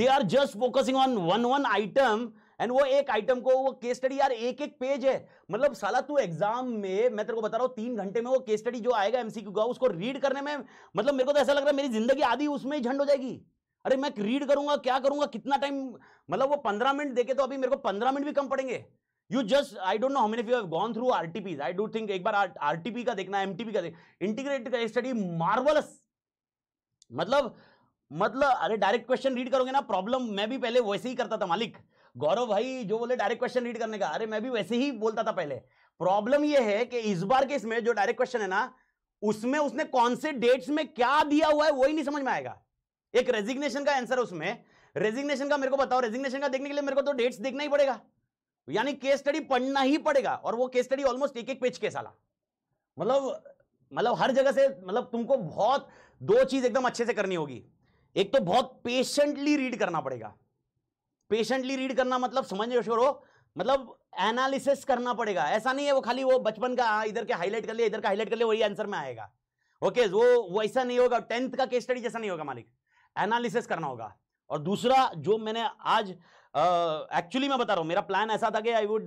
they are just focusing on one one item and वो एक आइटम को वो केस स्टडी यार एक एक पेज है मतलब साला तू एग्जाम में मैं तेरे को बता रहा हूं तीन घंटे में वो केस स्टडी जो आएगा एमसीक्यू का उसको रीड करने में मतलब मेरे को तो ऐसा लग रहा है मेरी जिंदगी आधी उसमें ही झंड हो जाएगी अरे मैं रीड करूंगा क्या करूंगा कितना टाइम मतलब वो पंद्रह मिनट देखे तो अभी मेरे को पंद्रह मिनट भी कम पड़ेंगे you just I don't know how many you have gone through RTP I don't think एक बार आरटीपी का देखना एमटीपी का देखना इंटीग्रेटेड स्टडी मार्वलस मतलब मतलब अरे डायरेक्ट क्वेश्चन रीड करोगे ना प्रॉब्लम मैं भी पहले वैसे ही करता था मालिक गौरव भाई जो बोले डायरेक्ट क्वेश्चन रीड करने का अरे मैं भी वैसे ही बोलता था पहले प्रॉब्लम यह है कि इस बार के इसमें जो डायरेक्ट क्वेश्चन है ना उसमें उसने कौन से डेट्स में क्या दिया हुआ है वही नहीं समझ में आएगा एक रेजिग्नेशन का आंसर उसमें रेजिग्नेशन का मेरे को बताओ रेजिग्नेशन का देखने के लिए मेरे को तो डेट्स देखना ही पड़ेगा यानी केस स्टडी पढ़ना ही पड़ेगा और वो केस स्टडी ऑलमोस्ट एक एक पेज के साला मतलब मतलब हर जगह से मतलब तुमको बहुत दो चीज एकदम अच्छे से करनी होगी एक तो बहुत पेशेंटली रीड करना पड़ेगा पेशेंटली रीड करना मतलब समझो शोर हो मतलब एनालिसिस करना पड़ेगा ऐसा नहीं है वो खाली वो बचपन का हाँ, इधर के हाईलाइट कर लिया इधर का हाईलाइट कर लिया वही आंसर में आएगा ओके वो वैसा नहीं होगा टेंथ का केस स्टडी जैसा नहीं होगा मालिक एनालिसिस करना होगा और दूसरा जो मैंने आज एक्चुअली मैं बता रहा हूँ मेरा प्लान ऐसा था कि I would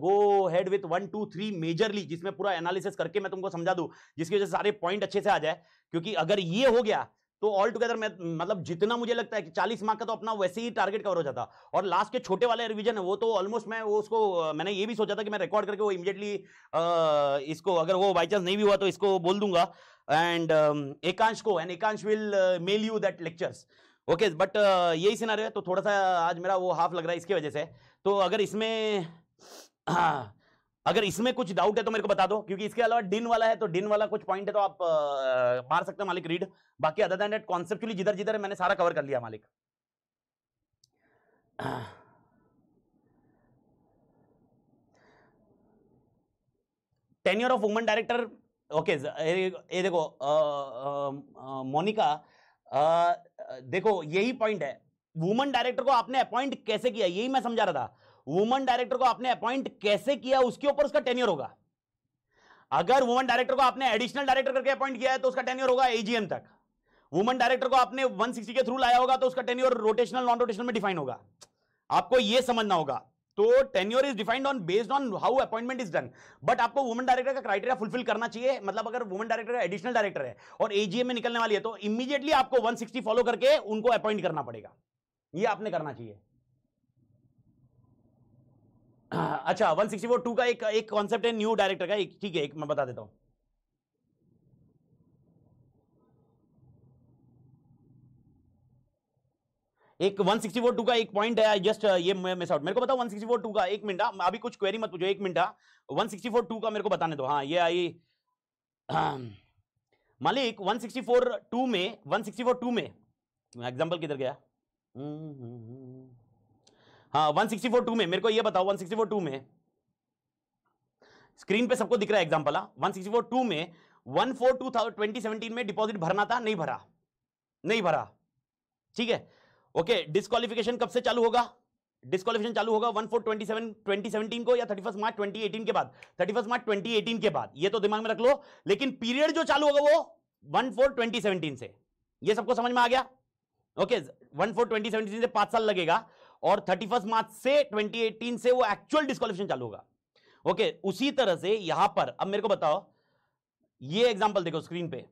go head with one two three majorly जिसमें पूरा एनालिसिस करके मैं तुमको समझा दूँ जिसकी वजह से सारे पॉइंट अच्छे से आ जाए क्योंकि अगर ये हो गया तो ऑल टुगेदर मैं मतलब जितना मुझे लगता है कि 40 मार्क का तो अपना वैसे ही टारगेट कवर हो जाता और लास्ट के छोटे वाले रिविजन है वो तो ऑलमोस्ट मैं वो उसको मैंने ये भी सोचा था कि मैं रिकॉर्ड करके वो इमीडिएटली इसको अगर वो बाई चांस नहीं भी हुआ तो इसको बोल दूंगा एंड um, एकांश को and Ekansh will mail you that lectures okay but uh, यही सिनारियो है तो थोड़ा सा आज मेरा वो हाफ लग रहा है इसकी वजह से तो अगर इसमें <clears throat> अगर इसमें कुछ डाउट है तो मेरे को बता दो क्योंकि इसके अलावा डिन वाला है तो डिन वाला कुछ पॉइंट है तो आप आ, uh, मार सकते हैं मालिक रीड बाकी अदर दैन डेट जिधर जिधर मैंने सारा कवर कर लिया मालिक tenure of woman director okay ये देखो मोनिका uh, देखो यही पॉइंट है वुमन डायरेक्टर को आपने अपॉइंट कैसे किया यही मैं समझा रहा था वुमन डायरेक्टर को आपने अपॉइंट कैसे किया उसके ऊपर उसका टेन्योर होगा अगर वुमन डायरेक्टर को आपने एडिशनल डायरेक्टर करके अपॉइंट किया है तो उसका टेन्योर होगा एजीएम तक वुमन डायरेक्टर को आपने 160 के थ्रू लाया होगा तो उसका टेन्योर रोटेशनल नॉन रोटेशनल में डिफाइन होगा आपको यह समझना होगा तो tenure is defined on based on how appointment is done but आपको वुमन डायरेक्टर का क्राइटेरिया फुलफिल करना चाहिए मतलब अगर वुमन डायरेक्टर एडिशनल डायरेक्टर है और एजीएम में निकलने वाली है तो इमीडिएटली आपको 160 फॉलो करके उनको अपॉइंट करना पड़ेगा ये आपने करना चाहिए <clears throat> अच्छा वन सिक्सटी फोर टू का एक कॉन्सेप्ट है न्यू डायरेक्टर का एक ठीक है एक मैं बता देता हूं एक 160 सिक्सटी फोर टू का एक पॉइंट है जस्ट uh, ये मिस आउट मेरे को बताओ 160 सिक्सटी फोर टू का एक मिनट हाँ, अभी कुछ क्वेरी मत पूछो एक minute one sixty four two का मेरे को बताने दो हाँ ये आई हाँ, मालिक 164 सिक्सटी फोर टू में वन सिक्सटी फोर टू में एग्जाम्पल किधर गया हाँ वन सिक्सटी फोर टू में मेरे को ये बताओ वन सिक्सटी फोर टू में स्क्रीन पे सबको दिख रहा है example one sixty four two में one four two thousand twenty seventeen में डिपॉजिट भरना था नहीं भरा नहीं भरा ठीक है ओके डिस्कालिफिकेशन कब से चालू होगा डिस्कालिफिकेशन चालू होगा one four twenty seven twenty seventeen को या thirty first March twenty eighteen के बाद thirty first March twenty eighteen के बाद ये तो दिमाग में रख लो लेकिन पीरियड जो चालू होगा वो वन फोर ट्वेंटी सेवनटीन से ये सबको समझ में आ गया okay one four twenty seventeen से पांच साल लगेगा और थर्टी फर्स्ट मार्च से ट्वेंटी एटीन से वो एक्चुअल डिस्कालिफिकेशन चालू होगा ओके उसी तरह से यहां पर अब मेरे को बताओ ये एग्जाम्पल देखो स्क्रीन पे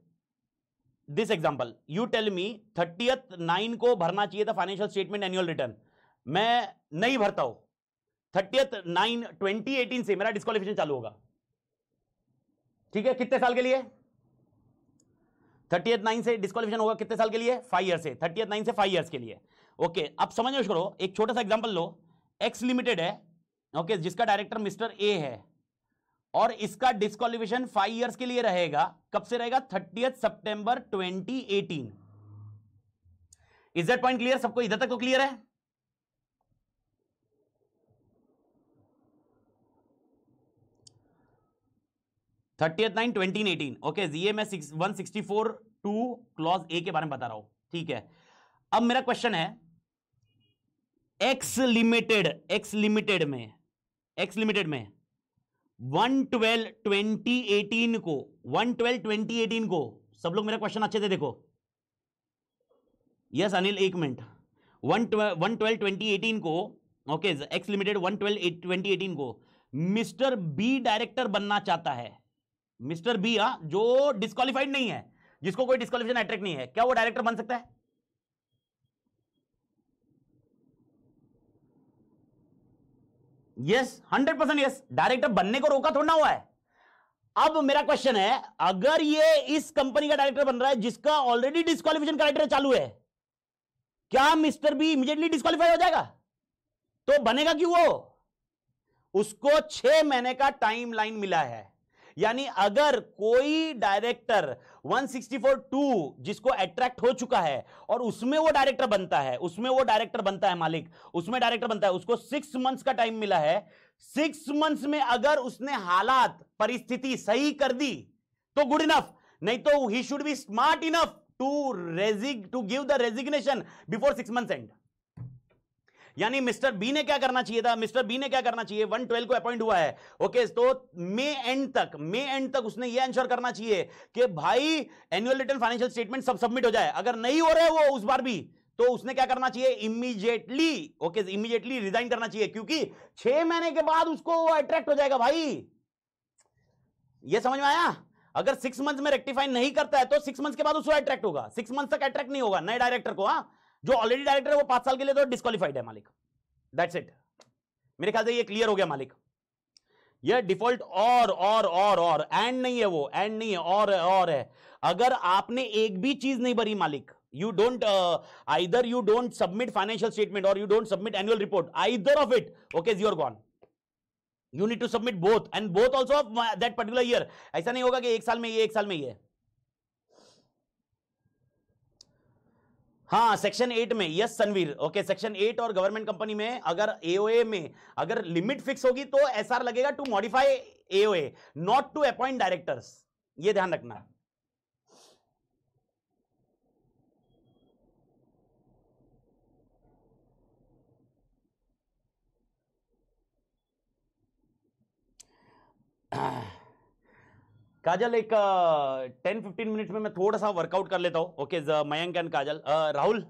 this example you tell me thirtieth nine को भरना चाहिए था फाइनेंशियल स्टेटमेंट एनुअल रिटर्न मैं नहीं भरता हूं थर्टियथ नाइन ट्वेंटी एटीन से मेरा डिस्कालिफिकेशन चालू होगा ठीक है कितने साल के लिए थर्टी नाइन से डिस्कालिफिकेशन होगा कितने साल के लिए फाइव ईयर से थर्टी नाइन से फाइव ईयर के लिए ओके आप अब समझ करो एक छोटा सा एग्जाम्पल लो एक्स लिमिटेड है ओके जिसका डायरेक्टर मिस्टर ए है और इसका डिस्कालिफिकेशन फाइव इयर्स के लिए रहेगा कब से रहेगा थर्टी सितंबर 2018 इज दैट पॉइंट क्लियर सबको इधर तक तो क्लियर है thirty nine twenty eighteen okay जीए मैं six one sixty four two clause A के बारे में बता रहा हूं ठीक है अब मेरा क्वेश्चन है एक्स लिमिटेड एक्स लिमिटेड में एक्स लिमिटेड में वन ट्वेल्व ट्वेंटी एटीन को वन ट्वेल्व ट्वेंटी एटीन को सब लोग मेरा क्वेश्चन अच्छे से देखो यस yes, अनिल एक minute one one twelve twenty eighteen को okay X limited one twelve twenty eighteen को मिस्टर बी डायरेक्टर बनना चाहता है मिस्टर बी हा जो डिस्कालीफाइड नहीं है जिसको कोई डिस्कालीफिकेशन अट्रैक्ट नहीं है क्या वो डायरेक्टर बन सकता है yes hundred percent yes director बनने को रोका थोड़ा ना हुआ है अब मेरा क्वेश्चन है अगर ये इस कंपनी का डायरेक्टर बन रहा है जिसका ऑलरेडी डिस्कालिफिकेशन कैरेक्टर चालू है क्या मिस्टर बी इमीडिएटली डिस्कालीफाई हो जाएगा तो बनेगा क्यों वो उसको छह महीने का टाइम लाइन मिला है यानी अगर कोई डायरेक्टर 164 टू जिसको अट्रैक्ट हो चुका है और उसमें वो डायरेक्टर बनता है उसमें वो डायरेक्टर बनता है मालिक उसमें डायरेक्टर बनता है उसको सिक्स मंथ्स का टाइम मिला है सिक्स मंथ्स में अगर उसने हालात परिस्थिति सही कर दी तो गुड इनफ नहीं तो he should be smart enough to resign to give the resignation before six month and यानी मिस्टर बी ने क्या करना चाहिए था मिस्टर बी ने क्या करना चाहिए वन ट्वेल्व को अपॉइंट हुआ है ओके तो मे एंड तक मे एंड तक उसने ये आंसर करना चाहिए कि भाई एनुअल रिटर्न फाइनेंशियल स्टेटमेंट सब सबमिट हो जाए अगर नहीं हो रहे वो उस बार भी तो उसने क्या करना चाहिए इमीजिएटली ओके इमीजिएटली रिजाइन करना चाहिए क्योंकि छह महीने के बाद उसको अट्रैक्ट हो जाएगा भाई ये समझ में आया अगर सिक्स मंथ में रेक्टिफाई नहीं करता है तो सिक्स मंथ के बाद उसको अट्रैक्ट होगा सिक्स मंथ तक अट्रैक्ट नहीं होगा नए डायरेक्टर को हाँ जो ऑलरेडी डायरेक्टर है वो पांच साल के लिए तो डिस्कालीफाइड है मालिक दैट्स इट मेरे ख्याल से ये क्लियर हो गया मालिक ये डिफॉल्ट और और और और एंड नहीं है वो एंड नहीं है और और है अगर आपने एक भी चीज नहीं भरी मालिक you don't either you don't submit financial statement और you don't submit annual report either of it okay you're gone you need to submit both and both also of that particular year ऐसा नहीं होगा कि एक साल में ये एक साल में ये हाँ सेक्शन एट में yes Sanveer okay section eight और गवर्नमेंट कंपनी में अगर एओए में अगर लिमिट फिक्स होगी तो एसआर लगेगा to modify AOA not to appoint directors ये ध्यान रखना Ah. <clears throat> काजल एक टेन फिफ्टीन मिनट्स में मैं थोड़ा सा वर्कआउट कर लेता हूँ ओके मयंक एंड काजल राहुल